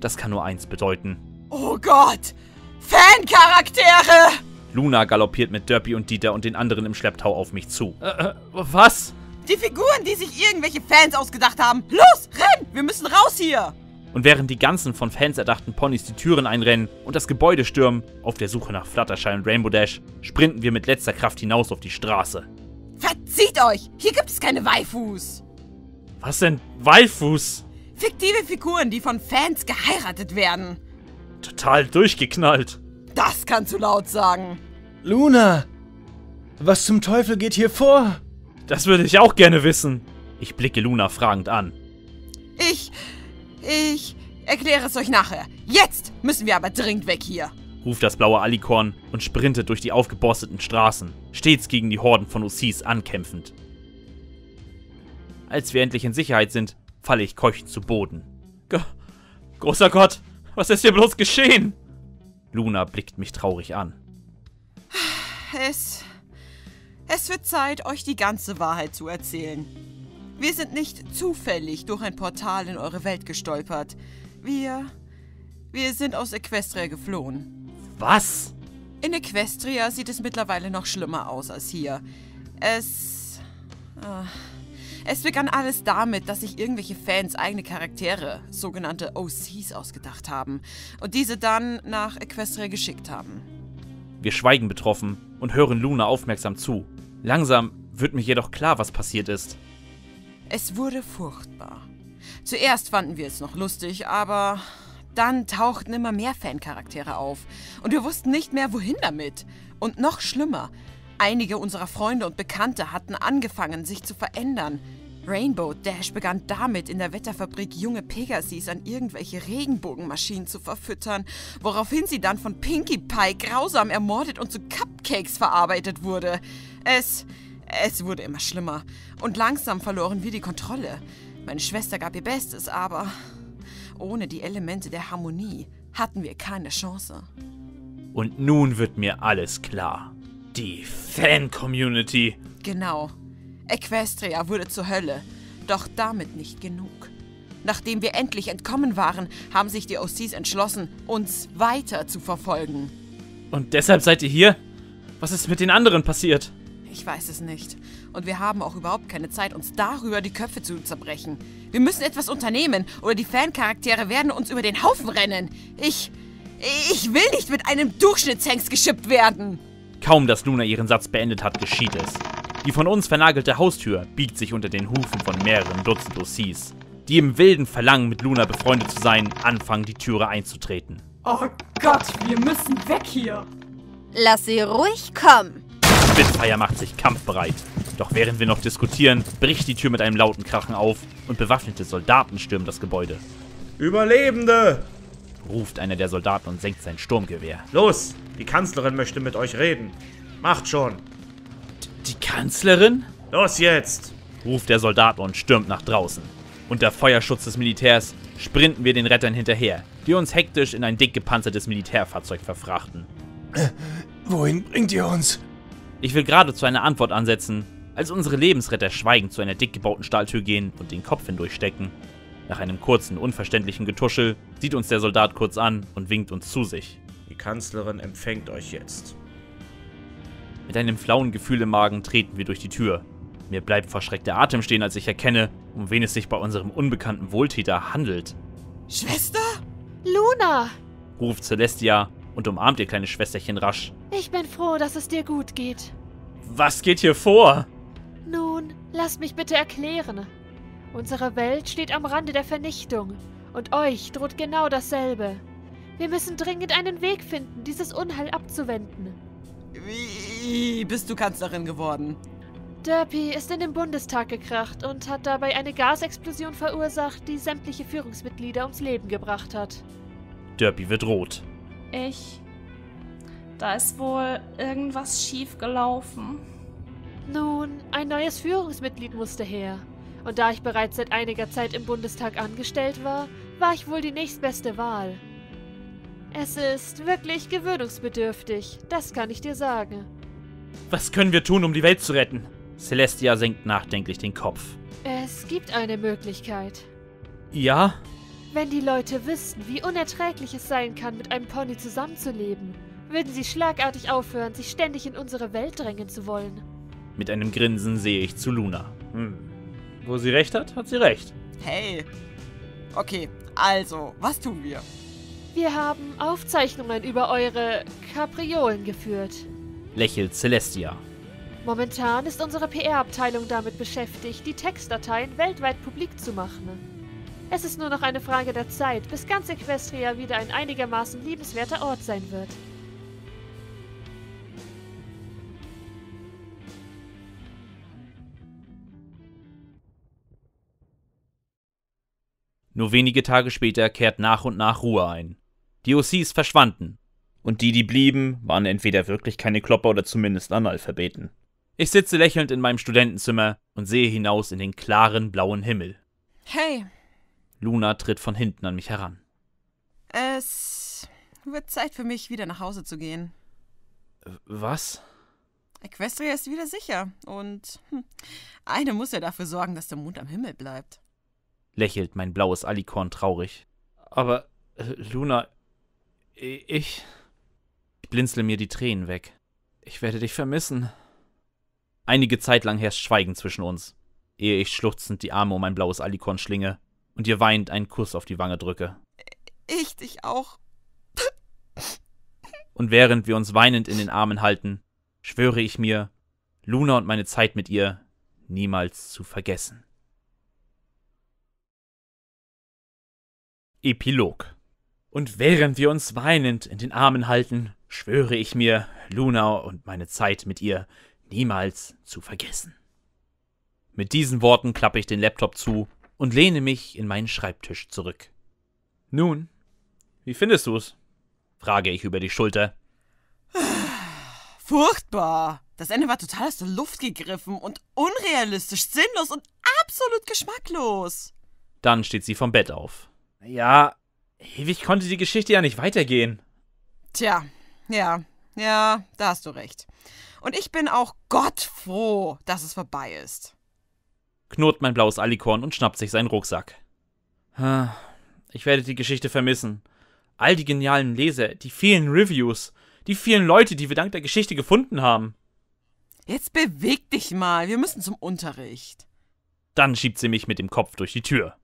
Speaker 1: Das kann nur eins bedeuten.
Speaker 2: Oh Gott! Fancharaktere!
Speaker 1: Luna galoppiert mit Derpy und Dieter und den anderen im Schlepptau auf mich zu.
Speaker 3: Äh, äh,
Speaker 2: was? Die Figuren, die sich irgendwelche Fans ausgedacht haben. Los, renn! Wir müssen raus hier!
Speaker 1: Und während die ganzen von Fans erdachten Ponys die Türen einrennen und das Gebäude stürmen, auf der Suche nach Fluttershy und Rainbow Dash, sprinten wir mit letzter Kraft hinaus auf die Straße.
Speaker 2: Verzieht euch! Hier gibt es keine Waifus!
Speaker 1: Was denn Waifus?
Speaker 2: Fiktive Figuren, die von Fans geheiratet werden.
Speaker 8: Total durchgeknallt.
Speaker 2: Das kannst du laut sagen.
Speaker 8: Luna, was zum Teufel geht hier vor? Das würde ich auch gerne wissen.
Speaker 1: Ich blicke Luna fragend an.
Speaker 2: Ich. Ich erkläre es euch nachher. Jetzt müssen wir aber dringend weg hier.
Speaker 1: Ruft das blaue Alikorn und sprintet durch die aufgeborsteten Straßen, stets gegen die Horden von Ussis ankämpfend. Als wir endlich in Sicherheit sind, falle ich keuchend zu Boden. G großer Gott, was ist hier bloß geschehen? Luna blickt mich traurig an.
Speaker 2: Es. Es wird Zeit, euch die ganze Wahrheit zu erzählen. Wir sind nicht zufällig durch ein Portal in eure Welt gestolpert. Wir. Wir sind aus Equestria geflohen. Was? In Equestria sieht es mittlerweile noch schlimmer aus als hier. Es. Ach. Es begann alles damit, dass sich irgendwelche Fans eigene Charaktere, sogenannte OCs, ausgedacht haben und diese dann nach Equestria geschickt haben.
Speaker 1: Wir schweigen betroffen und hören Luna aufmerksam zu. Langsam wird mir jedoch klar, was passiert ist.
Speaker 2: Es wurde furchtbar. Zuerst fanden wir es noch lustig, aber dann tauchten immer mehr Fancharaktere auf und wir wussten nicht mehr, wohin damit. Und noch schlimmer, Einige unserer Freunde und Bekannte hatten angefangen, sich zu verändern. Rainbow Dash begann damit, in der Wetterfabrik junge Pegasis an irgendwelche Regenbogenmaschinen zu verfüttern, woraufhin sie dann von Pinkie Pie grausam ermordet und zu Cupcakes verarbeitet wurde. Es. es wurde immer schlimmer. Und langsam verloren wir die Kontrolle. Meine Schwester gab ihr Bestes, aber. ohne die Elemente der Harmonie hatten wir keine Chance.
Speaker 1: Und nun wird mir alles klar. Die Fan-Community.
Speaker 2: Genau. Equestria wurde zur Hölle. Doch damit nicht genug. Nachdem wir endlich entkommen waren, haben sich die OCs entschlossen, uns weiter zu verfolgen.
Speaker 1: Und deshalb seid ihr hier? Was ist mit den anderen passiert?
Speaker 2: Ich weiß es nicht. Und wir haben auch überhaupt keine Zeit, uns darüber die Köpfe zu zerbrechen. Wir müssen etwas unternehmen, oder die Fancharaktere werden uns über den Haufen rennen. Ich. Ich will nicht mit einem Durchschnittshengst geschippt werden.
Speaker 1: Kaum, dass Luna ihren Satz beendet hat, geschieht es. Die von uns vernagelte Haustür biegt sich unter den Hufen von mehreren Dutzend Ossis, die im wilden Verlangen, mit Luna befreundet zu sein, anfangen, die Türe einzutreten.
Speaker 10: Oh Gott, wir müssen weg hier! Lass sie ruhig kommen!
Speaker 1: Spitfire macht sich kampfbereit. Doch während wir noch diskutieren, bricht die Tür mit einem lauten Krachen auf und bewaffnete Soldaten stürmen das Gebäude. Überlebende! ruft einer der Soldaten und senkt sein Sturmgewehr. Los, die Kanzlerin möchte mit euch reden. Macht schon. Die Kanzlerin? Los jetzt! ruft der Soldat und stürmt nach draußen. Unter Feuerschutz des Militärs sprinten wir den Rettern hinterher, die uns hektisch in ein dick gepanzertes Militärfahrzeug verfrachten.
Speaker 8: wohin bringt ihr uns?
Speaker 1: Ich will geradezu eine Antwort ansetzen, als unsere Lebensretter schweigend zu einer dick gebauten Stahltür gehen und den Kopf hindurchstecken. Nach einem kurzen, unverständlichen Getuschel sieht uns der Soldat kurz an und winkt uns zu sich. Kanzlerin empfängt euch jetzt. Mit einem flauen Gefühl im Magen treten wir durch die Tür. Mir bleibt verschreckter Atem stehen, als ich erkenne, um wen es sich bei unserem unbekannten Wohltäter handelt. Schwester?
Speaker 9: Luna!
Speaker 1: ruft Celestia und umarmt ihr kleines Schwesterchen rasch.
Speaker 9: Ich bin froh, dass es dir gut geht.
Speaker 1: Was geht hier vor?
Speaker 9: Nun, lasst mich bitte erklären. Unsere Welt steht am Rande der Vernichtung und euch droht genau dasselbe. Wir müssen dringend einen Weg finden, dieses Unheil abzuwenden.
Speaker 2: Wie bist du Kanzlerin geworden?
Speaker 9: Derpy ist in den Bundestag gekracht und hat dabei eine Gasexplosion verursacht, die sämtliche Führungsmitglieder ums Leben gebracht hat.
Speaker 1: Derpy wird rot.
Speaker 7: Ich. Da ist wohl irgendwas schiefgelaufen. Nun, ein neues Führungsmitglied musste her.
Speaker 9: Und da ich bereits seit einiger Zeit im Bundestag angestellt war, war ich wohl die nächstbeste Wahl. Es ist wirklich gewöhnungsbedürftig, das kann ich dir sagen.
Speaker 1: Was können wir tun, um die Welt zu retten? Celestia senkt nachdenklich den Kopf.
Speaker 9: Es gibt eine Möglichkeit. Ja? Wenn die Leute wüssten, wie unerträglich es sein kann, mit einem Pony zusammenzuleben, würden sie schlagartig aufhören, sich ständig in
Speaker 2: unsere Welt drängen zu wollen.
Speaker 1: Mit einem Grinsen sehe ich zu Luna. Hm. Wo sie recht hat, hat sie recht.
Speaker 2: Hey. Okay, also, was tun wir?
Speaker 9: Wir haben Aufzeichnungen über eure Kapriolen geführt.
Speaker 1: Lächelt Celestia.
Speaker 9: Momentan ist unsere PR-Abteilung damit beschäftigt, die Textdateien weltweit publik zu machen. Es ist nur noch eine Frage der Zeit, bis ganz Equestria wieder ein einigermaßen liebenswerter Ort sein wird.
Speaker 1: Nur wenige Tage später kehrt nach und nach Ruhe ein. Die OCs verschwanden. Und die, die blieben, waren entweder wirklich keine Klopper oder zumindest Analphabeten. Ich sitze lächelnd in meinem Studentenzimmer und sehe hinaus in den klaren blauen Himmel. Hey. Luna tritt von hinten an mich heran.
Speaker 2: Es wird Zeit für mich, wieder nach Hause zu gehen.
Speaker 1: Äh, was?
Speaker 2: Equestria ist wieder sicher und hm, eine muss ja dafür sorgen, dass der Mond am
Speaker 1: Himmel bleibt. Lächelt mein blaues Alikorn traurig. Aber äh, Luna, ich. Ich blinzle mir die Tränen weg. Ich werde dich vermissen. Einige Zeit lang herrscht Schweigen zwischen uns, ehe ich schluchzend die Arme um mein blaues Alikorn schlinge und ihr weinend einen Kuss auf die Wange drücke.
Speaker 2: Ich dich
Speaker 8: auch.
Speaker 1: und während wir uns weinend in den Armen halten, schwöre ich mir, Luna und meine Zeit mit ihr niemals zu vergessen. Epilog und während wir uns weinend in den Armen halten, schwöre ich mir, Luna und meine Zeit mit ihr niemals zu vergessen. Mit diesen Worten klappe ich den Laptop zu und lehne mich in meinen Schreibtisch zurück. Nun, wie findest du's? frage ich über die Schulter. Furchtbar!
Speaker 2: Das Ende war total aus der Luft gegriffen und unrealistisch, sinnlos und absolut geschmacklos.
Speaker 1: Dann steht sie vom Bett auf. Ja, Ewig konnte die Geschichte ja nicht weitergehen.
Speaker 2: Tja, ja, ja, da hast du recht. Und ich bin auch gottfroh, dass es vorbei ist.
Speaker 1: Knurrt mein blaues Alikorn und schnappt sich seinen Rucksack. Ich werde die Geschichte vermissen. All die genialen Leser, die vielen Reviews, die vielen Leute, die wir dank der Geschichte gefunden haben.
Speaker 2: Jetzt beweg dich mal, wir müssen zum Unterricht.
Speaker 1: Dann schiebt sie mich mit dem Kopf durch die Tür.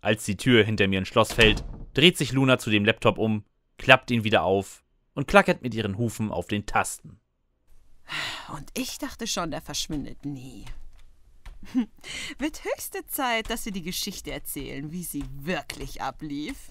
Speaker 1: Als die Tür hinter mir ins Schloss fällt, dreht sich Luna zu dem Laptop um, klappt ihn wieder auf und klackert mit ihren Hufen auf den Tasten.
Speaker 2: Und ich dachte schon, der verschwindet nie. Wird höchste Zeit, dass wir die Geschichte erzählen, wie sie wirklich ablief.